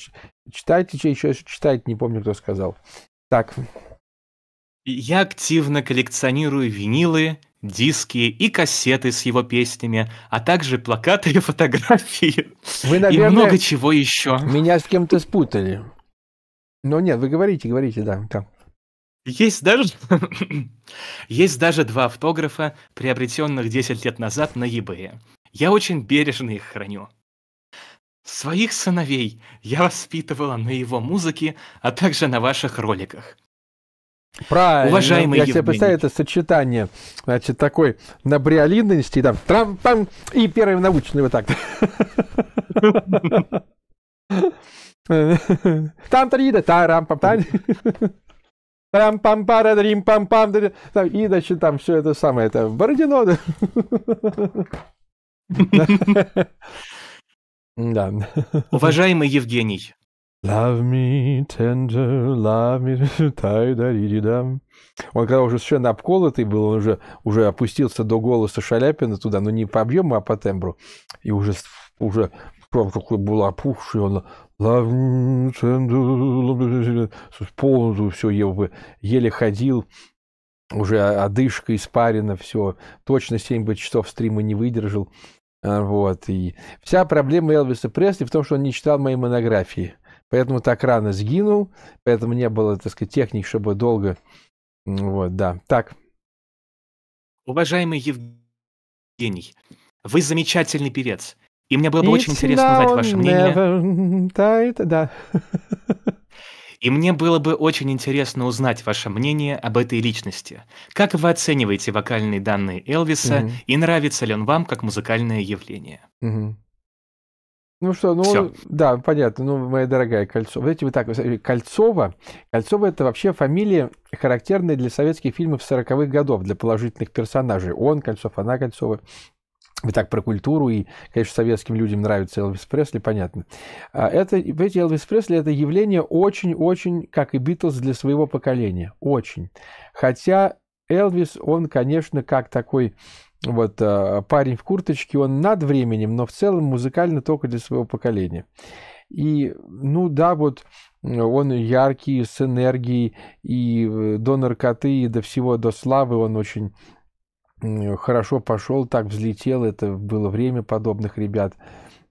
читать, еще раз, читать, не помню, кто сказал. Так. Я активно коллекционирую винилы, диски и кассеты с его песнями, а также плакаты и фотографии. Вы, наверное, и много чего еще. Меня с кем-то спутали. Но нет, вы говорите, говорите, да. да. Есть даже... Есть даже два автографа, приобретенных 10 лет назад на eBay. Я очень бережно их храню. Своих сыновей я воспитывала на его музыке, а также на ваших роликах. Правильно. Уважаемый Я Евгений. себе представляю это сочетание, значит, такой набриолинности, там, трам пам и первый научный вот так. Там три, да, тарам, пам, Прям пам пара дрим, пам пам там И, значит, там все это самое, это Бородино. Да. Уважаемый Евгений. Love me tender, love me тайдаридидам. Он когда уже совершенно обколотый был, он уже, уже опустился до голоса Шаляпина туда, но не по объему, а по тембру. И уже, уже прям какой был опухший, он полностью все еле, еле ходил, уже одышка, испарена все. Точно 7 бы часов стрима не выдержал. А, вот. И вся проблема Элвиса Пресли в том, что он не читал мои монографии. Поэтому так рано сгинул, поэтому не было, так сказать, техник, чтобы долго... Вот, да. Так. Уважаемый Евгений, вы замечательный певец. И мне было бы It's очень интересно узнать ваше мнение. Да, да. И мне было бы очень интересно узнать ваше мнение об этой личности. Как вы оцениваете вокальные данные Элвиса mm-hmm. и нравится ли он вам как музыкальное явление? Mm-hmm. Ну что, ну Всё. да, понятно, ну, моя дорогая Кольцова. Знаете, вы так, Кольцова, Кольцова это вообще фамилия, характерная для советских фильмов 40-х годов, для положительных персонажей. Он Кольцов, она Кольцова. Вы так про культуру, и, конечно, советским людям нравится Элвис Пресли, понятно. А это, понимаете, Элвис Пресли – это явление очень-очень, как и Битлз, для своего поколения. Очень. Хотя Элвис, он, конечно, как такой вот э, парень в курточке, он над временем, но в целом музыкально только для своего поколения. И, ну да, вот он яркий, с энергией, и э, до наркоты, и до всего, до славы он очень хорошо пошел, так взлетел, это было время подобных ребят.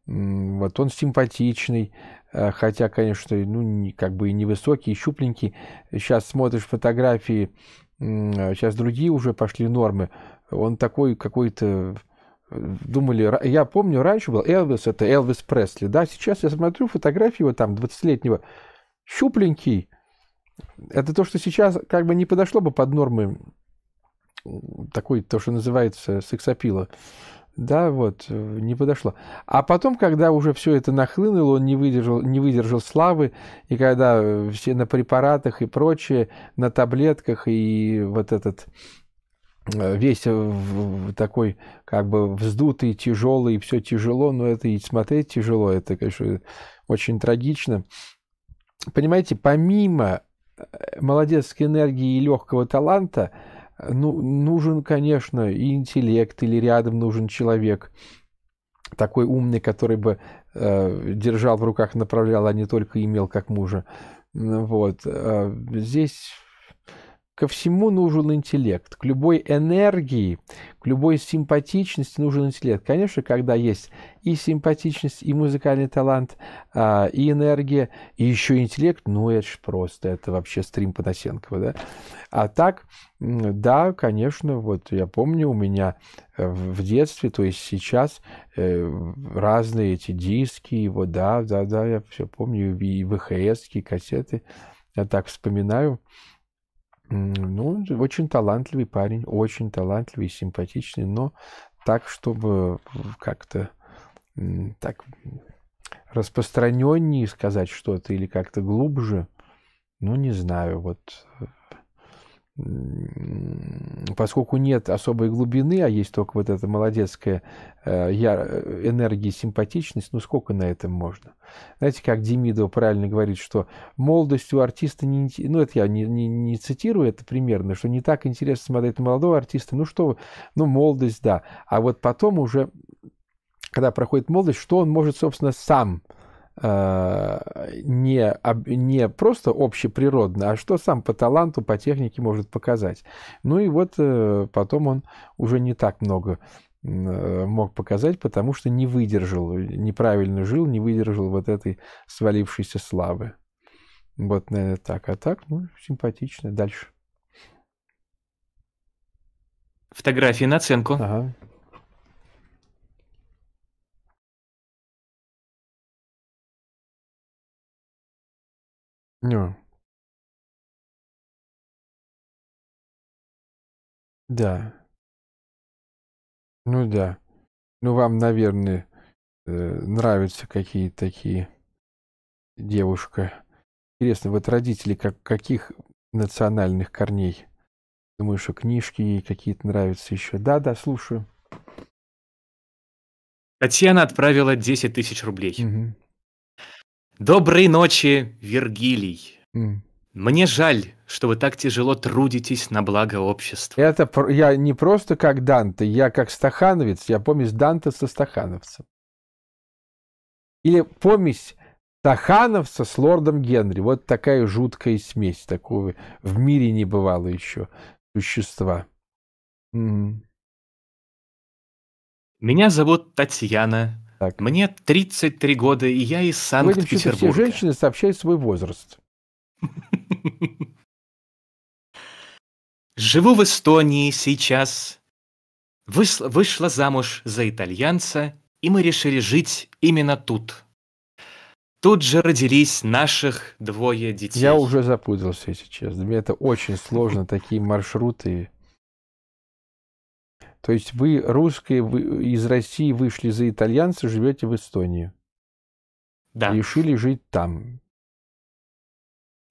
Вот он симпатичный, э, хотя, конечно, ну, как бы и невысокий, и щупленький. Сейчас смотришь фотографии, сейчас а другие уже пошли нормы. Он такой какой-то думали, я помню, раньше был Элвис, это Элвис Пресли, да, сейчас я смотрю фотографии его там 20-летнего, щупленький, это то, что сейчас как бы не подошло бы под нормы такой, то, что называется, сексапила. Да, вот, э, не подошло. А потом, когда уже все это нахлынуло, он не выдержал, не выдержал славы, и когда э, все на препаратах и прочее, на таблетках, и вот этот э, весь такой как бы вздутый, тяжелый, все тяжело, но это и смотреть тяжело, это, конечно, очень трагично. Понимаете, помимо молодецкой энергии и легкого таланта, Э, ну, нужен, конечно, и интеллект, или рядом нужен человек, такой умный, который бы э, держал в руках, направлял, а не только имел как мужа. Вот. Э, здесь Ко всему нужен интеллект, к любой энергии, к любой симпатичности нужен интеллект. Конечно, когда есть и симпатичность, и музыкальный талант, а, и энергия, и еще интеллект, ну это же просто, это вообще стрим Панасенкова, да? А так, да, конечно, вот я помню у меня э, в детстве, то есть сейчас э, разные эти диски, вот да, да, да, я все помню, и ВХС, кассеты, я так вспоминаю. Ну, очень талантливый парень, очень талантливый, симпатичный, но так, чтобы как-то так распространеннее сказать что-то или как-то глубже, ну, не знаю, вот э, поскольку нет особой глубины, а есть только вот эта молодецкая э, э, энергия симпатичность, ну сколько на этом можно? Знаете, как Демидов правильно говорит, что молодость у артиста, не, ну это я не, не, не цитирую это примерно, что не так интересно смотреть молодого артиста, ну что ну молодость, да, а вот потом уже, когда проходит молодость, что он может, собственно, сам а, не, не просто общеприродно, а что сам по таланту, по технике может показать. Ну и вот э, потом он уже не так много э, мог показать, потому что не выдержал, неправильно жил, не выдержал вот этой свалившейся славы. Вот, наверное, так. А так, ну, симпатично. Дальше. Фотографии на оценку. Ага. Ну. Да. Ну да. Ну вам, наверное, э, нравятся какие-то такие девушка. Интересно, вот родители как, каких национальных корней? Думаю, что книжки ей какие-то нравятся еще. Да, да, слушаю. Татьяна отправила 10 тысяч рублей. Угу. Доброй ночи, Вергилий. Mm. Мне жаль, что вы так тяжело трудитесь на благо общества. Это я не просто как Данте, я как стахановец, я помесь Данте со стахановцем. Или помесь стахановца с лордом Генри. Вот такая жуткая смесь, такого в мире не бывало еще существа. М Меня зовут Татьяна, так. Мне 33 года, и я из ну, Санкт-Петербурга. Все женщины сообщают свой возраст. Живу в Эстонии сейчас. Вышла, замуж за итальянца, и мы решили жить именно тут. Тут же родились наших двое детей. Я уже запутался, если честно. Мне это очень сложно, такие маршруты. То есть вы, русские, вы из России вышли за итальянца, живете в Эстонии. Да. Решили жить там.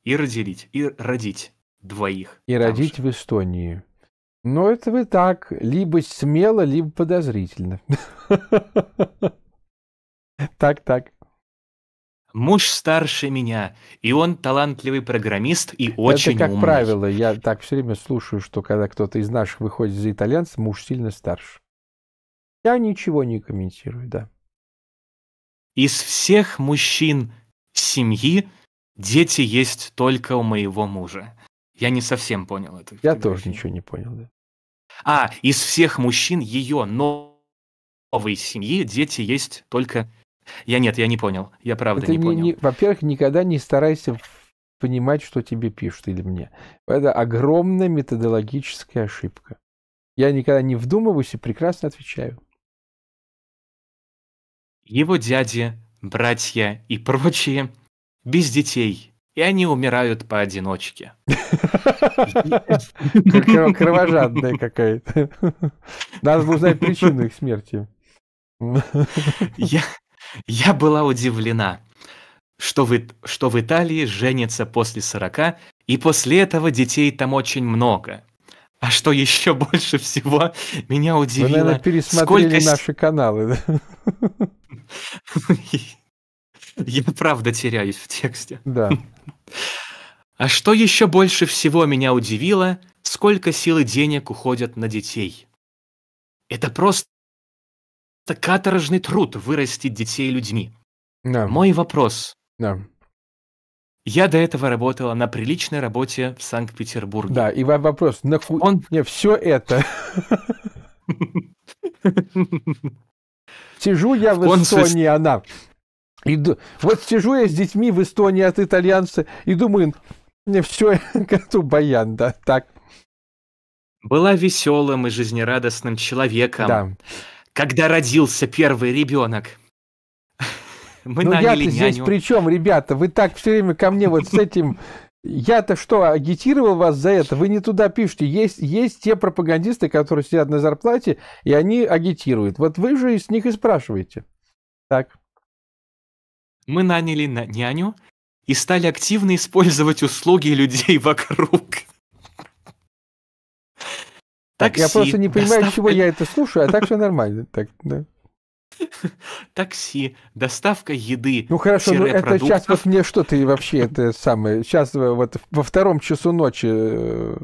И родить, и родить двоих. И родить же. в Эстонии. Но это вы так, либо смело, либо подозрительно. Так, так. Муж старше меня, и он талантливый программист и очень Это как умный. правило, я так все время слушаю, что когда кто-то из наших выходит за итальянца, муж сильно старше. Я ничего не комментирую, да. Из всех мужчин семьи дети есть только у моего мужа. Я не совсем понял это. Я тоже ничего не понял, да. А, из всех мужчин ее новой семьи дети есть только я нет, я не понял. Я правда это не, не понял. Не, во-первых, никогда не старайся понимать, что тебе пишут или мне. Это огромная методологическая ошибка. Я никогда не вдумываюсь и прекрасно отвечаю. Его дяди, братья и прочие без детей, и они умирают поодиночке. Кровожадная какая-то. Надо узнать причину их смерти. Я, я была удивлена, что в, что в Италии женится после 40, и после этого детей там очень много. А что еще больше всего меня удивило... Вы, наверное, пересмотрели сколько... наши каналы. Я правда теряюсь в тексте. Да. А что еще больше всего меня удивило, сколько сил и денег уходят на детей. Это просто это каторжный труд вырастить детей людьми. Да. Мой вопрос. Да. Я до этого работала на приличной работе в Санкт-Петербурге. Да, и вопрос, нахуй Он... не все это? Сижу я в Эстонии, она. Иду... Вот сижу я с детьми в Эстонии от итальянца и думаю, мне все это баян, да, так. Была веселым и жизнерадостным человеком. Да когда родился первый ребенок, мы ну, наняли я-то здесь при чем, ребята? Вы так все время ко мне вот с этим... Я-то что, агитировал вас за это? Вы не туда пишете. Есть, есть те пропагандисты, которые сидят на зарплате, и они агитируют. Вот вы же с них и спрашиваете. Так. Мы наняли на няню и стали активно использовать услуги людей вокруг. Такси, так, я просто не понимаю, доставка... чего я это слушаю, а так все нормально. Так, да. Такси, доставка еды. Ну хорошо, ну это сейчас вот мне что ты вообще это самое. Сейчас вот во втором часу ночи. Э,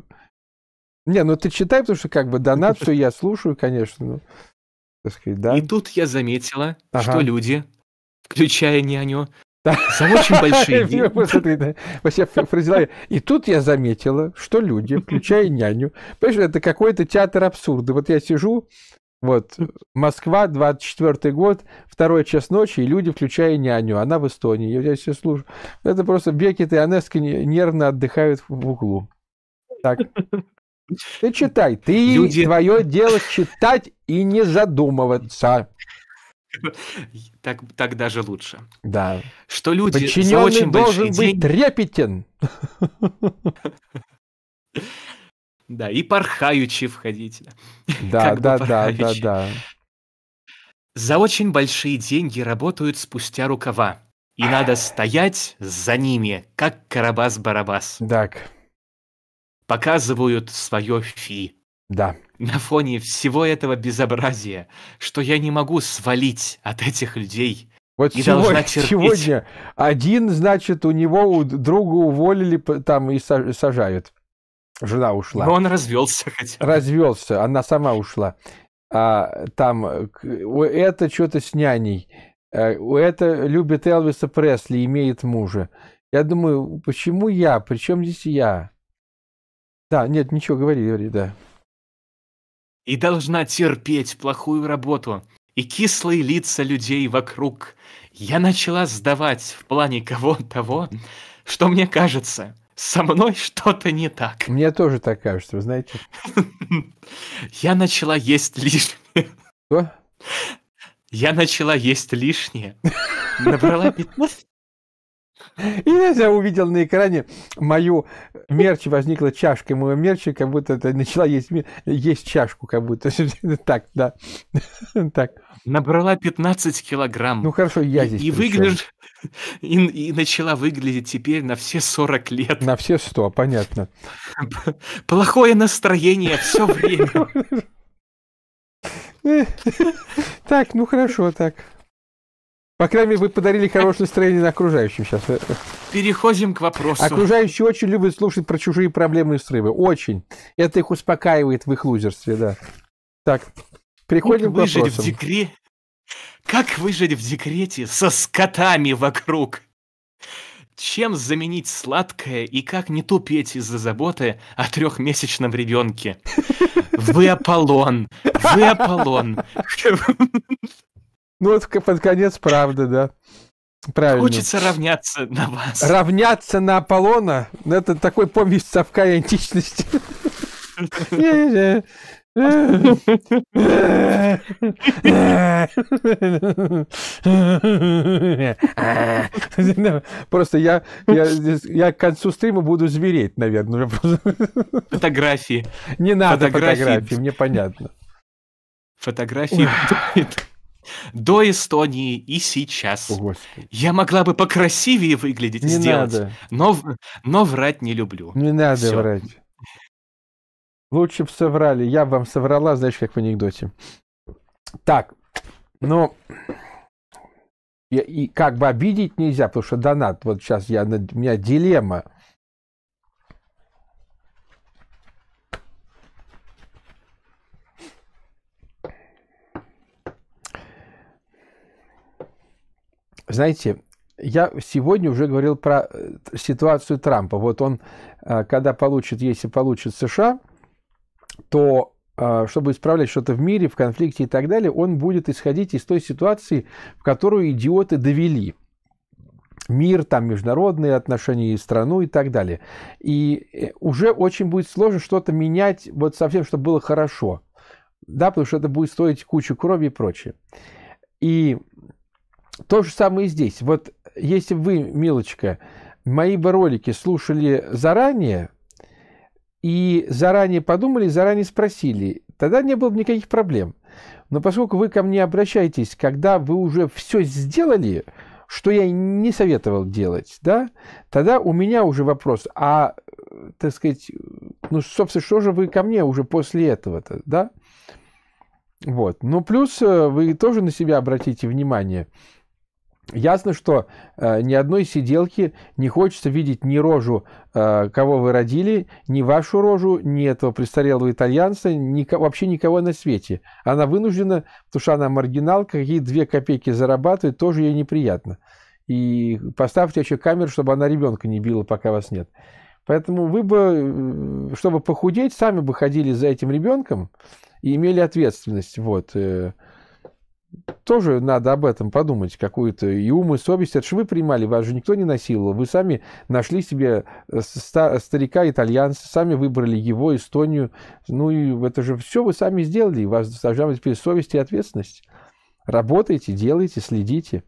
не, ну ты читай, потому что как бы донат, все я слушаю, конечно. Ну, так сказать, да. И тут я заметила, ага. что люди, включая няню, да. За очень большие деньги. Вообще фразеология. И тут я заметила, что люди, включая няню, понимаешь, это какой-то театр абсурда. Вот я сижу, вот, Москва, 24 год, второй час ночи, и люди, включая няню, она в Эстонии, я все служу, Это просто Бекет и Анеска нервно отдыхают в углу. Так. Ты читай. Ты Люди... твое дело читать и не задумываться. Так, так даже лучше. Да. Что люди Подчиненный за очень должен быть деньги... трепетен. Да, и порхаючи входить. Да, да, да, да, да. За очень большие деньги работают спустя рукава. И надо стоять за ними, как Карабас-Барабас. Так. Показывают свое фи. Да. На фоне всего этого безобразия, что я не могу свалить от этих людей. Вот и сегодня, сегодня один, значит, у него у друга уволили там и сажают. Жена ушла. Но он развелся хотя бы. Развелся, она сама ушла. А, там это что-то с няней. Э, у это любит Элвиса Пресли, имеет мужа. Я думаю, почему я? Причем здесь я? Да, нет, ничего, говори, говори, да и должна терпеть плохую работу и кислые лица людей вокруг, я начала сдавать в плане кого того, что мне кажется, со мной что-то не так. Мне тоже так кажется, вы знаете. Я начала есть лишнее. Что? Я начала есть лишнее. Набрала 15... И я увидел на экране мою мерч, возникла чашка моего мерч, как будто это начала есть, есть чашку, как будто. Так, да. Так. Набрала 15 килограмм. Ну хорошо, я здесь. И, выгляж и, и начала выглядеть теперь на все 40 лет. На все 100, понятно. Плохое настроение все время. Так, ну хорошо, так. По крайней мере, вы подарили хорошее настроение окружающим сейчас. Переходим к вопросу. Окружающие очень любят слушать про чужие проблемы и срывы. Очень. Это их успокаивает в их лузерстве, да. Так, переходим как к вопросам. Выжить в декре... Как выжить в декрете со скотами вокруг? Чем заменить сладкое и как не тупеть из-за заботы о трехмесячном ребенке? Вы Аполлон! Вы Аполлон! Ну вот под конец правда, да. Правильно. Хочется равняться на вас. Равняться на Аполлона? Ну, это такой помесь совка и античности. Просто я, я, я к концу стрима буду звереть, наверное. Фотографии. Не надо фотографии, фотографии мне понятно. Фотографии до Эстонии и сейчас. О, Я могла бы покрасивее выглядеть, не сделать, надо. Но, но врать не люблю. Не надо Всё. врать. Лучше бы соврали. Я вам соврала, знаешь, как в анекдоте. Так, ну, и, и как бы обидеть нельзя, потому что донат. Вот сейчас я, у меня дилемма. знаете, я сегодня уже говорил про э, ситуацию Трампа. Вот он, э, когда получит, если получит США, то э, чтобы исправлять что-то в мире, в конфликте и так далее, он будет исходить из той ситуации, в которую идиоты довели мир, там международные отношения и страну и так далее. И уже очень будет сложно что-то менять вот совсем, чтобы было хорошо. Да, потому что это будет стоить кучу крови и прочее. И то же самое и здесь. Вот если вы, милочка, мои бы ролики слушали заранее, и заранее подумали, заранее спросили, тогда не было бы никаких проблем. Но поскольку вы ко мне обращаетесь, когда вы уже все сделали, что я не советовал делать, да, тогда у меня уже вопрос, а, так сказать, ну, собственно, что же вы ко мне уже после этого-то, да? Вот. Ну, плюс э, вы тоже на себя обратите внимание – Ясно, что э, ни одной сиделки не хочется видеть ни рожу, э, кого вы родили, ни вашу рожу, ни этого престарелого итальянца, ни, вообще никого на свете. Она вынуждена, потому что она маргиналка, ей две копейки зарабатывает, тоже ей неприятно. И поставьте еще камеру, чтобы она ребенка не била, пока вас нет. Поэтому вы бы, э, чтобы похудеть, сами бы ходили за этим ребенком и имели ответственность. Вот. Э, тоже надо об этом подумать, какую-то и ум, и совесть. Это же вы принимали, вас же никто не насиловал. Вы сами нашли себе э, старика итальянца, сами выбрали его, Эстонию. Ну и это же все вы сами сделали, и вас должна быть совесть и ответственность. Работайте, делайте, следите.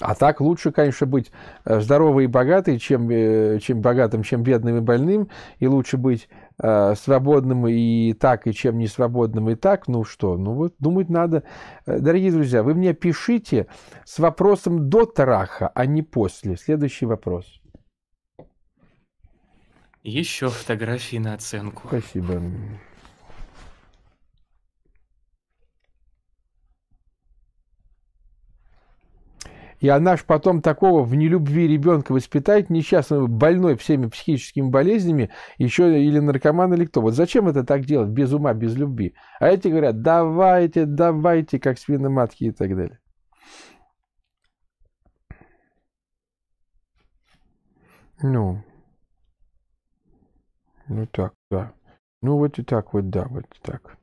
А так лучше, конечно, быть э, здоровым и богатым, чем, э, чем богатым, чем бедным и больным. И лучше быть э, свободным и так, и чем не свободным и так. Ну что, ну вот думать надо. Э, дорогие друзья, вы мне пишите с вопросом до траха, а не после. Следующий вопрос. Еще фотографии на оценку. Спасибо. И она ж потом такого в нелюбви ребенка воспитает, несчастного, больной всеми психическими болезнями, еще или наркоман, или кто. Вот зачем это так делать, без ума, без любви? А эти говорят, давайте, давайте, как свиноматки и так далее. Ну, ну так, да. Ну вот и так вот, да, вот так.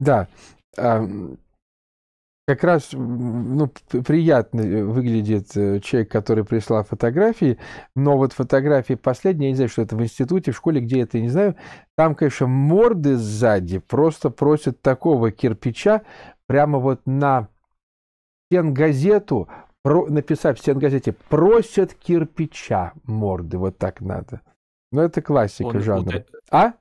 Да. Как раз ну, приятно э, выглядит э, человек, который прислал фотографии, но вот фотографии последние, я не знаю, что это в институте, в школе, где это, я не знаю, там, конечно, морды сзади просто просят такого кирпича прямо вот на стенгазету, про, написав в стенгазете «просят кирпича морды», вот так надо. Ну, это классика он, жанра. Вот это... А?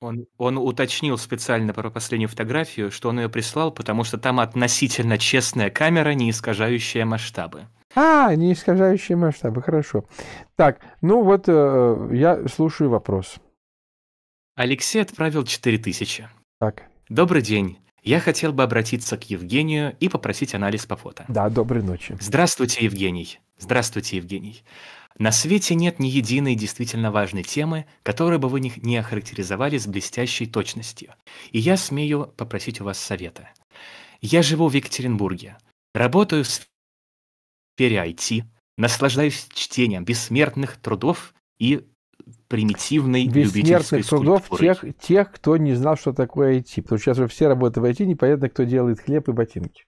Он, он уточнил специально про последнюю фотографию, что он ее прислал, потому что там относительно честная камера, не искажающая масштабы. А, не искажающие масштабы, хорошо. Так, ну вот э, я слушаю вопрос. Алексей отправил 4000. Так. Добрый день. Я хотел бы обратиться к Евгению и попросить анализ по фото. Да, доброй ночи. Здравствуйте, Евгений. Здравствуйте, Евгений. На свете нет ни единой действительно важной темы, которую бы вы не охарактеризовали с блестящей точностью. И я смею попросить у вас совета. Я живу в Екатеринбурге, работаю в сфере IT, наслаждаюсь чтением бессмертных трудов и примитивной любительской трудов тех, тех, кто не знал, что такое IT. Потому что сейчас все работают в IT, непонятно, кто делает хлеб и ботинки.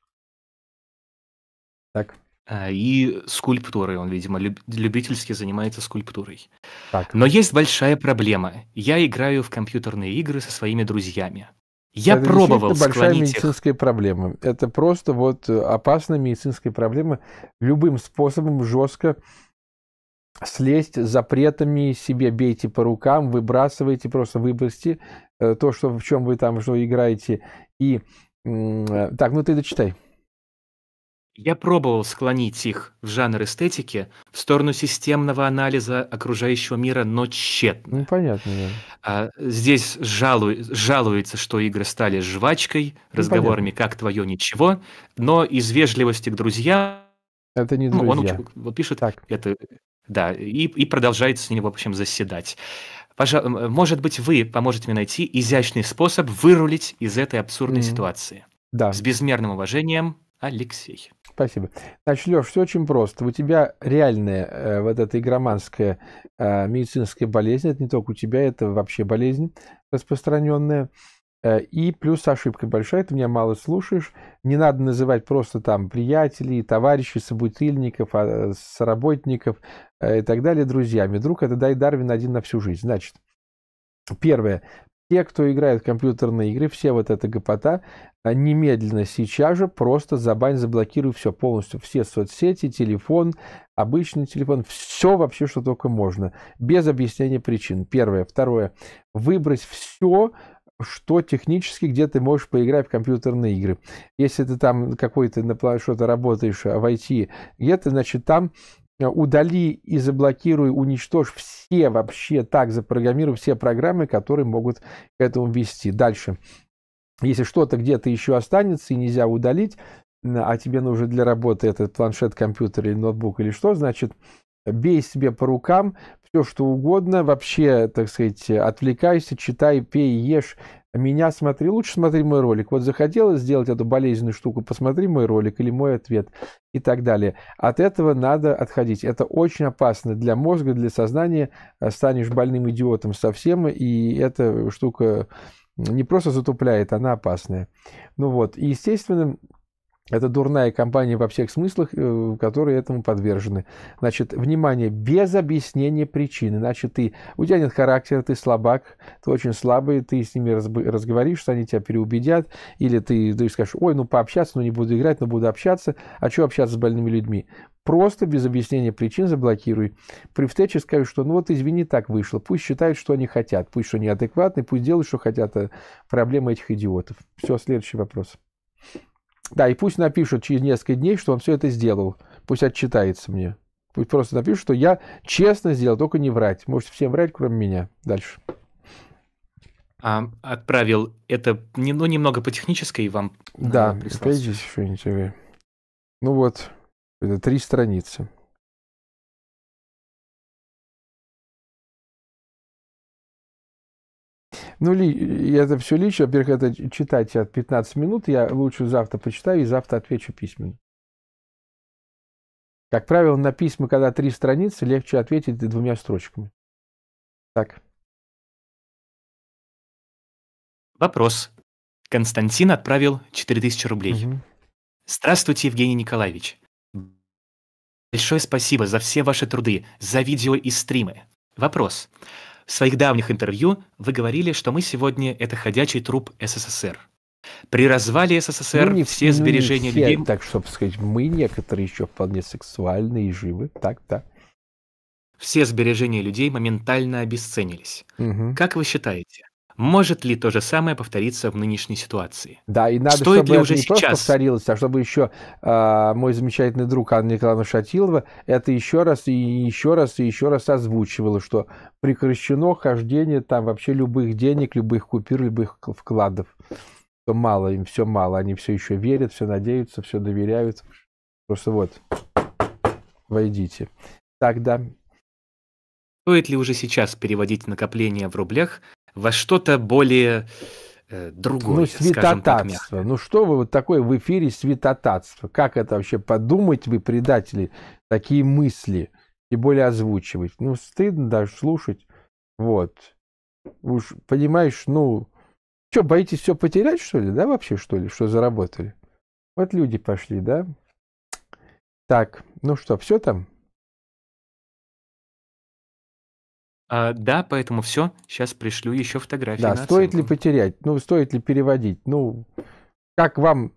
Так. А, и скульптуры. Он, видимо, любительски занимается скульптурой. Так. Но есть большая проблема. Я играю в компьютерные игры со своими друзьями. Я это пробовал склонить большая медицинская проблема. Это просто вот э, опасная медицинская проблема. Любым способом жестко слезть запретами, себе бейте по рукам, выбрасывайте, просто выбросьте э, то, что, в чем вы там что играете. И э, так, ну ты дочитай. Я пробовал склонить их в жанр эстетики в сторону системного анализа окружающего мира, но тщетно. Ну, понятно, да. А, здесь жалу... жалуется, что игры стали жвачкой, ну, разговорами понятно. «как твое ничего», но из вежливости к друзьям... Это не ну, друзья. Он вот пишет так. это... Да, и, и продолжает с него, в общем, заседать. Пожал... Может быть, вы поможете мне найти изящный способ вырулить из этой абсурдной mm-hmm. ситуации. Да. С безмерным уважением, Алексей. Спасибо. Значит, Леш, все очень просто. У тебя реальная э, вот эта игроманская э, медицинская болезнь. Это не только у тебя, это вообще болезнь распространенная. Э, и плюс ошибка большая, ты меня мало слушаешь. Не надо называть просто там приятелей, товарищей, собутыльников, а, э, соработников э, и так далее друзьями. Друг это дай Дарвин один на всю жизнь. Значит, первое, те, кто играет в компьютерные игры, все вот эта гопота, а немедленно сейчас же просто забань, заблокируй все полностью. Все соцсети, телефон, обычный телефон, все вообще, что только можно. Без объяснения причин. Первое. Второе. Выбрось все, что технически, где ты можешь поиграть в компьютерные игры. Если ты там какой-то на что-то работаешь а в IT, где-то, значит, там Э, удали и заблокируй, уничтожь все вообще, так запрограммируй все программы, которые могут к этому вести. Дальше. Если что-то где-то еще останется и нельзя удалить, а тебе нужен для работы этот планшет, компьютер или ноутбук или что, значит, бей себе по рукам, все что угодно, вообще, так сказать, отвлекайся, читай, пей, ешь, меня смотри, лучше смотри мой ролик. Вот захотелось сделать эту болезненную штуку, посмотри мой ролик или мой ответ и так далее. От этого надо отходить. Это очень опасно для мозга, для сознания. Э, станешь больным идиотом совсем, и эта штука не просто затупляет, она опасная. Ну вот, и естественно, это дурная компания во всех смыслах, э, которые этому подвержены. Значит, внимание, без объяснения причины. Значит, ты, у тебя нет характера, ты слабак, ты очень слабый, ты с ними что они тебя переубедят, или ты, ты скажешь, ой, ну пообщаться, ну не буду играть, но буду общаться. А что общаться с больными людьми? Просто без объяснения причин заблокируй. При встрече скажу, что ну вот извини, так вышло. Пусть считают, что они хотят. Пусть что они адекватны, пусть делают, что хотят. Э, проблема этих идиотов. Все, следующий вопрос. Да, и пусть напишут через несколько дней, что он все это сделал. Пусть отчитается мне. Пусть просто напишут, что я честно сделал, только не врать. Можете всем врать, кроме меня. Дальше. А, отправил это не, ну, немного по технической вам. Да, э, прислал. еще интересно. Ну вот, это три страницы. Ну, ли, это все лично. Во-первых, это читать от 15 минут. Я лучше завтра почитаю и завтра отвечу письменно. Как правило, на письма, когда три страницы, легче ответить двумя строчками. Так. Вопрос. Константин отправил 4000 рублей. Угу. Здравствуйте, Евгений Николаевич. Большое спасибо за все ваши труды, за видео и стримы. Вопрос. В своих давних интервью вы говорили, что мы сегодня – это ходячий труп СССР. При развале СССР ну, не, все ну, сбережения не все, людей... Так, чтобы сказать, мы некоторые еще вполне сексуальные и живы. Так, да. Все сбережения людей моментально обесценились. Угу. Как вы считаете, может ли то же самое повториться в нынешней ситуации? Да, и надо, Стоит чтобы ли уже не сейчас? просто повторилось, а чтобы еще э, мой замечательный друг Анна Николаевна Шатилова это еще раз и еще раз и еще раз озвучивала, что прекращено хождение там вообще любых денег, любых купюр, любых вкладов. То мало, им все мало, они все еще верят, все надеются, все доверяют. Просто вот, войдите. Тогда Стоит ли уже сейчас переводить накопления в рублях во что-то более э, другое, ну, святотатство. так мягко. Ну что вы вот такое в эфире святотатство? Как это вообще подумать, вы предатели, такие мысли, и более озвучивать? Ну, стыдно даже слушать. Вот. Уж, понимаешь, ну, что, боитесь все потерять, что ли, да, вообще, что ли, что заработали? Вот люди пошли, да? Так, ну что, все там? А, да, поэтому все. Сейчас пришлю еще фотографии. Да, стоит ли потерять? Ну, стоит ли переводить? Ну, как вам?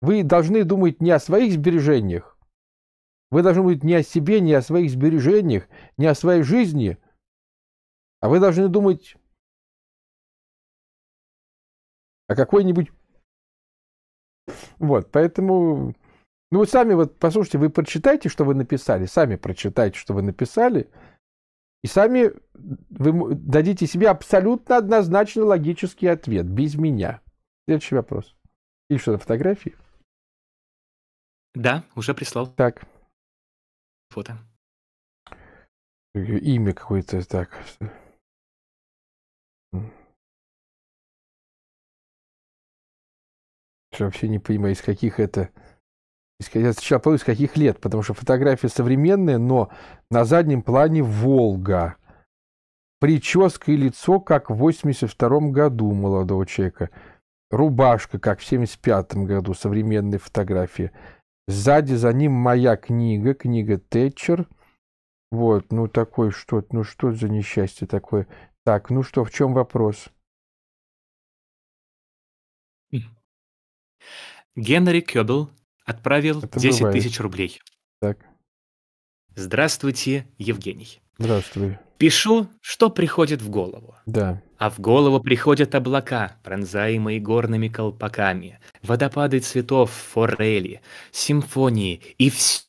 Вы должны думать не о своих сбережениях. Вы должны думать не о себе, не о своих сбережениях, не о своей жизни. А вы должны думать о какой-нибудь... Вот, поэтому... Ну, вы сами вот послушайте, вы прочитайте, что вы написали, сами прочитайте, что вы написали, и сами вы дадите себе абсолютно однозначно логический ответ, без меня. Следующий вопрос. или что, то фотографии? Да, уже прислал. Так. Фото. Э, имя какое-то, так. вообще не понимаю, из каких это я сначала помню, с каких лет, потому что фотография современная, но на заднем плане Волга. Прическа и лицо, как в 82 году молодого человека. Рубашка, как в 75 году, современные фотографии. Сзади за ним моя книга, книга Тэтчер. Вот, ну такой что, ну что за несчастье такое. Так, ну что, в чем вопрос? Генри Кёбл отправил Это 10 тысяч рублей. Так. Здравствуйте, Евгений. Здравствуй. Пишу, что приходит в голову. Да. А в голову приходят облака, пронзаемые горными колпаками, водопады цветов, форели, симфонии и все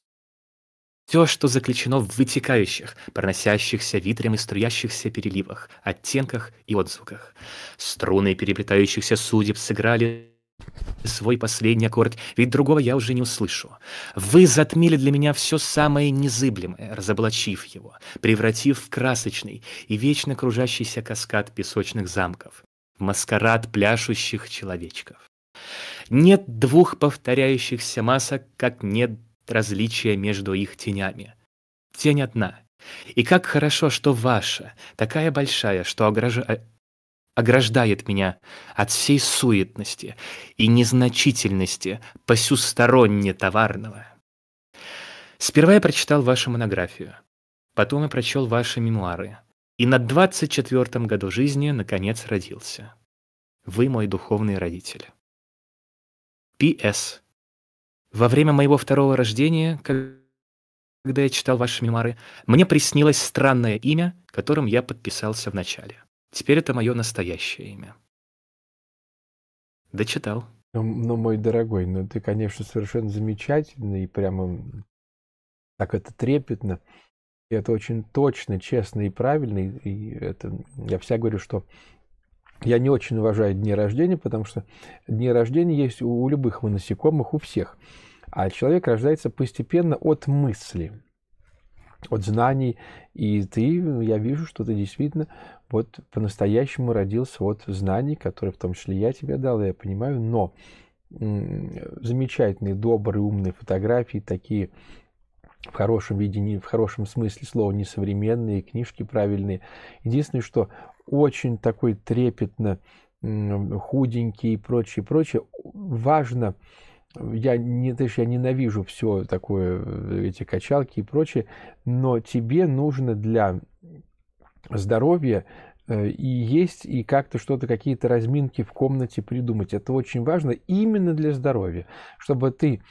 все, что заключено в вытекающих, проносящихся витрем и струящихся переливах, оттенках и отзвуках. Струны переплетающихся судеб сыграли свой последний аккорд, ведь другого я уже не услышу. Вы затмили для меня все самое незыблемое, разоблачив его, превратив в красочный и вечно кружащийся каскад песочных замков, в маскарад пляшущих человечков. Нет двух повторяющихся масок, как нет различия между их тенями. Тень одна. И как хорошо, что ваша, такая большая, что огражает ограждает меня от всей суетности и незначительности посюсторонне товарного. Сперва я прочитал вашу монографию, потом я прочел ваши мемуары, и на 24-м году жизни, наконец, родился. Вы мой духовный родитель. П.С. Во время моего второго рождения, когда я читал ваши мемуары, мне приснилось странное имя, которым я подписался вначале. Теперь это мое настоящее имя. Дочитал. Ну, ну, мой дорогой, ну ты, конечно, совершенно замечательный и прямо так это трепетно. И это очень точно, честно и правильно. И это, я всегда говорю, что я не очень уважаю дни рождения, потому что дни рождения есть у, у любых у насекомых, у всех. А человек рождается постепенно от мысли от знаний. И ты, я вижу, что ты действительно вот по-настоящему родился от знаний, которые в том числе я тебе дал, я понимаю, но замечательные, добрые, умные фотографии, такие в хорошем виде, не, в хорошем смысле слова, несовременные, книжки правильные. Единственное, что очень такой трепетно худенький и прочее, прочее, важно я не, ты я ненавижу все такое, э, эти качалки и прочее, но тебе нужно для здоровья э, и есть, и как-то что-то, какие-то разминки в комнате придумать. Это очень важно именно для здоровья, чтобы ты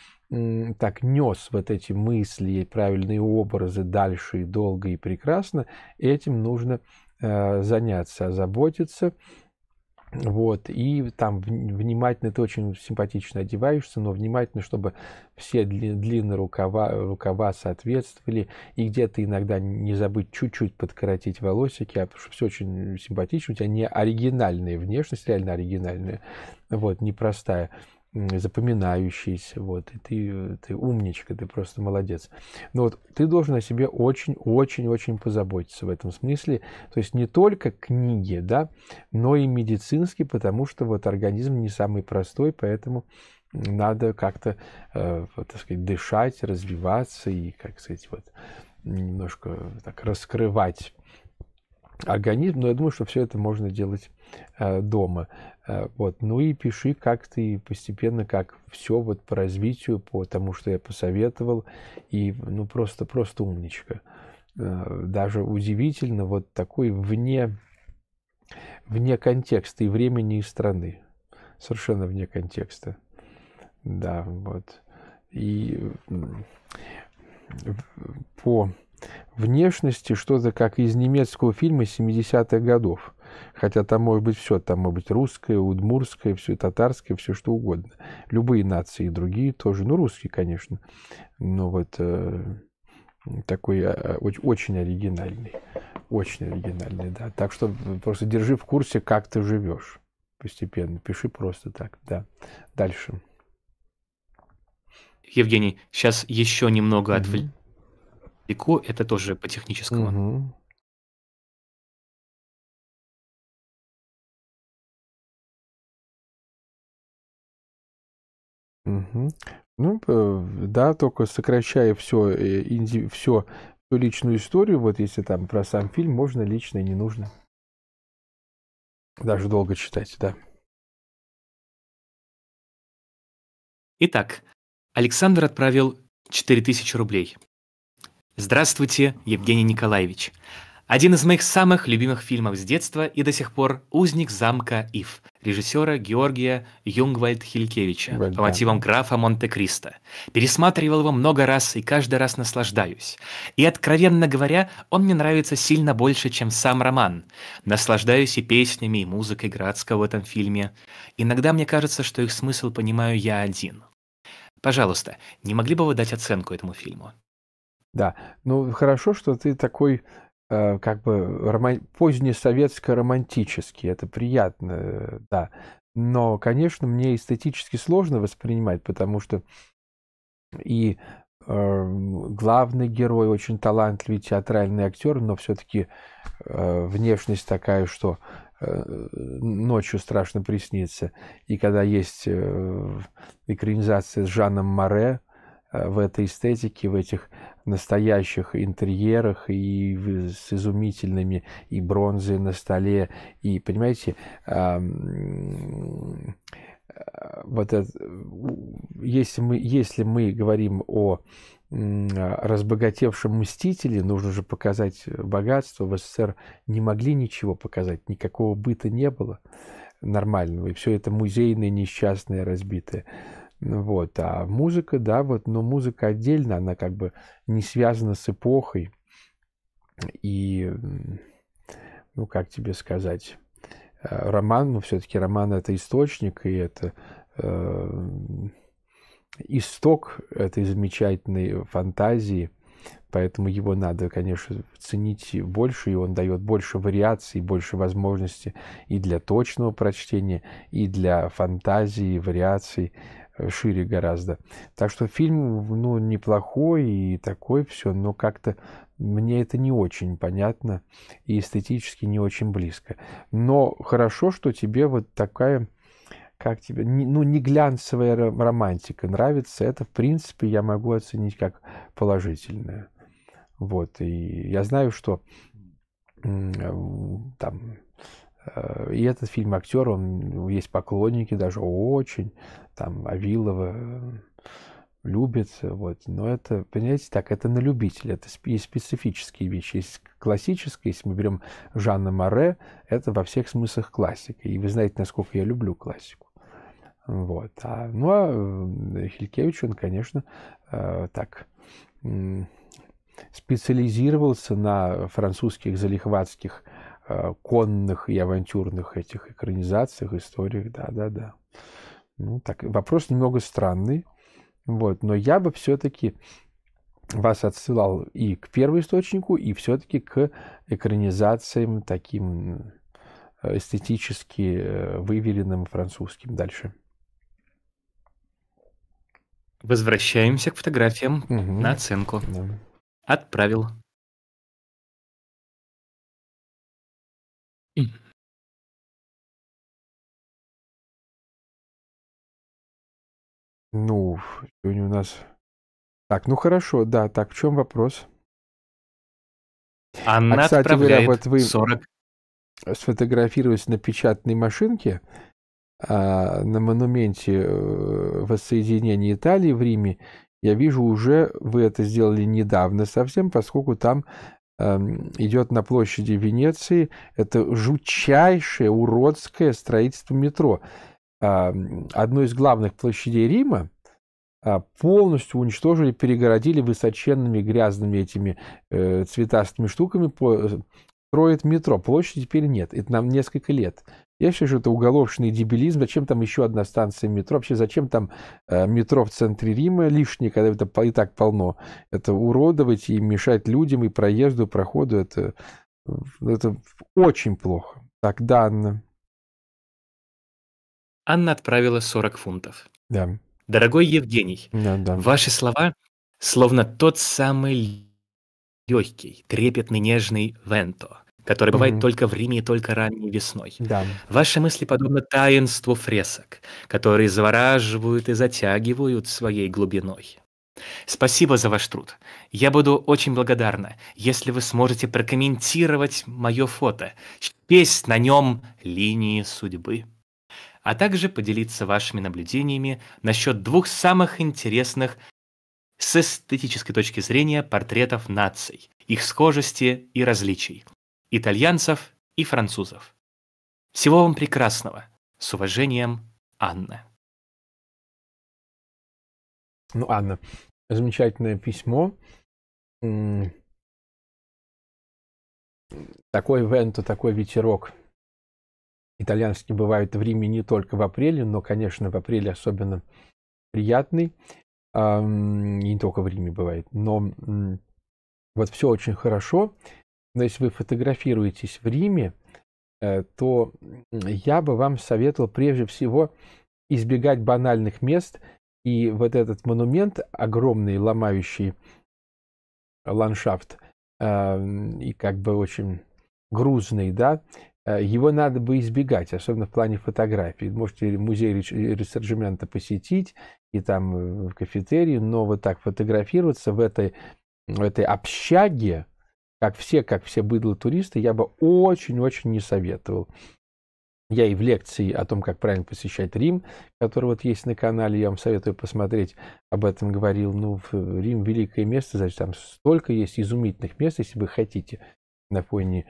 так нес вот эти мысли, правильные образы дальше и долго и прекрасно, этим нужно э, заняться, заботиться вот, и там внимательно, ты очень симпатично одеваешься, но внимательно, чтобы все длинные рукава, рукава соответствовали, и где-то иногда не забыть чуть-чуть подкоротить волосики, а что все очень симпатично, у тебя не оригинальная внешность, реально оригинальная, вот, непростая запоминающийся, вот, и ты, э, ты умничка, ты просто молодец. Но вот ты должен о себе очень-очень-очень позаботиться в этом смысле, то есть не только книги, да, но и медицинский, потому что вот организм не самый простой, поэтому надо как-то, э, так сказать, дышать, развиваться и, как сказать, вот немножко так раскрывать организм, но я думаю, что все это можно делать э, дома. Э, вот. Ну и пиши, как ты постепенно, как все вот по развитию, по тому, что я посоветовал. И ну просто, просто умничка. Э, даже удивительно вот такой вне, вне контекста и времени, и страны. Совершенно вне контекста. Да, вот. И по внешности, что-то как из немецкого фильма 70-х годов. Хотя там может быть все, там может быть русское, удмурское, все татарское, все что угодно. Любые нации и другие тоже, ну русские, конечно, но вот э, такой э, очень оригинальный, очень оригинальный, да. Так что просто держи в курсе, как ты живешь постепенно, пиши просто так, да. Дальше. Евгений, сейчас еще немного mm-hmm. отвлечу Пико это тоже по техническому. Угу. Мгм. Ну, да, только сокращая все, э, инди- все всю личную историю, вот если там про сам фильм, можно лично и не нужно. Даже долго читать, да. Итак, Александр отправил 4000 рублей. Здравствуйте, Евгений Николаевич. Один из моих самых любимых фильмов с детства и до сих пор «Узник замка Ив» режиссера Георгия Юнгвальд Хилькевича по мотивам графа Монте-Кристо. Пересматривал его много раз и каждый раз наслаждаюсь. И, откровенно говоря, он мне нравится сильно больше, чем сам роман. Наслаждаюсь и песнями, и музыкой Градского в этом фильме. Иногда мне кажется, что их смысл понимаю я один. Пожалуйста, не могли бы вы дать оценку этому фильму? Да, ну хорошо, что ты такой э, как бы роман... позднесоветско-романтический, это приятно, э, да. Но, конечно, мне эстетически сложно воспринимать, потому что и э, главный герой очень талантливый театральный актер, но все-таки э, внешность такая, что э, ночью страшно приснится. И когда есть э, экранизация с Жаном Море э, в этой эстетике, в этих настоящих интерьерах и с изумительными и бронзой на столе. И, понимаете, э, вот это, если мы, если мы говорим о разбогатевшем мстителе, нужно же показать богатство. В СССР не могли ничего показать, никакого быта не было нормального. И все это музейное, несчастное, разбитое. Вот, а музыка, да, вот, но музыка отдельно, она как бы не связана с эпохой. И, ну, как тебе сказать, э, роман, ну, все-таки роман это источник, и это э, исток этой замечательной фантазии, поэтому его надо, конечно, ценить больше, и он дает больше вариаций, больше возможностей и для точного прочтения, и для фантазии, вариаций шире гораздо. Так что фильм, ну, неплохой и такой все, но как-то мне это не очень понятно и эстетически не очень близко. Но хорошо, что тебе вот такая как тебе, ну, не глянцевая романтика нравится, это, в принципе, я могу оценить как положительное. Вот, и я знаю, что э, там э, и этот фильм актер, он есть поклонники даже очень, там Авилова, э, любит, вот, но это, понимаете, так, это на любителя, это и специфические вещи, есть классическая, если мы берем Жанна Море, это во всех смыслах классика, и вы знаете, насколько я люблю классику, вот, а, ну, а э, Хилькевич, он, конечно, э, так, э, специализировался на французских залихватских э, конных и авантюрных этих экранизациях, историях, да-да-да. Ну, так, вопрос немного странный, вот, но я бы все-таки вас отсылал и к первоисточнику, и все-таки к экранизациям таким э, эстетически э, выверенным французским дальше. Возвращаемся к фотографиям угу. на оценку. Да. Отправил. Ну, сегодня у нас... Так, ну хорошо, да, так, в чем вопрос? А, Она а, кстати говоря, вот вы 40. сфотографировались на печатной машинке а, на монументе э, воссоединения Италии в Риме. Я вижу, уже вы это сделали недавно совсем, поскольку там эм, идет на площади Венеции это жутчайшее уродское строительство метро одной из главных площадей Рима, а, полностью уничтожили, перегородили высоченными грязными этими э, цветастыми штуками, по, э, строят метро. Площади теперь нет, это нам несколько лет. Я считаю, что это уголовщина и дебилизм. Зачем там еще одна станция метро? Вообще, зачем там э, метро в центре Рима лишнее, когда это и так полно? Это уродовать и мешать людям, и проезду, и проходу. Это, э, это очень плохо. Так, Анна. Анна отправила 40 фунтов. Да. Дорогой Евгений, да, да. ваши слова словно тот самый легкий, трепетный, нежный венто, который бывает mm-hmm. только в Риме и только ранней весной. Да. Ваши мысли подобны таинству фресок, которые завораживают и затягивают своей глубиной. Спасибо за ваш труд. Я буду очень благодарна, если вы сможете прокомментировать мое фото. Песнь на нем линии судьбы а также поделиться вашими наблюдениями насчет двух самых интересных с эстетической точки зрения портретов наций, их схожести и различий – итальянцев и французов. Всего вам прекрасного! С уважением, Анна. Ну, Анна, замечательное письмо. Такой вент, такой ветерок итальянские бывают в Риме не только в апреле, но, конечно, в апреле особенно приятный. Не только в Риме бывает, но вот все очень хорошо. Но если вы фотографируетесь в Риме, э, то я бы вам советовал прежде всего избегать банальных мест. И вот этот монумент, огромный, ломающий ландшафт, и как бы очень грузный, да, Э, его надо бы избегать, особенно в плане фотографий. Можете музей Ресарджимента посетить и там э, в кафетерии, но вот так фотографироваться в этой, в этой общаге, как все, как все быдло-туристы, я бы очень-очень не советовал. Я и в лекции о том, как правильно посещать Рим, который вот есть на канале, я вам советую посмотреть, об этом говорил. Ну, Рим – великое место, значит, там столько есть изумительных мест, если вы хотите на фоне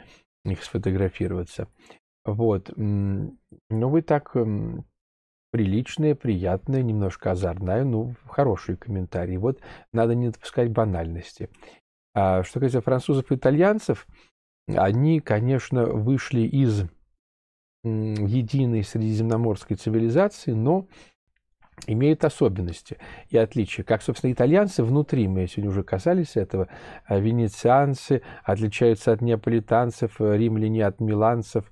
их сфотографироваться. Вот. Ну, вы так эм, приличные, приятные, немножко озорная, ну, хорошие комментарии. Вот надо не допускать банальности. А что касается французов и итальянцев, они, конечно, вышли из единой средиземноморской цивилизации, но имеют особенности и отличия. Как, собственно, итальянцы внутри, мы сегодня уже касались этого, а венецианцы отличаются от неаполитанцев, римляне от миланцев,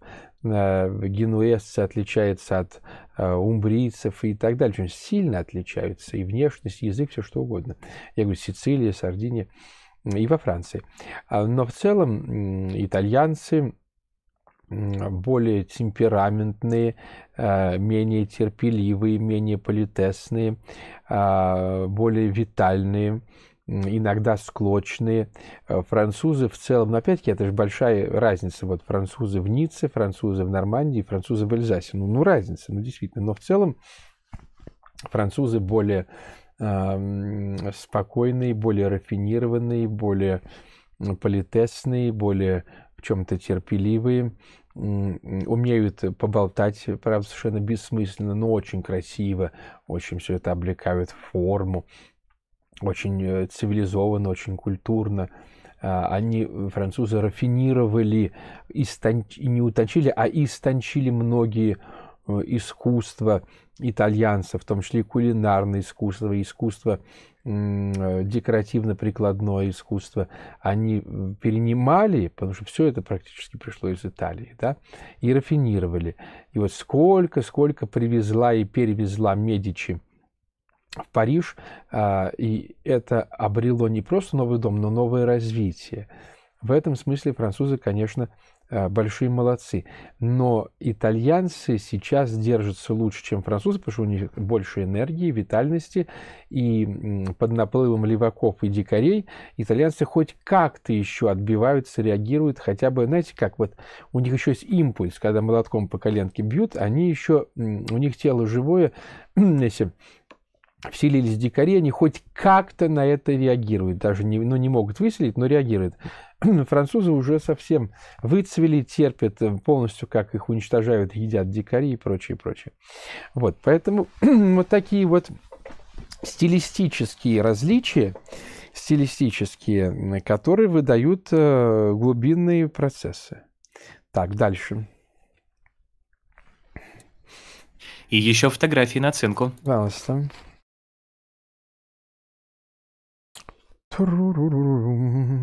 а, генуэзцы отличаются от а, умбрийцев и так далее. Очень сильно отличаются и внешность, и язык, все что угодно. Я говорю, Сицилия, Сардиния и во Франции. Но в целом итальянцы более темпераментные, э, менее терпеливые, менее политесные, а, более витальные, иногда склочные. Э, французы в целом, но опять-таки это же большая разница. Вот французы в Ницце, французы в Нормандии, французы в Эльзасе. Ну, ну разница, ну действительно. Но в целом французы более э, спокойные, более рафинированные, более политесные, более в чем-то терпеливые, умеют поболтать, правда, совершенно бессмысленно, но очень красиво, очень все это облекают в форму, очень э, цивилизованно, очень культурно. А, они, э, французы, рафинировали, истанч... не утончили, а истончили многие э, искусства итальянцев, в том числе и кулинарное искусство, искусство Э, декоративно-прикладное искусство, они э, перенимали, потому что все это практически пришло из Италии, да, и рафинировали. И вот сколько, сколько привезла и перевезла Медичи в Париж, а, и это обрело не просто новый дом, но новое развитие. В этом смысле французы, конечно, Э, большие молодцы. Но итальянцы сейчас держатся лучше, чем французы, потому что у них больше энергии, витальности. И под наплывом леваков и дикарей итальянцы хоть как-то еще отбиваются, реагируют. Хотя бы, знаете, как вот у них еще есть импульс, когда молотком по коленке бьют, они еще, у них тело живое, если вселились дикари, они хоть как-то на это реагируют. Даже не, ну, не могут выселить, но реагируют. Французы уже совсем выцвели, терпят э, полностью, как их уничтожают, едят дикари и прочее, прочее. Вот, поэтому вот такие вот стилистические различия, стилистические, которые выдают э, глубинные процессы. Так, дальше. И еще фотографии на оценку. Пожалуйста. Тру-ру-ру-ру.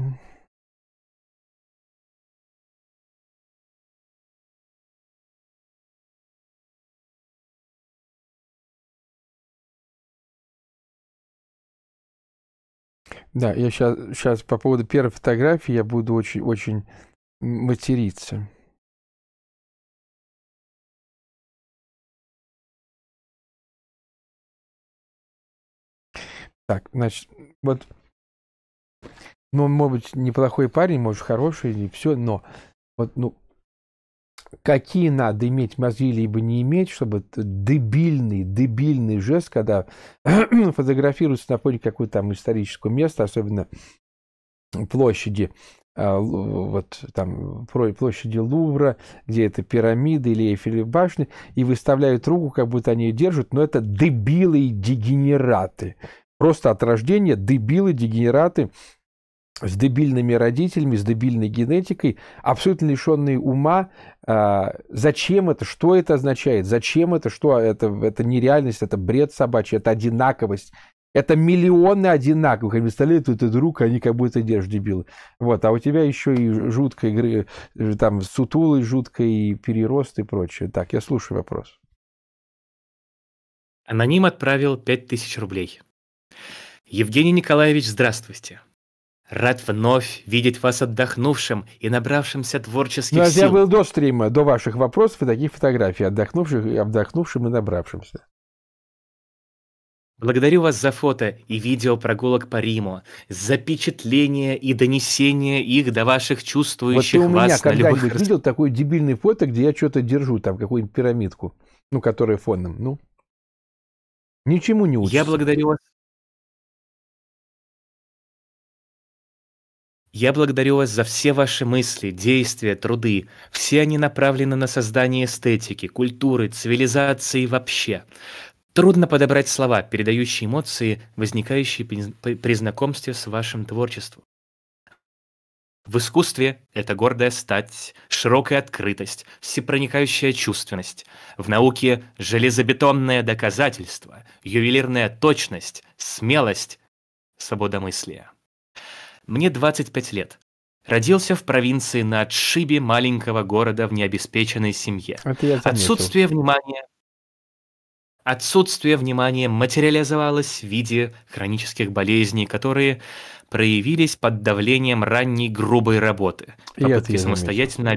Да, я сейчас, сейчас по поводу первой фотографии я буду очень-очень материться. Так, значит, вот ну, он может быть неплохой парень, может, хороший, и все, но вот, ну, какие надо иметь мозги, либо не иметь, чтобы дебильный, дебильный жест, когда фотографируется на фоне какого-то там исторического места, особенно площади, а, вот там площади Лувра, где это пирамиды или Эйфелевы башни, и выставляют руку, как будто они ее держат, но это дебилы дегенераты. Просто от рождения дебилы, дегенераты, с дебильными родителями, с дебильной генетикой, абсолютно лишенные ума, а, зачем это, что это означает, зачем это, что это, это нереальность, это бред собачий, это одинаковость, это миллионы одинаковых. Они представляют, вот этот друг, они как будто держат дебилы. Вот, а у тебя еще и жуткая игры, э, там, сутулы жуткой, перерост и прочее. Так, я слушаю вопрос. Аноним отправил 5000 рублей. Евгений Николаевич, здравствуйте. Рад вновь видеть вас отдохнувшим и набравшимся творческих ну, а сил. Я был до стрима, до ваших вопросов и таких фотографий, отдохнувших, отдохнувшим и набравшимся. Благодарю вас за фото и видео прогулок по Риму, за впечатления и донесение их до ваших чувствующих вас. вот ты у меня когда-нибудь любых... видел такой дебильный фото, где я что-то держу, там какую-нибудь пирамидку, ну, которая фоном, ну? Ничему не учишься. Я благодарю вас Я благодарю вас за все ваши мысли, действия, труды. Все они направлены на создание эстетики, культуры, цивилизации вообще. Трудно подобрать слова, передающие эмоции, возникающие при знакомстве с вашим творчеством. В искусстве это гордая стать, широкая открытость, всепроникающая чувственность. В науке железобетонное доказательство, ювелирная точность, смелость, свобода мысли. Мне 25 лет. Родился в провинции на отшибе маленького города в необеспеченной семье. Отсутствие внимания... Отсутствие внимания материализовалось в виде хронических болезней, которые проявились под давлением ранней грубой работы, попытки самостоятельно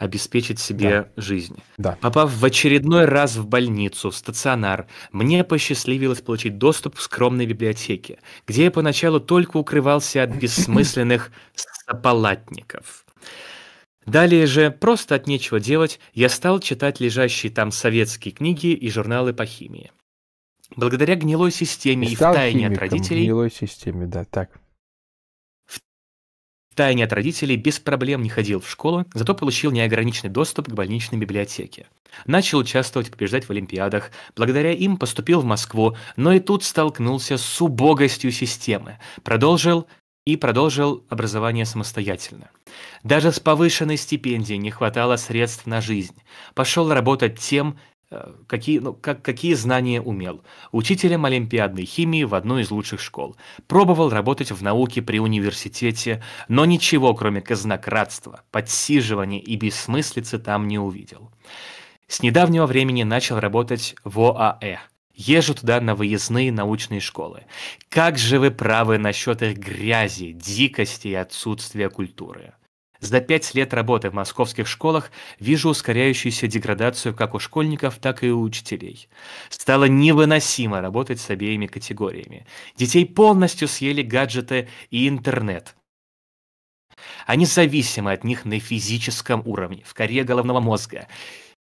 обеспечить себе да. жизнь. Да. Попав в очередной раз в больницу, в стационар, мне посчастливилось получить доступ к скромной библиотеке, где я поначалу только укрывался от бессмысленных сопалатников. Далее же, просто от нечего делать, я стал читать лежащие там советские книги и журналы по химии. Благодаря гнилой системе и, и втайне химиком, от родителей... гнилой системе, да, так. Тайне от родителей без проблем не ходил в школу, зато получил неограниченный доступ к больничной библиотеке. Начал участвовать, побеждать в олимпиадах, благодаря им поступил в Москву, но и тут столкнулся с убогостью системы. Продолжил и продолжил образование самостоятельно. Даже с повышенной стипендией не хватало средств на жизнь. Пошел работать тем, Э, какие, ну, как, какие знания умел. Учителем олимпиадной химии в одной из лучших школ. Пробовал работать в науке при университете, но ничего, кроме казнократства, подсиживания и бессмыслицы там не увидел. С недавнего времени начал работать в ОАЭ. Езжу туда на выездные научные школы. Как же вы правы насчет их грязи, дикости и отсутствия культуры. За пять лет работы в московских школах вижу ускоряющуюся деградацию как у школьников, так и у учителей. Стало невыносимо работать с обеими категориями. Детей полностью съели гаджеты и интернет. Они зависимы от них на физическом уровне, в коре головного мозга.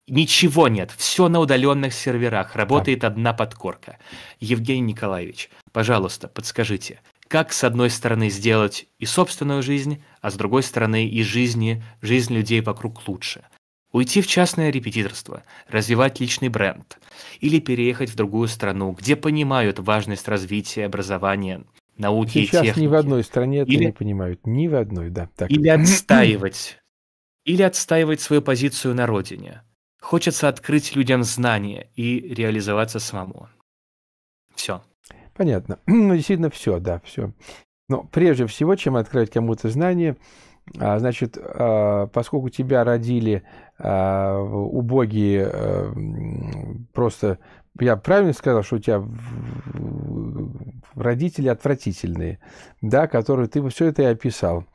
Ничего нет, все на удаленных серверах, работает одна подкорка. Евгений Николаевич, пожалуйста, подскажите, как с одной стороны сделать и собственную жизнь, а с другой стороны и жизни, жизнь людей вокруг лучше. Уйти в частное репетиторство, развивать личный бренд или переехать в другую страну, где понимают важность развития, образования, науки Сейчас и техники. Сейчас ни в одной стране это или... не понимают, ни в одной, да. Так. Или отстаивать, или отстаивать свою позицию на родине. Хочется открыть людям знания и реализоваться самому. Все. Понятно. Ну, действительно, все, да, все. Но прежде всего, чем открывать кому-то знание, а, значит, а, поскольку тебя родили а, убогие, эм, просто, я правильно сказал, что у тебя родители отвратительные, да, которые ты все это и описал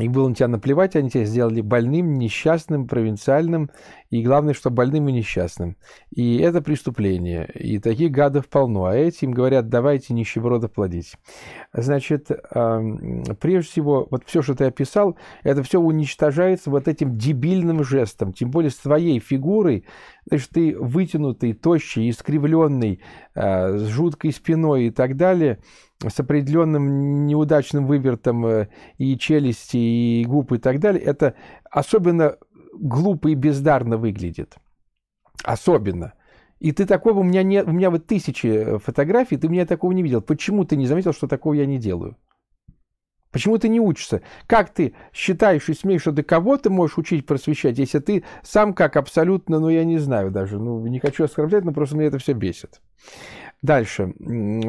и было на тебя наплевать, они тебя сделали больным, несчастным, провинциальным, и главное, что больным и несчастным. И это преступление, и таких гадов полно, а этим говорят, давайте нищебродов плодить. Значит, прежде всего, вот все, что ты описал, это все уничтожается вот этим дебильным жестом, тем более с твоей фигурой, значит, ты вытянутый, тощий, искривленный, а, с жуткой спиной и так далее – с определенным неудачным вывертом э, и челюсти, и губ, и так далее, это особенно глупо и бездарно выглядит. Особенно. И ты такого, у меня нет, у меня вот тысячи э, фотографий, ты меня такого не видел. Почему ты не заметил, что такого я не делаю? Почему ты не учишься? Как ты считаешь и смеешь, что ты кого ты можешь учить просвещать, если ты сам как абсолютно, ну я не знаю даже, ну не хочу оскорблять, но просто мне это все бесит. Дальше.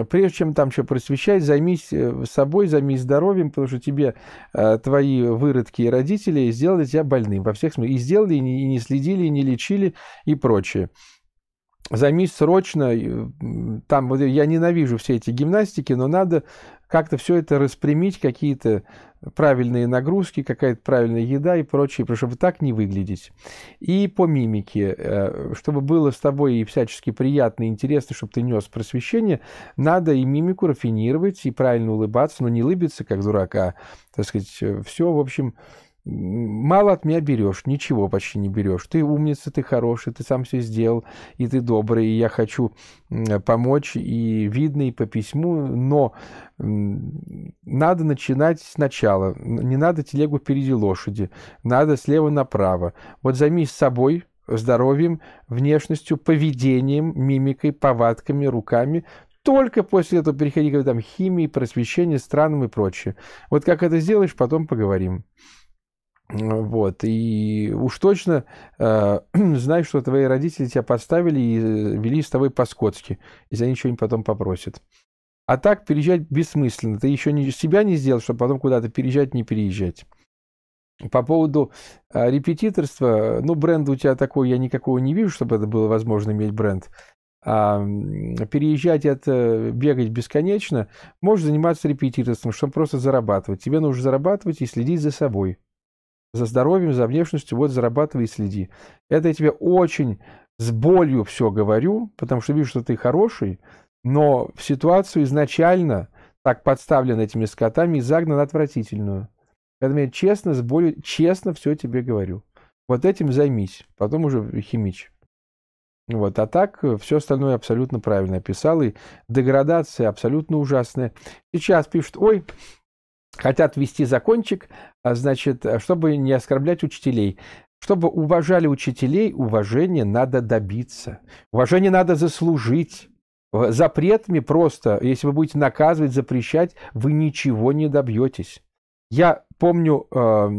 Прежде чем там что просвещать, займись э, собой, займись здоровьем, потому что тебе э, твои выродки и родители сделали тебя больным во всех смыслах. И сделали, и не следили, и не лечили, и прочее. Займись срочно, там, я ненавижу все эти гимнастики, но надо как-то все это распрямить, какие-то правильные нагрузки, какая-то правильная еда и прочее, чтобы так не выглядеть. И по мимике, э, чтобы было с тобой и всячески приятно и интересно, чтобы ты нес просвещение, надо и мимику рафинировать, и правильно улыбаться, но не улыбиться как дурак, а, так сказать, все, в общем, Мало от меня берешь, ничего почти не берешь. Ты умница, ты хороший, ты сам все сделал, и ты добрый, и я хочу э, помочь, и видно, и по письму, но надо начинать сначала. Не надо телегу впереди лошади, надо слева направо. Вот займись собой, здоровьем, внешностью, поведением, мимикой, повадками, руками, только после этого переходи к там, химии, просвещению, странам и прочее. Вот как это сделаешь, потом поговорим. Вот, и уж точно э, знай, что твои родители тебя подставили и э, вели с тобой по-скотски, если они что не потом попросят. А так переезжать бессмысленно. Ты еще не, себя не сделал, чтобы потом куда-то переезжать, не переезжать. По поводу э, репетиторства, ну, бренд у тебя такой, я никакого не вижу, чтобы это было возможно иметь бренд. А переезжать это, бегать бесконечно, можешь заниматься репетиторством, чтобы просто зарабатывать. Тебе нужно зарабатывать и следить за собой за здоровьем, за внешностью, вот зарабатывай и следи. Это я тебе очень с болью все говорю, потому что вижу, что ты хороший, но в ситуацию изначально так подставлен этими скотами и загнан отвратительную. Поэтому я честно, с болью, честно все тебе говорю. Вот этим займись, потом уже химичь. Вот, а так э, все остальное абсолютно правильно описал, и деградация абсолютно ужасная. Сейчас пишут, ой, хотят ввести закончик, а, значит, э, чтобы не оскорблять учителей. Чтобы уважали учителей, уважение надо добиться. Уважение надо заслужить. Запретами просто, если вы будете наказывать, запрещать, вы ничего не добьетесь. Я помню э,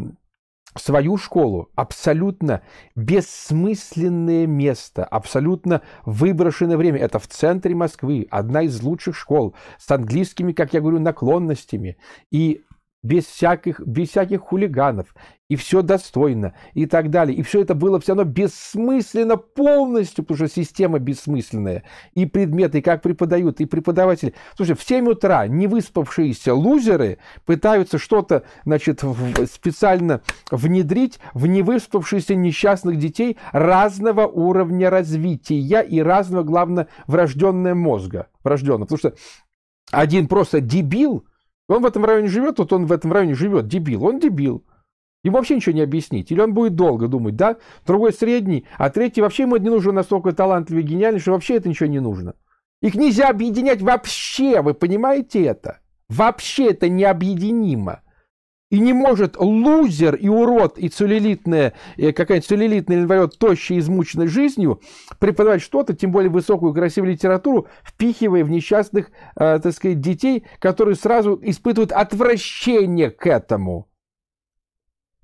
свою школу, абсолютно бессмысленное место, абсолютно выброшенное время. Это в центре Москвы, одна из лучших школ, с английскими, как я говорю, наклонностями. И без всяких, без всяких хулиганов, и все достойно, и так далее. И все это было все равно бессмысленно полностью, потому что система бессмысленная. И предметы, и как преподают, и преподаватели. Слушай, в 7 утра невыспавшиеся лузеры пытаются что-то значит, специально внедрить в невыспавшихся несчастных детей разного уровня развития и разного, главное, врожденного мозга. Врожденного. Потому что один просто дебил – он в этом районе живет, вот он в этом районе живет, дебил, он дебил. Ему вообще ничего не объяснить. Или он будет долго думать, да, другой средний, а третий вообще ему не нужен настолько талантливый и гениальный, что вообще это ничего не нужно. Их нельзя объединять вообще, вы понимаете это? Вообще это необъединимо. И не может лузер и урод, и целлюлитная, э, какая-нибудь целлюлитная инвалид, тощая, измученной жизнью, преподавать что-то, тем более высокую красивую литературу, впихивая в несчастных, э, так сказать, детей, которые сразу испытывают отвращение к этому.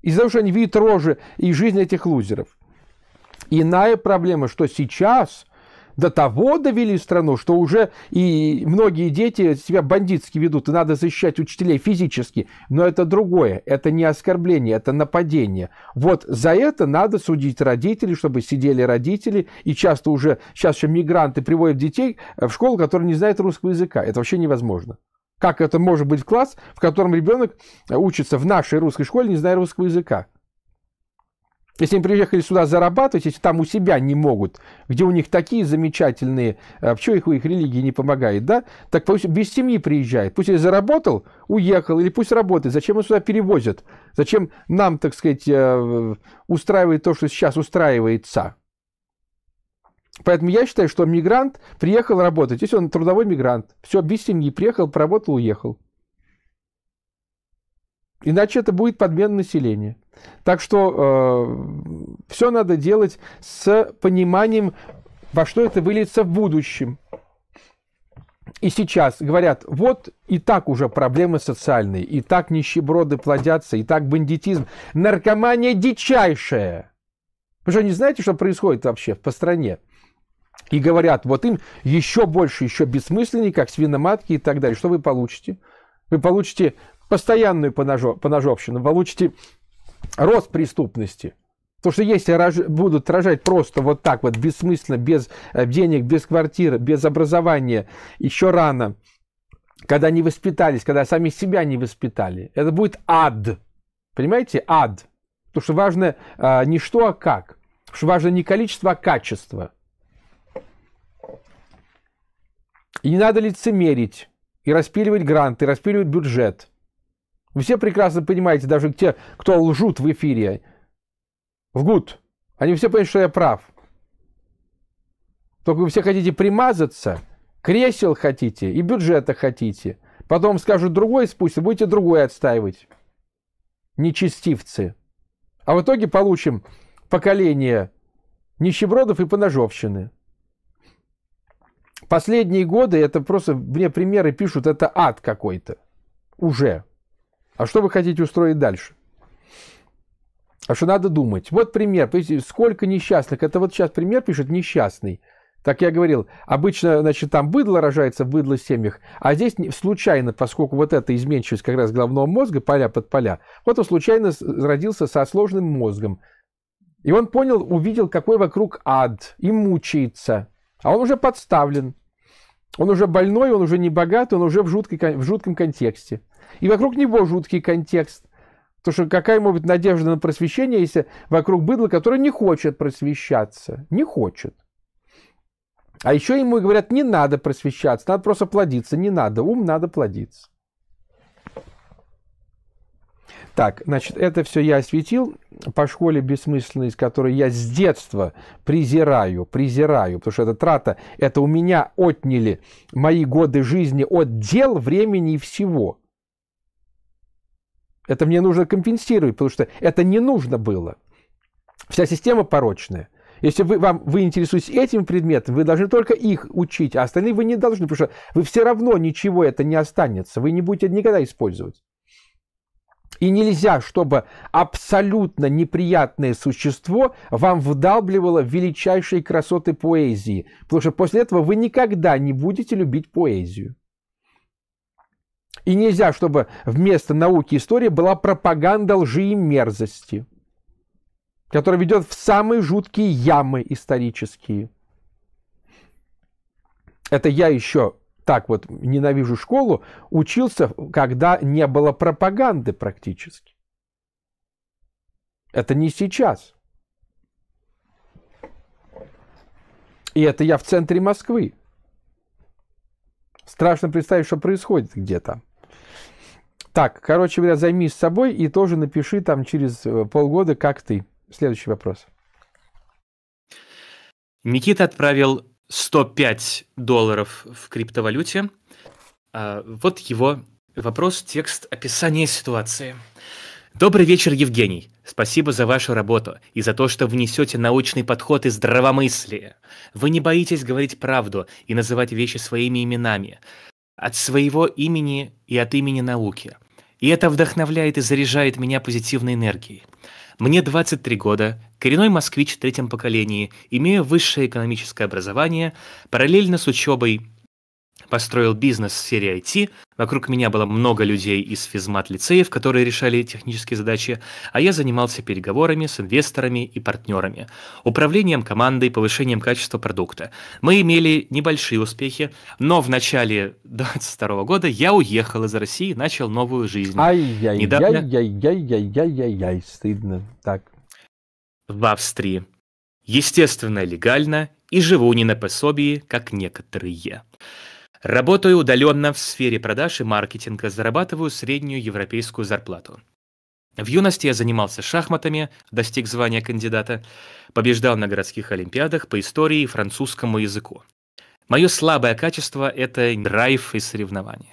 Из-за того, что они видят рожи и жизнь этих лузеров. Иная проблема, что сейчас – до того довели страну, что уже и многие дети себя бандитски ведут, и надо защищать учителей физически. Но это другое, это не оскорбление, это нападение. Вот за это надо судить родителей, чтобы сидели родители, и часто уже, сейчас еще мигранты приводят детей э, в школу, которые не знают русского языка. Это вообще невозможно. Как это может быть класс, в котором ребенок э, учится в нашей русской школе, не зная русского языка? Если они приехали сюда зарабатывать, если там у себя не могут, где у них такие замечательные, э, в почему их, их религия не помогает, да? Так пусть без семьи приезжает. Пусть я заработал, уехал, или пусть работает. Зачем его сюда перевозят? Зачем нам, так сказать, э, устраивает то, что сейчас устраивается? Поэтому я считаю, что мигрант приехал работать. Если он трудовой мигрант, все, без семьи, приехал, поработал, уехал. Иначе это будет подмена населения. Так что э, все надо делать с пониманием, во что это выльется в будущем. И сейчас говорят, вот и так уже проблемы социальные, и так нищеброды плодятся, и так бандитизм. Наркомания дичайшая. Вы же не знаете, что происходит вообще по стране? И говорят, вот им еще больше, еще бессмысленнее, как свиноматки и так далее. Что вы получите? Вы получите постоянную поножо, поножовщину, получите рост преступности. То, что если будут рожать просто вот так вот, бессмысленно, без э, денег, без квартиры, без образования, еще рано, когда не воспитались, когда сами себя не воспитали, это будет ад. Понимаете? Ад. Потому что важно э, не что, а как. Потому что важно не количество, а качество. И не надо лицемерить, и распиливать гранты, и распиливать бюджет – вы все прекрасно понимаете, даже те, кто лжут в эфире, лгут. Они все понимают, что я прав. Только вы все хотите примазаться, кресел хотите и бюджета хотите. Потом скажут другой спустя, будете другой отстаивать. Нечестивцы. А в итоге получим поколение нищебродов и поножовщины. Последние годы, это просто мне примеры пишут, это ад какой-то. Уже. А что вы хотите устроить дальше? А что надо думать? Вот пример. Сколько несчастных. Это вот сейчас пример пишет несчастный. Так я говорил, обычно, значит, там быдло рожается в быдло семьях, а здесь случайно, поскольку вот эта изменчивость как раз головного мозга, поля под поля, вот он случайно родился со сложным мозгом. И он понял, увидел, какой вокруг ад, и мучается. А он уже подставлен. Он уже больной, он уже не богат, он уже в, жуткой, в жутком контексте. И вокруг него жуткий контекст. то что какая может быть надежда на просвещение, если вокруг быдла, который не хочет просвещаться? Не хочет. А еще ему говорят, не надо просвещаться, надо просто плодиться. Не надо, ум надо плодиться. Так, значит, это все я осветил по школе бессмысленность, которую я с детства презираю, презираю, потому что это трата, это у меня отняли мои годы жизни от дел, времени и всего – это мне нужно компенсировать, потому что это не нужно было. Вся система порочная. Если вы, вам, вы интересуетесь этим предметом, вы должны только их учить, а остальные вы не должны, потому что вы все равно ничего это не останется, вы не будете это никогда использовать. И нельзя, чтобы абсолютно неприятное существо вам вдалбливало величайшие красоты поэзии, потому что после этого вы никогда не будете любить поэзию. И нельзя, чтобы вместо науки и истории была пропаганда лжи и мерзости, которая ведет в самые жуткие ямы исторические. Это я еще так вот ненавижу школу, учился, когда не было пропаганды практически. Это не сейчас. И это я в центре Москвы. Страшно представить, что происходит где-то. Так, короче говоря, займись собой и тоже напиши там через э, полгода, как ты. Следующий вопрос. Никита отправил 105 долларов в криптовалюте. А, вот его вопрос, текст, описание ситуации. Добрый вечер, Евгений. Спасибо за вашу работу и за то, что внесете научный подход и здравомыслие. Вы не боитесь говорить правду и называть вещи своими именами. От своего имени и от имени науки. И это вдохновляет и заряжает меня позитивной энергией. Мне 23 года, коренной москвич в третьем поколении, имею высшее экономическое образование, параллельно с учебой построил бизнес в сфере IT. Вокруг меня было много людей из физмат-лицеев, которые решали технические задачи, а я занимался переговорами с инвесторами и партнерами, управлением командой, повышением качества продукта. Мы имели небольшие успехи, но в начале 22 года я уехал из России и начал новую жизнь. Ай-яй-яй-яй-яй-яй-яй-яй, стыдно. Так. В Австрии. Естественно, легально, и живу не на пособии, как некоторые. Работаю удаленно в сфере продаж и маркетинга, зарабатываю среднюю европейскую зарплату. В юности я занимался шахматами, достиг звания кандидата, побеждал на городских олимпиадах по истории и французскому языку. Мое слабое качество – это драйв и соревнования.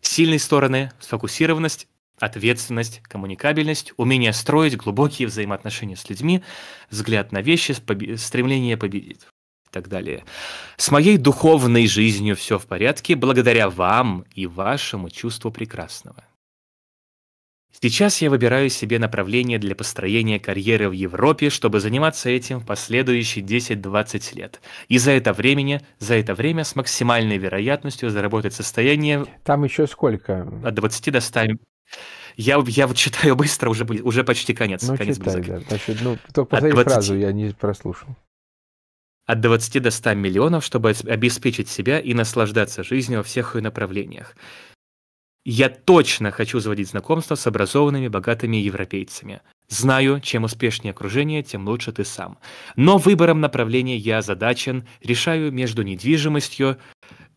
Сильные стороны – сфокусированность, ответственность, коммуникабельность, умение строить глубокие взаимоотношения с людьми, взгляд на вещи, стремление победить и так далее. С моей духовной жизнью все в порядке благодаря вам и вашему чувству прекрасного. Сейчас я выбираю себе направление для построения карьеры в Европе, чтобы заниматься этим в последующие 10-20 лет. И за это, время, за это время с максимальной вероятностью заработать состояние... Там еще сколько? От 20 до 100... Я, я вот читаю быстро, уже, уже почти конец. Ну, конец читай, да. Значит, ну, только от 20... фразу я не прослушал от 20 до 100 миллионов, чтобы обеспечить себя и наслаждаться жизнью во всех ее направлениях. Я точно хочу заводить знакомства с образованными, богатыми европейцами. Знаю, чем успешнее окружение, тем лучше ты сам. Но выбором направления я задачен, решаю между недвижимостью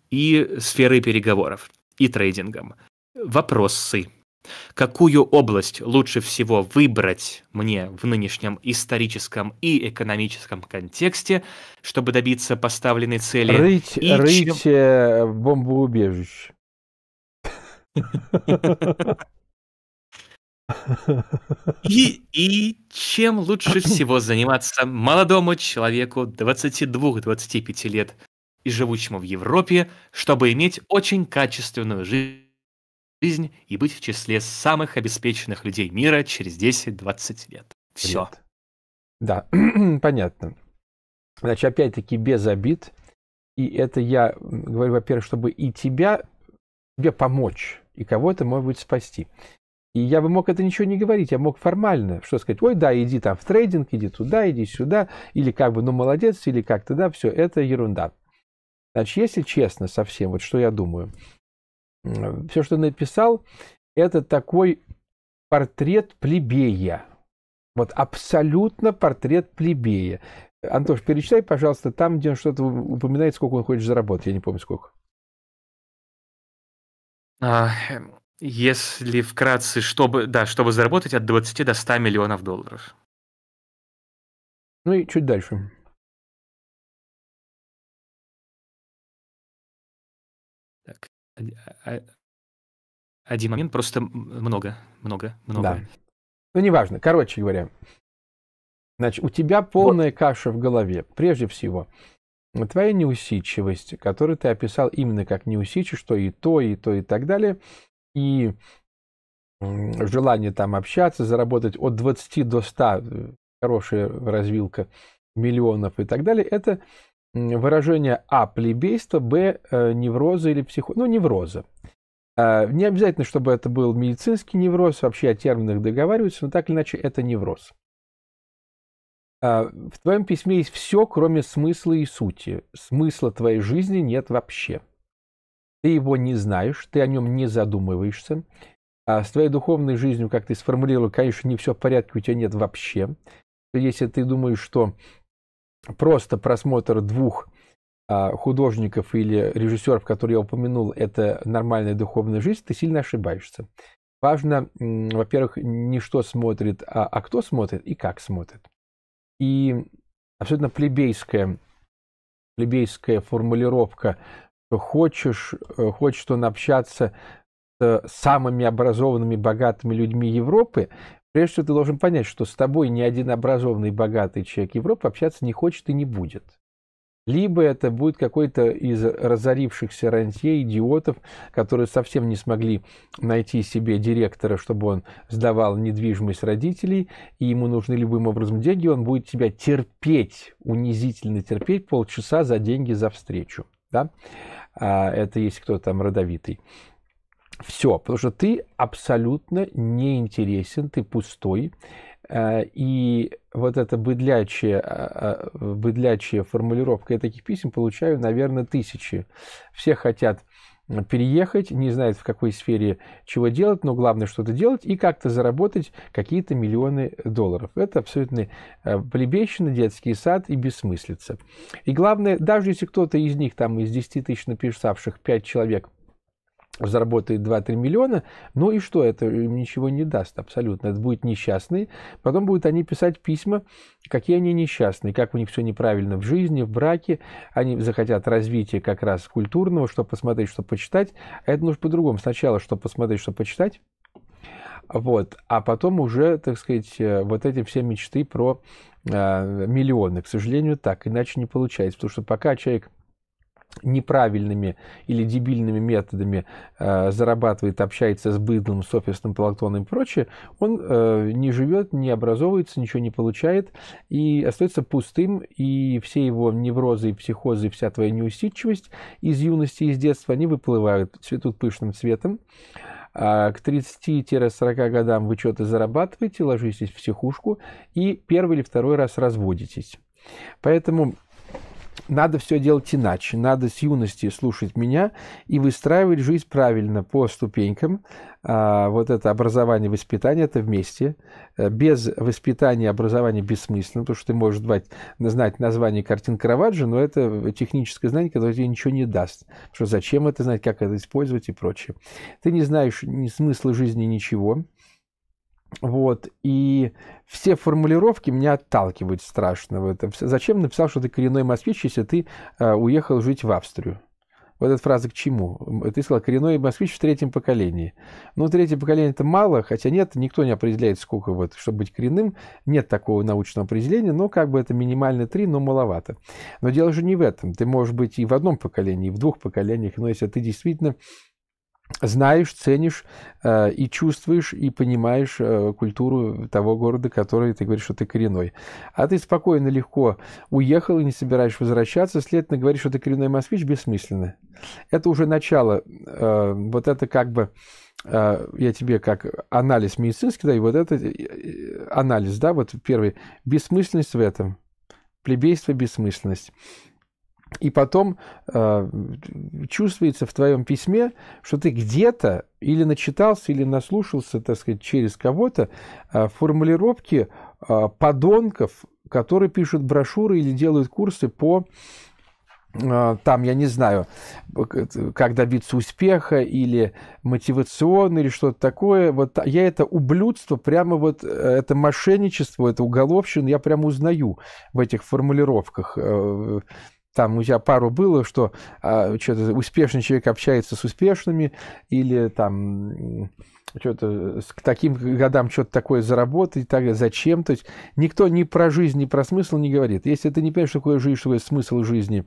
и сферой переговоров, и трейдингом. Вопросы. Какую область лучше всего выбрать мне в нынешнем историческом и экономическом контексте, чтобы добиться поставленной цели? Рыть, и рыть чем... Э, бомбоубежище. И, и чем лучше всего заниматься молодому человеку 22-25 лет и живущему в Европе, чтобы иметь очень качественную жизнь? жизнь и быть в числе самых обеспеченных людей мира через 10-20 лет. Все. Привет. Да, понятно. Значит, опять-таки без обид. И это я говорю, во-первых, чтобы и тебя, тебе помочь, и кого-то, может быть, спасти. И я бы мог это ничего не говорить, я мог формально что сказать, ой, да, иди там в трейдинг, иди туда, иди сюда, или как бы, ну, молодец, или как-то, да, все, это ерунда. Значит, если честно совсем, вот что я думаю, все, что написал, это такой портрет плебея. Вот абсолютно портрет плебея. Антош, перечитай, пожалуйста, там, где он что-то упоминает, сколько он хочет заработать. Я не помню, сколько. А, эм, если вкратце, чтобы, да, чтобы заработать от 20 до 100 миллионов долларов. Ну и чуть дальше. А, а, один момент, просто много, много, много. Да. Ну, неважно. Короче говоря, значит, у тебя полная вот. каша в голове. Прежде всего, твоя неусидчивость, которую ты описал именно как неусидчивость, что и то, и то, и так далее, и желание там общаться, заработать от 20 до 100, э, хорошая развилка миллионов и так далее, это выражение А плебейство Б э, невроза или психо... Ну, невроза. Не обязательно, чтобы это был медицинский невроз, вообще о терминах договариваются, но так или иначе это невроз. А, в твоем письме есть все, кроме смысла и сути. Смысла твоей жизни нет вообще. Ты его не знаешь, ты о нем не задумываешься. А с твоей духовной жизнью, как ты сформулировал, конечно, не все в порядке, у тебя нет вообще. Если ты думаешь, что просто просмотр двух а, художников или режиссеров, которые я упомянул, это нормальная духовная жизнь, ты сильно ошибаешься. Важно, во-первых, не что смотрит, а, а кто смотрит и как смотрит. И абсолютно плебейская, плебейская формулировка, что хочешь, э, хочет он общаться с самыми образованными, богатыми людьми Европы, Прежде всего, ты должен понять, что с тобой ни один образованный, богатый человек Европы общаться не хочет и не будет. Либо это будет какой-то из разорившихся рантье идиотов, которые совсем не смогли найти себе директора, чтобы он сдавал недвижимость родителей, и ему нужны любым образом деньги, он будет тебя терпеть, унизительно терпеть полчаса за деньги за встречу. Да? А это если кто то там родовитый. Все, потому что ты абсолютно неинтересен, ты пустой. Э, и вот эта быдлячая, э, э, быдлячая формулировка, я таких писем получаю, наверное, тысячи. Все хотят переехать, не знают, в какой сфере чего делать, но главное что-то делать и как-то заработать какие-то миллионы долларов. Это абсолютно плебещина, детский сад и бессмыслица. И главное, даже если кто-то из них, там из 10 тысяч написавших, 5 человек – заработает 2-3 миллиона, ну и что, это им ничего не даст абсолютно, это будет несчастные, потом будут они писать письма, какие они несчастные, как у них все неправильно в жизни, в браке, они захотят развития как раз культурного, чтобы посмотреть, что почитать, это нужно по-другому, сначала чтобы посмотреть, что почитать, вот. А потом уже, так сказать, э, вот эти все мечты про э, миллионы. К сожалению, так. Иначе не получается. Потому что пока человек неправильными или дебильными методами э, зарабатывает, общается с быдлом, с офисным планктоном и прочее, он э, не живет, не образовывается, ничего не получает и остается пустым, и все его неврозы и психозы, и вся твоя неусидчивость из юности, из детства, они выплывают, цветут пышным цветом. А к 30-40 годам вы что-то зарабатываете, ложитесь в психушку и первый или второй раз разводитесь. Поэтому надо все делать иначе, надо с юности слушать меня и выстраивать жизнь правильно по ступенькам. А, вот это образование, воспитание – это вместе. Э, без воспитания и образования бессмысленно, потому что ты можешь знать, знать название картин Караваджо, но это техническое знание, которое тебе ничего не даст. что зачем это знать, как это использовать и прочее. Ты не знаешь ни смысла жизни, ничего. Вот, и все формулировки меня отталкивают страшно. Это, зачем написал, что ты коренной москвич, если ты э, уехал жить в Австрию? Вот эта фраза к чему? Ты сказал, коренной москвич в третьем поколении. Ну, третье поколение это мало, хотя нет, никто не определяет, сколько вот, чтобы быть коренным, нет такого научного определения, но как бы это минимально три, но маловато. Но дело же не в этом. Ты можешь быть и в одном поколении, и в двух поколениях, но если ты действительно знаешь, ценишь э, и чувствуешь, и понимаешь э, культуру того города, который ты говоришь, что ты коренной. А ты спокойно, легко уехал и не собираешь возвращаться, следовательно, говоришь, что ты коренной москвич, бессмысленно. Это уже начало, э, вот это как бы э, я тебе как анализ медицинский даю, вот этот э, э, анализ, да, вот первый, бессмысленность в этом, плебейство, бессмысленность. И потом э, чувствуется в твоем письме, что ты где-то или начитался, или наслушался, так сказать, через кого-то э, формулировки э, подонков, которые пишут брошюры или делают курсы по э, там, я не знаю, э, как добиться успеха или мотивационный или что-то такое. Вот я это ублюдство, прямо вот э, это мошенничество, это уголовщина, я прямо узнаю в этих формулировках там у тебя пару было, что а, что-то успешный человек общается с успешными, или там что-то к таким годам что-то такое заработать, так, зачем. То есть никто ни про жизнь, ни про смысл не говорит. Если ты не понимаешь, что такое жизнь, что такое смысл жизни,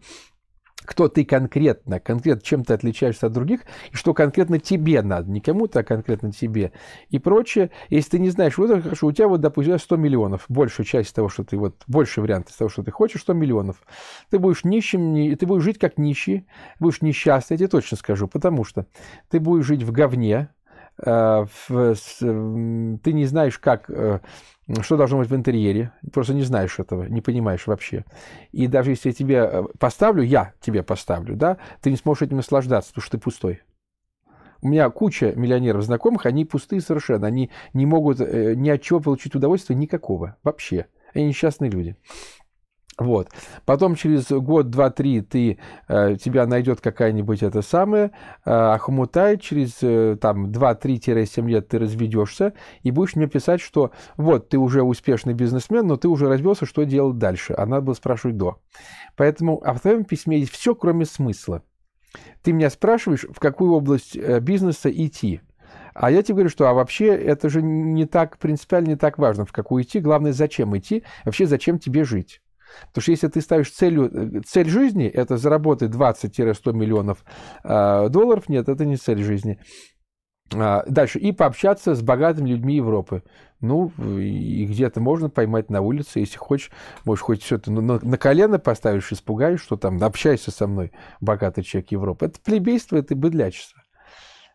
кто ты конкретно, конкретно чем ты отличаешься от других, и что конкретно тебе надо, не кому-то, а конкретно тебе, и прочее. Если ты не знаешь, вот хорошо, у тебя вот, допустим, 100 миллионов, большая часть того, что ты, вот, больший вариант из того, что ты хочешь, 100 миллионов. Ты будешь нищим, ты будешь жить как нищий, будешь несчастный, я тебе точно скажу, потому что ты будешь жить в говне, Э, ты не знаешь, как, э, что должно быть в интерьере, просто не знаешь этого, не понимаешь вообще. И даже если я тебе э, поставлю, я тебе поставлю, да, ты не сможешь этим наслаждаться, потому что ты пустой. У меня куча миллионеров знакомых, они пустые совершенно, они не могут ни от чего получить удовольствие никакого вообще. Они несчастные люди. Вот. Потом через год, два, три ты, э, тебя найдет какая-нибудь это самая, э, Ахмутай. через э, там 2-3-7 лет ты разведешься и будешь мне писать, что вот, ты уже успешный бизнесмен, но ты уже развелся, что делать дальше? А надо было спрашивать до. Поэтому а в твоем письме есть все, кроме смысла. Ты меня спрашиваешь, в какую область э, бизнеса идти. А я тебе говорю, что а вообще это же не так принципиально, не так важно, в какую идти. Главное, зачем идти, вообще зачем тебе жить. Потому что если ты ставишь целью, э, цель жизни, это заработать 20-100 миллионов а, долларов, нет, это не цель жизни. А, дальше. И пообщаться с богатыми людьми Европы. Ну, и где-то можно поймать на улице, если хочешь. можешь хоть все ты на, на колено поставишь, испугаешь, что там, общайся со мной, богатый человек Европы. Это плебейство, это быдлячество.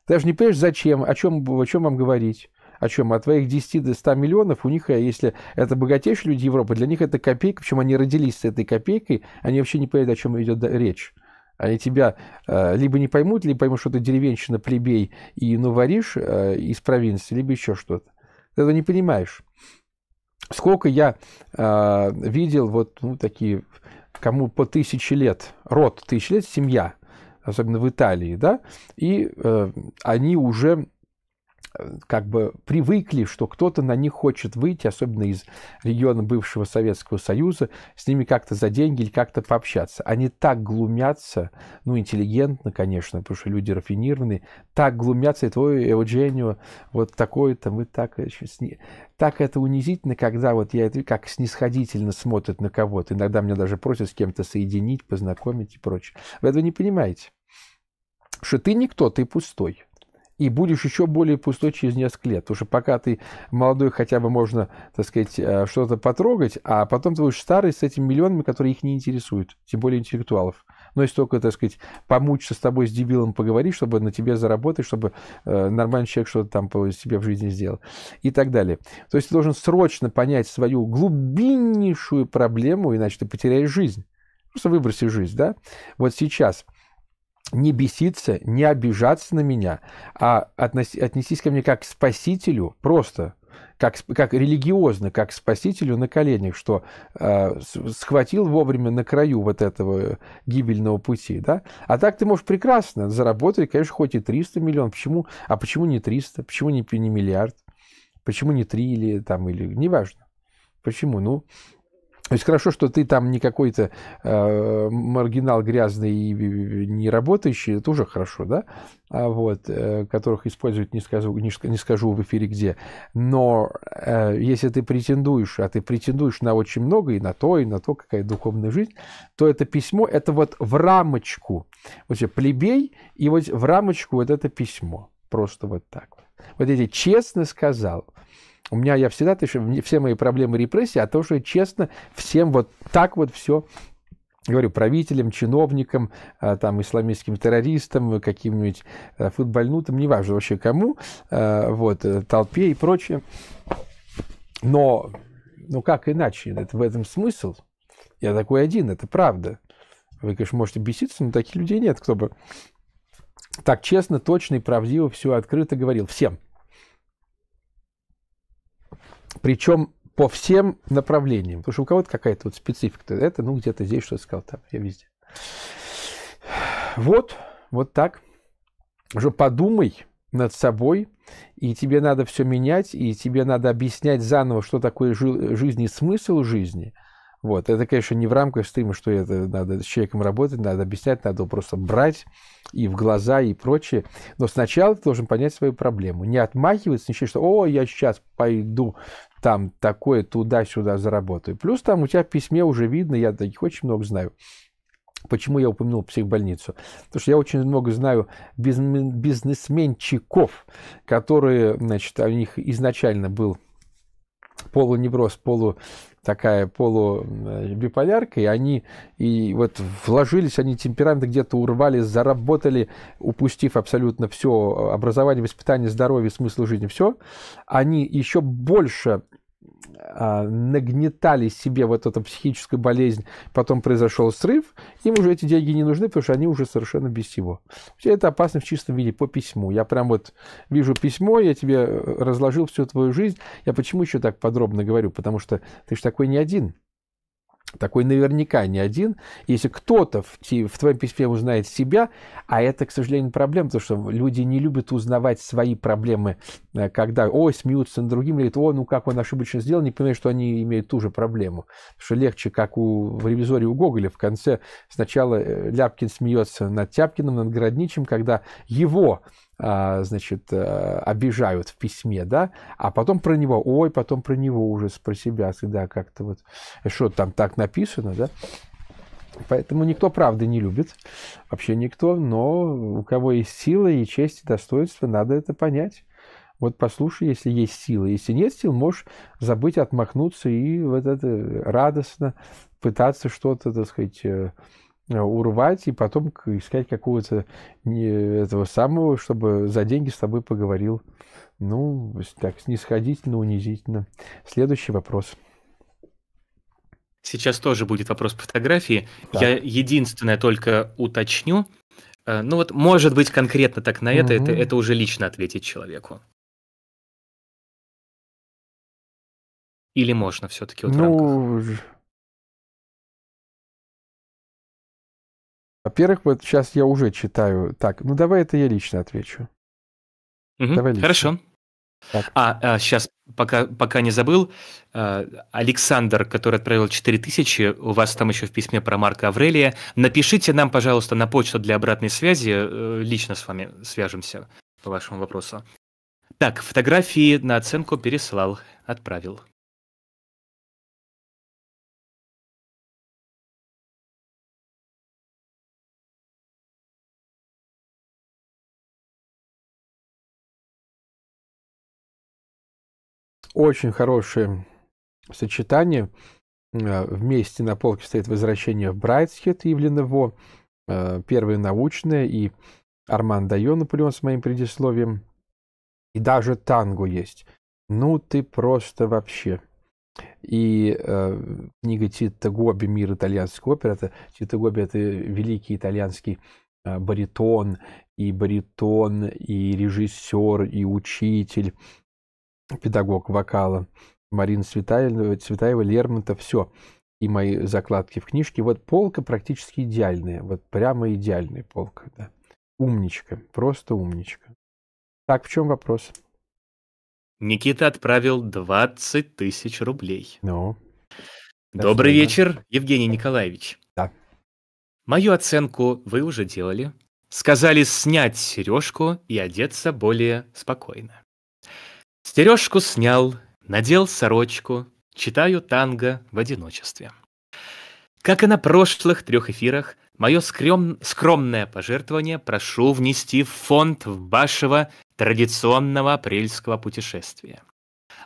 Ты даже не понимаешь, зачем, о чем, о чем вам говорить о чем? О твоих 10 до 100 миллионов у них, э, если это богатейшие люди Европы, для них это копейка, причем они родились с этой копейкой, они вообще не понимают, о чем идет речь. Они тебя э, либо не поймут, либо поймут, что ты деревенщина, плебей и новориш э, из провинции, либо еще что-то. Ты этого не понимаешь. Сколько я э, видел вот ну, такие, кому по тысячи лет, род тысячи лет, семья, особенно в Италии, да, и э, они уже как бы привыкли, что кто-то на них хочет выйти, особенно из региона бывшего Советского Союза, с ними как-то за деньги или как-то пообщаться. Они так глумятся, ну, интеллигентно, конечно, потому что люди рафинированные, так глумятся, и твой Эудженио вот такой то мы так, так это унизительно, когда вот я это как снисходительно смотрят на кого-то. Иногда меня даже просят с кем-то соединить, познакомить и прочее. Вы этого не понимаете. Что ты никто, ты пустой и будешь еще более пустой через несколько лет. Потому что пока ты молодой, хотя бы можно, так сказать, э, что-то потрогать, а потом ты будешь старый с этими миллионами, которые их не интересуют, тем более интеллектуалов. Но если только, так сказать, помучиться с тобой, с дебилом поговорить, чтобы на тебе заработать, чтобы э, нормальный человек что-то там по себе в жизни сделал и так далее. То есть ты должен срочно понять свою глубиннейшую проблему, иначе ты потеряешь жизнь. Просто выброси жизнь, да? Вот сейчас – не беситься, не обижаться на меня, а относи, отнесись ко мне как к спасителю, просто как, как религиозно, как спасителю на коленях, что э, схватил вовремя на краю вот этого гибельного пути. Да? А так ты можешь прекрасно заработать, конечно, хоть и 300 миллионов. Почему? А почему не 300? Почему не, не миллиард? Почему не 3 или там, или неважно. Почему? Ну, то есть хорошо, что ты там не какой-то э, маргинал грязный и не работающий, это уже хорошо, да, а вот, э, которых используют, не скажу, не, не скажу в эфире где. Но э, если ты претендуешь, а ты претендуешь на очень много, и на то, и на то, какая духовная жизнь, то это письмо, это вот в рамочку, вот плебей, и вот в рамочку вот это письмо, просто вот так вот. Вот эти честно сказал, у меня я всегда ты что, все мои проблемы репрессии, а то, что я честно всем вот так вот все говорю, правителям, чиновникам, а, там, исламистским террористам, каким-нибудь э, футбольнутым, неважно вообще кому, э, вот, э, толпе и прочее. Но, ну как иначе? Это, в этом смысл. Я такой один, это правда. Вы, конечно, можете беситься, но таких людей нет, кто бы так честно, точно и правдиво все открыто говорил всем – причем по всем направлениям. Потому что у кого-то какая-то вот специфика. Это, ну, где-то здесь что-то сказал, там, я везде. Вот, вот так. Уже подумай над собой, и тебе надо все менять, и тебе надо объяснять заново, что такое жи- жизнь и смысл жизни – вот. Это, конечно, не в рамках стрима, что это надо с человеком работать, надо объяснять, надо просто брать и в глаза, и прочее. Но сначала ты должен понять свою проблему. Не отмахиваться, не считать, что «О, я сейчас пойду там такое туда-сюда заработаю». Плюс там у тебя в письме уже видно, я таких очень много знаю. Почему я упомянул психбольницу? Потому что я очень много знаю бизнесменчиков, которые, значит, у них изначально был полунеброс, полу такая полубиполярка, э, и они и вот вложились, они темпераменты где-то урвали, заработали, упустив абсолютно все э, образование, воспитание, здоровье, смысл жизни, все. Они еще больше а, нагнетали себе вот эту психическую болезнь, потом произошел срыв, им уже эти деньги не нужны, потому что они уже совершенно без всего. Все это опасно в чистом виде, по письму. Я прям вот вижу письмо, я тебе э, разложил всю твою жизнь. Я почему еще так подробно говорю? Потому что ты же такой не один. Такой наверняка не один. Если кто-то в, в твоем письме узнает себя, а это, к сожалению, проблема, потому что люди не любят узнавать свои проблемы, э, когда, ой, смеются над другим, говорят, о, ну как он ошибочно сделал, не понимают, что они имеют ту же проблему. Потому что легче, как у, в ревизоре у Гоголя, в конце сначала э, Ляпкин смеется над Тяпкиным, над Городничем, когда его а, значит, э, обижают в письме, да, а потом про него, ой, потом про него ужас, про себя всегда как-то вот, что там так написано, да. Поэтому никто правды не любит, вообще никто, но у кого есть сила и честь, и достоинство, надо это понять. Вот послушай, если есть сила. Если нет сил, можешь забыть, отмахнуться и вот это э, радостно пытаться что-то, так сказать, э, Э, урвать и потом искать какого-то этого самого, чтобы за деньги с тобой поговорил. Ну, так, снисходительно, унизительно. Следующий вопрос. Сейчас тоже будет вопрос фотографии. Да. Я единственное только уточню. Э, ну вот, может быть, конкретно так на это, угу. это, это уже лично ответить человеку. Или можно все-таки вот Ну, рамках? Во-первых, вот сейчас я уже читаю. Так, ну давай это я лично отвечу. Угу, давай лично. Хорошо. Так. А, а сейчас, пока, пока не забыл, э, Александр, который отправил 4000, у вас там еще в письме про Марка Аврелия. Напишите нам, пожалуйста, на почту для обратной связи, э, лично с вами свяжемся по вашему вопросу. Так, фотографии на оценку переслал, отправил. очень хорошее сочетание. Э, вместе на полке стоит «Возвращение в Брайтсхед» и Влинево, э, первое научное, и Арман Дайо, Наполеон с моим предисловием, и даже танго есть. Ну ты просто вообще. И э, книга Тита Гоби «Мир итальянской оперы» это, Тита Гоби – это великий итальянский э, баритон, и баритон, и режиссер, и учитель – педагог вокала Марина Цветаева, Цветаева Лермонтов, все. И мои закладки в книжке. Вот полка практически идеальная. Вот прямо идеальная полка. Да. Умничка. Просто умничка. Так, в чем вопрос? Никита отправил 20 тысяч рублей. Ну. Добрый спасибо. вечер, Евгений Николаевич. Да. Мою оценку вы уже делали. Сказали снять сережку и одеться более спокойно. Сережку снял, надел сорочку, читаю танго в одиночестве. Как и на прошлых трех эфирах, мое скрем... скромное пожертвование прошу внести в фонд вашего традиционного апрельского путешествия.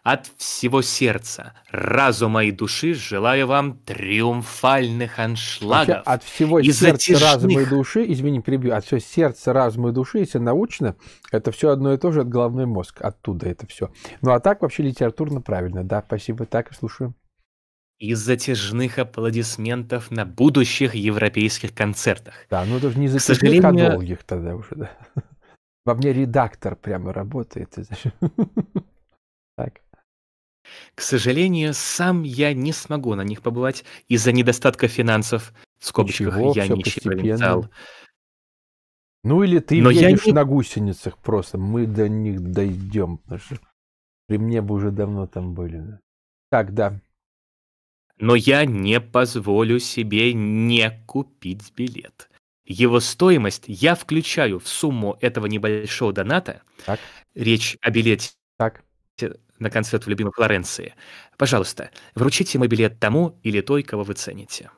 От всего сердца, разума и души желаю вам триумфальных аншлагов. Вообще, от всего и сердца, затяжных... разума и души, извини, перебью, от всего сердца, разума и души, если научно, это все одно и то же, от головной мозг, оттуда это все. Ну а так вообще литературно правильно, да, спасибо, так и слушаю и затяжных аплодисментов на будущих европейских концертах. Да, ну даже не затяжных, а сожалению... а долгих тогда уже, да. Во мне редактор прямо работает. так. К сожалению, сам я не смогу на них побывать из-за недостатка финансов. В скобочках Ничего, я ничего не Ну или ты Но едешь не... на гусеницах просто. Мы до них дойдем. Потому что при мне бы уже давно там были. Так, да. Но я не позволю себе не купить билет. Его стоимость я включаю в сумму этого небольшого доната. Так. Речь о билете. Так на концерт в любимой Флоренции. Пожалуйста, вручите мой билет тому или той, кого вы цените.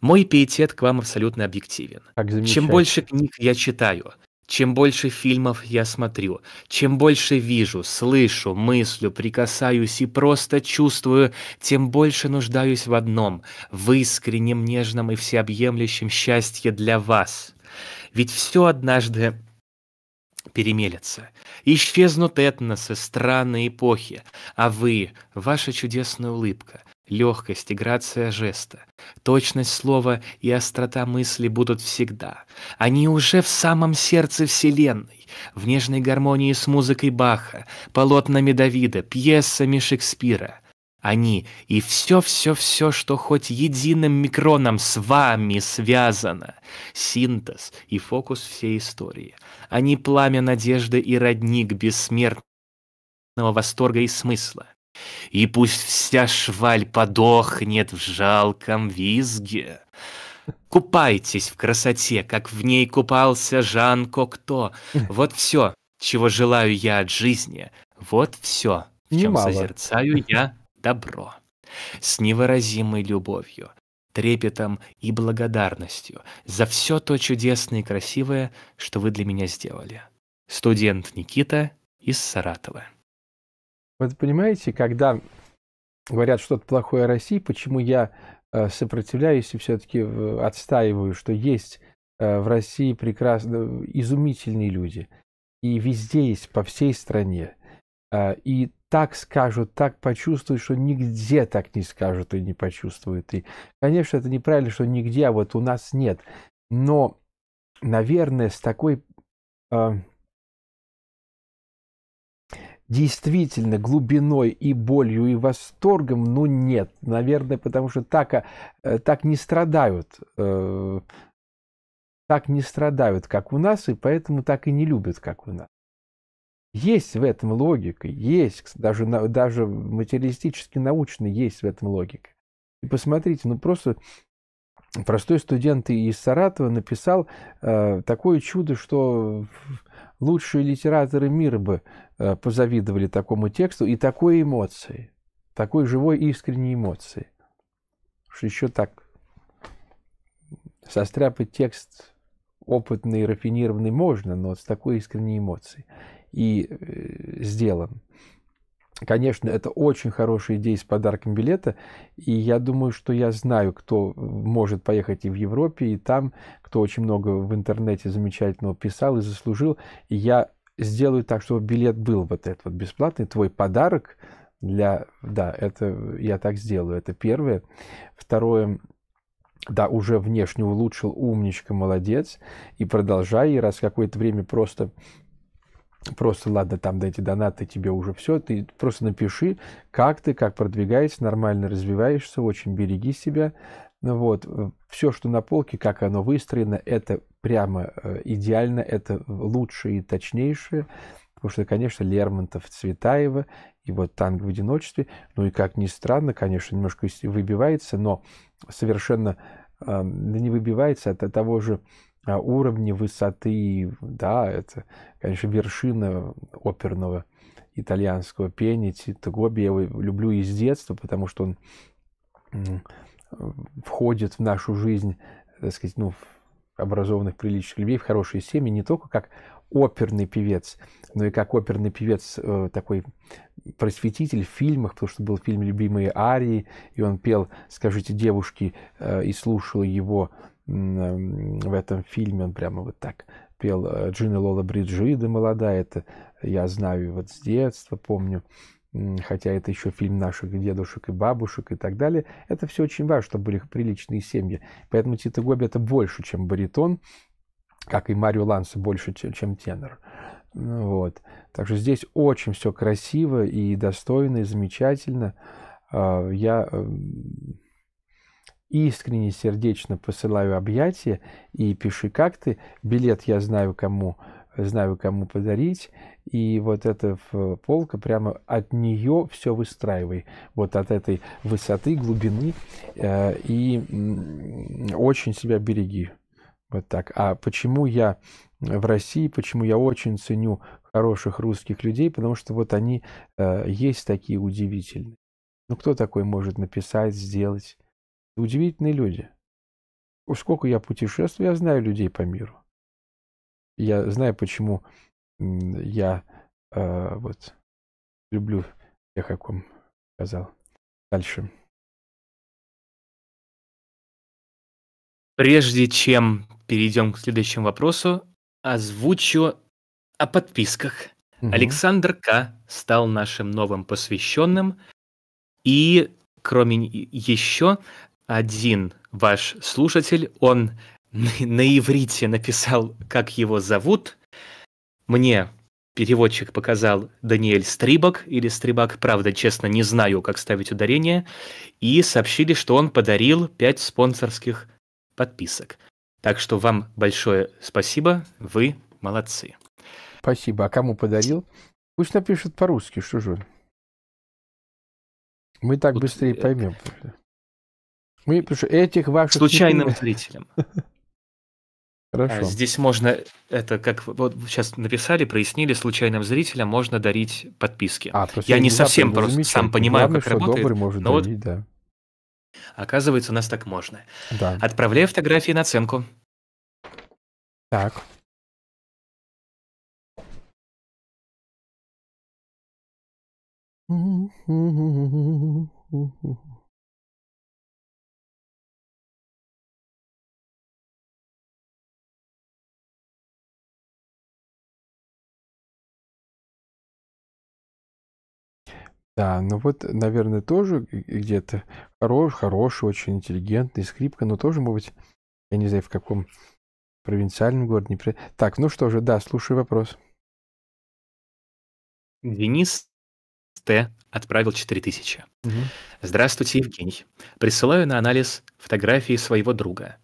Мой пиетет к вам абсолютно объективен. Чем больше книг я читаю, чем больше фильмов я смотрю, чем больше вижу, слышу, мыслю, прикасаюсь и просто чувствую, тем больше нуждаюсь в одном — в искреннем, нежном и всеобъемлющем счастье для вас. Ведь все однажды перемелятся. Исчезнут этносы, страны, эпохи. А вы, ваша чудесная улыбка, легкость и грация жеста, точность слова и острота мысли будут всегда. Они уже в самом сердце Вселенной, в нежной гармонии с музыкой Баха, полотнами Давида, пьесами Шекспира. Они и все-все-все, что хоть единым микроном с вами связано. Синтез и фокус всей истории. Они пламя надежды и родник бессмертного восторга и смысла. И пусть вся шваль подохнет в жалком визге. Купайтесь в красоте, как в ней купался Жан Кокто. Вот все, чего желаю я от жизни. Вот все, в чем Немало. созерцаю я добро. С невыразимой любовью, трепетом и благодарностью за все то чудесное и красивое, что вы для меня сделали. Студент Никита из Саратова. Вот понимаете, когда говорят что-то плохое о России, почему я э, сопротивляюсь и все-таки э, отстаиваю, что есть э, в России прекрасно, изумительные люди. И везде есть, по всей стране. И так скажут, так почувствуют, что нигде так не скажут и не почувствуют. И, конечно, это неправильно, что нигде, а вот у нас нет. Но, наверное, с такой э, действительно глубиной и болью и восторгом, ну нет, наверное, потому что так, э, так не страдают. Э, так не страдают, как у нас, и поэтому так и не любят, как у нас. Есть в этом логика, есть, даже, даже материалистически научно есть в этом логика. И посмотрите, ну просто простой студент из Саратова написал э, такое чудо, что лучшие литераторы мира бы э, позавидовали такому тексту и такой эмоции, такой живой искренней эмоции. Что еще так состряпать текст опытный, и рафинированный можно, но с такой искренней эмоцией и э, сделан. Конечно, это очень хорошая идея с подарком билета, и я думаю, что я знаю, кто э, может поехать и в Европе, и там, кто очень много в интернете замечательного писал и заслужил. И я сделаю так, чтобы билет был вот этот вот бесплатный, твой подарок для... Да, это я так сделаю, это первое. Второе, да, уже внешне улучшил, умничка, молодец, и продолжай, и раз какое-то время просто Просто, ладно, там дайте донаты, тебе уже все. Ты просто напиши, как ты, как продвигаешься, нормально развиваешься, очень береги себя. Ну вот, э, все, что на полке, как оно выстроено, это прямо э, идеально, это лучшее и точнейшее. Потому что, конечно, Лермонтов, Цветаева и вот «Танго в одиночестве», ну и, как ни странно, конечно, немножко выбивается, но совершенно эм, да не выбивается а от того же а, уровни высоты, да, это, конечно, вершина оперного итальянского пения. Тито Гоби я его люблю из детства, потому что он э, входит в нашу жизнь, так сказать, ну, образованных, приличных людей, в хорошие семьи, не только как оперный певец, но и как оперный певец э, такой просветитель в фильмах, потому что был фильм «Любимые арии», и он пел «Скажите девушке» э, и слушала его Э, в этом фильме, он прямо вот так пел э, Джина Лола Бриджуида молодая, это я знаю вот с детства, помню, хотя это еще фильм наших дедушек и бабушек и так далее. Это все очень важно, чтобы были приличные семьи. Поэтому Тита Гоби это больше, чем баритон, как и Марио Ланса больше, чем тенор. Вот. Так что здесь очень все красиво и достойно, и замечательно. А, я эм, искренне, сердечно посылаю объятия и пиши, как ты. Билет я знаю кому, знаю кому подарить. И вот эта полка, прямо от нее все выстраивай. Вот от этой высоты, глубины. Э, и очень себя береги. Вот так. А почему я в России, почему я очень ценю хороших русских людей? Потому что вот они э, есть такие удивительные. Ну, кто такой может написать, сделать? удивительные люди. Сколько я путешествую, я знаю людей по миру. Я знаю, почему я э, вот люблю тех, о ком сказал. Дальше. Прежде чем перейдем к следующему вопросу, озвучу о подписках. Угу. Александр К. стал нашим новым посвященным. И кроме еще один ваш слушатель, он на иврите написал, как его зовут. Мне переводчик показал Даниэль Стрибак или Стрибак, правда, честно, не знаю, как ставить ударение, и сообщили, что он подарил 5 спонсорских подписок. Так что вам большое спасибо, вы молодцы. Спасибо. А кому подарил? Пусть напишет по-русски, что же. Мы так Тут... быстрее э, поймем. Мы, что этих ваших... Случайным зрителям. Хорошо. А, здесь можно, это как вот сейчас написали, прояснили случайным зрителям, можно дарить подписки. А, я не совсем просто сам понимаю, Главное, как работает. Может но дарить, вот, да. Оказывается, у нас так можно. Да. Отправляю фотографии на оценку. Так. Mm-hmm. Да, ну вот, наверное, тоже где-то хорош, хороший, очень интеллигентный, скрипка, но тоже, может быть, я не знаю, в каком провинциальном городе. не при- Так, ну что же, да, слушаю вопрос. Денис Т. отправил 4000. Мгм. Здравствуйте, Евгений. Присылаю на анализ фотографии своего друга.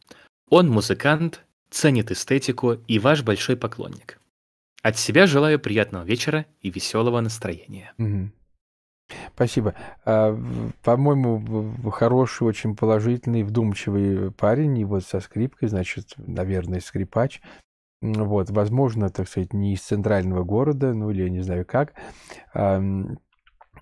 Он музыкант, ценит эстетику и ваш большой поклонник. От себя желаю приятного вечера и веселого настроения. Мгм. Спасибо. А, по-моему, хороший, очень положительный, вдумчивый парень, и вот со скрипкой, значит, наверное, скрипач. Вот, возможно, так сказать, не из центрального города, ну или я не знаю как. А,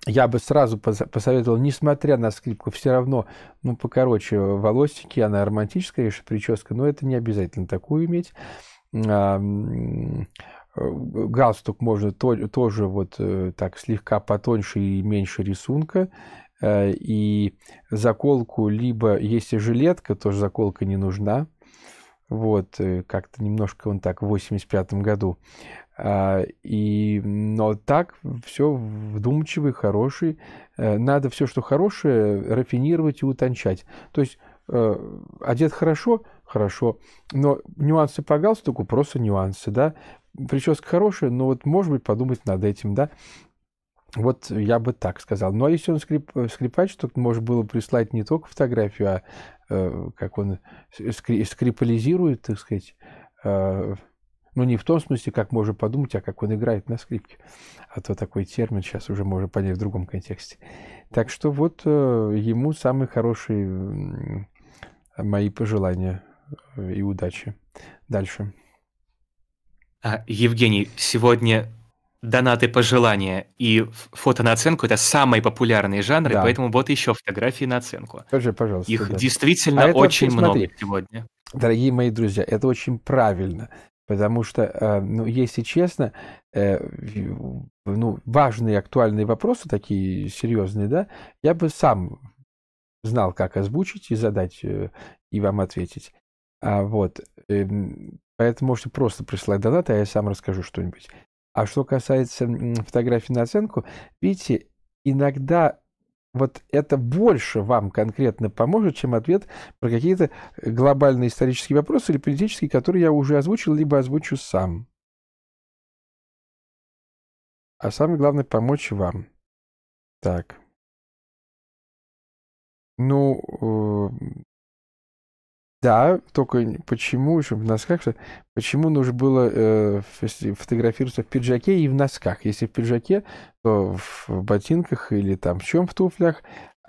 я бы сразу посоветовал, несмотря на скрипку, все равно, ну, покороче, волосики, она романтическая, конечно, прическа, но это не обязательно такую иметь Э, галстук можно то, тоже вот э, так слегка потоньше и меньше рисунка. Э, и заколку либо, если жилетка, тоже заколка не нужна. Вот, как-то немножко он так в 85 году. А, и, но так все вдумчивый, хороший. Надо все, что хорошее, рафинировать и утончать. То есть одет хорошо – хорошо. Но нюансы по галстуку просто нюансы, да. Прическа хорошая, но вот, может быть, подумать над этим, да. Вот я бы так сказал. Ну, а если он скрип, э, скрипач, то можно было прислать не только фотографию, а э, как он скри, скрипализирует, так сказать, э, ну, не в том смысле, как можно подумать, а как он играет на скрипке. А то такой термин сейчас уже можно понять в другом контексте. Так что вот э, ему самые хорошие э, мои пожелания и удачи. Дальше. А, Евгений, сегодня донаты, пожелания и фото на оценку — это самые популярные жанры, да. поэтому вот еще фотографии на оценку. Тоже, пожалуйста. Их да. действительно а очень вообще, много смотри, сегодня. Дорогие мои друзья, это очень правильно, потому что, э, ну, если честно, э, ну, важные актуальные вопросы, такие серьезные, да, я бы сам знал, как озвучить и задать, э, и вам ответить. А, вот. Эм, поэтому можете просто присылать донат, а я сам расскажу что-нибудь. А что касается фотографии на оценку, видите, иногда вот это больше вам конкретно поможет, чем ответ про какие-то глобальные исторические вопросы или политические, которые я уже озвучил, либо озвучу сам. А самое главное, помочь вам. Так. Ну, э, да, только почему, еще в носках, почему нужно было э, фотографироваться в пиджаке и в носках? Если в пиджаке, то в ботинках или там в чем в туфлях,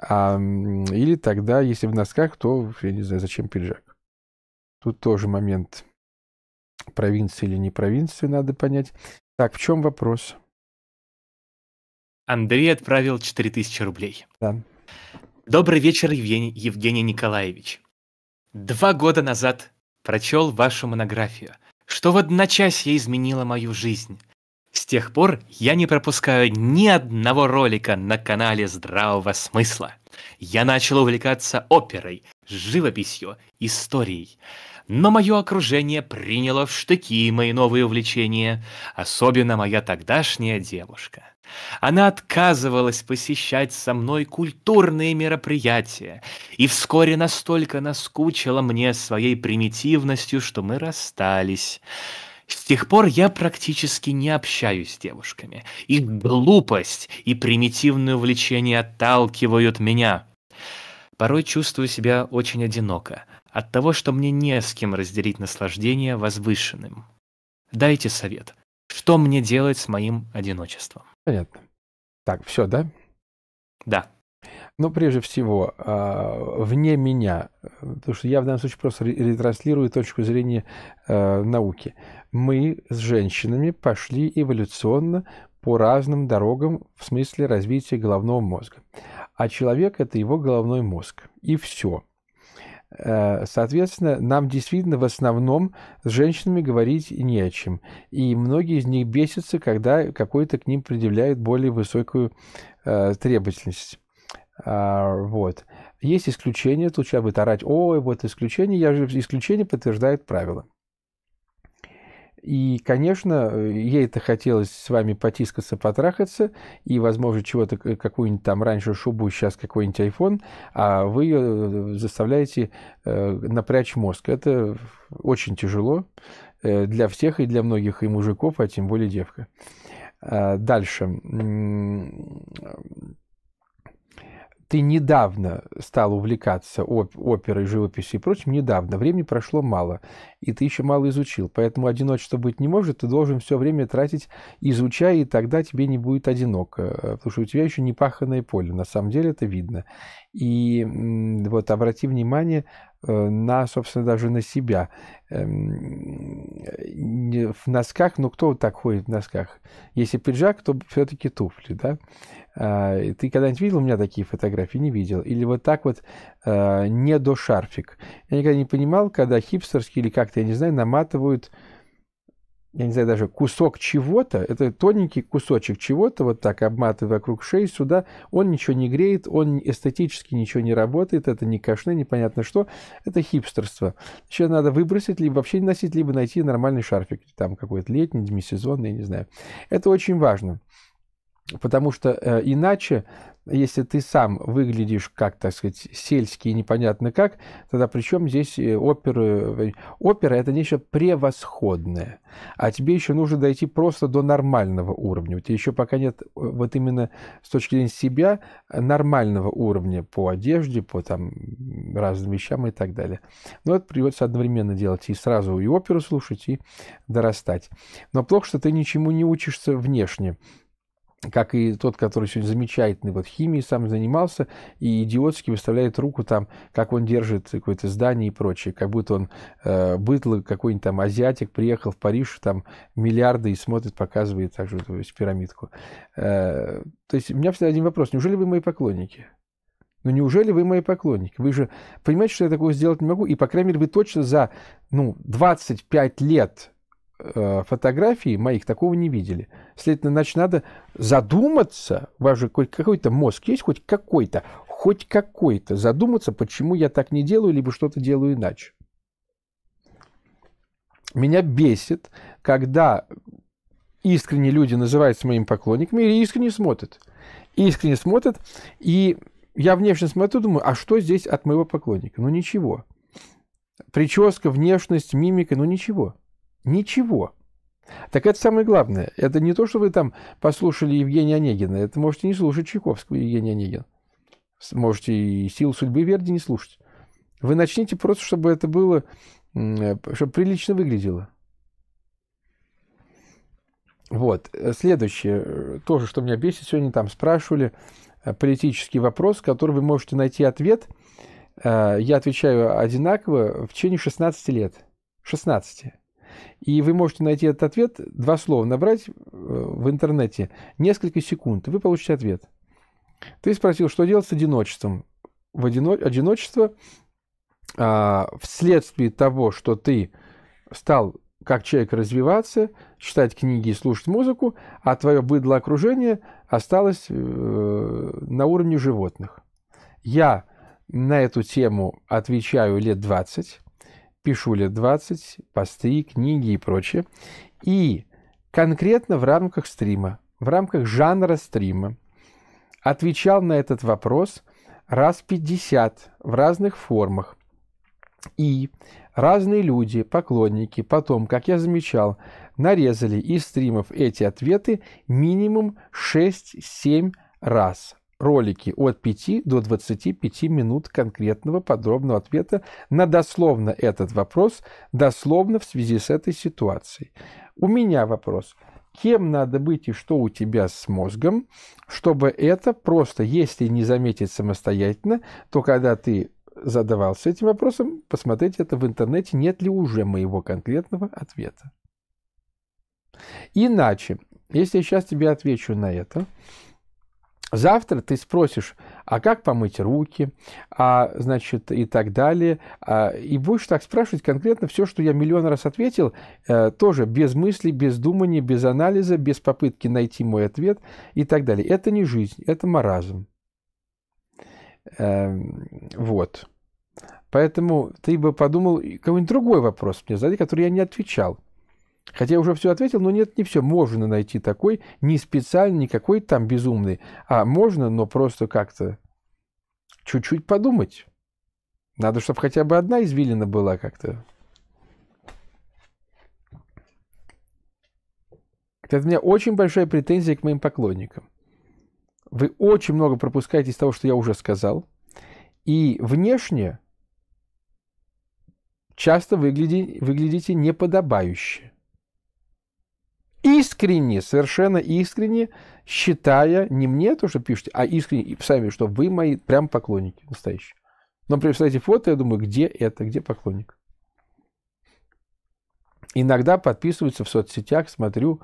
а, или тогда, если в носках, то я не знаю, зачем пиджак. Тут тоже момент провинции или не провинции надо понять. Так, в чем вопрос? Андрей отправил 4000 рублей. Да. Добрый вечер, Евгений, Евгений Николаевич. Два года назад прочел вашу монографию, что в одночасье изменило мою жизнь. С тех пор я не пропускаю ни одного ролика на канале Здравого Смысла. Я начал увлекаться оперой, живописью, историей но мое окружение приняло в штыки мои новые увлечения, особенно моя тогдашняя девушка. Она отказывалась посещать со мной культурные мероприятия и вскоре настолько наскучила мне своей примитивностью, что мы расстались. С тех пор я практически не общаюсь с девушками. Их глупость и примитивное увлечение отталкивают меня. Порой чувствую себя очень одиноко, от того, что мне не с кем разделить наслаждение возвышенным. Дайте совет. Что мне делать с моим одиночеством? Понятно. Так, все, да? Да. Ну, прежде всего, а, вне меня, потому что я в данном случае просто ретранслирую точку зрения а, науки. Мы с женщинами пошли эволюционно по разным дорогам в смысле развития головного мозга. А человек – это его головной мозг. И все – Э, соответственно, нам действительно в основном с женщинами говорить не о чем. И многие из них бесятся, когда какой-то к ним предъявляют более высокую э, требовательность. А, вот. Есть исключения, тут сейчас будет орать, ой, вот исключение, я же исключение подтверждает правила. И, конечно, э, ей это хотелось с вами потискаться, потрахаться, и, возможно, чего-то, э, какую-нибудь там раньше шубу, сейчас какой-нибудь iPhone, а вы ее э, заставляете напрячь мозг. Это очень тяжело для всех и для многих, и мужиков, а тем более девка. А дальше ты недавно стал увлекаться оп- оперой, живописью и прочим, недавно, времени прошло мало, и ты еще мало изучил, поэтому одиночество быть не может, ты должен все время тратить, изучая, и тогда тебе не будет одиноко, э, потому что у тебя еще не паханное поле, на самом деле это видно. И вот обрати внимание, Э, на, собственно, даже на себя. Эм, в носках, ну кто вот так ходит в носках? Если пиджак, то все-таки туфли, да? А, ты когда-нибудь видел у меня такие фотографии? Не видел. Или вот так вот э, не до шарфик. Я никогда не понимал, когда хипстерские или как-то, я не знаю, наматывают я не знаю, даже кусок чего-то, это тоненький кусочек чего-то, вот так обматывая вокруг шеи сюда, он ничего не греет, он эстетически ничего не работает, это не кашне, непонятно что, это хипстерство. Сейчас надо выбросить, либо вообще не носить, либо найти нормальный шарфик, там какой-то летний, демисезонный, я не знаю. Это очень важно. Потому что э, иначе если ты сам выглядишь как, так сказать, сельский и непонятно как, тогда при чем здесь э, оперы? Э, опера – это нечто превосходное. А тебе еще нужно дойти просто до нормального уровня. У тебя еще пока нет э, вот именно с точки зрения себя нормального уровня по одежде, по там разным вещам и так далее. Но ну, это придется одновременно делать и сразу и оперу слушать, и дорастать. Но плохо, что ты ничему не учишься внешне как и тот, который сегодня замечательный, вот химией сам занимался, и идиотски выставляет руку там, как он держит какое-то здание и прочее, как будто он э, бытло какой-нибудь там азиатик приехал в Париж, там миллиарды и смотрит, показывает также эту пирамидку. Э, то есть у меня всегда один вопрос, неужели вы мои поклонники? Ну неужели вы мои поклонники? Вы же понимаете, что я такого сделать не могу, и, по крайней мере, вы точно за ну, 25 лет Э, фотографии моих такого не видели. Следовательно, значит, надо задуматься, у вас же хоть какой-то мозг есть, хоть какой-то, хоть какой-то, задуматься, почему я так не делаю, либо что-то делаю иначе. Меня бесит, когда искренние люди называются моими поклонниками или искренне смотрят. Искренне смотрят, и я внешне смотрю, думаю, а что здесь от моего поклонника? Ну ничего. Прическа, внешность, мимика, ну ничего. Ничего. Так это самое главное. Это не то, что вы там послушали Евгения Онегина. Это можете не слушать Чайковского Евгения Онегин. Можете и «Силу судьбы» Верди не слушать. Вы начните просто, чтобы это было, э, чтобы прилично выглядело. Вот. Э, следующее, э, тоже, что меня бесит, сегодня там спрашивали политический вопрос, который вы можете найти ответ. Я отвечаю одинаково в течение 16 лет. 16. И вы можете найти этот ответ, два слова набрать э, в интернете, несколько секунд, и вы получите ответ. Ты спросил, что делать с одиночеством. В одино... Одиночество а, вследствие того, что ты стал как человек развиваться, читать книги и слушать музыку, а твое быдло окружение осталось э, на уровне животных. Я на эту тему отвечаю лет 20 пишу лет 20, посты, книги и прочее. И конкретно в рамках стрима, в рамках жанра стрима отвечал на этот вопрос раз 50 в разных формах. И разные люди, поклонники, потом, как я замечал, нарезали из стримов эти ответы минимум 6-7 раз ролики от 5 до 25 минут конкретного подробного ответа на дословно этот вопрос, дословно в связи с этой ситуацией. У меня вопрос. Кем надо быть и что у тебя с мозгом, чтобы это просто, если не заметить самостоятельно, то когда ты задавался этим вопросом, посмотреть это в интернете, нет ли уже моего конкретного ответа. Иначе, если я сейчас тебе отвечу на это, Завтра ты спросишь, а как помыть руки, а, значит, и так далее. А, и будешь так спрашивать конкретно все, что я миллион раз ответил, э, тоже без мысли, без думания, без анализа, без попытки найти мой ответ и так далее. Это не жизнь, это маразм. Эм, вот. Поэтому ты бы подумал, какой-нибудь другой вопрос мне задай, который я не отвечал. Хотя я уже все ответил, но нет, не все. Можно найти такой, не специально, не какой-то там безумный, а можно, но просто как-то чуть-чуть подумать. Надо, чтобы хотя бы одна извилина была как-то. Это у меня очень большая претензия к моим поклонникам. Вы очень много пропускаете из того, что я уже сказал. И внешне часто выгляди, выглядите неподобающе искренне, совершенно искренне, считая не мне то, что пишете, а искренне сами, что вы мои прям поклонники настоящие. Но представьте фото, я думаю, где это, где поклонник? Иногда подписываются в соцсетях, смотрю,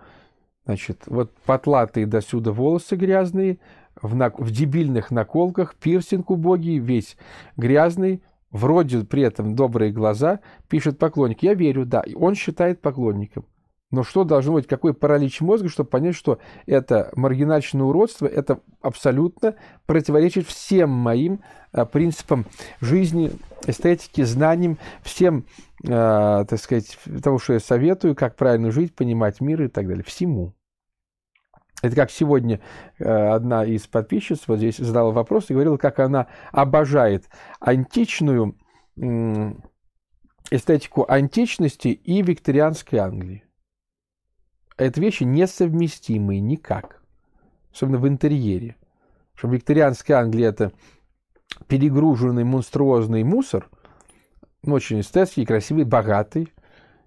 значит, вот потлатые до сюда волосы грязные, в, на... в дебильных наколках, пирсинг убогий, весь грязный, вроде при этом добрые глаза, пишет поклонник. Я верю, да, он считает поклонником. Но что должно быть, какой паралич мозга, чтобы понять, что это маргинальное уродство, это абсолютно противоречит всем моим а, принципам жизни, эстетики, знаниям, всем, а, так сказать, того, что я советую, как правильно жить, понимать мир и так далее, всему. Это как сегодня э, одна из подписчиц вот здесь задала вопрос и говорила, как она обожает античную эстетику античности и викторианской Англии это вещи несовместимые никак. Особенно в интерьере. Что в Англия это перегруженный монструозный мусор, ну, очень эстетский, красивый, богатый.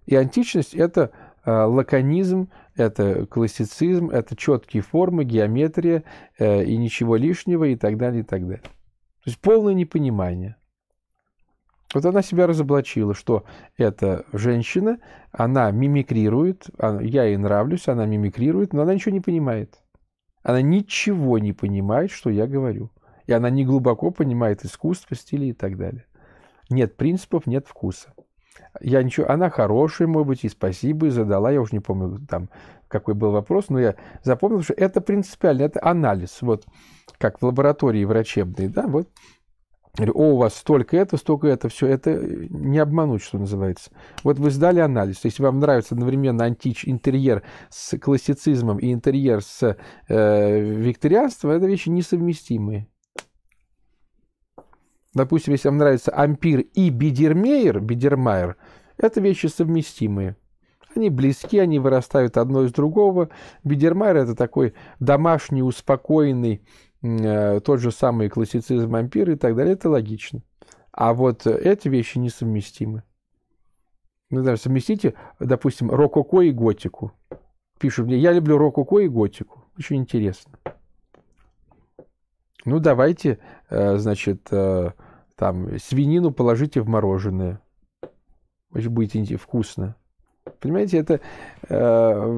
И античность – это э, лаконизм, это классицизм, это четкие формы, геометрия э, и ничего лишнего и так далее, и так далее. То есть полное непонимание – вот она себя разоблачила, что это женщина, она мимикрирует, а, я ей нравлюсь, она мимикрирует, но она ничего не понимает. Она ничего не понимает, что я говорю. И она не глубоко понимает искусство, стили и так далее. Нет принципов, нет вкуса. Я ничего, она хорошая, может быть, и спасибо, и задала, я уже не помню, там, какой был вопрос, но я запомнил, что это принципиально, это анализ, вот, как в лаборатории врачебной, да, вот, или, о, у вас столько это, столько это, все это э, не обмануть, что называется. Вот вы сдали анализ, если вам нравится одновременно антич интерьер с классицизмом и интерьер с э, викторианством, это вещи несовместимые. Допустим, если вам нравится ампир и Бедермейер, бидермайер, это вещи совместимые. Они близки, они вырастают одно из другого. Бидермайер – это такой домашний, успокоенный, Э, тот же самый классицизм вампира и так далее, это логично. А вот эти вещи несовместимы. Ну, да, совместите, допустим, рококо и готику. Пишут мне, я люблю рококо и готику. Очень интересно. Ну, давайте, э, значит, э, там, свинину положите в мороженое. Очень будет вкусно. Понимаете, это, это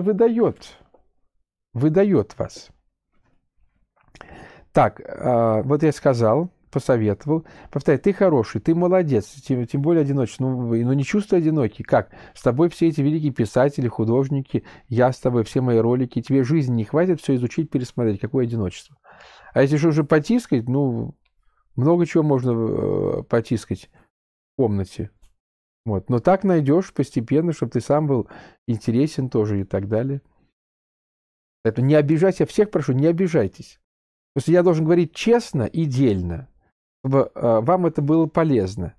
выдает, выдает вас. Так, а, вот я сказал, посоветовал. Повторяю, ты хороший, ты молодец, тем, тем более одиночий. Ну, ну, не чувствуй одинокий. Как? С тобой все эти великие писатели, художники, я с тобой, все мои ролики. Тебе жизни не хватит все изучить, пересмотреть. Какое одиночество? А если что уже потискать, ну, много чего можно э, потискать в комнате. Вот. Но так найдешь постепенно, чтобы ты сам был интересен тоже и так далее. Поэтому не обижайся, всех прошу, не обижайтесь. То есть я должен говорить честно и дельно, чтобы э, вам это было полезно.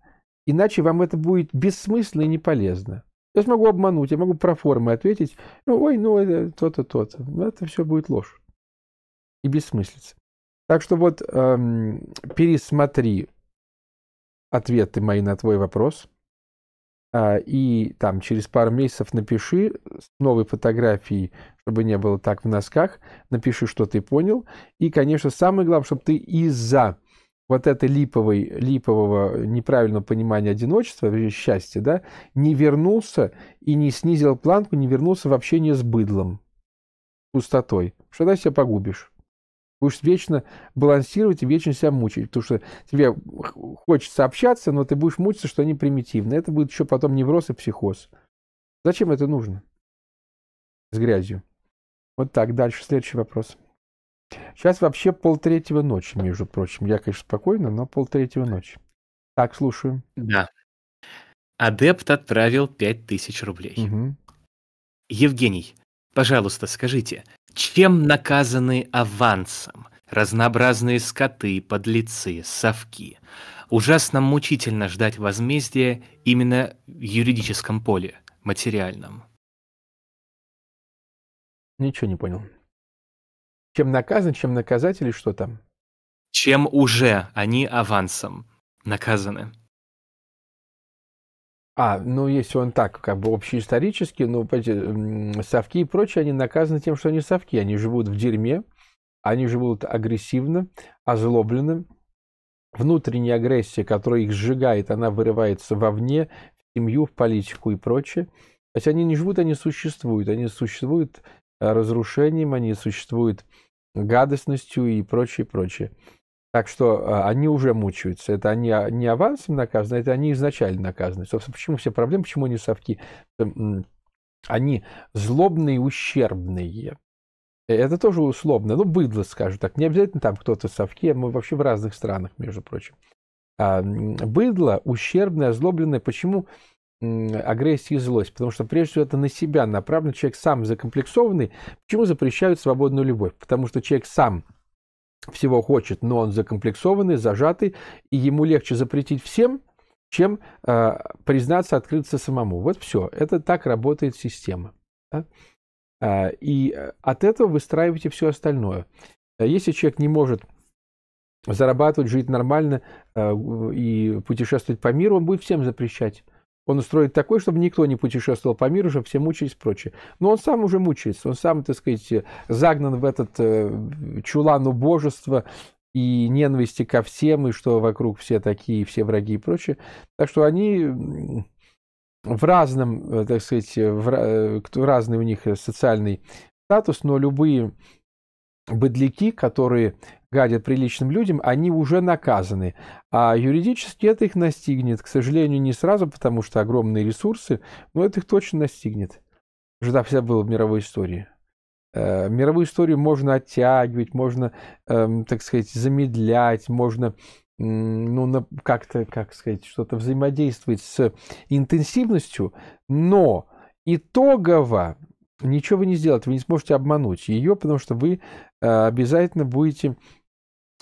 Иначе вам это будет бессмысленно и не полезно. Я смогу обмануть, я могу про формы ответить. Ну, ой, ну, это то-то, то-то. Ну, это все будет ложь и бессмыслица. Так что вот эм, пересмотри ответы мои на твой вопрос – а, и там через пару месяцев напиши с новой фотографией, чтобы не было так в носках, напиши, что ты понял. И, конечно, самое главное, чтобы ты из-за вот этой липовой, липового неправильного понимания одиночества, счастья, да, не вернулся и не снизил планку, не вернулся в общение с быдлом, пустотой. Что тогда себя погубишь будешь вечно балансировать и вечно себя мучить, потому что тебе хочется общаться, но ты будешь мучиться, что они примитивны. Это будет еще потом невроз и психоз. Зачем это нужно? С грязью. Вот так, дальше, следующий вопрос. Сейчас вообще полтретьего ночи, между прочим. Я, конечно, спокойно, но полтретьего ночи. Так, слушаю. Да. Адепт отправил пять тысяч рублей. Угу. Евгений, пожалуйста, скажите, чем наказаны авансом? Разнообразные скоты, подлецы, совки. Ужасно мучительно ждать возмездия именно в юридическом поле, материальном. Ничего не понял. Чем наказан, чем наказать или что там? Чем уже они авансом наказаны. А, ну если он так, как бы общеисторически, ну, эти, совки и прочие, они наказаны тем, что они совки, они живут в дерьме, они живут агрессивно, озлобленно, внутренняя агрессия, которая их сжигает, она вырывается вовне, в семью, в политику и прочее. То есть они не живут, они существуют. Они существуют э, разрушением, они существуют гадостностью и прочее, прочее. Так что а, они уже мучаются. Это они а, не авансом наказаны, это они изначально наказаны. Собственно, почему все проблемы, почему они совки? Они злобные, ущербные. Э, это тоже условно. Ну, быдло, скажу так. Не обязательно там кто-то совки, а мы вообще в разных странах, между прочим. А, быдло, ущербное, озлобленное. Почему агрессия и злость? Потому что, прежде всего, это на себя направлено. Человек сам закомплексованный. Почему запрещают свободную любовь? Потому что человек сам – всего хочет, но он закомплексованный, зажатый, и ему легче запретить всем, чем э, признаться, открыться самому. Вот все. Это так работает система. Да? Э, и э, от этого выстраиваете все остальное. Э, если человек не может зарабатывать, жить нормально э, и путешествовать по миру, он будет всем запрещать. Он устроит такой, чтобы никто не путешествовал по миру, чтобы все мучились и прочее. Но он сам уже мучается, он сам, так сказать, загнан в этот э, чулан убожества и ненависти ко всем, и что вокруг все такие, все враги и прочее. Так что они в разном, э, так сказать, в, э, разный у них э, социальный статус, но любые быдляки, которые гадят приличным людям, они уже наказаны. А юридически это их настигнет. К сожалению, не сразу, потому что огромные ресурсы, но это их точно настигнет. Уже так всегда было в мировой истории. Э, мировую историю можно оттягивать, можно, э, так сказать, замедлять, можно ну, как-то, как сказать, что-то взаимодействовать с интенсивностью, но итогово ничего вы не сделаете, вы не сможете обмануть ее, потому что вы э, обязательно будете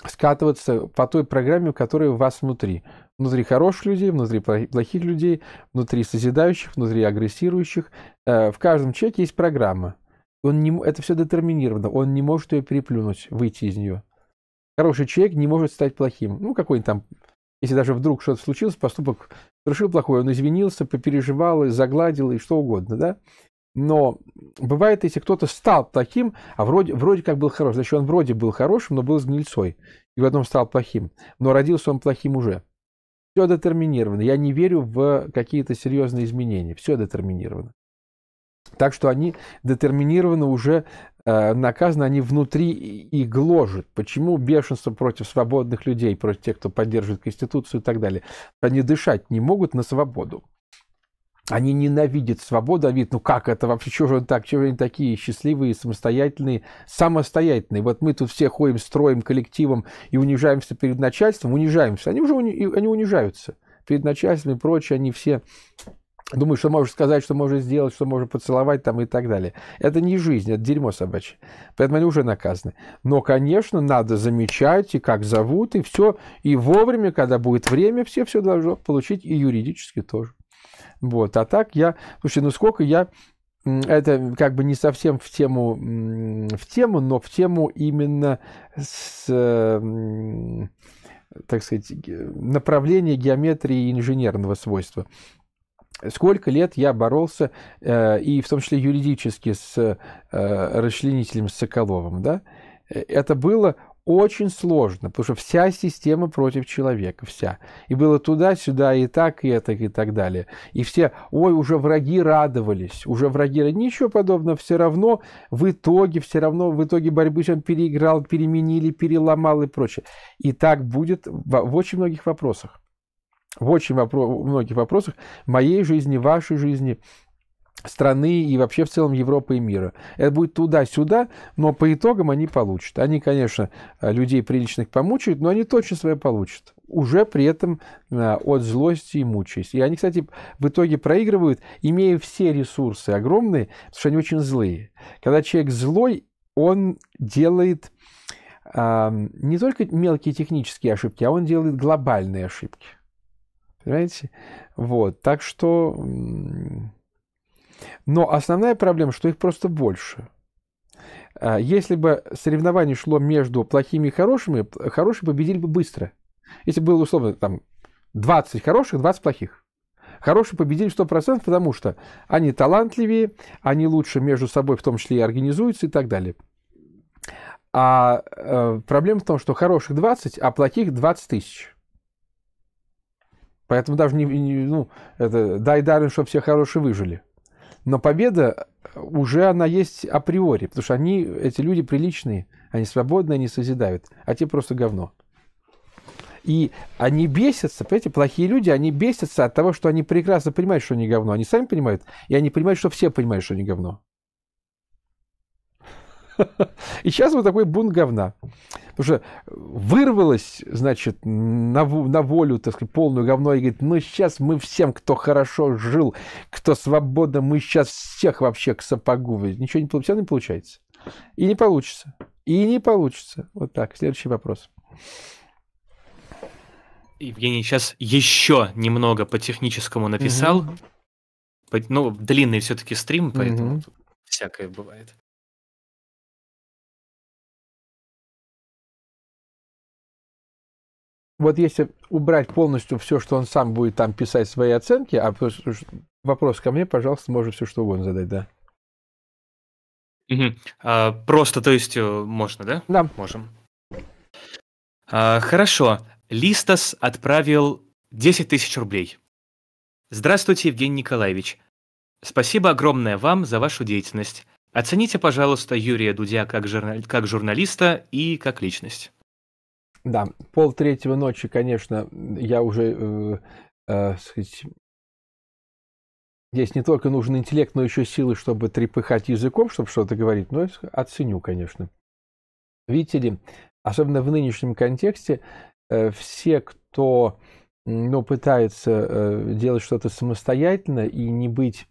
скатываться по той программе, которая у вас внутри. Внутри хороших людей, внутри плохих людей, внутри созидающих, внутри агрессирующих. Э, в каждом человеке есть программа. Он не, это все детерминировано, он не может ее переплюнуть, выйти из нее. Хороший человек не может стать плохим. Ну, какой-нибудь там, если даже вдруг что-то случилось, поступок совершил плохой, он извинился, попереживал, и загладил и что угодно, да? Но бывает, если кто-то стал плохим, а вроде, вроде как был хорош, значит, он вроде был хорошим, но был с гнильцой, и потом стал плохим, но родился он плохим уже. Все детерминировано. Я не верю в какие-то серьезные изменения. Все детерминировано. Так что они детерминированы уже, э, наказаны они внутри и, и гложат. Почему бешенство против свободных людей, против тех, кто поддерживает Конституцию и так далее? Они дышать не могут на свободу. Они ненавидят свободу, а они ну как это вообще, чего же он так, чего же они такие счастливые, самостоятельные, самостоятельные. Вот мы тут все ходим, строим коллективом и унижаемся перед начальством, унижаемся. Они уже уни... они унижаются перед начальством и прочее, они все думают, что можешь сказать, что можешь сделать, что можешь поцеловать там и так далее. Это не жизнь, это дерьмо собачье. Поэтому они уже наказаны. Но, конечно, надо замечать и как зовут, и все. И вовремя, когда будет время, все все должно получить, и юридически тоже. Вот. А так я... Слушай, ну сколько я... Это как бы не совсем в тему, в тему, но в тему именно с, так сказать, направления геометрии инженерного свойства сколько лет я боролся, э, и в том числе юридически, с э, расчленителем Соколовым, да, э, это было очень сложно, потому что вся система против человека, вся. И было туда-сюда, и так, и так, и так далее. И все, ой, уже враги радовались, уже враги радовались. Ничего подобного, все равно в итоге, все равно в итоге борьбы он переиграл, переменили, переломал и прочее. И так будет в, в очень многих вопросах. В очень вопро- многих вопросах моей жизни, вашей жизни, страны и вообще в целом Европы и мира. Это будет туда-сюда, но по итогам они получат. Они, конечно, э, людей приличных помучают, но они точно свое получат уже при этом э, от злости и мучаясь. И они, кстати, в итоге проигрывают, имея все ресурсы огромные, потому что они очень злые. Когда человек злой, он делает а, не только мелкие технические ошибки, а он делает глобальные ошибки. Понимаете? Вот. Так что но основная проблема, что их просто больше. А, если бы соревнование шло между плохими и хорошими, хорошие победили бы быстро. Если было условно там 20 хороших, 20 плохих. Хорошие победили 100%, потому что они талантливее, они лучше между собой в том числе и организуются и так далее. А э, проблема в том, что хороших 20, а плохих 20 тысяч. Поэтому даже не, не ну, это дай даром, чтобы все хорошие выжили. Но победа э, уже она есть априори, потому что они, эти люди приличные, они свободны, они созидают, а те просто говно. И они бесятся, понимаете, плохие люди, они бесятся от того, что они прекрасно понимают, что они говно. Они сами понимают, и они понимают, что все понимают, что они говно. И сейчас вот такой бунт говна. Потому что вырвалось, значит, на, на волю, так сказать, полную говно, и говорит, ну сейчас мы всем, кто хорошо жил, кто свободно, мы сейчас всех вообще к сапогу. Ничего не, все не получается. И не получится. И не получится. Вот так, следующий вопрос. Евгений сейчас еще немного по техническому написал. Угу. Ну, длинный все-таки стрим, поэтому угу. всякое бывает. вот если убрать полностью все, что он сам будет там писать свои оценки, а вопрос ко мне, пожалуйста, можешь все что угодно задать, да. Угу. А, просто, то есть, э, можно, да? Да. Можем. А, хорошо. Листас отправил 10 тысяч рублей. Здравствуйте, Евгений Николаевич. Спасибо огромное вам за вашу деятельность. Оцените, пожалуйста, Юрия Дудя как, журнал... как журналиста и как личность. Да, пол третьего ночи, конечно, я уже, э, э, сказать, здесь не только нужен интеллект, но еще силы, чтобы трепыхать языком, чтобы что-то говорить, но оценю, конечно. Видите ли, особенно в нынешнем контексте, э, все, кто ну, пытается э, делать что-то самостоятельно и не быть,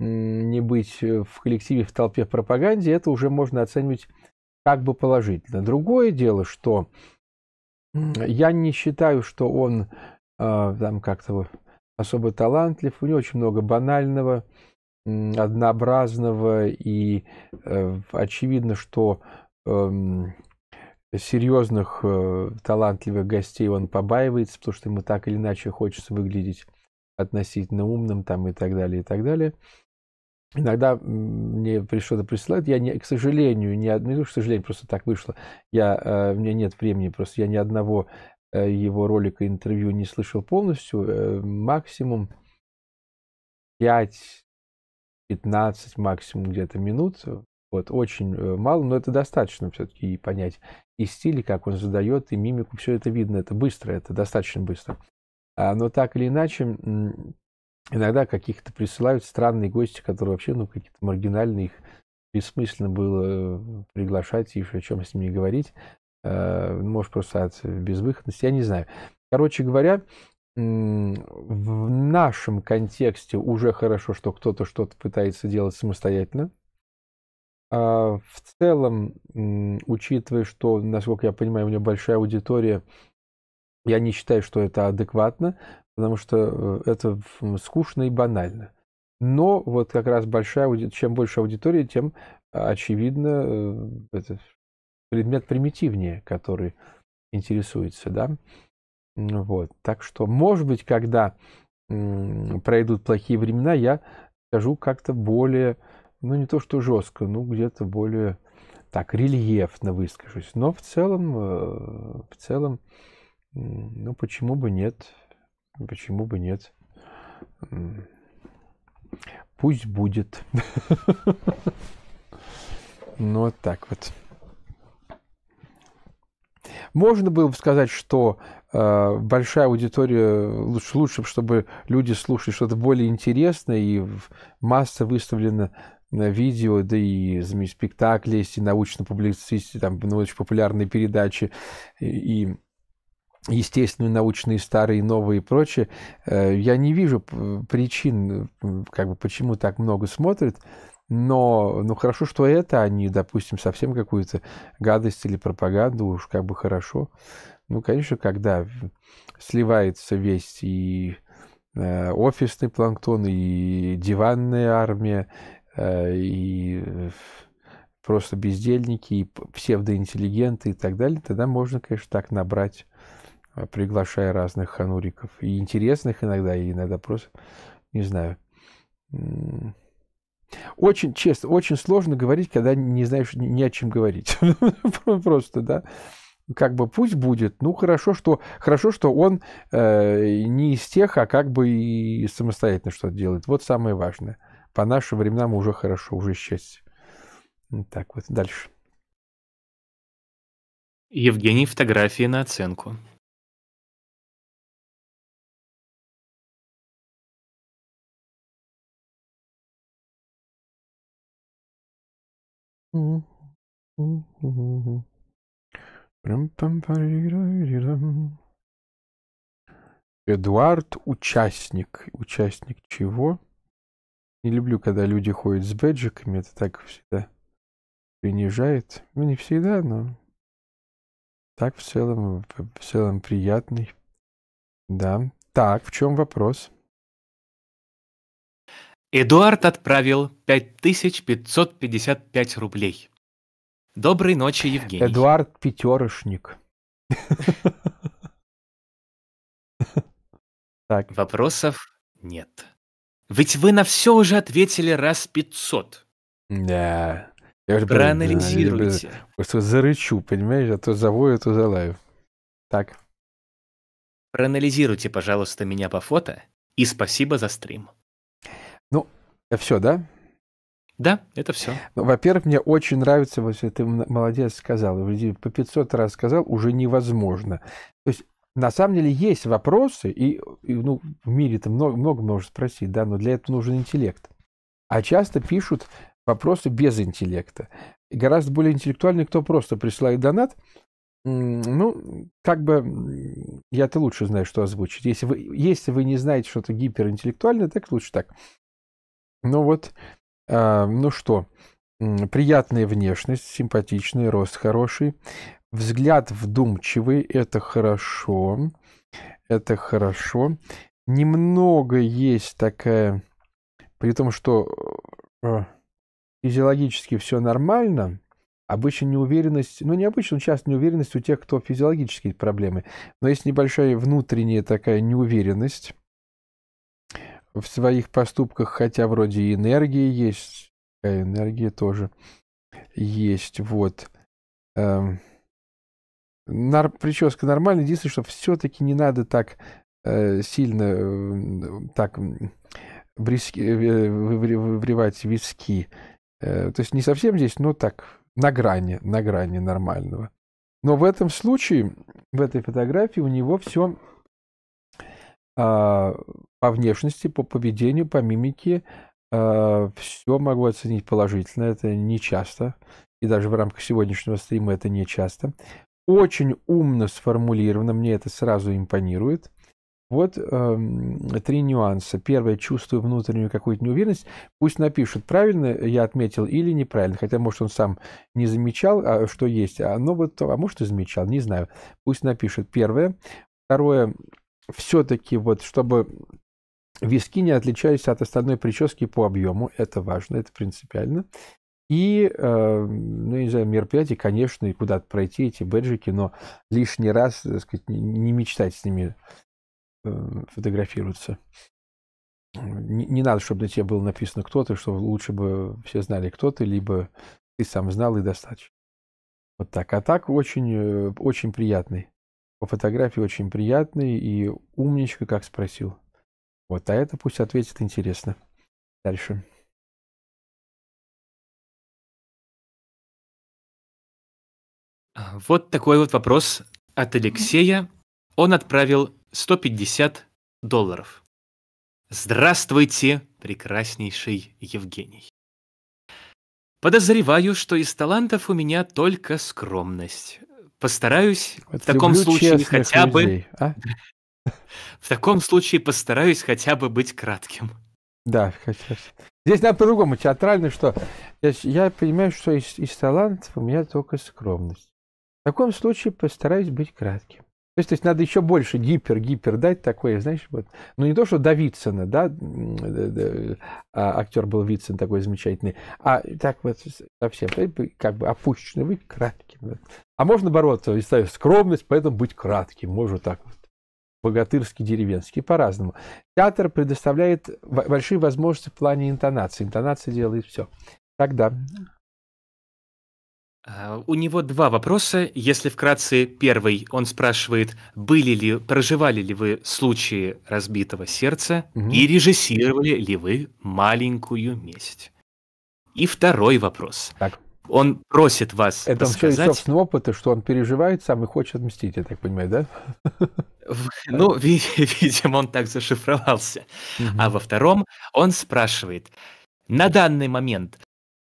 не быть э, в коллективе, в толпе в пропаганде, это уже можно оценивать как бы положительно. Другое дело, что Э, я не считаю, что он э, там как-то особо талантлив. У него очень много банального, однообразного, и э, очевидно, что эм, серьезных талантливых гостей он побаивается, потому что ему так или иначе хочется выглядеть относительно умным там и так далее, и так далее. Иногда мне что-то присылают, я, не, к сожалению, не одну, к сожалению, просто так вышло, я, э, у меня нет времени, просто я ни одного э, его ролика, интервью не слышал полностью, э, максимум 5-15 максимум где-то минут, вот, очень мало, но это достаточно все-таки и понять и стиль, как он задает, и мимику, все это видно, это быстро, это достаточно быстро. А, но так или иначе, иногда каких-то присылают странные гости, которые вообще, ну, какие-то маргинальные, их бессмысленно было э, приглашать и о чем с ними говорить. Э, ну, может, просто от безвыходности, я не знаю. Короче говоря, в нашем контексте уже хорошо, что кто-то что-то пытается делать самостоятельно. А, в целом, учитывая, что, насколько я понимаю, у меня большая аудитория, я не считаю, что это адекватно, потому что э, это скучно и банально. Но вот как раз большая чем больше аудитории, тем, а, очевидно, э, это предмет примитивнее, который интересуется, да. Вот. Так что, может быть, когда пройдут плохие времена, я скажу как-то более, ну не то что жестко, ну где-то более так рельефно выскажусь. Но в целом, э, в целом, ну почему бы нет? Ну, почему бы нет? Пусть будет. Ну, вот так вот. Можно было бы сказать, что э, большая аудитория лучше, лучше, чтобы люди слушали что-то более интересное, и масса выставлена на видео, да и спектакли есть, и научно-публицисти, там, научно-популярные передачи, и естественные научные старые новые и прочее э, я не вижу причин как бы почему так много смотрят но ну хорошо что это а не допустим совсем какую-то гадость или пропаганду уж как бы хорошо ну конечно когда сливается весь и э, офисный планктон и диванная армия э, и просто бездельники и псевдоинтеллигенты и так далее тогда можно конечно так набрать а, приглашая разных хануриков. И интересных иногда, и иногда просто, не знаю. Очень честно, очень сложно говорить, когда не знаешь ни о чем говорить. Просто, да. Как бы пусть будет. Ну, хорошо, что, хорошо, что он э, не из тех, а как бы и самостоятельно что-то делает. Вот самое важное. По нашим временам уже хорошо, уже счастье. так вот, дальше. Евгений, фотографии на оценку. Эдуард участник. Участник чего? Не люблю, когда люди ходят с бэджиками. Это так всегда принижает. Ну, не всегда, но так в целом, в целом приятный. Да. Так, в чем вопрос? Эдуард отправил 5555 рублей. Доброй ночи, Евгений. Эдуард Пятерышник. Так. Вопросов нет. Ведь вы на все уже ответили раз 500. Да. Я же, Проанализируйте. Я просто зарычу, понимаешь? А то завою, а то залаю. Так. Проанализируйте, пожалуйста, меня по фото. И спасибо за стрим. Ну, э, все, да? Да, это все. Ну, во-первых, мне очень нравится, вот ты молодец сказал, по 500 раз сказал, уже невозможно. То есть, на самом деле, есть вопросы, и, и ну, в мире-то много, много можно спросить, да, но для этого нужен интеллект. А часто пишут вопросы без интеллекта. И гораздо более интеллектуальный, кто просто присылает донат, ну, как бы я-то лучше знаю, что озвучить. Если вы, если вы не знаете что-то гиперинтеллектуальное, так лучше так. Ну вот, э, ну что, приятная внешность, симпатичный, рост хороший, взгляд вдумчивый, это хорошо, это хорошо. Немного есть такая, при том, что э, физиологически все нормально, обычно неуверенность, ну необычно часто неуверенность у тех, кто физиологические проблемы, но есть небольшая внутренняя такая неуверенность, в своих поступках, хотя вроде и энергии есть, э, энергии тоже есть, вот. Эм, нар, прическа нормальная, единственное, что все-таки не надо так э, сильно эм, э, так бриски, э, вривать виски. Э, то есть не совсем здесь, но так, на грани, на грани нормального. Но в этом случае, в этой фотографии у него все а, по внешности, по поведению, по мимике а, все могу оценить положительно. Это не часто. И даже в рамках сегодняшнего стрима это не часто. Очень умно сформулировано. Мне это сразу импонирует. Вот э, три нюанса. Первое, чувствую внутреннюю какую-то неуверенность. Пусть напишут, правильно я отметил или неправильно. Хотя, может, он сам не замечал, а что есть. А, ну, вот, а может, и замечал, не знаю. Пусть напишут. Первое. Второе, все-таки вот, чтобы виски не отличались от остальной прически по объему, это важно, это принципиально. И, э, ну, я не знаю, мероприятие, конечно, и куда-то пройти эти бэджики, но лишний раз, так сказать, не мечтать с ними э, фотографироваться. Не, не надо, чтобы на тебе было написано кто ты, чтобы лучше бы все знали, кто ты, либо ты сам знал и достаточно. Вот так. А так очень, э, очень приятный по фотографии очень приятный и умничка, как спросил. Вот, а это пусть ответит интересно. Дальше. Вот такой вот вопрос от Алексея. Он отправил 150 долларов. Здравствуйте, прекраснейший Евгений. Подозреваю, что из талантов у меня только скромность. Постараюсь вот в таком случае хотя людей, бы... А? В таком случае постараюсь хотя бы быть кратким. Да, хотя... Здесь надо по-другому, театрально, что я, я понимаю, что из, из талантов у меня только скромность. В таком случае постараюсь быть кратким. То есть, то есть надо еще больше гипер-гипер дать такое, знаешь, вот. Ну не то, что до Вицина, да, э, э, э, а, актер был Вицин такой замечательный, а так вот совсем, как бы опущенный, быть кратким. Вот. А можно бороться, ставить скромность, поэтому быть кратким, можно так вот. Богатырский, деревенский, по-разному. Театр предоставляет большие возможности в плане интонации. Интонация делает все. Тогда. А, у него два вопроса. Если вкратце, первый, он спрашивает, были ли, проживали ли вы случаи разбитого сердца угу. и режиссировали ли вы маленькую месть? И второй вопрос. Так. Он просит вас Это все из собственного опыта, что он переживает сам и хочет отмстить, я так понимаю, да? Ну, видимо, он так зашифровался. А во втором он спрашивает, на данный момент,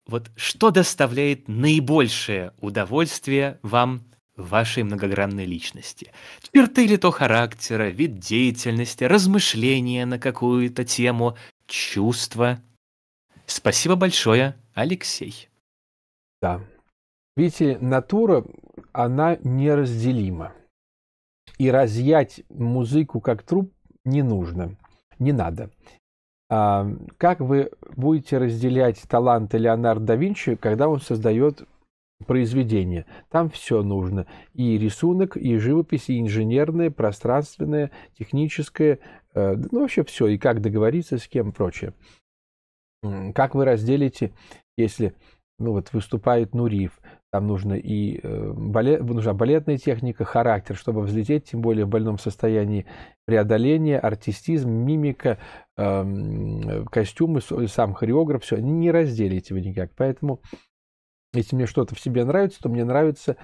вот что доставляет наибольшее удовольствие вам вашей многогранной личности. Черты ли то характера, вид деятельности, размышления на какую-то тему, чувства. Спасибо большое, Алексей. Да. Видите, натура, она неразделима. И разъять музыку как труп не нужно, не надо. А, как вы будете разделять таланты Леонардо да Винчи, когда он создает произведение? Там все нужно. И рисунок, и живопись, и инженерное, пространственное, техническое. Э, ну, вообще все. И как договориться с кем, прочее. Как вы разделите, если ну вот выступает Нуриев, там нужно и э, балет, нужна балетная техника, характер, чтобы взлететь, тем более в больном состоянии преодоление, артистизм, мимика, эм, костюмы, сам хореограф, все, не разделите его никак. Поэтому, если мне что-то в себе нравится, то мне нравится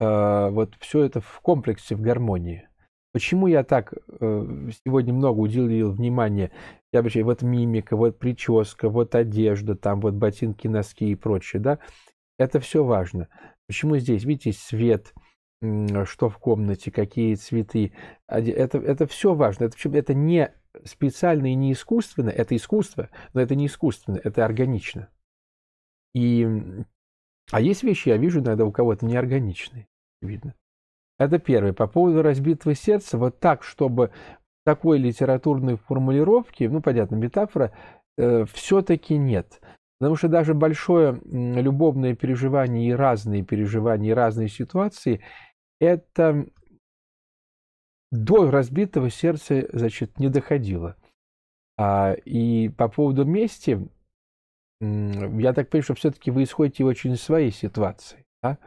э, вот все это в комплексе, в гармонии. Почему я так э, сегодня много уделил внимания? Я вообще вот мимика, вот прическа, вот одежда, там вот ботинки, носки и прочее, да? Это все важно. Почему здесь, видите, свет, что в комнате, какие цветы, это, это все важно. Это, это не специально и не искусственно, это искусство, но это не искусственно, это органично. И, а есть вещи, я вижу иногда у кого-то неорганичные, видно. Это первое. По поводу разбитого сердца, вот так, чтобы такой литературной формулировки, ну, понятно, метафора, э, все-таки нет. Потому что даже большое любовное переживание и разные переживания, и разные ситуации, это до разбитого сердца, значит, не доходило. А, и по поводу мести, я так понимаю, что все-таки вы исходите очень из своей ситуации. Да?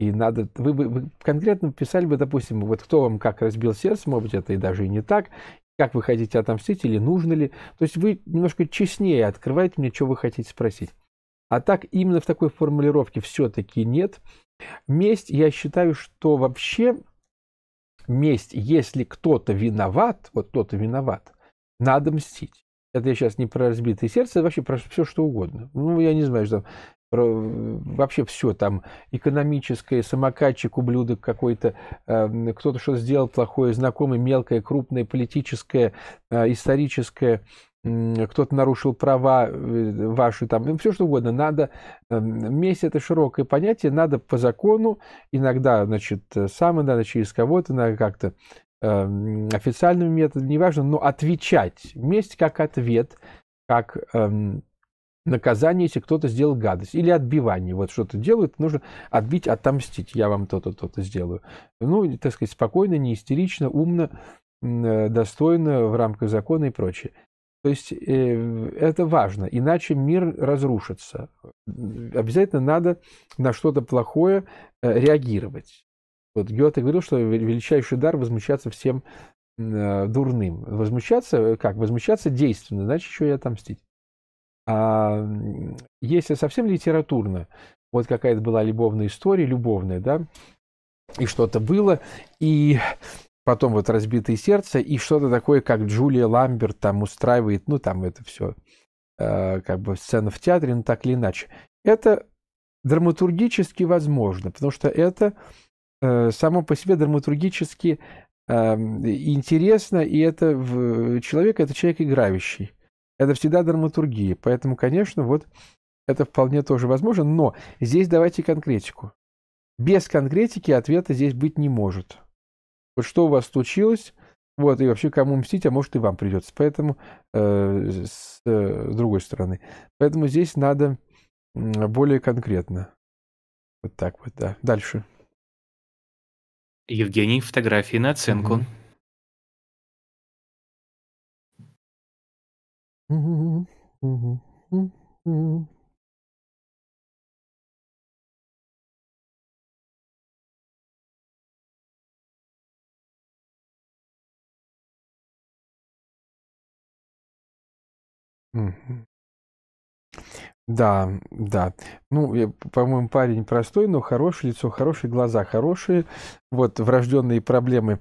И надо, вы бы вы конкретно писали бы, допустим, вот кто вам как разбил сердце, может быть, это и даже и не так, как вы хотите отомстить или нужно ли. То есть вы немножко честнее открываете мне, что вы хотите спросить. А так именно в такой формулировке все-таки нет. Месть, я считаю, что вообще месть, если кто-то виноват, вот кто-то виноват, надо мстить. Это я сейчас не про разбитое сердце, это вообще про все что угодно. Ну, я не знаю, что Э, вообще все там экономическое, самокатчик, ублюдок какой-то, э, кто-то что сделал плохое, знакомый мелкое, крупное, политическое, э, историческое, кто-то нарушил права ваши, там, ну, все что угодно, надо, месть это широкое понятие, надо по закону, иногда, значит, сам, иногда через кого-то, надо как-то эм, официальным методом, неважно, но отвечать. Месть как ответ, как эм, наказание, если кто-то сделал гадость. Или отбивание. Вот что-то делают, нужно отбить, отомстить. Я вам то-то, то-то сделаю. Ну, так сказать, спокойно, не истерично, умно, э, достойно, в рамках закона и прочее. То есть э, это важно, иначе мир разрушится. Обязательно надо на что-то плохое э, реагировать. Вот Гёте говорил, что величайший дар возмущаться всем э, дурным. Возмущаться э, как? Возмущаться действенно, значит что и отомстить. А если совсем литературно, вот какая-то была любовная история, любовная, да, и что-то было, и потом вот «Разбитое сердце», и что-то такое, как Джулия Ламберт там устраивает, ну, там это все, э, как бы сцена в театре, ну так или иначе. Это драматургически возможно, потому что это э, само по себе драматургически эм, интересно, и это человек, это человек играющий. Это всегда драматургия. Поэтому, конечно, вот это вполне тоже возможно. Но здесь давайте конкретику. Без конкретики ответа здесь быть не может. Вот что у вас случилось, вот, и вообще кому мстить, а может и вам придется. Поэтому, э, с, э, с другой стороны. Поэтому здесь надо более конкретно. Вот так вот, да. Дальше. Евгений, фотографии на оценку. Mm-hmm. Угу, Да, да. Ну, по-моему, парень простой, но хороший, лицо хорошие, глаза хорошие, вот врожденные проблемы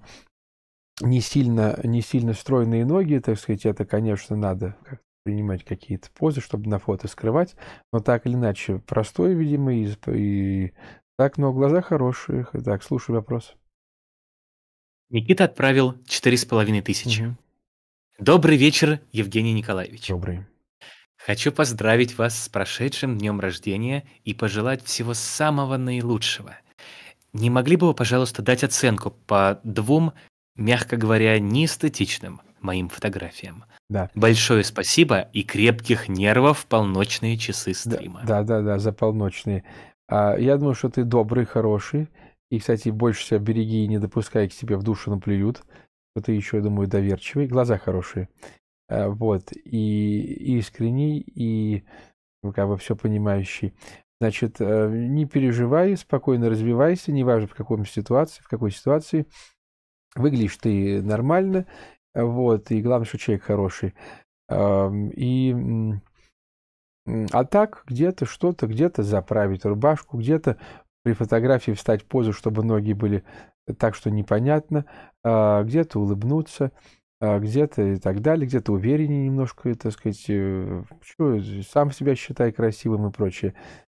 не сильно, не сильно стройные ноги, так сказать, это, конечно, надо принимать какие-то позы, чтобы на фото скрывать, но так или иначе, простой, видимо, и, и так, но глаза хорошие. Так, слушаю вопрос. Никита отправил четыре с половиной тысячи. Добрый вечер, Евгений Николаевич. Добрый. Хочу поздравить вас с прошедшим днем рождения и пожелать всего самого наилучшего. Не могли бы вы, пожалуйста, дать оценку по двум мягко говоря, неэстетичным моим фотографиям. Да. Большое спасибо и крепких нервов полночные часы стрима. Да, да, да, да за полночные. А, я думаю, что ты добрый, хороший. И, кстати, больше себя береги и не допускай к себе в душу наплюют. Что ты еще, я думаю, доверчивый. Глаза хорошие. А, вот. И искренний, и как бы все понимающий. Значит, э, не переживай, спокойно развивайся, неважно в каком ситуации, в какой ситуации выглядишь ты нормально, вот, и главное, что человек хороший. И, а так где-то что-то, где-то заправить рубашку, где-то при фотографии встать в позу, чтобы ноги были так, что непонятно, а, где-то улыбнуться, а, где-то и так далее, где-то увереннее немножко, так сказать, э, что, э, сам себя считай красивым и прочее.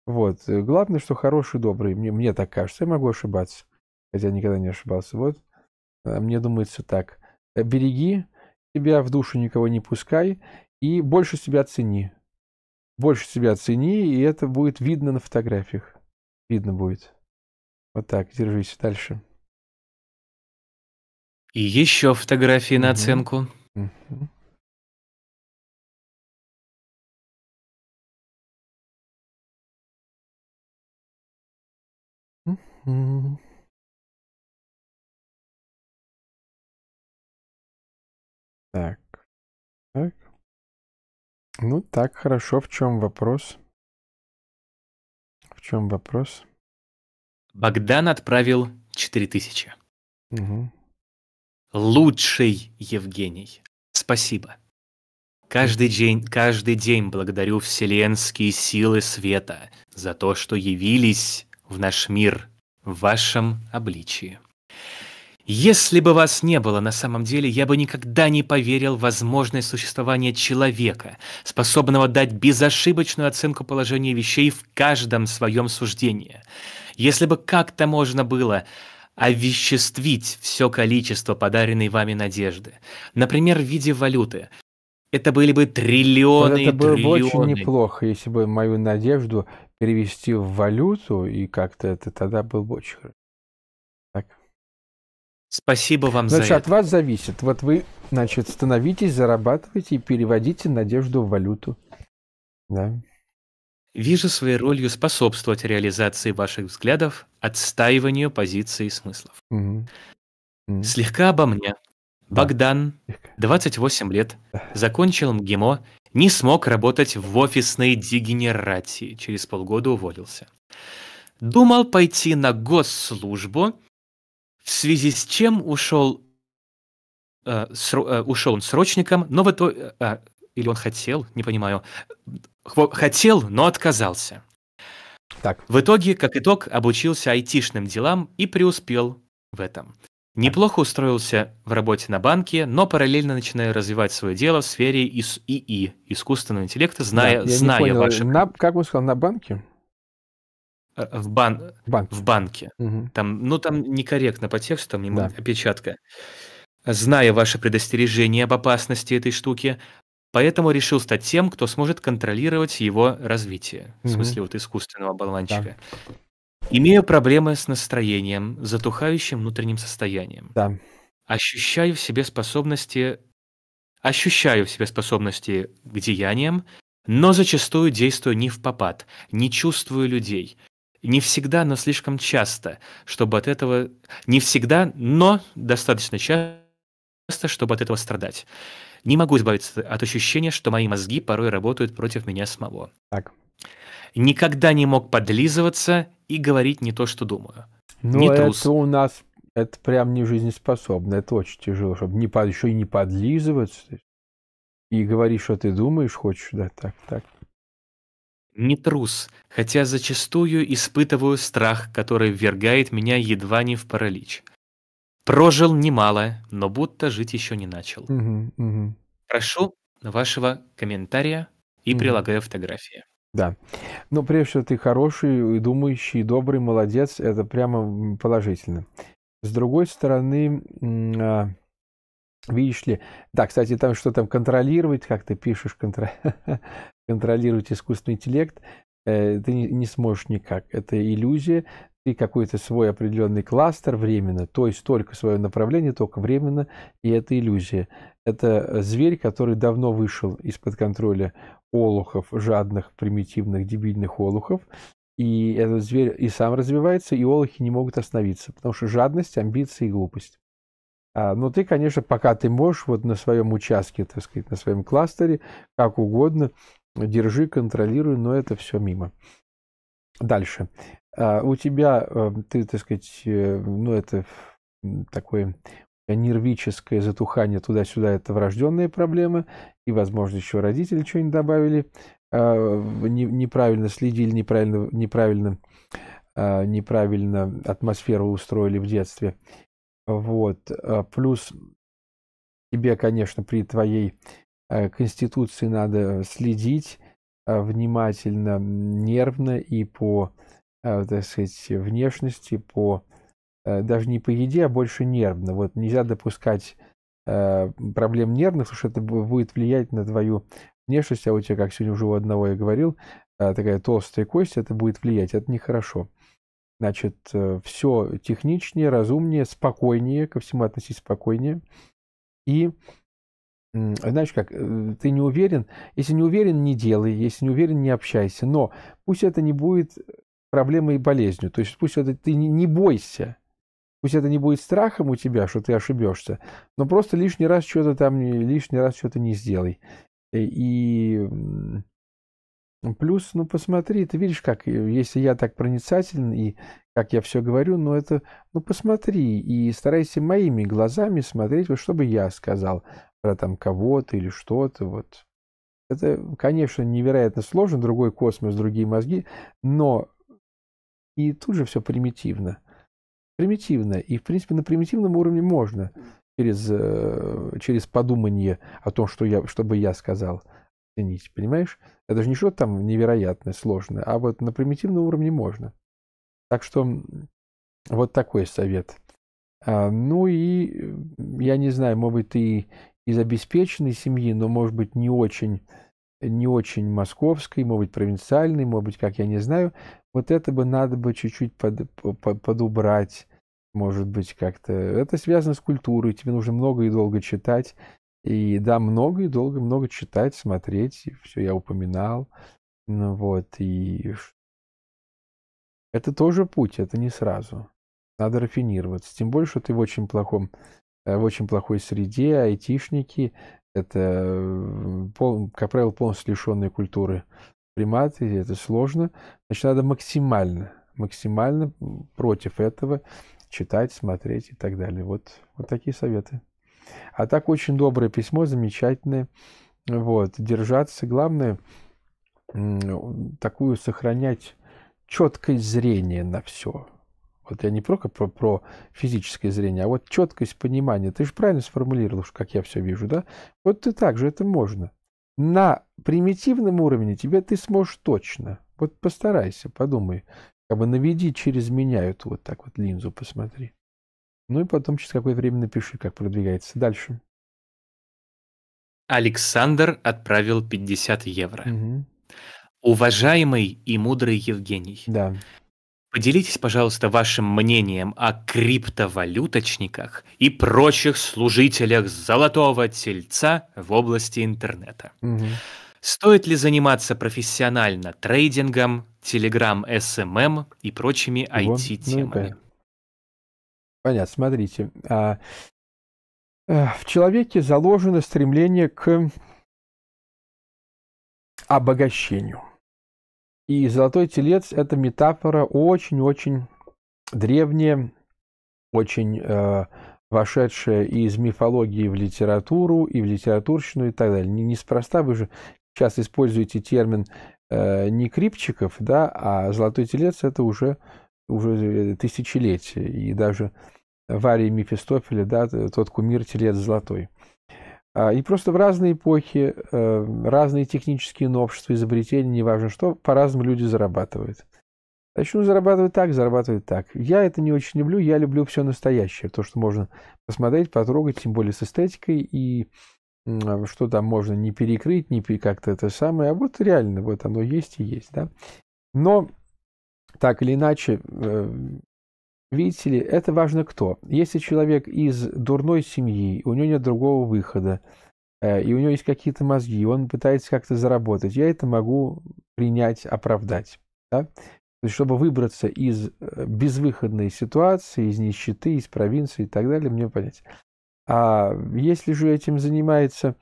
Вот. Э, главное, что хороший, добрый. Мне, мне так кажется. Я могу ошибаться. Хотя никогда не ошибался. Вот. Э, мне думается так. Э, береги себя, в душу никого не пускай, и больше себя цени. Больше себя цени, и это будет видно на фотографиях. Видно будет. Вот так, держись дальше. И еще фотографии угу. на оценку. Угу. Так. Так. Ну так, хорошо. В чем вопрос? В чем вопрос? Богдан отправил 4000. Угу. Лучший Евгений. Спасибо. Каждый день, каждый день благодарю вселенские силы света за то, что явились в наш мир в вашем обличии. Если бы вас не было на самом деле, я бы никогда не поверил в возможность существования человека, способного дать безошибочную оценку положения вещей в каждом своем суждении. Если бы как-то можно было овеществить все количество подаренной вами надежды, например, в виде валюты, это были бы триллионы вот Это было триллионы. бы очень неплохо, если бы мою надежду перевести в валюту, и как-то это тогда было бы очень хорошо. Спасибо вам значит, за это. от вас зависит. Вот вы, значит, становитесь, зарабатывайте и переводите надежду в валюту. Да. Вижу своей ролью способствовать реализации ваших взглядов, отстаиванию позиции и смыслов. Угу. угу. Слегка обо мне. Да. Богдан, 28 лет, закончил МГИМО, не смог работать в офисной дегенерации, через полгода уволился. Думал пойти на госслужбу, в связи с чем ушел, э, сро, э, ушел он срочником, но в итоге... Э, а, или он хотел, не понимаю. Хотел, но отказался. Так. В итоге, как итог, обучился айтишным делам и преуспел в этом. Неплохо устроился в работе на банке, но параллельно начиная развивать свое дело в сфере ИИ, искусственного интеллекта, зная, да, зная понял, ваши... На, как вы сказал, на банке? Э, в, бан... банке. в банке. Угу. Там, ну, там некорректно по тексту, там ему да. опечатка. Зная ваше предостережение об опасности этой штуки, поэтому решил стать тем, кто сможет контролировать его развитие. Угу. В смысле, вот искусственного болванчика. Да. Имею проблемы с настроением, затухающим внутренним состоянием. Да. Ощущаю в себе способности... Ощущаю в себе способности к деяниям, но зачастую действую не в попад, не чувствую людей, не всегда, но слишком часто, чтобы от этого... Не всегда, но достаточно часто, чтобы от этого страдать. Не могу избавиться от ощущения, что мои мозги порой работают против меня самого. Так. Никогда не мог подлизываться и говорить не то, что думаю. Ну, это трус. у нас, это прям не жизнеспособно, это очень тяжело, чтобы не под, еще и не подлизываться и говорить, что ты думаешь, хочешь, да, так, так не трус, хотя зачастую испытываю страх, который ввергает меня едва не в паралич. Прожил немало, но будто жить еще не начал. Угу, угу. Прошу вашего комментария и угу. прилагаю фотографии. Да. Ну прежде всего, ты хороший, и думающий, добрый, молодец. Это прямо положительно. С другой стороны, а, Видишь ли, да, кстати, там что там контролировать, как ты пишешь, контр... контролировать искусственный интеллект, э, ты не, не сможешь никак. Это иллюзия, ты какой-то свой определенный кластер временно, то есть только свое направление, только временно, и это иллюзия. Это э, зверь, который давно вышел из-под контроля олухов, жадных, примитивных, дебильных олухов, и этот зверь и сам развивается, и олухи не могут остановиться, потому что жадность, амбиции и глупость. А, но ну, ты, конечно, пока ты можешь вот на своем участке, так сказать, на своем кластере, как угодно, держи, контролируй, но это все мимо. Дальше. А, у тебя, эм, ты, так сказать, э, ну это такое нервическое затухание туда-сюда, это врожденные проблемы, и, возможно, еще родители что-нибудь добавили, а, неправильно следили, неправильно, неправильно, неправильно атмосферу устроили в детстве. Вот. А, плюс тебе, конечно, при твоей э, конституции надо следить а, внимательно, нервно и по, а, так сказать, внешности, по э, даже не по еде, а больше нервно. Вот нельзя допускать э, проблем нервных, потому что это будет влиять на твою внешность, а у тебя, как сегодня уже у одного я говорил, такая толстая кость, это будет влиять, это нехорошо. Значит, э, все техничнее, разумнее, спокойнее, ко всему относись спокойнее. И знаешь как, э, ты не уверен, если не уверен, не делай, если не уверен, не общайся, но пусть это не будет проблемой и болезнью, то есть пусть это ты не, бойся, пусть это не будет страхом у тебя, что ты ошибешься, но просто лишний раз что-то там, лишний раз что-то не сделай. Э, и Плюс, ну посмотри, ты видишь, как, э, если я так проницателен и как я все говорю, ну это, ну посмотри и старайся моими глазами смотреть, вот что я сказал про там кого-то или что-то, вот. Это, конечно, невероятно сложно, другой космос, другие мозги, но и тут же все примитивно. Примитивно. И, в принципе, на примитивном уровне можно через, э, через подумание о том, что, я, чтобы я сказал ценить, понимаешь? Это же не что там невероятное, сложное, а вот на примитивном уровне можно. Так что вот такой совет. А, ну и, я не знаю, может быть, ты из обеспеченной семьи, но, может быть, не очень, не очень московской, может быть, провинциальной, может быть, как я не знаю. Вот это бы надо бы чуть-чуть под, под, подубрать, может быть, как-то. Это связано с культурой, тебе нужно много и долго читать, и да, много и долго, много читать, смотреть, и все я упоминал. Ну вот, и это тоже путь, это не сразу. Надо рафинироваться. Тем более, что ты в очень плохом, э, в очень плохой среде, айтишники, это, э, как правило, полностью лишенные культуры приматы, это сложно. Значит, надо максимально, максимально против этого читать, смотреть и так далее. Вот, вот такие советы. А так очень доброе письмо, замечательное. Вот, держаться. Главное, такую сохранять четкость зрения на все. Вот я не про про, про физическое зрение, а вот четкость понимания. Ты же правильно сформулировал, как я все вижу, да? Вот ты так же, это можно. На примитивном уровне тебе ты сможешь точно. Вот постарайся, подумай. Как бы наведи через меня эту вот так вот линзу, посмотри. Ну и потом через какое-то время напиши, как продвигается. Дальше. Александр отправил 50 евро. Угу. Уважаемый и мудрый Евгений. Да. Поделитесь, пожалуйста, вашим мнением о криптовалюточниках и прочих служителях золотого тельца в области интернета. Угу. Стоит ли заниматься профессионально трейдингом, Telegram SMM эм эм и прочими IT-темами? Ну, Понятно, смотрите. А, э, в человеке заложено стремление к обогащению. И золотой телец – это метафора очень-очень древняя, очень э, вошедшая из мифологии в литературу, и в литературщину, и так далее. Не, неспроста вы же сейчас используете термин э, не крипчиков, да, а золотой телец – это уже уже э, тысячелетия. И даже в Арии Мефистофеля, да, тот кумир телец золотой. А, и просто в разные эпохи, э, разные технические новшества, изобретения, неважно что, по-разному люди зарабатывают. Начну зарабатывать так, зарабатывать так. Я это не очень люблю, я люблю все настоящее, то, что можно посмотреть, потрогать, тем более с эстетикой, и а, что там можно не перекрыть, не как-то это самое, а вот реально, вот оно есть и есть, да. Но так или иначе, э, видите ли, это важно кто. Если человек из дурной семьи, у него нет другого выхода, э, и у него есть какие-то мозги, он пытается как-то заработать, я это могу принять, оправдать. Да? То есть, чтобы выбраться из э, безвыходной ситуации, из нищеты, из провинции и так далее, мне понять. А если же этим занимается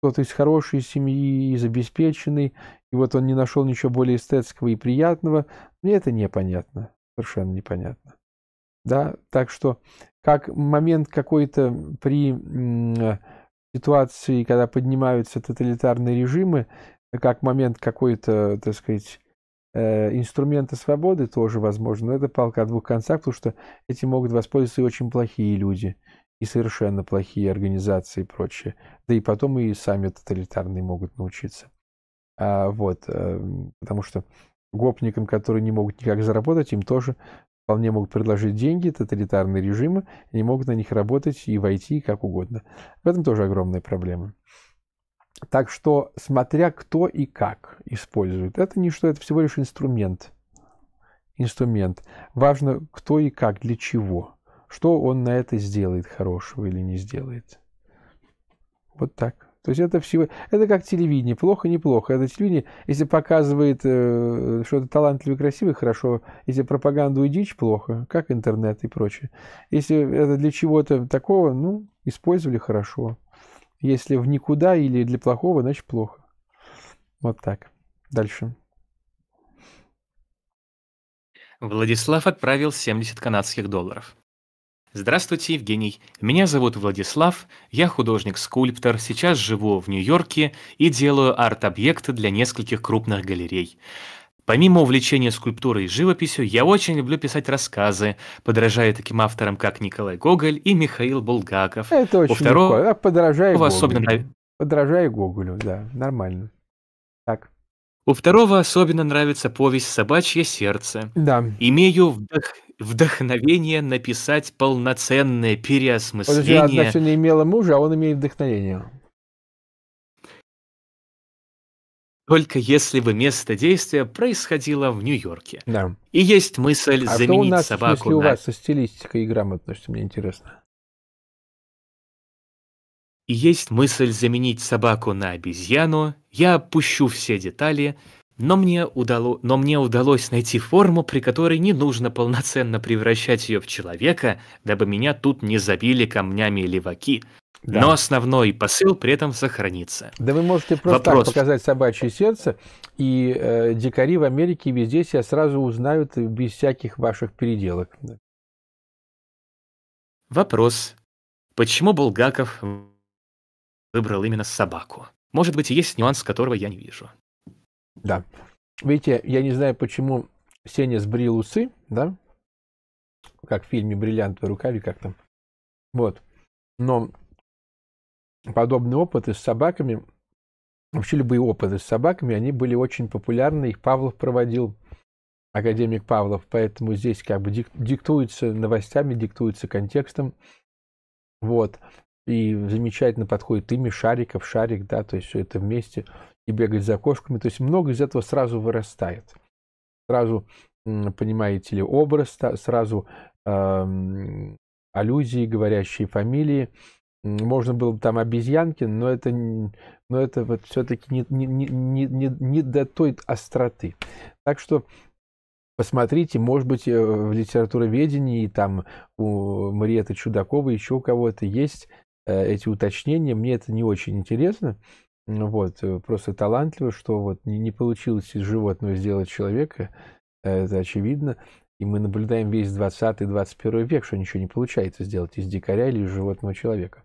кто-то из хорошей семьи, из обеспеченной, и вот он не нашел ничего более эстетского и приятного, мне это непонятно, совершенно непонятно. Да, так что как момент какой-то при э, ситуации, когда поднимаются тоталитарные режимы, как момент какой-то, так сказать, э, инструмента свободы тоже возможно, но это палка о двух концах, потому что этим могут воспользоваться и очень плохие люди и совершенно плохие организации и прочее. Да и потом и сами тоталитарные могут научиться. А, вот, эм, потому что гопникам, которые не могут никак заработать, им тоже вполне могут предложить деньги, тоталитарные режимы, они могут на них работать и войти как угодно. В этом тоже огромная проблема. Так что, смотря кто и как использует, это не что, это всего лишь инструмент. Инструмент. Важно, кто и как, для чего что он на это сделает хорошего или не сделает. Вот так. То есть это всего, это как телевидение, плохо-неплохо. Это телевидение, если показывает э, что-то талантливое, красивое, хорошо. Если пропаганду и дичь, плохо, как интернет и прочее. Если это для чего-то такого, ну, использовали хорошо. Если в никуда или для плохого, значит плохо. Вот так. Дальше. Владислав отправил 70 канадских долларов. Здравствуйте, Евгений. Меня зовут Владислав, я художник-скульптор, сейчас живу в Нью-Йорке и делаю арт-объекты для нескольких крупных галерей. Помимо увлечения скульптурой и живописью, я очень люблю писать рассказы, подражая таким авторам, как Николай Гоголь и Михаил Булгаков. Это очень У второго... легко. А подражай Гоголю. Особенно... Подражай Гоголю, да, нормально. Так. У второго особенно нравится повесть «Собачье сердце». Да. Имею вдох вдохновение написать полноценное переосмысление. Подожди, она все не имела мужа, а он имеет вдохновение. Только если бы место действия происходило в Нью-Йорке. Да. И есть мысль а заменить у нас, собаку. Если у вас со стилистикой и грамотностью, мне интересно. И есть мысль заменить собаку на обезьяну. Я опущу все детали, но мне, удало... Но мне удалось найти форму, при которой не нужно полноценно превращать ее в человека, дабы меня тут не забили камнями леваки. Да. Но основной посыл при этом сохранится. Да вы можете просто Вопрос. так показать собачье сердце, и э, дикари в Америке везде себя сразу узнают без всяких ваших переделок. Вопрос. Почему Булгаков выбрал именно собаку? Может быть, есть нюанс, которого я не вижу. Да. Видите, я не знаю, почему Сеня сбрил усы, да? Как в фильме «Бриллиантовые рукави», как там. Вот. Но подобные опыты с собаками, вообще любые опыты с собаками, они были очень популярны. Их Павлов проводил, академик Павлов. Поэтому здесь как бы диктуется новостями, диктуется контекстом. Вот. И замечательно подходит имя Шариков, Шарик, да, то есть все это вместе и бегать за кошками. То есть много из этого сразу вырастает. Сразу, понимаете ли, образ, сразу э, аллюзии, говорящие фамилии. Можно было бы там обезьянки, но это, но это вот все-таки не, не, не, не, не до той остроты. Так что посмотрите, может быть, э, в литературоведении там у Мариеты Чудаковой еще у кого-то есть э, эти уточнения. Мне это не очень интересно. Ну вот, э, просто талантливо, что вот не, не получилось из животного сделать человека, э, это очевидно. И мы наблюдаем весь 20-21 век, что ничего не получается сделать из дикаря или из животного человека.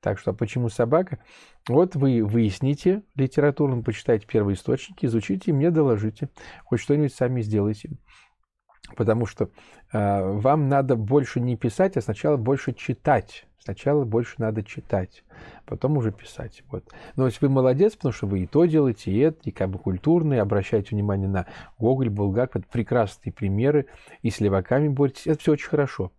Так что, а почему собака? Вот вы выясните литературно, почитайте первые источники, изучите и мне доложите. Хоть что-нибудь сами сделайте. Потому что э, вам надо больше не писать, а сначала больше читать. Сначала больше надо читать, потом уже писать. Вот. Но ну, если вы молодец, потому что вы и то делаете, и это, и как бы культурные, обращаете внимание на Гоголь, Булгак, вот прекрасные примеры, и с леваками боретесь, это все очень хорошо.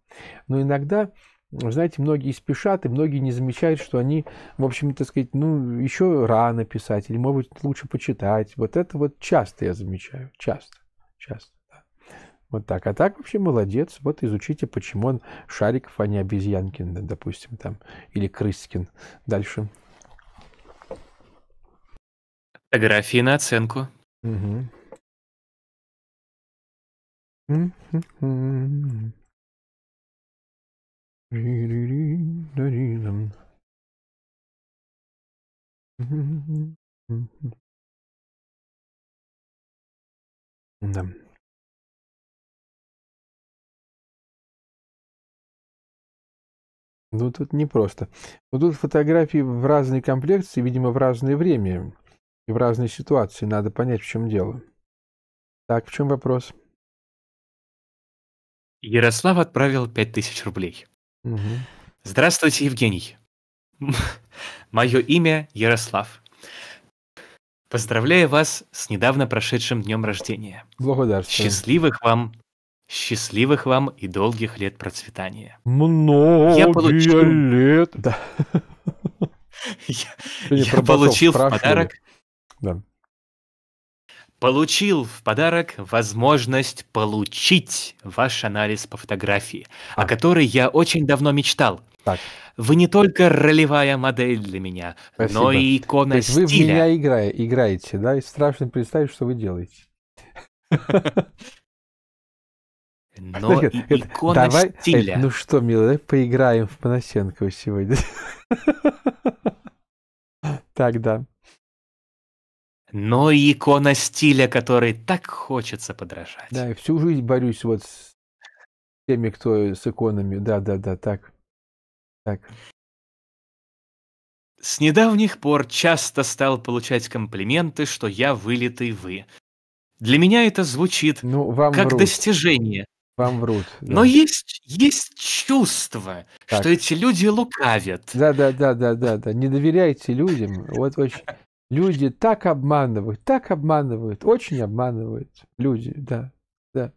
Но иногда знаете, многие спешат, и многие не замечают, что они, в общем, так сказать, ну, еще рано писать, или, может быть, лучше почитать. Вот это вот часто я замечаю, часто, часто. Вот так. А так вообще молодец. Вот изучите, почему он Шариков, а не Обезьянкин, допустим, там, или Крыскин. Дальше. Фотографии на оценку. Угу. Да. Ну, тут не просто. Вот тут фотографии в разной комплекции, видимо, в разное время и в разной ситуации. Надо понять, в чем дело. Так, в чем вопрос? Ярослав отправил 5000 рублей. Угу. Здравствуйте, Евгений. Мое имя Ярослав. Поздравляю вас с недавно прошедшим днем рождения. Благодарствую. Счастливых вам Счастливых вам и долгих лет процветания. Много я лет. Да. Я, я получил в подарок... Да. Получил в подарок возможность получить ваш анализ по фотографии, а. о которой я очень давно мечтал. Так. Вы не только ролевая модель для меня, Спасибо. но и икона То есть стиля. Вы в меня игра... играете, да? И страшно представить, что вы делаете. но ну, это, икона давай, стиля. Э, ну что, милый, давай поиграем в Панасенкова сегодня. Так, да. Но икона стиля, которой так хочется подражать. Да, и всю жизнь борюсь вот с теми, кто с иконами. Да, да, да, так. Так. С недавних пор часто стал получать комплименты, что я вылитый вы. Для меня это звучит ну, вам как врут. достижение. Вам врут. Да. Но есть, есть чувство, так. что эти люди лукавят. Да, да, да, да, да, да. Не доверяйте людям. Вот очень. Люди так обманывают, так обманывают, очень обманывают люди, да, да.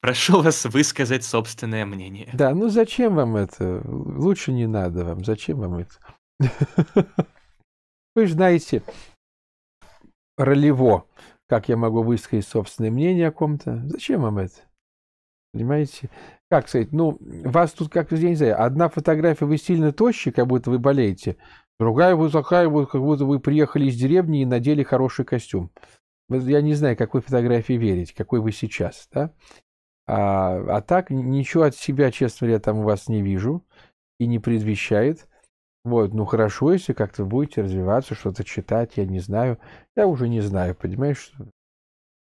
Прошу вас высказать собственное мнение. Да, ну зачем вам это? Лучше не надо вам. Зачем вам это? Вы же знаете ролево, как я могу высказать собственное мнение о ком-то. Зачем вам это? Понимаете? Как сказать, ну, вас тут как, я не знаю, одна фотография, вы сильно тощи, как будто вы болеете, другая вы такая, вот как будто вы приехали из деревни и надели хороший костюм. Я не знаю, какой фотографии верить, какой вы сейчас, да? А, а так ничего от себя, честно говоря, там у вас не вижу и не предвещает. Вот, ну хорошо, если как-то будете развиваться, что-то читать, я не знаю. Я уже не знаю, понимаешь,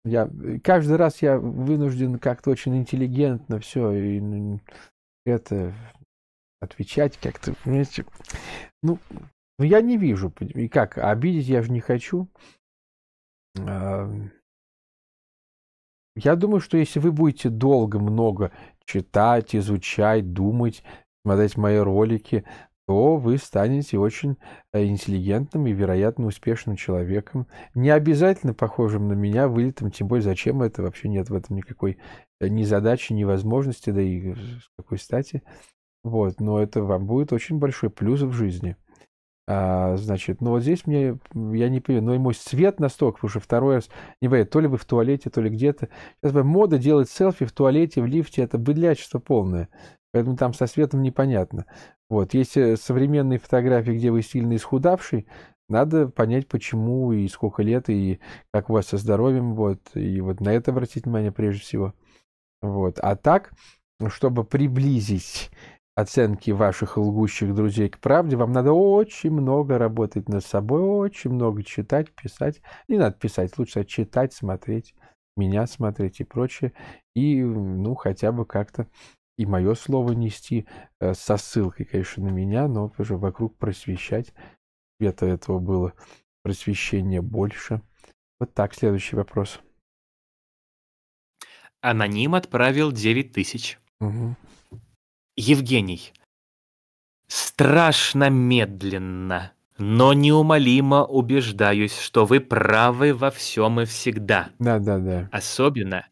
я, э, каждый раз я вынужден как-то очень интеллигентно все и это отвечать как-то, понимаете. Ну, ну, я не вижу, и как, а обидеть я же не хочу. Я думаю, что если вы будете долго много читать, изучать, думать, смотреть мои ролики, то вы станете очень э, интеллигентным и, вероятно, успешным человеком. Не обязательно похожим на меня, вылетом тем более зачем это, вообще нет в этом никакой э, ни задачи, ни возможности, да и с какой стати. Вот, но это вам будет очень большой плюс в жизни. А, значит, ну вот здесь мне, я не понимаю, но и мой цвет настолько, потому что второй раз, не понимаю, то ли вы в туалете, то ли где-то. Сейчас бы мода делать селфи в туалете, в лифте, это быдлячество полное. Поэтому там со светом непонятно. Вот, есть э, современные фотографии, где вы сильно исхудавший, надо понять, почему и сколько лет, и как у вас со здоровьем, вот, и вот на это обратить внимание прежде всего. Вот, а так, чтобы приблизить оценки ваших лгущих друзей к правде, вам надо очень много работать над собой, очень много читать, писать. Не надо писать, лучше читать, смотреть, меня смотреть и прочее. И, ну, хотя бы как-то и мое слово нести э, со ссылкой, конечно, на меня, но уже вокруг просвещать. Света этого было просвещение больше. Вот так, следующий вопрос. Аноним отправил 9 тысяч. Угу. Евгений. Страшно медленно, но неумолимо убеждаюсь, что вы правы во всем и всегда. Да, да, да. Особенно,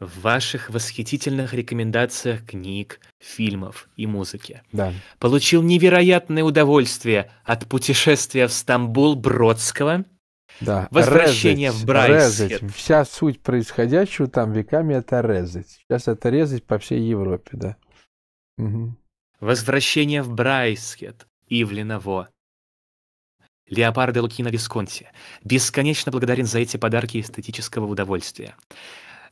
в ваших восхитительных рекомендациях книг, фильмов и музыки. Да. Получил невероятное удовольствие от путешествия в Стамбул Бродского. Да. Возвращение резать, в Брайсет. Резать. Вся суть происходящего там веками это резать. Сейчас это резать по всей Европе, да. Угу. Возвращение в Брайсет и в Леново. Лукина Висконти. Бесконечно благодарен за эти подарки эстетического удовольствия.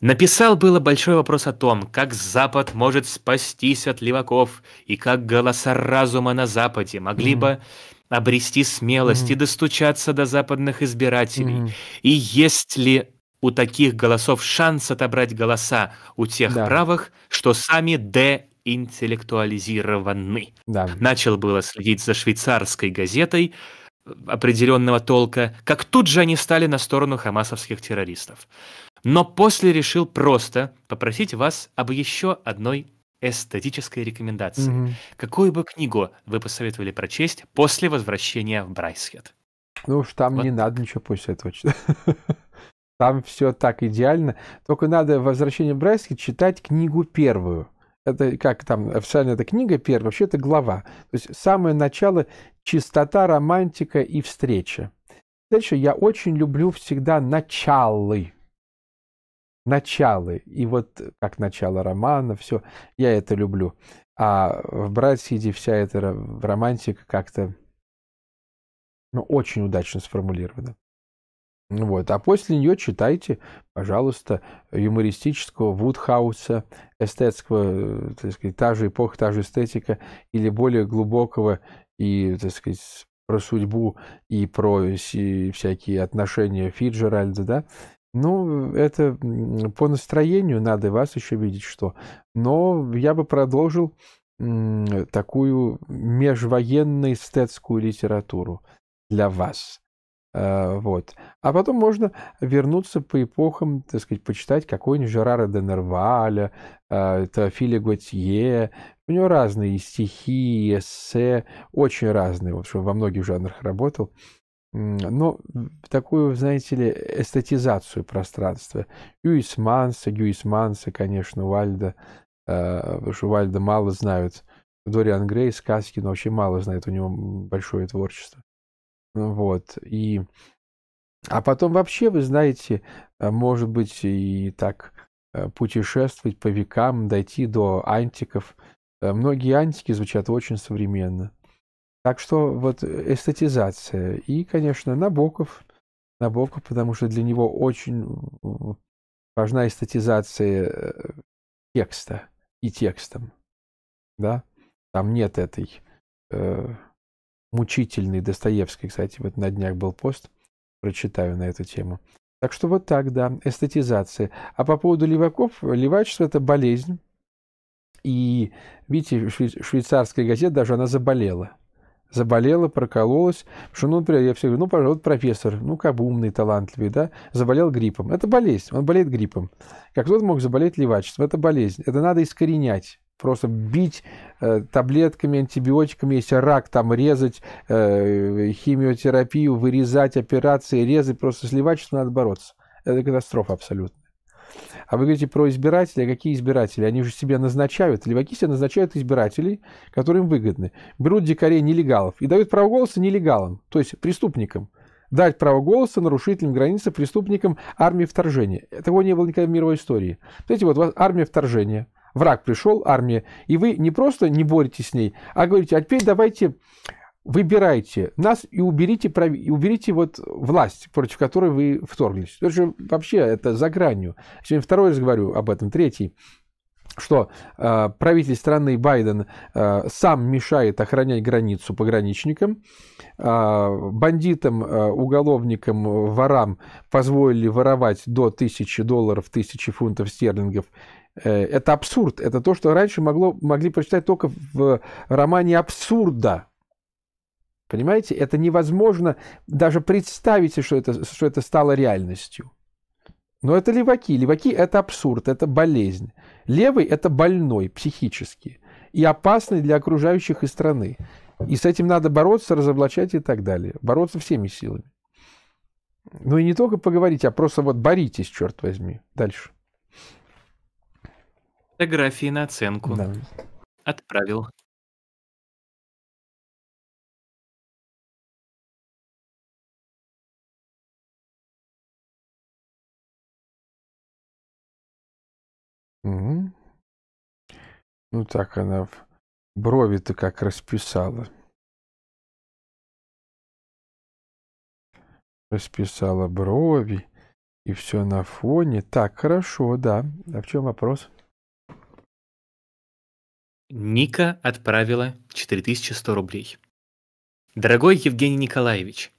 Написал было большой вопрос о том, как Запад может спастись от леваков, и как голоса разума на Западе могли mm. бы обрести смелость mm. и достучаться до западных избирателей. Mm. И есть ли у таких голосов шанс отобрать голоса у тех да. правых, что сами деинтеллектуализированы. Да. Начал было следить за швейцарской газетой э, определенного толка, как тут же они стали на сторону хамасовских террористов но после решил просто попросить вас об еще одной эстетической рекомендации. Угу. Какую бы книгу вы посоветовали прочесть после возвращения в Брайсхед? Ну уж там вот. не надо ничего после этого читать. Там все так идеально. Только надо возвращение в Брайсхед читать книгу первую. Это как там официально эта книга первая, вообще это глава. То есть самое начало чистота, романтика и встреча. Дальше я очень люблю всегда началы началы. И вот как начало романа, все, я это люблю. А в «Братсиде» вся эта романтика как-то ну, очень удачно сформулирована. Ну вот. А после нее читайте, пожалуйста, юмористического Вудхауса, эстетского, так сказать, та же эпоха, та же эстетика, или более глубокого и, так сказать, про судьбу и про всякие отношения Фиджеральда, да, ну, это по настроению надо вас еще видеть что. Но я бы продолжил такую межвоенную эстетскую литературу для вас. Э, вот. А потом можно вернуться по эпохам, так сказать, почитать какой-нибудь Жерара де Нерваля, э, Филя Готье. У него разные стихи, эссе, очень разные, в общем, во многих жанрах работал но ну, такую, знаете ли, эстетизацию пространства. Юис Манса, Юис Манса, конечно, Вальда, а, потому что Вальда мало знают. Дориан Грей сказки, но вообще мало знает, у него большое творчество. Ну вот, и... А потом вообще, вы знаете, а, может быть, и так а, путешествовать по векам, дойти до антиков. Э, многие антики звучат очень современно. Так что вот э, эстетизация. И, конечно, Набоков. Набоков, потому что для него очень э, важна эстетизация э, текста и текстом. Да? Там нет этой э, мучительной Достоевской. Кстати, вот на днях был пост, прочитаю на эту тему. Так что вот так, да, эстетизация. А по поводу леваков, левачество – это болезнь. И, видите, швейцарская газета даже она заболела – заболела, прокололась. Потому что, ну, например, я все говорю, ну, пожалуйста, профессор, ну, как бы умный, талантливый, да, заболел гриппом. Это болезнь, он болеет гриппом. Как кто-то мог заболеть левачеством, это болезнь. Это надо искоренять. Просто бить э, таблетками, антибиотиками, если рак, там резать, э, химиотерапию, вырезать операции, резать, просто сливать, что надо бороться. Это катастрофа абсолютно. А вы говорите про избирателей. А какие избиратели? Они же себя назначают. Леваки себе назначают избирателей, которые им выгодны. Берут дикарей нелегалов и дают право голоса нелегалам, то есть преступникам. Дать право голоса нарушителям границы, преступникам армии вторжения. Этого не было никогда в мировой истории. Знаете, вот у вас армия вторжения. Враг пришел, армия. И вы не просто не боретесь с ней, а говорите, а теперь давайте выбирайте нас и уберите, и уберите вот власть, против которой вы вторглись. Причем вообще это за гранью. Сегодня второй раз говорю об этом, третий что э, правитель страны Байден э, сам мешает охранять границу пограничникам, э, бандитам, э, уголовникам, ворам позволили воровать до тысячи долларов, тысячи фунтов стерлингов э, это абсурд. Это то, что раньше могло, могли прочитать только в романе абсурда. Понимаете, это невозможно даже представить, что это, что это стало реальностью. Но это леваки. Леваки – это абсурд, это болезнь. Левый – это больной психически и опасный для окружающих и страны. И с этим надо бороться, разоблачать и так далее. Бороться всеми силами. Ну и не только поговорить, а просто вот боритесь, черт возьми. Дальше. Фотографии на оценку. Да. Отправил. Угу. Ну так она брови-то как расписала. Расписала брови и все на фоне. Так, хорошо, да. А в чем вопрос? Ника отправила 4100 рублей. Дорогой Евгений Николаевич,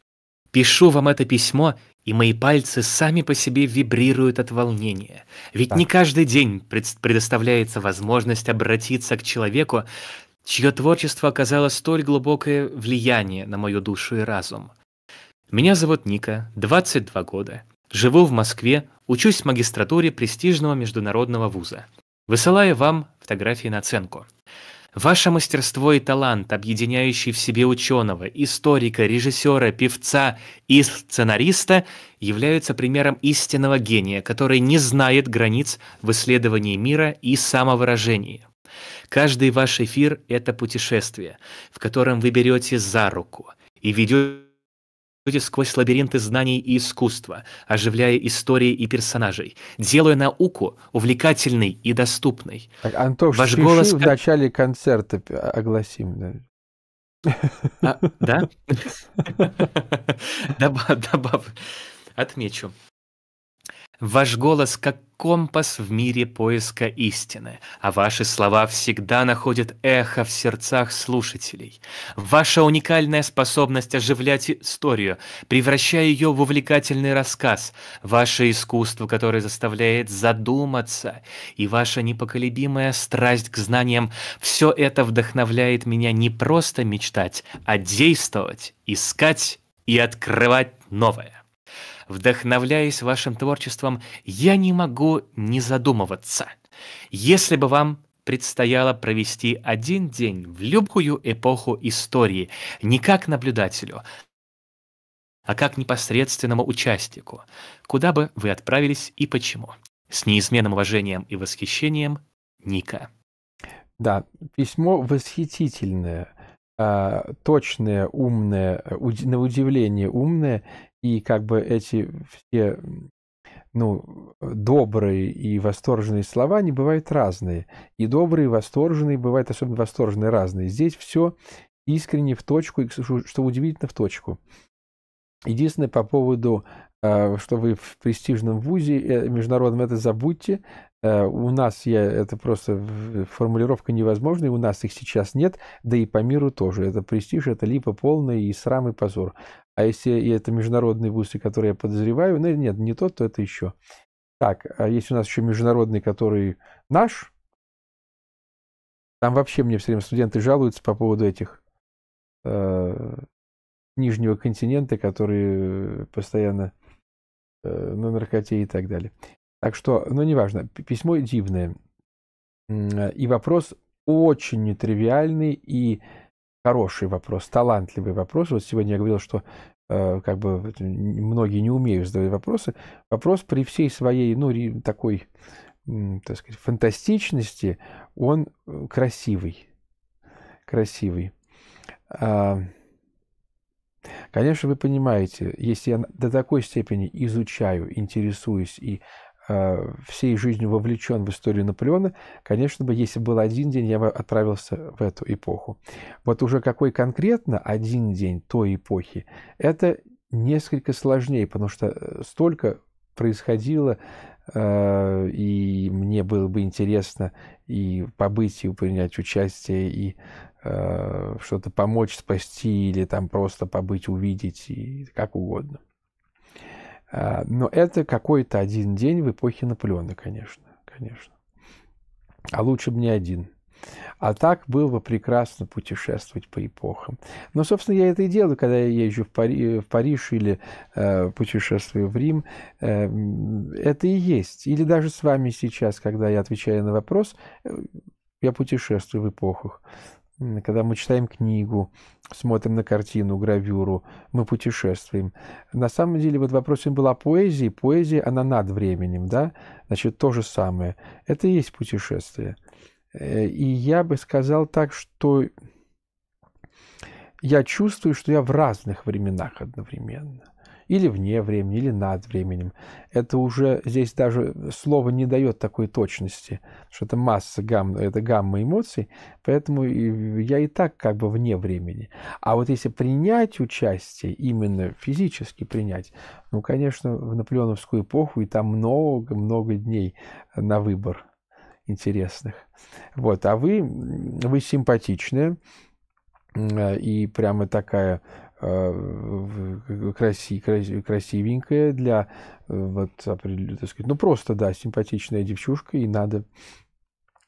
Пишу вам это письмо, и мои пальцы сами по себе вибрируют от волнения. Ведь да. не каждый день пред предоставляется возможность обратиться к человеку, чье творчество оказало столь глубокое влияние на мою душу и разум. Меня зовут Ника, 22 года. Живу в Москве, учусь в магистратуре престижного международного вуза. Высылаю вам фотографии на оценку. Ваше мастерство и талант, объединяющий в себе ученого, историка, режиссера, певца и сценариста, являются примером истинного гения, который не знает границ в исследовании мира и самовыражении. Каждый ваш эфир – это путешествие, в котором вы берете за руку и ведете идете сквозь лабиринты знаний и искусства, оживляя истории и персонажей, делая науку увлекательной и доступной. Так, Антош, Ваш голос в начале концерта а, огласим. Да? А, да? Добав, добав. Отмечу. Ваш голос как компас в мире поиска истины, а ваши слова всегда находят эхо в сердцах слушателей. Ваша уникальная способность оживлять историю, превращая ее в увлекательный рассказ, ваше искусство, которое заставляет задуматься, и ваша непоколебимая страсть к знаниям – все это вдохновляет меня не просто мечтать, а действовать, искать и открывать новое вдохновляясь вашим творчеством, я не могу не задумываться. Если бы вам предстояло провести один день в любую эпоху истории, не как наблюдателю, а как непосредственному участнику, куда бы вы отправились и почему. С неизменным уважением и восхищением Ника. Да, письмо восхитительное, а, точное, умное, на удивление умное. И как бы эти все ну, э, добрые и восторженные слова, они бывают разные. И добрые, и восторженные бывают особенно восторженные разные. Здесь все искренне в точку, и, что удивительно, в точку. Единственное, по поводу, э, что вы в престижном вузе э, международном, это забудьте. У нас я, это просто формулировка невозможная, у нас их сейчас нет, да и по миру тоже. Это престиж, это липа полная и срам и позор. А если и это международный вузы, которые я подозреваю, ну нет, не тот, то это еще. Так, а есть у нас еще международный, который наш. Там вообще мне все время студенты жалуются по поводу этих э, нижнего континента, которые постоянно э, на наркоте и так далее. Так что, ну неважно, письмо дивное. И вопрос очень нетривиальный и хороший вопрос, талантливый вопрос. Вот сегодня я говорил, что э, как бы многие не умеют задавать вопросы. Вопрос при всей своей, ну, такой, так сказать, фантастичности, он э, красивый. Красивый. А, конечно, вы понимаете, если я до такой степени изучаю, интересуюсь и Э, всей жизнью вовлечен в историю Наполеона, конечно бы, если был один день, я бы отправился в эту эпоху. Вот уже какой конкретно один день той эпохи, это несколько сложнее, потому что э, столько происходило, э, и мне было бы интересно и побыть, и принять участие, и что-то помочь, спасти, или там просто побыть, увидеть, и как угодно. А, но это какой-то один день в эпохе Наполеона, конечно, конечно. А лучше бы не один. А так было бы прекрасно путешествовать по эпохам. Но, собственно, я это и делаю, когда я езжу в, Пари, в Париж или э, путешествую в Рим. Э, это и есть. Или даже с вами сейчас, когда я отвечаю на вопрос, э, я путешествую в эпохах когда мы читаем книгу, смотрим на картину, гравюру, мы путешествуем. На самом деле, вот вопрос им был о поэзии. Поэзия, она над временем, да? Значит, то же самое. Это и есть путешествие. Э, и я бы сказал так, что я чувствую, что я в разных временах одновременно или вне времени, или над временем. Это уже здесь даже слово не дает такой точности, что это масса гамм, это гамма эмоций, поэтому я и так как бы вне времени. А вот если принять участие, именно физически принять, ну, конечно, в наполеоновскую эпоху, и там много-много дней на выбор интересных. Вот, а вы, вы симпатичная, и прямо такая а, краси, красивенькая для э, вот, так сказать, ну просто, да, симпатичная девчушка, и надо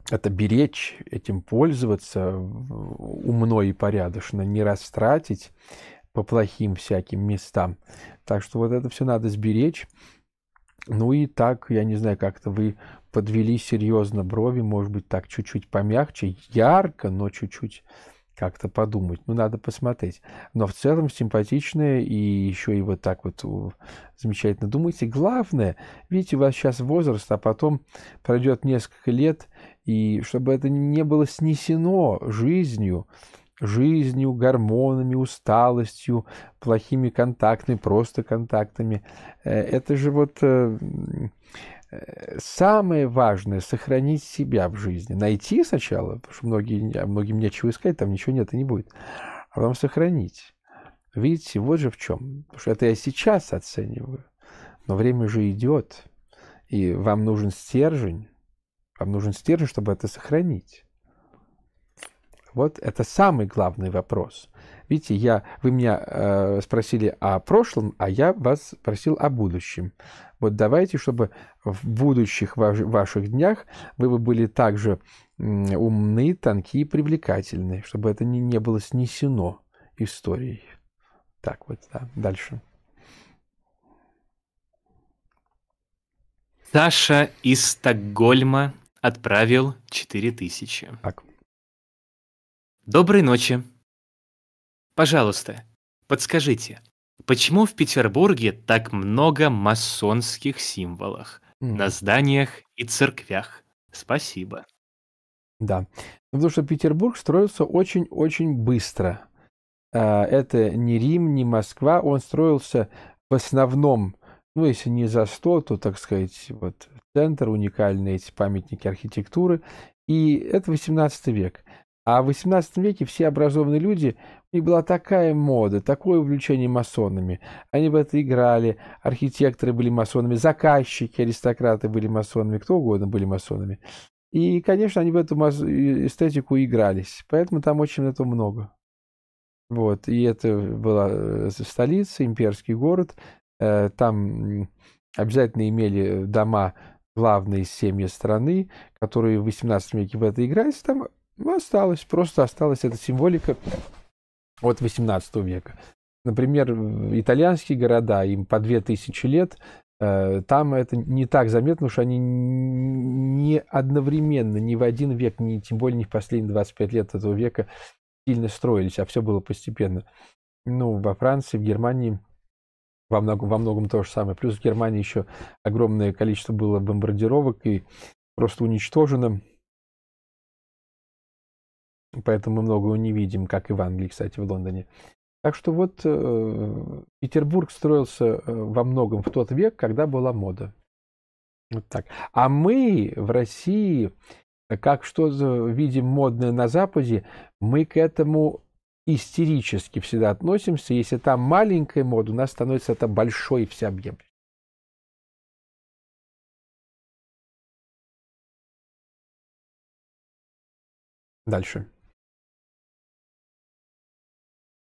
это беречь, этим пользоваться умно и порядочно, не растратить по плохим всяким местам. Так что вот это все надо сберечь. Ну и так, я не знаю, как-то вы подвели серьезно брови, может быть, так чуть-чуть помягче, ярко, но чуть-чуть как-то подумать. Ну, надо посмотреть. Но в целом симпатичная и еще и вот так вот замечательно думаете. Главное, видите, у вас сейчас возраст, а потом пройдет несколько лет, и чтобы это не было снесено жизнью, жизнью, гормонами, усталостью, плохими контактами, просто контактами. Э, это же вот э, Э, самое важное — сохранить себя в жизни. Найти сначала, потому что многие, многим нечего искать, там ничего нет и не будет. А потом сохранить. Видите, вот же в чем. Потому что это я сейчас оцениваю. Но время же идет. И вам нужен стержень. Вам нужен стержень, чтобы это сохранить. Вот это самый главный вопрос. Видите, я, вы меня э, спросили о прошлом, а я вас спросил о будущем. Вот давайте, чтобы в будущих ваш, ваших днях вы бы были также умны, тонки и привлекательны, чтобы это не, не было снесено историей. Так вот, да, дальше. Саша из Стокгольма отправил 4000. Так. Доброй ночи. Пожалуйста, подскажите, почему в Петербурге так много масонских символов Мгм. на зданиях и церквях? Спасибо. Да. Потому что Петербург строился очень-очень быстро. А, это не Рим, не Москва. Он строился в основном, ну, если не за 100, то, так сказать, вот центр, уникальные эти памятники архитектуры. И это 18 век. А в XVIII веке все образованные люди, у них была такая мода, такое увлечение масонами. Они в это играли, архитекторы были масонами, заказчики, аристократы были масонами, кто угодно были масонами. И, конечно, они в эту э, эстетику игрались, поэтому там очень этого много. Вот, и это была э, столица, имперский город, э, там обязательно имели дома главные семьи страны, которые в 18 веке в это игрались, там ну, осталось, просто осталась эта символика от 18 века. Например, итальянские города, им по 2000 лет, э, там это не так заметно, потому что они не одновременно, ни в один век, ни тем более не в последние 25 лет этого века сильно строились, а все было постепенно. Ну, во Франции, в Германии во многом, во многом то же самое. Плюс в Германии еще огромное количество было бомбардировок и просто уничтожено Поэтому мы многого не видим, как и в Англии, кстати, в Лондоне. Так что вот э, Петербург строился э, во многом в тот век, когда была мода. Вот так. А мы в России, э, как что видим модное на Западе, мы к этому истерически всегда относимся. Если там маленькая мода, у нас становится это большой всеобъемлющей. Дальше.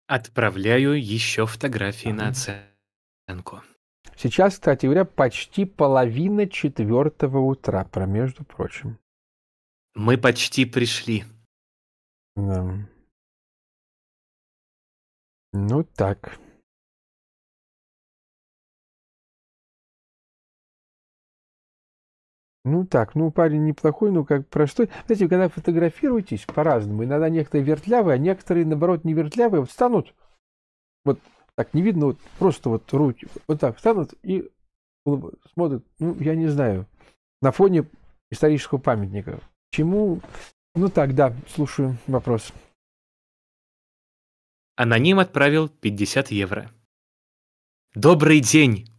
Отправляю еще фотографии на оценку. Сейчас, кстати говоря, почти половина четвертого утра, про между прочим. Мы почти пришли. Да. Ну так. Ну так, ну парень неплохой, ну как простой. Знаете, когда фотографируетесь по-разному, иногда некоторые вертлявые, а некоторые, наоборот, не вертлявые, вот станут, вот так не видно, вот просто вот руки, вот так станут и смотрят, ну я не знаю, на фоне исторического памятника. Чему? Ну так, да, слушаю вопрос. Аноним отправил 50 евро. Добрый день,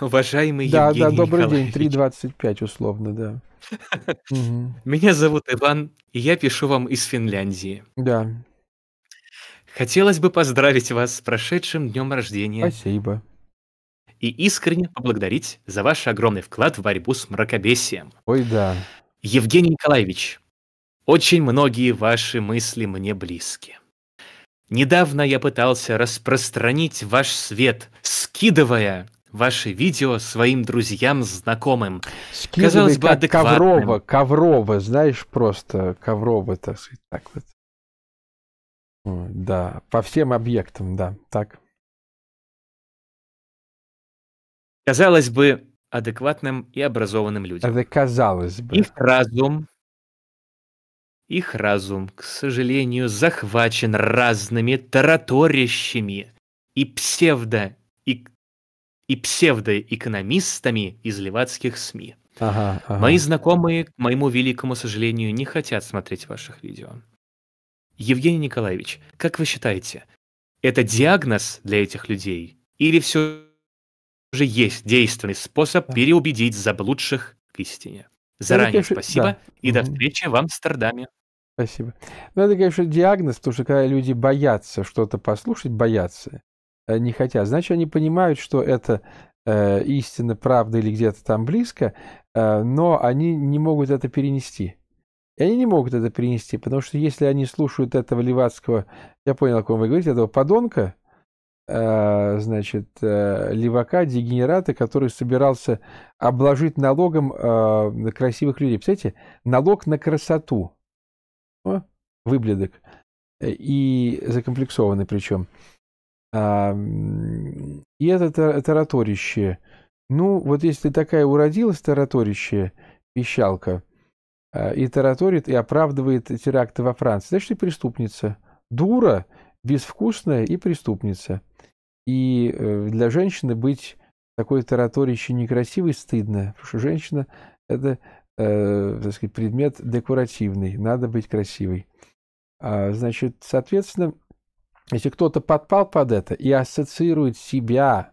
уважаемый да, Евгений Да, да, добрый Николаевич. день, 3.25 условно, да. Меня зовут Иван, и я пишу вам из Финляндии. Да. Хотелось бы поздравить вас с прошедшим днем рождения. Спасибо. И искренне поблагодарить за ваш огромный вклад в борьбу с мракобесием. Ой, да. Евгений Николаевич, очень многие ваши мысли мне близки. Недавно я пытался распространить ваш свет, скидывая ваши видео своим друзьям, знакомым. Скидывай, Казалось бы, адекватным. Коврова, Коврова, знаешь, просто Коврова, так сказать, так вот. Да, по всем объектам, да, так. Казалось бы, адекватным и образованным людям. Это казалось бы. Их разум их разум, к сожалению, захвачен разными тараторящими и псевдо и, и псевдоэкономистами из левацких СМИ. Ага, ага. Мои знакомые, к моему великому сожалению, не хотят смотреть ваших видео. Евгений Николаевич, как вы считаете, это диагноз для этих людей или все же есть действенный способ переубедить заблудших к истине? Заранее спасибо да. и угу. до встречи в Амстердаме. Спасибо. Ну, это, конечно, диагноз, потому что когда люди боятся что-то послушать, боятся, э, не хотят, значит, они понимают, что это э, истина, правда или где-то там близко, э, но они не могут это перенести. И они не могут это перенести, потому что если они слушают этого левацкого, я понял, о ком вы говорите, этого подонка, э, значит, э, левака, дегенерата, который собирался обложить налогом э, красивых людей. Представляете, налог на красоту – выблядок. Э, и закомплексованный причем. А, и это тараторище. Ну, вот если такая уродилась тараторище, пищалка, а, и тараторит, и оправдывает теракты во Франции, значит, и преступница. Дура, безвкусная и преступница. И э, для женщины быть такой тараторище некрасивой стыдно, потому что женщина – это, э, так сказать, предмет декоративный, надо быть красивой. А, значит, соответственно, если кто-то подпал под это и ассоциирует себя,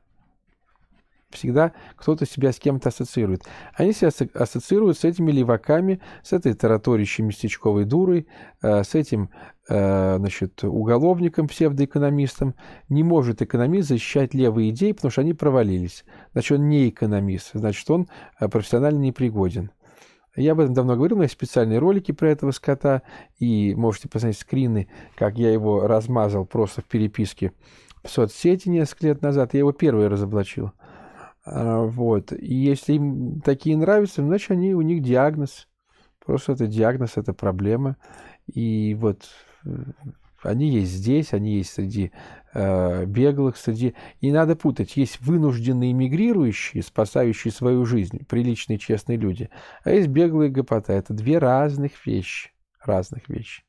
всегда кто-то себя с кем-то ассоциирует. Они себя ассоциируют с этими леваками, с этой тараторящей местечковой дурой, а, с этим а, значит, уголовником, псевдоэкономистом. Не может экономист защищать левые идеи, потому что они провалились. Значит, он не экономист, значит, он профессионально непригоден. Я об этом давно говорил, у меня есть специальные ролики про этого скота, и можете посмотреть скрины, как я его размазал просто в переписке в соцсети несколько лет назад. Я его первый разоблачил. А, вот. И если им такие нравятся, значит, они, у них диагноз. Просто это диагноз, это проблема. И вот э, они есть здесь, они есть среди Э, беглых среди... Не надо путать, есть вынужденные мигрирующие, спасающие свою жизнь, приличные, честные люди, а есть беглые гопота. Это две разных вещи. Разных вещи.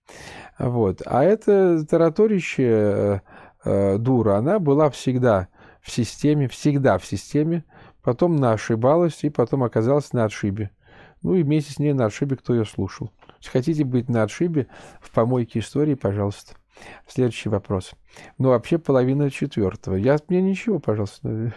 Вот. А эта тараторище э, э, дура, она была всегда в системе, всегда в системе, потом наошибалась и потом оказалась на отшибе. Ну и вместе с ней на отшибе кто ее слушал. Если хотите быть на отшибе в помойке истории, пожалуйста. Следующий вопрос. Ну, вообще половина четвертого. Я, мне ничего, пожалуйста.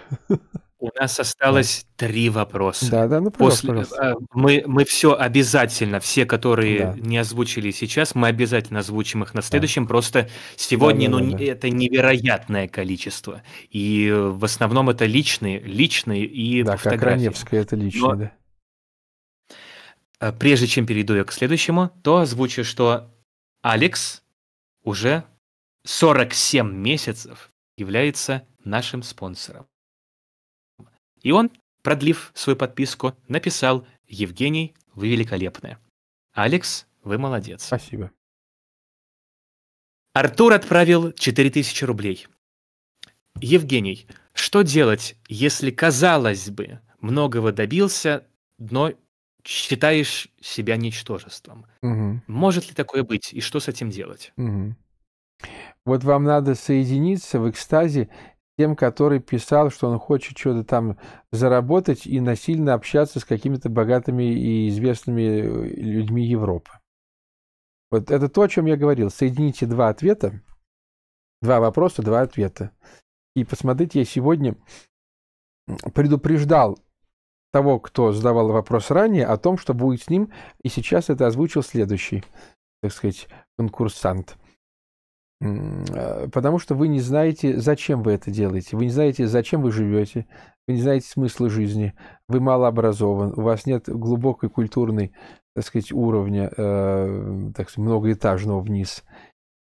У нас осталось да. три вопроса. Да, да, ну После, пожалуйста. Э, мы, мы все обязательно, все, которые да. не озвучили сейчас, мы обязательно озвучим их на следующем. Да. Просто сегодня да, ну, да, ну, да. это невероятное количество. И э, в основном это личные, личные и да, фотографии. Да, как это личные, Но... да. Прежде чем перейду я к следующему, то озвучу, что Алекс уже 47 месяцев является нашим спонсором. И он, продлив свою подписку, написал «Евгений, вы великолепны». «Алекс, вы молодец». Спасибо. Артур отправил 4000 рублей. Евгений, что делать, если, казалось бы, многого добился, но считаешь себя ничтожеством. Угу. Может ли такое быть, и что с этим делать? Угу. Вот вам надо соединиться в экстазе с тем, который писал, что он хочет что-то там заработать и насильно общаться с какими-то богатыми и известными э, людьми Европы. Вот это то, о чем я говорил. Соедините два ответа, два вопроса, два ответа. И посмотрите, я сегодня предупреждал того, кто задавал вопрос ранее, о том, что будет с ним, и сейчас это озвучил следующий, так сказать, конкурсант. Э, потому что вы не знаете, зачем вы это делаете, вы не знаете, зачем вы живете, вы не знаете смысла жизни, вы малообразован, у вас нет глубокой культурной, так сказать, уровня, э, так сказать, многоэтажного вниз.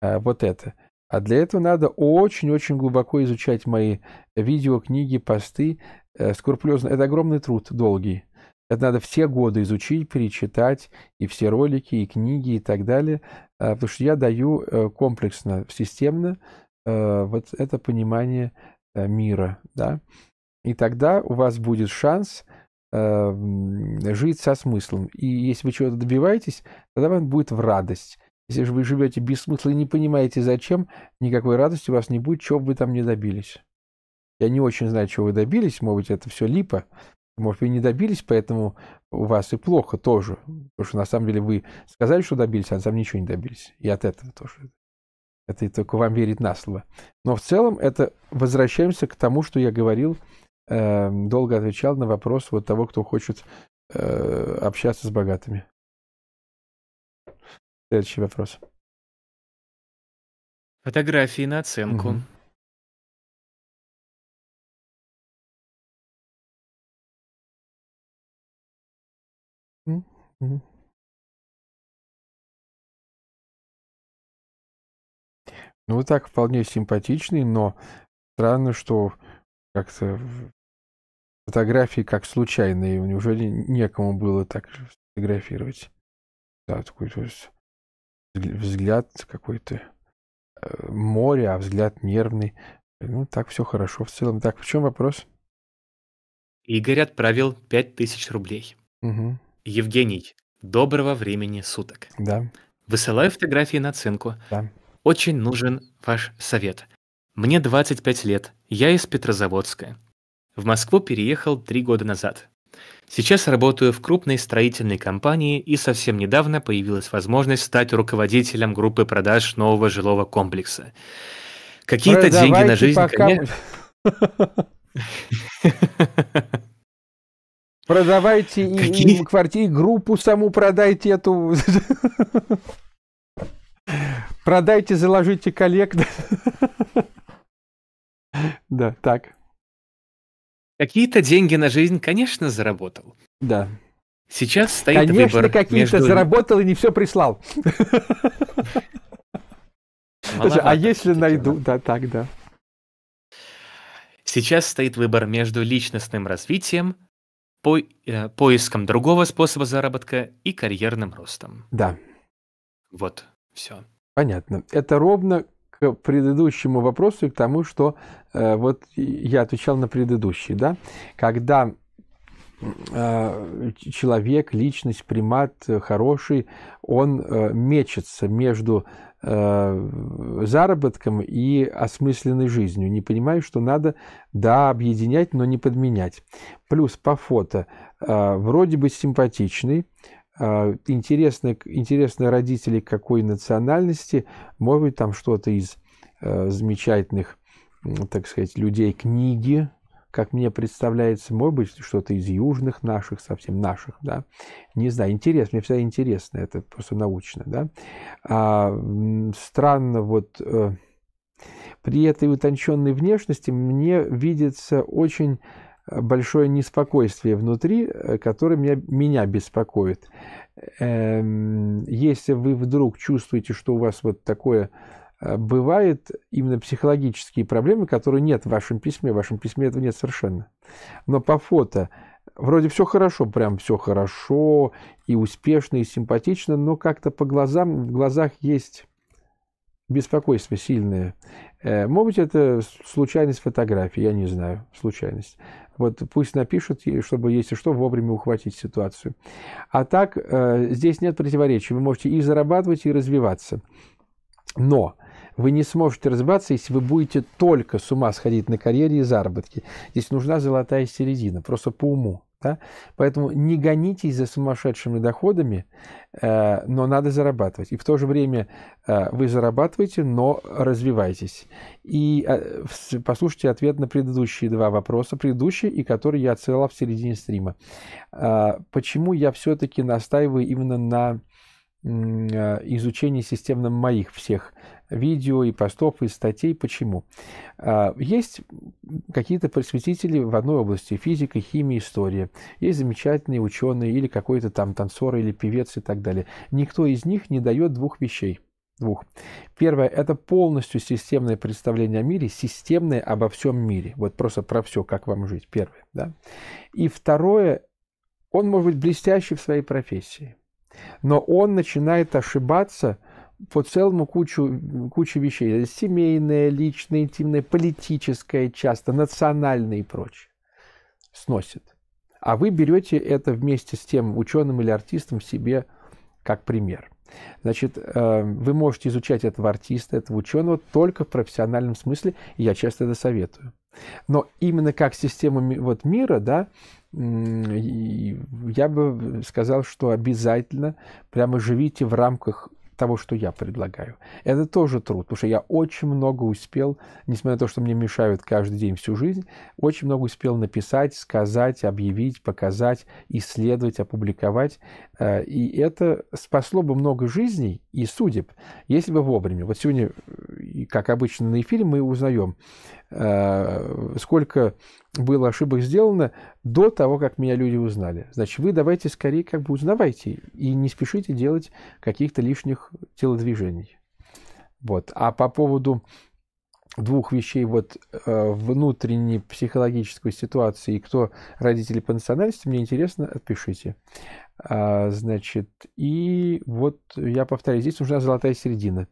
Э, вот это. А для этого надо очень-очень глубоко изучать мои видео, книги, посты, э, скрупулезно. Это огромный труд, долгий. Это надо все годы изучить, перечитать, и все ролики, и книги, и так далее. Э, потому что я даю э, комплексно, системно вот это понимание мира. Да? И тогда у вас будет шанс жить со смыслом. И если вы чего-то добиваетесь, тогда вам будет в радость. Если же вы живете без смысла и не понимаете зачем, никакой радости у вас не будет, чего бы вы там не добились. Я не очень знаю, чего вы добились, может быть, это все липа, может, вы не добились, поэтому у вас и плохо тоже. Потому что на самом деле вы сказали, что добились, а на самом деле ничего не добились. И от этого тоже. Это и только вам верить на слово. Но в целом это возвращаемся к тому, что я говорил, э, долго отвечал на вопрос вот того, кто хочет э, общаться с богатыми. Следующий вопрос. Фотографии на оценку. Мгм. Ну, вот так вполне симпатичный, но странно, что как-то фотографии как случайные. у Неужели некому было так же сфотографировать? Да, такой, то есть взгляд какой-то э, море, а взгляд нервный. Ну, так все хорошо в целом. Так, в чем вопрос? Игорь отправил 5000 рублей. Угу. Евгений, доброго времени суток. Да. Высылаю фотографии на оценку. Да. Очень нужен ваш совет. Мне 25 лет, я из Петрозаводска. В Москву переехал три года назад. Сейчас работаю в крупной строительной компании и совсем недавно появилась возможность стать руководителем группы продаж нового жилого комплекса. Какие-то деньги на жизнь, пока... конечно. Продавайте Какие? им квартиру, группу саму продайте эту. Продайте, заложите коллектор. Да, так. Какие-то деньги на жизнь, конечно, заработал. Да. Сейчас стоит конечно, выбор Конечно, какие-то между... заработал и не все прислал. А если найду? Да, так, да. Сейчас стоит выбор между личностным развитием, по, э, поиском другого способа заработка и карьерным ростом. Да. Вот, все. Понятно. Это ровно предыдущему вопросу и к тому, что э, вот я отвечал на предыдущий, да, когда э, человек, личность, примат э, хороший, он э, мечется между э, заработком и осмысленной жизнью, не понимаю, что надо, да, объединять, но не подменять. Плюс по фото э, вроде бы симпатичный, а, интересно, интересно родители какой национальности, может быть, там что-то из э, замечательных, так сказать, людей книги, как мне представляется, может быть, что-то из южных наших, совсем наших, да. Не знаю, интересно, мне всегда интересно, это просто научно, да. А, странно, вот э, при этой утонченной внешности мне видится очень большое неспокойствие внутри, э, которое меня, меня беспокоит. Эм, если вы вдруг чувствуете, что у вас вот такое э, бывает именно психологические проблемы, которые нет в вашем письме. В вашем письме этого нет совершенно. Но по фото вроде все хорошо, прям все хорошо, и успешно, и симпатично, но как-то по глазам, в глазах есть беспокойство сильное. Э, может быть, это случайность фотографии, я не знаю, случайность. Вот пусть напишут, чтобы, если что, вовремя ухватить ситуацию. А так, э, здесь нет противоречий. Вы можете и зарабатывать, и развиваться. Но вы не сможете развиваться, если вы будете только с ума сходить на карьере и заработке. Здесь нужна золотая середина, просто по уму. Да? Поэтому не гонитесь за сумасшедшими доходами, э, но надо зарабатывать. И в то же время э, вы зарабатываете, но развивайтесь. И э, послушайте ответ на предыдущие два вопроса, предыдущие и которые я отсылал в середине стрима. Э, почему я все-таки настаиваю именно на э, изучении системно моих всех видео, и постов, и статей. Почему? А, есть какие-то просветители в одной области – физика, химия, история. Есть замечательные ученые или какой-то там танцор или певец и так далее. Никто из них не дает двух вещей – двух. Первое – это полностью системное представление о мире, системное обо всем мире. Вот просто про все, как вам жить, первое. Да? И второе – он может быть блестящий в своей профессии, но он начинает ошибаться – по целому кучу, кучу вещей. Семейное, личное, интимное, политическое часто, национальное и прочее. Сносит. А вы берете это вместе с тем ученым или артистом себе как пример. Значит, э, вы можете изучать этого артиста, этого ученого только в профессиональном смысле, и я часто это советую. Но именно как систему вот, мира, да, я бы сказал, что обязательно прямо живите в рамках того, что я предлагаю. Это тоже труд, потому что я очень много успел, несмотря на то, что мне мешают каждый день всю жизнь, очень много успел написать, сказать, объявить, показать, исследовать, опубликовать. Э, и это спасло бы много жизней и судеб, если бы вовремя. Вот сегодня, э, как обычно на эфире, мы узнаем, Э, сколько было ошибок сделано до того, как меня люди узнали. Значит, вы давайте скорее как бы узнавайте и не спешите делать каких-то лишних телодвижений. Вот. А по поводу двух вещей, вот э, внутренней психологической ситуации и кто родители по национальности, мне интересно, отпишите. А, значит, и вот я повторяю, здесь нужна золотая середина.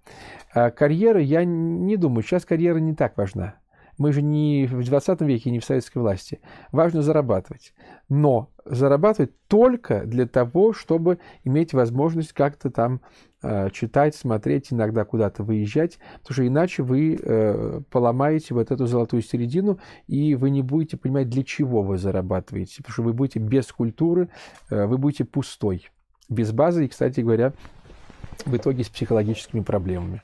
А, карьера, я не думаю, сейчас карьера не так важна. Мы же не в 20 веке, не в советской власти. Важно зарабатывать. Но зарабатывать только для того, чтобы иметь возможность как-то там э, читать, смотреть, иногда куда-то выезжать, потому что иначе вы э, поломаете вот эту золотую середину, и вы не будете понимать, для чего вы зарабатываете, потому что вы будете без культуры, э, вы будете пустой, без базы, и, кстати говоря, в итоге с психологическими проблемами.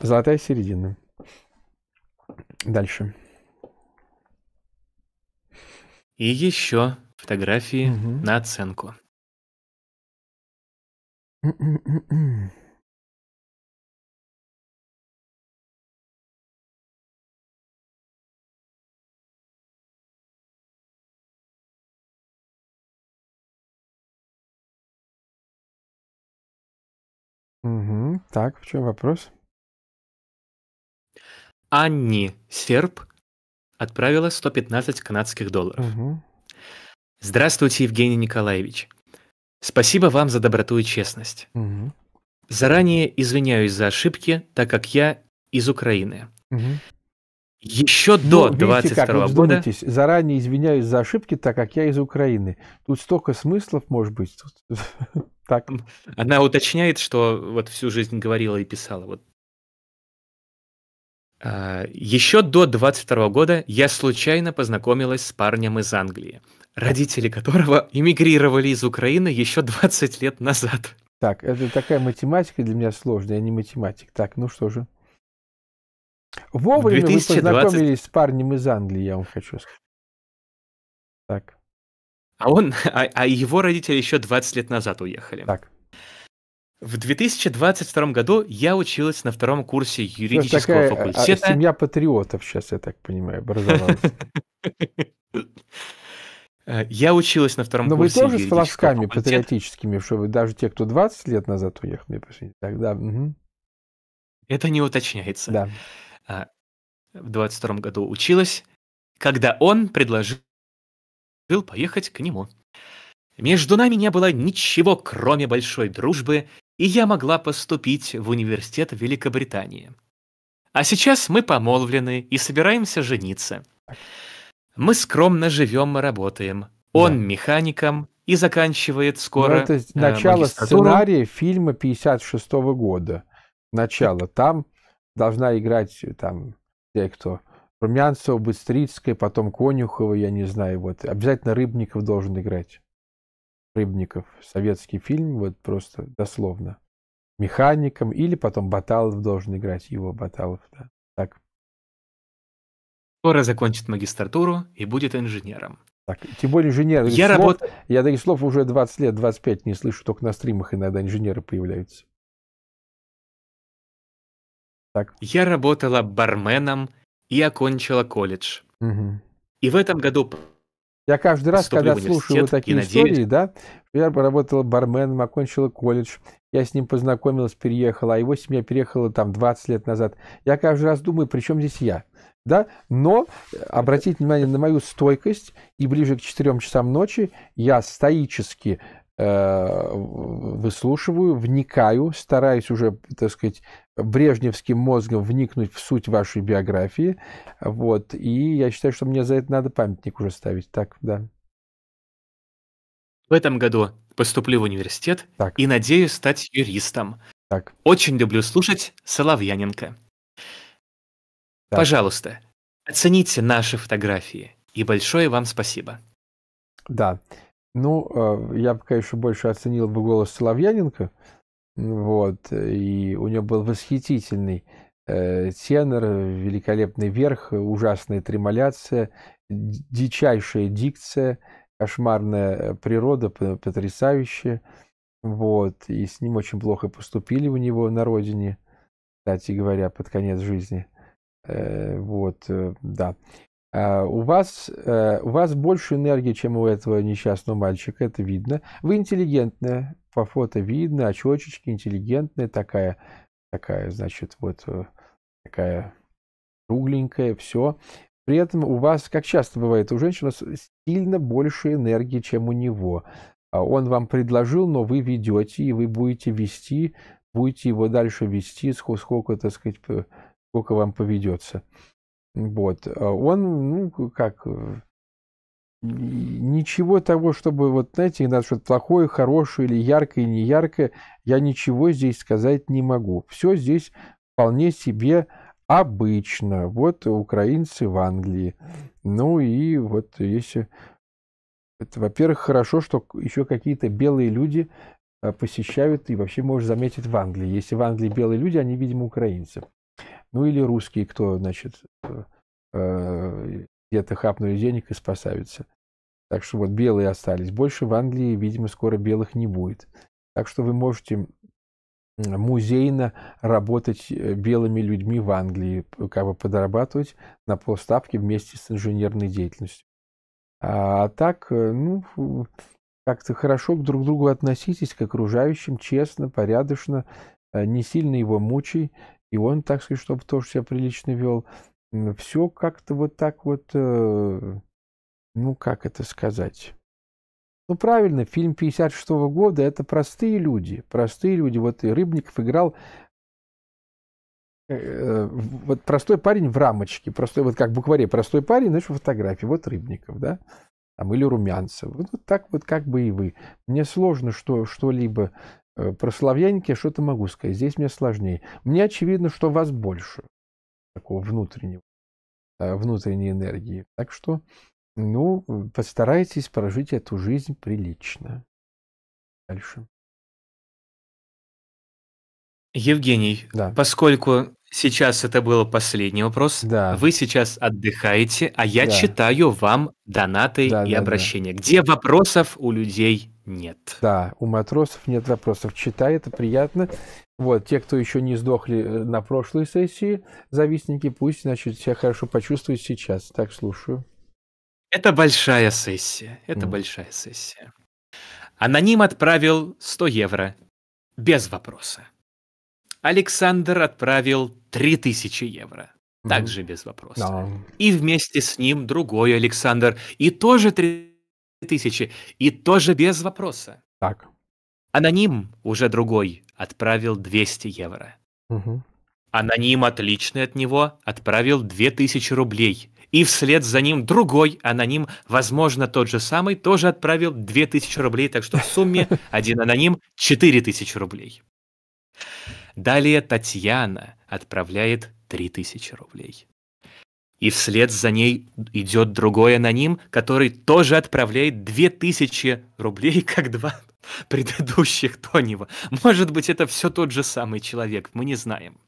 Золотая середина. Дальше. И еще фотографии угу. на оценку. Угу. Так, в чем вопрос? Анни Серп отправила 115 канадских долларов. Угу. Здравствуйте, Евгений Николаевич. Спасибо вам за доброту и честность. Угу. Заранее извиняюсь за ошибки, так как я из Украины. Угу. Еще ну, до 22 как, года. Заранее извиняюсь за ошибки, так как я из Украины. Тут столько смыслов, может быть. Тут... так. Она уточняет, что вот всю жизнь говорила и писала. Вот Э, еще до 22 года я случайно познакомилась с парнем из Англии, родители которого эмигрировали из Украины еще 20 лет назад. Так, это такая математика для меня сложная, я не математик. Так, ну что же. Вовремя 2020... вы познакомились с парнем из Англии, я вам хочу сказать. Так. А он, а, а его родители еще 20 лет назад уехали. Так. В 2022 году я училась на втором курсе юридического такая, факультета. А, семья патриотов сейчас, я так понимаю, образовалась. Я училась на втором Но курсе. Но вы тоже с флажками патриотическими, что вы даже те, кто 20 лет назад уехал, мне пошли. Тогда. Это не уточняется. Да. А, в 22 году училась, когда он предложил поехать к нему. Между нами не было ничего, кроме большой дружбы и я могла поступить в университет Великобритании. А сейчас мы помолвлены и собираемся жениться. Мы скромно живем и работаем. Он да. механиком и заканчивает скоро. Ну, это э, начало магистратуру. сценария фильма 56 года. Начало. Там должна играть э, там те, кто Румянцева, Быстрицкая, потом Конюхова, я не знаю, вот. Обязательно Рыбников должен играть. Рыбников, советский фильм, вот просто дословно, механиком, или потом Баталов должен играть его, Баталов, да, так. Скоро закончит магистратуру и будет инженером. Так, тем более инженер. Я слов, работ... Я таких слов уже 20 лет, 25 не слышу, только на стримах иногда инженеры появляются. Так. Я работала барменом и окончила колледж. Угу. И в этом году я каждый раз, когда слушаю вот такие истории, да, я работала барменом, окончила колледж, я с ним познакомилась, переехала, а его семья переехала там 20 лет назад. Я каждый раз думаю, при чем здесь я? Да? Но обратите внимание на мою стойкость, и ближе к 4 часам ночи я стоически э, выслушиваю, вникаю, стараюсь уже, так сказать, брежневским мозгом вникнуть в суть вашей биографии. Вот. И я считаю, что мне за это надо памятник уже ставить. Так, да. В этом году поступлю в университет так. и надеюсь стать юристом. Так. Очень люблю слушать Соловьяненко. Так. Пожалуйста, оцените наши фотографии. И большое вам спасибо. Да. Ну, э, я пока еще больше оценил бы голос Соловьяненко, вот. И у него был восхитительный э, тенор, великолепный верх, ужасная тремоляция, дичайшая дикция, кошмарная природа, потрясающая. Вот. И с ним очень плохо поступили у него на родине, кстати говоря, под конец жизни. Э, вот, э, да. А, у вас, э, у вас больше энергии, чем у этого несчастного мальчика, это видно. Вы интеллигентная, по фото видно, а очечки интеллигентная такая, такая, значит, вот э, такая кругленькая, все. При этом у вас, как часто бывает, у женщины сильно больше энергии, чем у него. А он вам предложил, но вы ведете, и вы будете вести, будете его дальше вести, сколько, так сказать, сколько вам поведется. Вот. А он, ну, как, ничего того, чтобы, вот, знаете, надо что-то плохое, хорошее или яркое, неяркое, я ничего здесь сказать не могу. Все здесь вполне себе обычно. Вот украинцы в Англии. Ну и вот если... Во-первых, хорошо, что еще какие-то белые люди а, посещают и вообще можешь заметить в Англии. Если в Англии белые люди, они, видимо, украинцы. Ну или русские, кто, значит, э, э, где-то хапнули денег и спасаются. Так что вот белые остались. Больше в Англии, видимо, скоро белых не будет. Так что вы можете музейно работать э, белыми людьми в Англии, как бы подрабатывать на полставки вместе с инженерной деятельностью. А так, ну, как-то хорошо друг к другу относитесь, к окружающим, честно, порядочно, не сильно его мучай, и он, так сказать, чтобы тоже себя прилично вел. Все как-то вот так вот, э, ну, как это сказать... Ну, правильно, фильм 56 -го года – это простые люди. Простые люди. Вот и Рыбников играл э, э вот простой парень в рамочке, простой, вот как в букваре, простой парень, знаешь, фотографии, вот Рыбников, да, там, или Румянцев, вот, вот так вот как бы и вы. Мне сложно что, что-либо Э, про славяники я что-то могу сказать. Здесь мне сложнее. Мне очевидно, что вас больше. Такого внутреннего. Э, внутренней энергии. Так что, ну, постарайтесь прожить эту жизнь прилично. Дальше. Евгений, да. поскольку сейчас это был последний вопрос, да. вы сейчас отдыхаете, а я да. читаю вам донаты да, и да, обращения. Да. Где вопросов у людей нет. Да, у матросов нет вопросов. Читай, это приятно. Вот, те, кто еще не сдохли э, на прошлой сессии, завистники, пусть, значит, себя хорошо почувствуют сейчас. Так, слушаю. Это большая сессия. Это mm. большая сессия. Аноним отправил 100 евро. Без вопроса. Александр отправил 3000 евро. Также mm. без вопроса. No. И вместе с ним другой Александр. И тоже 3000 тысячи. И тоже без вопроса. Так. Аноним, уже другой, отправил 200 евро. Угу. Аноним, отличный от него, отправил 2000 рублей. И вслед за ним другой аноним, возможно, тот же самый, тоже отправил 2000 рублей. Так что в сумме один аноним 4000 рублей. Далее Татьяна отправляет 3000 рублей. И вслед за ней идет другой аноним, который тоже отправляет 2000 рублей, как два предыдущих Тонева. Может быть, это все тот же самый человек, мы не знаем.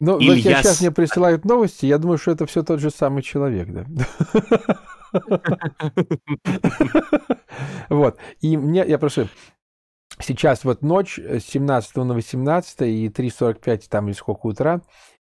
Ну, ну Илья... я сейчас мне присылают новости, я думаю, что это все тот же самый человек, да. Вот. И мне, я прошу, сейчас вот ночь э, с 17 на 18 и 3.45 там или сколько утра,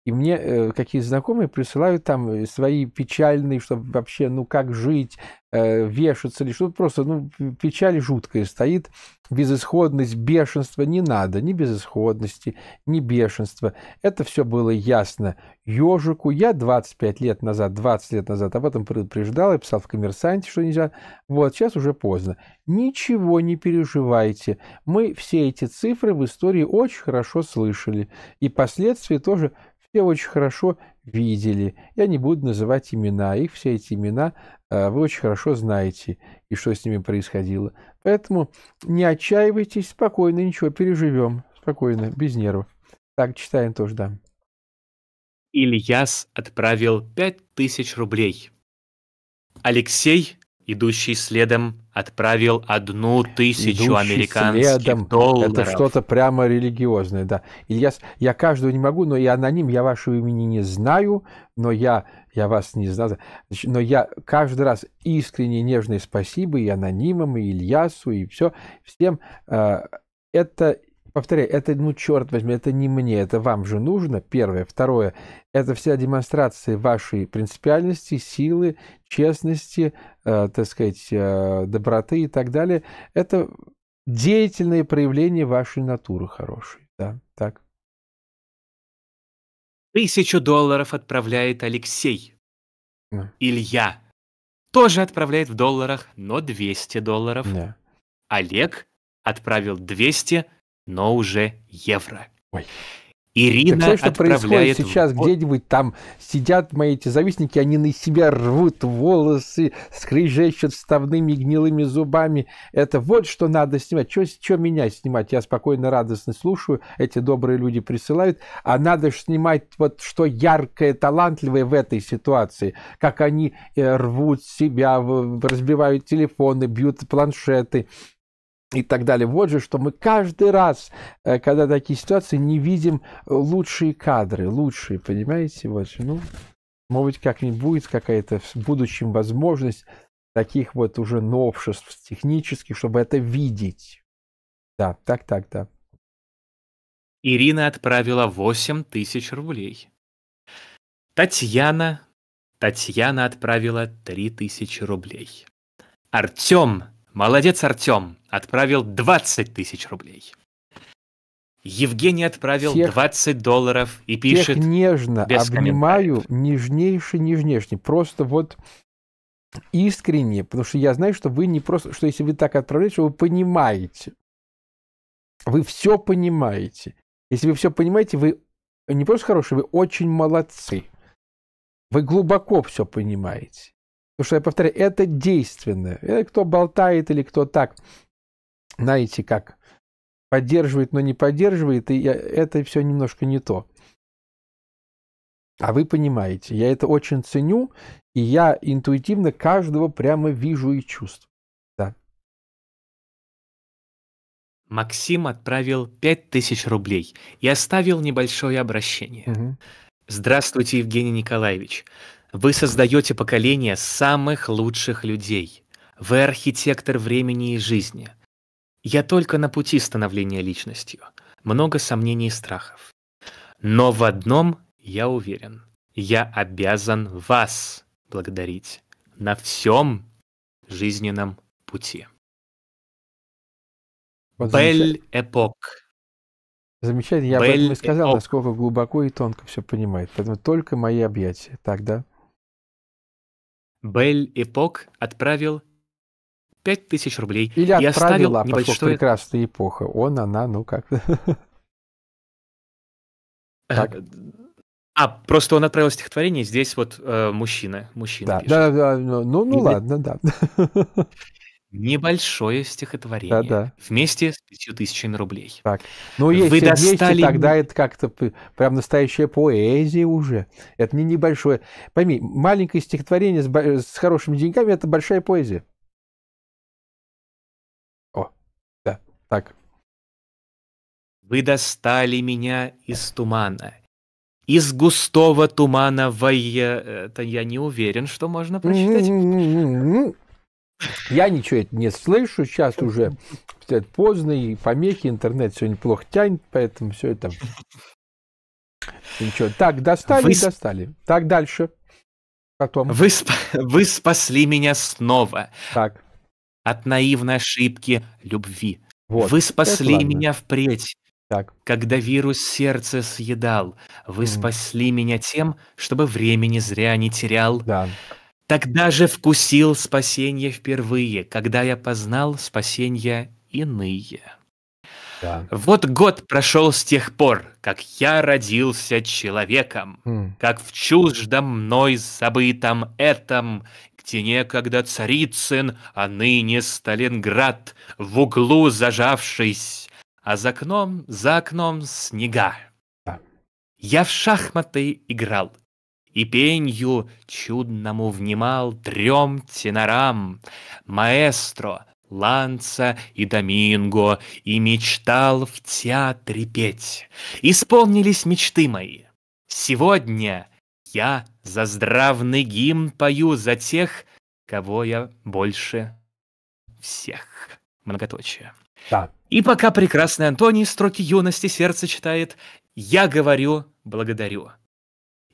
и мне э, какие знакомые присылают там э, свои печальные, что вообще, ну как жить, э, вешаться или что-то. Просто, ну, печаль жуткая стоит, безысходность, бешенство. Не надо ни безысходности, ни бешенства. Это все было ясно ежику. Я 25 лет назад, 20 лет назад об этом предупреждал, я писал в «Коммерсанте», что нельзя. Вот, сейчас уже поздно. Ничего не переживайте. Мы все эти цифры в истории очень хорошо слышали. И последствия тоже я очень хорошо видели. Я не буду называть имена. Их все эти имена э, вы очень хорошо знаете, и что с ними происходило. Поэтому не отчаивайтесь, спокойно, ничего, переживем. Спокойно, без нервов. Так, читаем тоже, да. Ильяс отправил пять тысяч рублей. Алексей идущий следом, отправил одну тысячу идущий американских следом. долларов. Это что-то прямо религиозное, да. Ильяс, я каждого не могу, но я аноним, я вашего имени не знаю, но я, я вас не знаю, но я каждый раз искренне нежное спасибо и анонимам, и Ильясу, и все, всем. Э, это Повторяю, это, ну, черт возьми, это не мне, это вам же нужно, первое. Второе, это вся демонстрация вашей принципиальности, силы, честности, э, так сказать, э, доброты и так далее. Это деятельное проявление вашей натуры хорошей, да, так. Тысячу долларов отправляет Алексей. Yeah. Илья тоже отправляет в долларах, но 200 долларов. Yeah. Олег отправил 200, но уже евро. Ой. Ирина так, что происходит сейчас в... где-нибудь там сидят мои эти завистники, они на себя рвут волосы, скрежещут вставными гнилыми зубами. Это вот что надо снимать. Что меня снимать? Я спокойно, радостно слушаю, эти добрые люди присылают. А надо же снимать вот что яркое, талантливое в этой ситуации. Как они э, рвут себя, разбивают телефоны, бьют планшеты, и так далее. Вот же, что мы каждый раз, э, когда такие ситуации, не видим э, лучшие кадры, лучшие, понимаете? Вот, ну, может быть, как-нибудь будет какая-то в будущем возможность таких вот уже новшеств технических, чтобы это видеть. Да, так, так, да. Ирина отправила 8 тысяч рублей. Татьяна, Татьяна отправила 3 тысячи рублей. Артем Молодец, Артем. Отправил 20 тысяч рублей. Евгений отправил всех, 20 долларов и пишет... Всех нежно без обнимаю, нежнейший, нежнейший. Просто вот искренне, потому что я знаю, что вы не просто... Что если вы так отправляете, что вы понимаете. Вы все понимаете. Если вы все понимаете, вы не просто хорошие, вы очень молодцы. Вы глубоко все понимаете. Потому что, я повторяю, это действенное. Это кто болтает или кто так, знаете, как поддерживает, но не поддерживает, и это все немножко не то. А вы понимаете, я это очень ценю, и я интуитивно каждого прямо вижу и чувствую. Да. Максим отправил 5000 рублей и оставил небольшое обращение. Угу. Здравствуйте, Евгений Николаевич. Вы создаете поколение самых лучших людей. Вы архитектор времени и жизни. Я только на пути становления личностью. Много сомнений и страхов. Но в одном я уверен. Я обязан вас благодарить на всем жизненном пути. Бель эпок. Замечательно, я Бель об этом и сказал, насколько глубоко и тонко все понимает. Поэтому только мои объятия. Так, да? Бель Эпок отправил 5000 рублей. Или и отправила, оставил небольшое... поскольку прекрасная эпоха. Он, она, ну как. Э, а, просто он отправил стихотворение, здесь вот э, мужчина. мужчина да, пишет. да, да, ну, ну и ладно, да небольшое стихотворение Да-да. вместе с пятью тысячами рублей. Так. Ну, если Вы достали... есть, тогда это как-то прям настоящая поэзия уже. Это не небольшое. Пойми, маленькое стихотворение с, с хорошими деньгами – это большая поэзия. О, да, так. Вы достали меня из тумана, из густого тумана воя... Э, это я не уверен, что можно прочитать. Я ничего не слышу, сейчас уже поздно, и помехи, интернет сегодня плохо тянет, поэтому все это... Ничего. Так, достали, Вы... достали. Так, дальше. Потом. Вы, сп... Вы спасли меня снова. Так. От наивной ошибки любви. Вот. Вы спасли это меня впредь. Так. Когда вирус сердца съедал, вы mm. спасли меня тем, чтобы времени зря не терял. Да. Тогда же вкусил спасение впервые, когда я познал спасения иные. Да. Вот год прошел с тех пор, как я родился человеком, mm. как в чуждом мной забытом этом, где некогда Царицын, а ныне Сталинград, в углу зажавшись, а за окном, за окном снега. Я в шахматы играл, и пенью чудному внимал трем тенорам, маэстро, Ланца и Доминго, и мечтал в театре петь. Исполнились мечты мои. Сегодня я за здравный гимн пою за тех, кого я больше всех. Многоточие. Да. И пока прекрасный Антоний строки юности сердца читает, я говорю благодарю.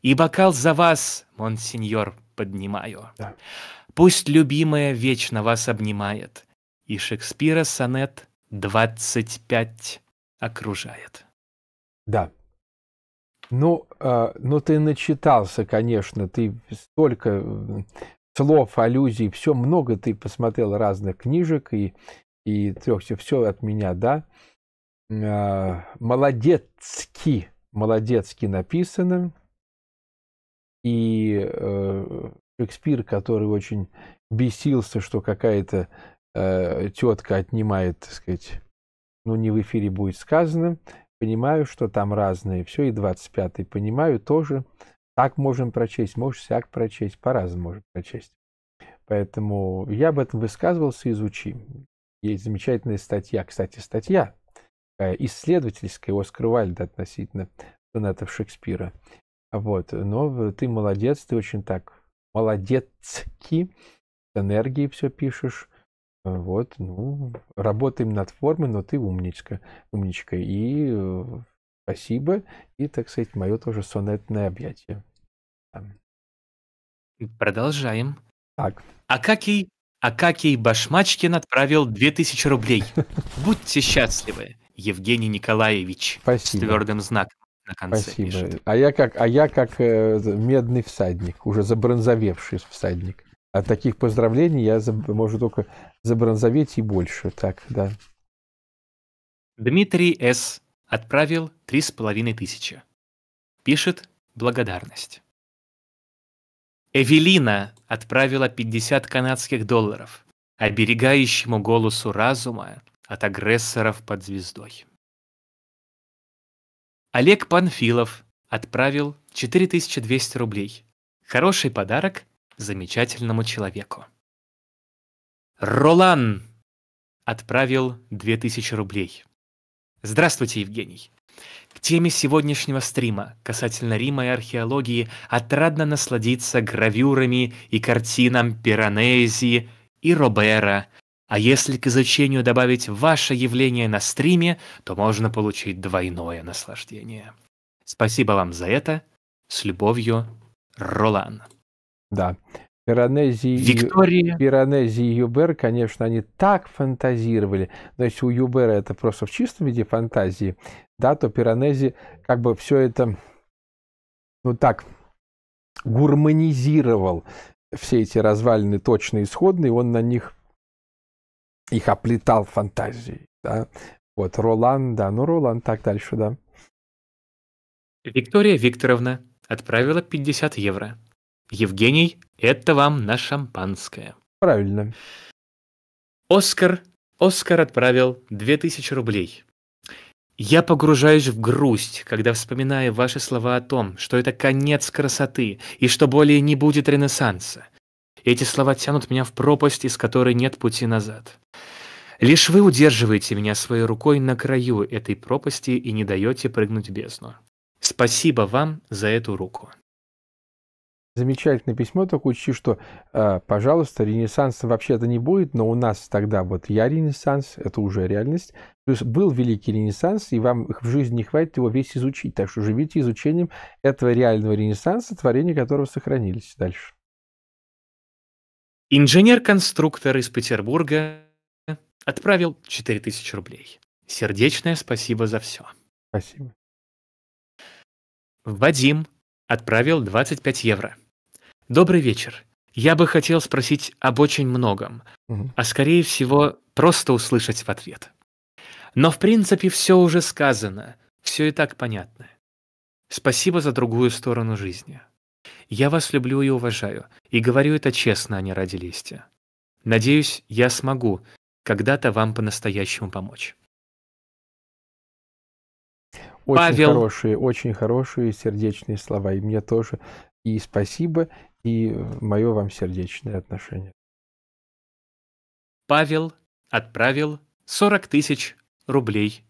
И бокал за вас, монсеньор, поднимаю. Да. Пусть любимая вечно вас обнимает. И Шекспира сонет 25 окружает. Да. Ну, э, ну ты начитался, конечно, ты столько э, слов, аллюзий, все много ты посмотрел разных книжек и, и трех, все, все от меня, да. Э, молодецки, молодецки написано и э, Шекспир, который очень бесился, что какая-то э, тетка отнимает, так сказать, ну не в эфире будет сказано, понимаю, что там разные, все, и 25-й понимаю тоже, так можем прочесть, можешь всяк прочесть, по-разному можем прочесть. Поэтому я об этом высказывался, изучи. Есть замечательная статья, кстати, статья э, исследовательская Оскара Вальда относительно сонетов Шекспира. Вот. Но ты молодец, ты очень так молодецки, с энергией все пишешь. Вот, ну, работаем над формой, но ты умничка, умничка. И э, спасибо. И, так сказать, мое тоже сонетное объятие. Продолжаем. Так. Акакий, Акакий Башмачкин отправил 2000 рублей. Будьте счастливы, Евгений Николаевич. Спасибо. С твердым знаком на конце Спасибо. пишет. А я как, а я как э, медный всадник, уже забронзовевший всадник. От таких поздравлений я заб, могу только забронзоветь и больше. Так, да. Дмитрий С. отправил три с половиной тысячи. Пишет благодарность. Эвелина отправила 50 канадских долларов, оберегающему голосу разума от агрессоров под звездой. Олег Панфилов отправил 4200 рублей. Хороший подарок замечательному человеку. Ролан отправил 2000 рублей. Здравствуйте, Евгений. К теме сегодняшнего стрима касательно Рима и археологии отрадно насладиться гравюрами и картинам Пиранези и Робера, а если к изучению добавить ваше явление на стриме, то можно получить двойное наслаждение. Спасибо вам за это. С любовью, Ролан. Да. Пиранези Виктория. И, Пиранези и Юбер, конечно, они так фантазировали. Но если у Юбера это просто в чистом виде фантазии, да, то Пиранези как бы все это, ну так, гурманизировал все эти развалины точно исходные, он на них их оплетал фантазией. Да? Вот Ролан, да, ну Ролан так дальше, да. Виктория Викторовна отправила 50 евро. Евгений, это вам на шампанское. Правильно. Оскар, Оскар отправил 2000 рублей. Я погружаюсь в грусть, когда вспоминаю ваши слова о том, что это конец красоты и что более не будет ренессанса – эти слова тянут меня в пропасть, из которой нет пути назад. Лишь вы удерживаете меня своей рукой на краю этой пропасти и не даете прыгнуть в бездну. Спасибо вам за эту руку. Замечательное письмо, только учти, что, э, пожалуйста, ренессанса вообще-то не будет, но у нас тогда вот я ренессанс, это уже реальность. То есть был великий ренессанс, и вам в жизни не хватит его весь изучить. Так что живите изучением этого реального ренессанса, творения которого сохранились дальше. Инженер-конструктор из Петербурга отправил 4000 рублей. Сердечное спасибо за все. Спасибо. Вадим отправил 25 евро. Добрый вечер. Я бы хотел спросить об очень многом, угу. а скорее всего просто услышать в ответ. Но в принципе все уже сказано, все и так понятно. Спасибо за другую сторону жизни. Я вас люблю и уважаю, и говорю это честно, а не ради лести. Надеюсь, я смогу когда-то вам по-настоящему помочь. Очень Павел. хорошие, очень хорошие сердечные слова. И мне тоже и спасибо, и мое вам сердечное отношение. Павел отправил 40 тысяч рублей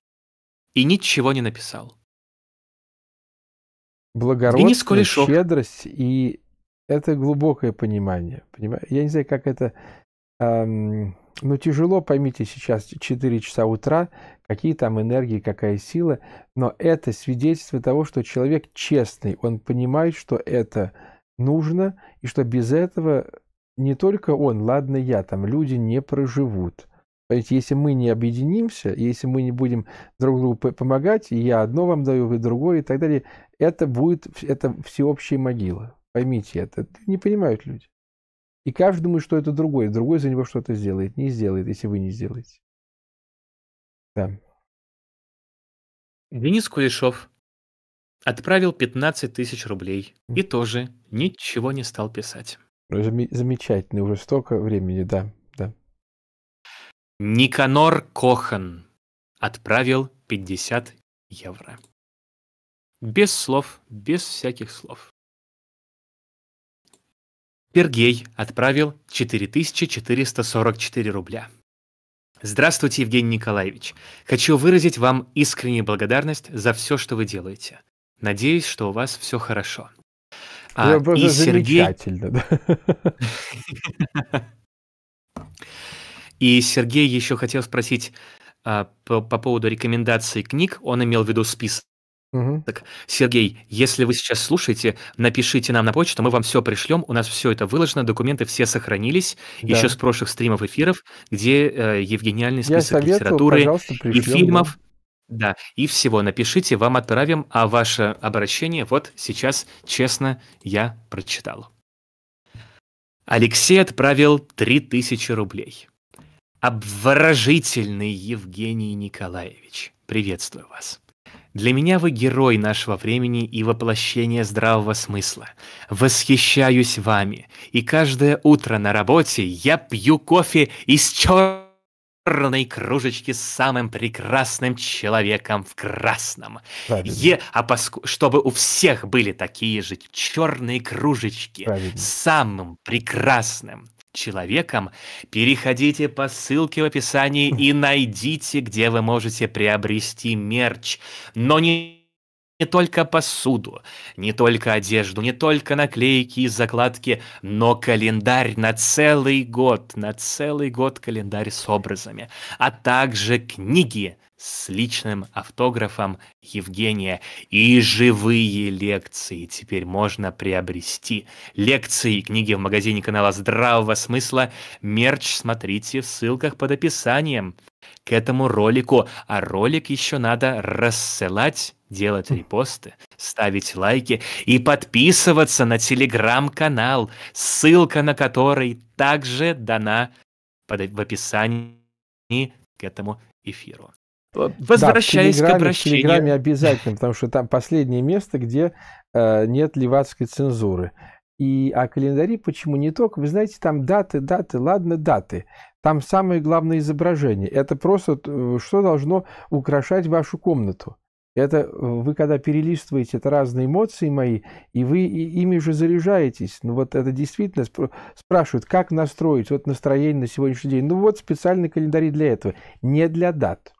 и ничего не написал благородство, щедрость и это глубокое понимание. Поним... Я не знаю, как это... Эм, ну, тяжело, поймите, сейчас 4 часа утра, какие там энергии, какая сила, но это свидетельство того, что человек честный, он понимает, что это нужно, и что без этого не только он, ладно я, там люди не проживут. Понимаете, если мы не объединимся, если мы не будем друг другу помогать, я одно вам даю, вы другое и так далее, это будет это всеобщая могила. Поймите это. это не понимают люди. И каждый думает, что это другой. Другой за него что-то сделает. Не сделает, если вы не сделаете. Да. Денис Кулешов отправил 15 тысяч рублей и тоже ничего не стал писать. Ну, замечательно, уже столько времени, да, да. Никанор Кохан отправил 50 евро. Без слов, без всяких слов. Пергей отправил 4444 рубля. Здравствуйте, Евгений Николаевич. Хочу выразить вам искреннюю благодарность за все, что вы делаете. Надеюсь, что у вас все хорошо. А, Я и Сергей... замечательно. Да? И Сергей еще хотел спросить а, по поводу рекомендаций книг. Он имел в виду список Мгм. Так, Сергей, если вы сейчас слушаете, напишите нам на почту, мы вам все пришлем. У нас все это выложено, документы все сохранились еще с прошлых стримов эфиров, где э, Евгениальный список советую, литературы пожалуйста, и пришлем, да. фильмов. Да, и всего напишите, вам отправим, а ваше обращение вот сейчас честно я прочитал. Алексей отправил 3000 рублей. Обворожительный Евгений Николаевич, приветствую вас. Для меня вы герой нашего времени и воплощение здравого смысла. Восхищаюсь вами, и каждое утро на работе я пью кофе из черной кружечки с самым прекрасным человеком в красном. Е, а поску... чтобы у всех были такие же черные кружечки Правильно. с самым прекрасным человеком, переходите по ссылке в описании и найдите, где вы можете приобрести мерч. Но не не только посуду, не только одежду, не только наклейки и закладки, но календарь на целый год, на целый год календарь с образами, а также книги, с личным автографом Евгения. И живые лекции теперь можно приобрести. Лекции и книги в магазине канала Здравого Смысла. Мерч смотрите в ссылках под описанием к этому ролику. А ролик еще надо рассылать, делать репосты, ставить лайки и подписываться на телеграм-канал, ссылка на который также дана под в описании к этому эфиру. Возвращаясь да, к обращению. В Телеграме обязательно, потому что там последнее место, где э, нет левацкой цензуры. И а календари почему не только? Вы знаете, там даты, даты, ладно, даты. Там самое главное изображение. Это просто э, что должно украшать вашу комнату. Это э, вы когда перелистываете, это разные эмоции мои, и вы ими же заряжаетесь. Ну вот это действительно спр- спрашивают, как настроить вот настроение на сегодняшний день. Ну вот специальные календари для этого, не для дат.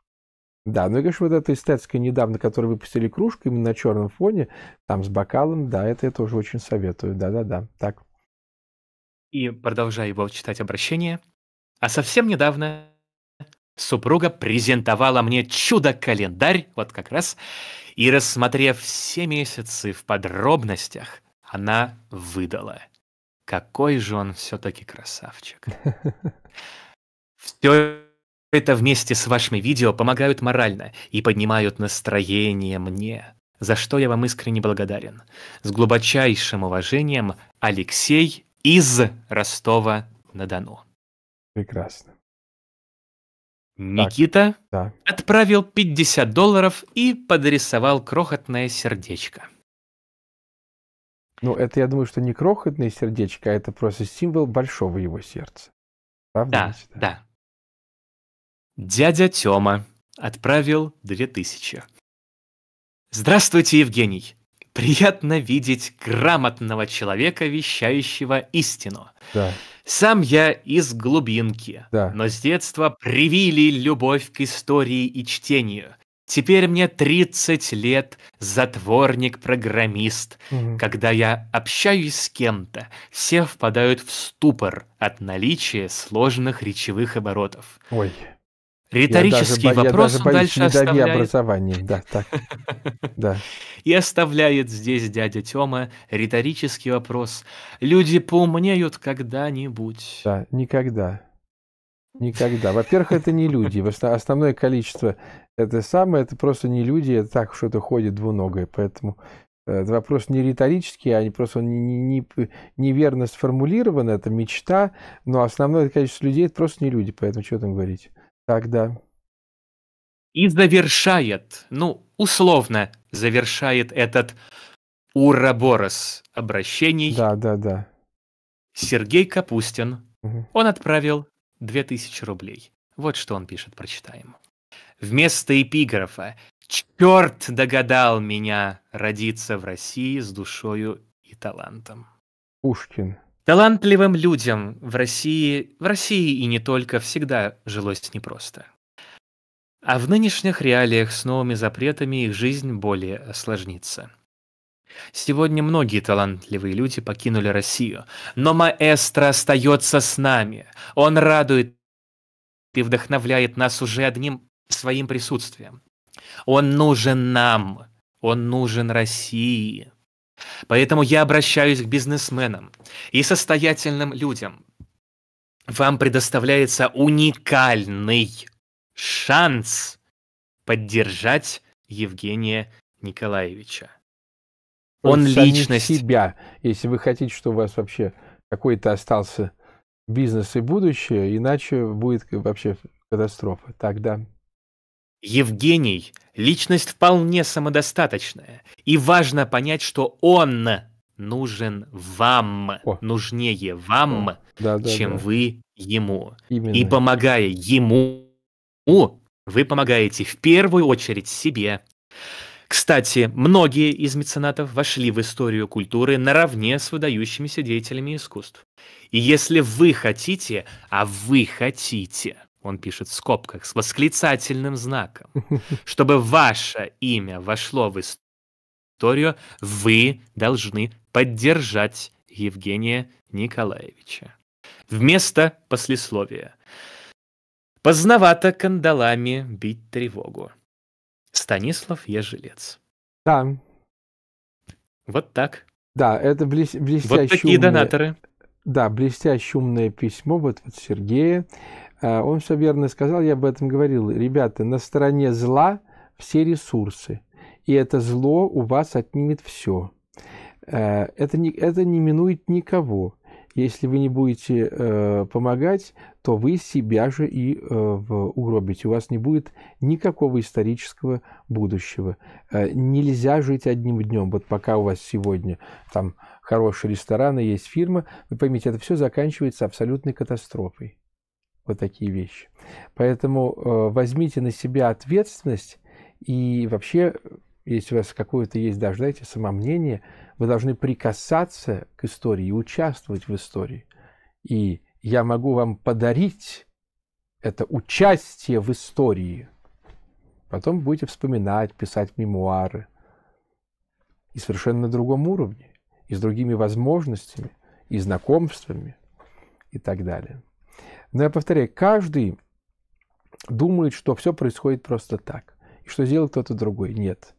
Да, ну и, конечно, вот эта эстетика недавно, которую выпустили кружку именно на черном фоне, там с бокалом, да, это я тоже очень советую, да-да-да, так. И продолжая его читать обращение, а совсем недавно супруга презентовала мне чудо-календарь, вот как раз, и, рассмотрев все месяцы в подробностях, она выдала. Какой же он все-таки красавчик. Все это вместе с вашими видео помогают морально и поднимают настроение мне, за что я вам искренне благодарен. С глубочайшим уважением, Алексей из Ростова-на-Дону. Прекрасно. Никита так, да. отправил 50 долларов и подрисовал крохотное сердечко. Ну, это я думаю, что не крохотное сердечко, а это просто символ большого его сердца. Правда? Да, да. Дядя Тёма отправил две тысячи. Здравствуйте, Евгений. Приятно видеть грамотного человека, вещающего истину. Да. Сам я из глубинки, да. но с детства привили любовь к истории и чтению. Теперь мне 30 лет, затворник-программист. Угу. Когда я общаюсь с кем-то, все впадают в ступор от наличия сложных речевых оборотов. Ой. Риторический вопрос я даже он дальше оставляет. образование, да, так. Да. И оставляет здесь дядя Тёма риторический вопрос. Люди поумнеют когда-нибудь. Да, никогда. Никогда. Во-первых, это не люди. Основное количество это самое, это просто не люди, это так что-то ходит двуногое. Поэтому э, этот вопрос не риторический, а не просто он не, не, неверно сформулирован, это мечта, но основное количество людей это просто не люди, поэтому что там говорить. Тогда. И завершает, ну, условно завершает этот Ураборос обращений. Да, да, да. Сергей Капустин. Угу. Он отправил 2000 рублей. Вот что он пишет, прочитаем. Вместо эпиграфа «Черт догадал меня родиться в России с душою и талантом». Пушкин. Талантливым людям в России, в России и не только, всегда жилось непросто. А в нынешних реалиях с новыми запретами их жизнь более осложнится. Сегодня многие талантливые люди покинули Россию, но маэстро остается с нами. Он радует и вдохновляет нас уже одним своим присутствием. Он нужен нам, он нужен России. Поэтому я обращаюсь к бизнесменам и состоятельным людям. Вам предоставляется уникальный шанс поддержать Евгения Николаевича. Он личность. себя. Если вы хотите, чтобы у вас вообще какой-то остался бизнес и будущее, иначе будет вообще катастрофа. Тогда Евгений – личность вполне самодостаточная, и важно понять, что он нужен вам, О. нужнее вам, О. Да, да, чем да. вы ему. Именно. И помогая ему, вы помогаете в первую очередь себе. Кстати, многие из меценатов вошли в историю культуры наравне с выдающимися деятелями искусств. И если вы хотите, а вы хотите – он пишет в скобках, с восклицательным знаком, чтобы ваше имя вошло в историю, вы должны поддержать Евгения Николаевича. Вместо послесловия. Поздновато кандалами бить тревогу. Станислав Ежелец. Да. Вот так. Да, это блес... Вот такие умные... донаторы. Да, блестяще умное письмо вот, вот Сергея. А, он все верно сказал, я об этом говорил. Ребята, на стороне зла все ресурсы. И это зло у вас отнимет все. А, это не, это не минует никого. Если вы не будете э, помогать, то вы себя же и э, угробите. У вас не будет никакого исторического будущего. Э, нельзя жить одним днем. Вот пока у вас сегодня там хорошие рестораны, есть фирма, вы поймите, это все заканчивается абсолютной катастрофой вот такие вещи. Поэтому э, возьмите на себя ответственность и вообще, если у вас какое-то есть даже, знаете, самомнение, вы должны прикасаться к истории и участвовать в истории. И я могу вам подарить это участие в истории. Потом будете вспоминать, писать мемуары. И совершенно на другом уровне, и с другими возможностями, и знакомствами, и так далее. Но я повторяю, каждый думает, что все происходит просто так. И что сделал кто-то другой. Нет.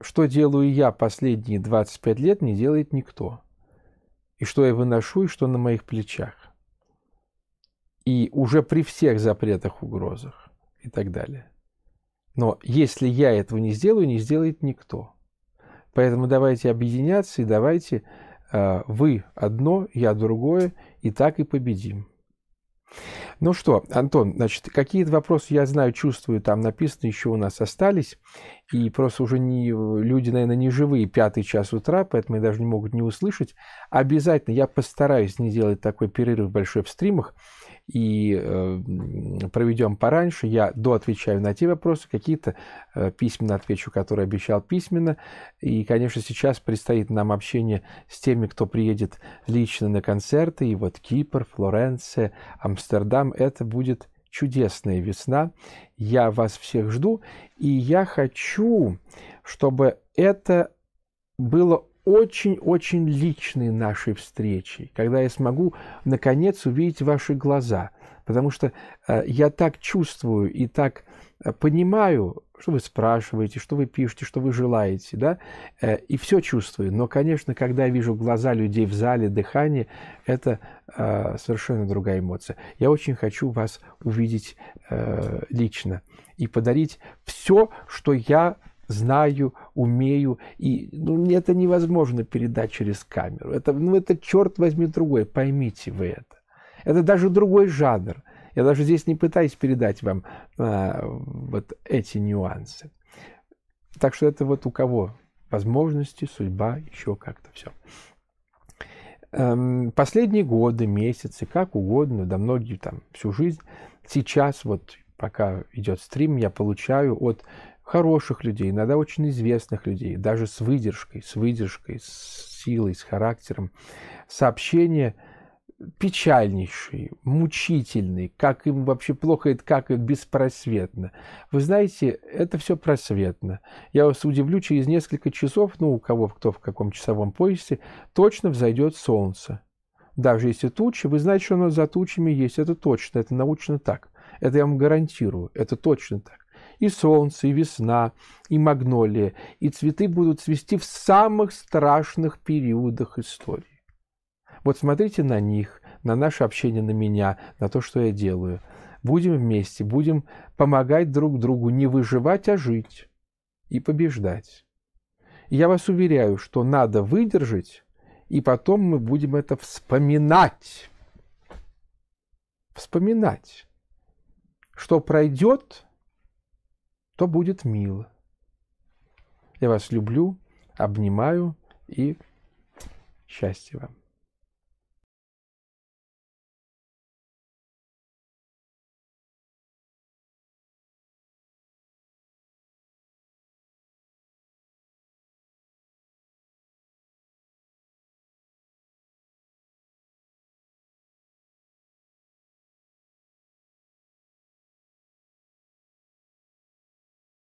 Что делаю я последние 25 лет, не делает никто. И что я выношу, и что на моих плечах. И уже при всех запретах, угрозах и так далее. Но если я этого не сделаю, не сделает никто. Поэтому давайте объединяться и давайте э, вы одно, я другое, и так и победим. Ну что, Антон, значит, какие-то вопросы, я знаю, чувствую, там написано, еще у нас остались. И просто уже не, люди, наверное, не живые, пятый час утра, поэтому и даже не могут не услышать. Обязательно я постараюсь не делать такой перерыв большой в стримах и э, проведем пораньше. Я доотвечаю на те вопросы, какие-то э, письменно отвечу, которые обещал письменно. И, конечно, сейчас предстоит нам общение с теми, кто приедет лично на концерты. И вот Кипр, Флоренция, Амстердам – это будет чудесная весна. Я вас всех жду, и я хочу, чтобы это было очень-очень личной нашей встречей, когда я смогу наконец увидеть ваши глаза, потому что э, я так чувствую и так э, понимаю, что вы спрашиваете, что вы пишете, что вы желаете, да, э, и все чувствую. Но, конечно, когда я вижу глаза людей в зале, дыхание, это э, совершенно другая эмоция. Я очень хочу вас увидеть э, лично и подарить все, что я знаю, умею. И ну, это невозможно передать через камеру. Это, ну, это черт возьми другой, поймите вы это. Это даже другой жанр. Я даже здесь не пытаюсь передать вам а, вот эти нюансы. Так что это вот у кого возможности, судьба, еще как-то все. Эм, последние годы, месяцы, как угодно, да многие там всю жизнь, сейчас вот пока идет стрим, я получаю от хороших людей, иногда очень известных людей, даже с выдержкой, с выдержкой, с силой, с характером, сообщения печальнейшие, мучительные, как им вообще плохо, это как это беспросветно. Вы знаете, это все просветно. Я вас удивлю, через несколько часов, ну, у кого кто в каком часовом поясе, точно взойдет солнце. Даже если тучи, вы знаете, что оно за тучами есть, это точно, это научно так. Это я вам гарантирую, это точно так и солнце, и весна, и магнолия, и цветы будут цвести в самых страшных периодах истории. Вот смотрите на них, на наше общение, на меня, на то, что я делаю. Будем вместе, будем помогать друг другу не выживать, а жить и побеждать. И я вас уверяю, что надо выдержать, и потом мы будем это вспоминать. Вспоминать, что пройдет – то будет мило. Я вас люблю, обнимаю и счастья вам.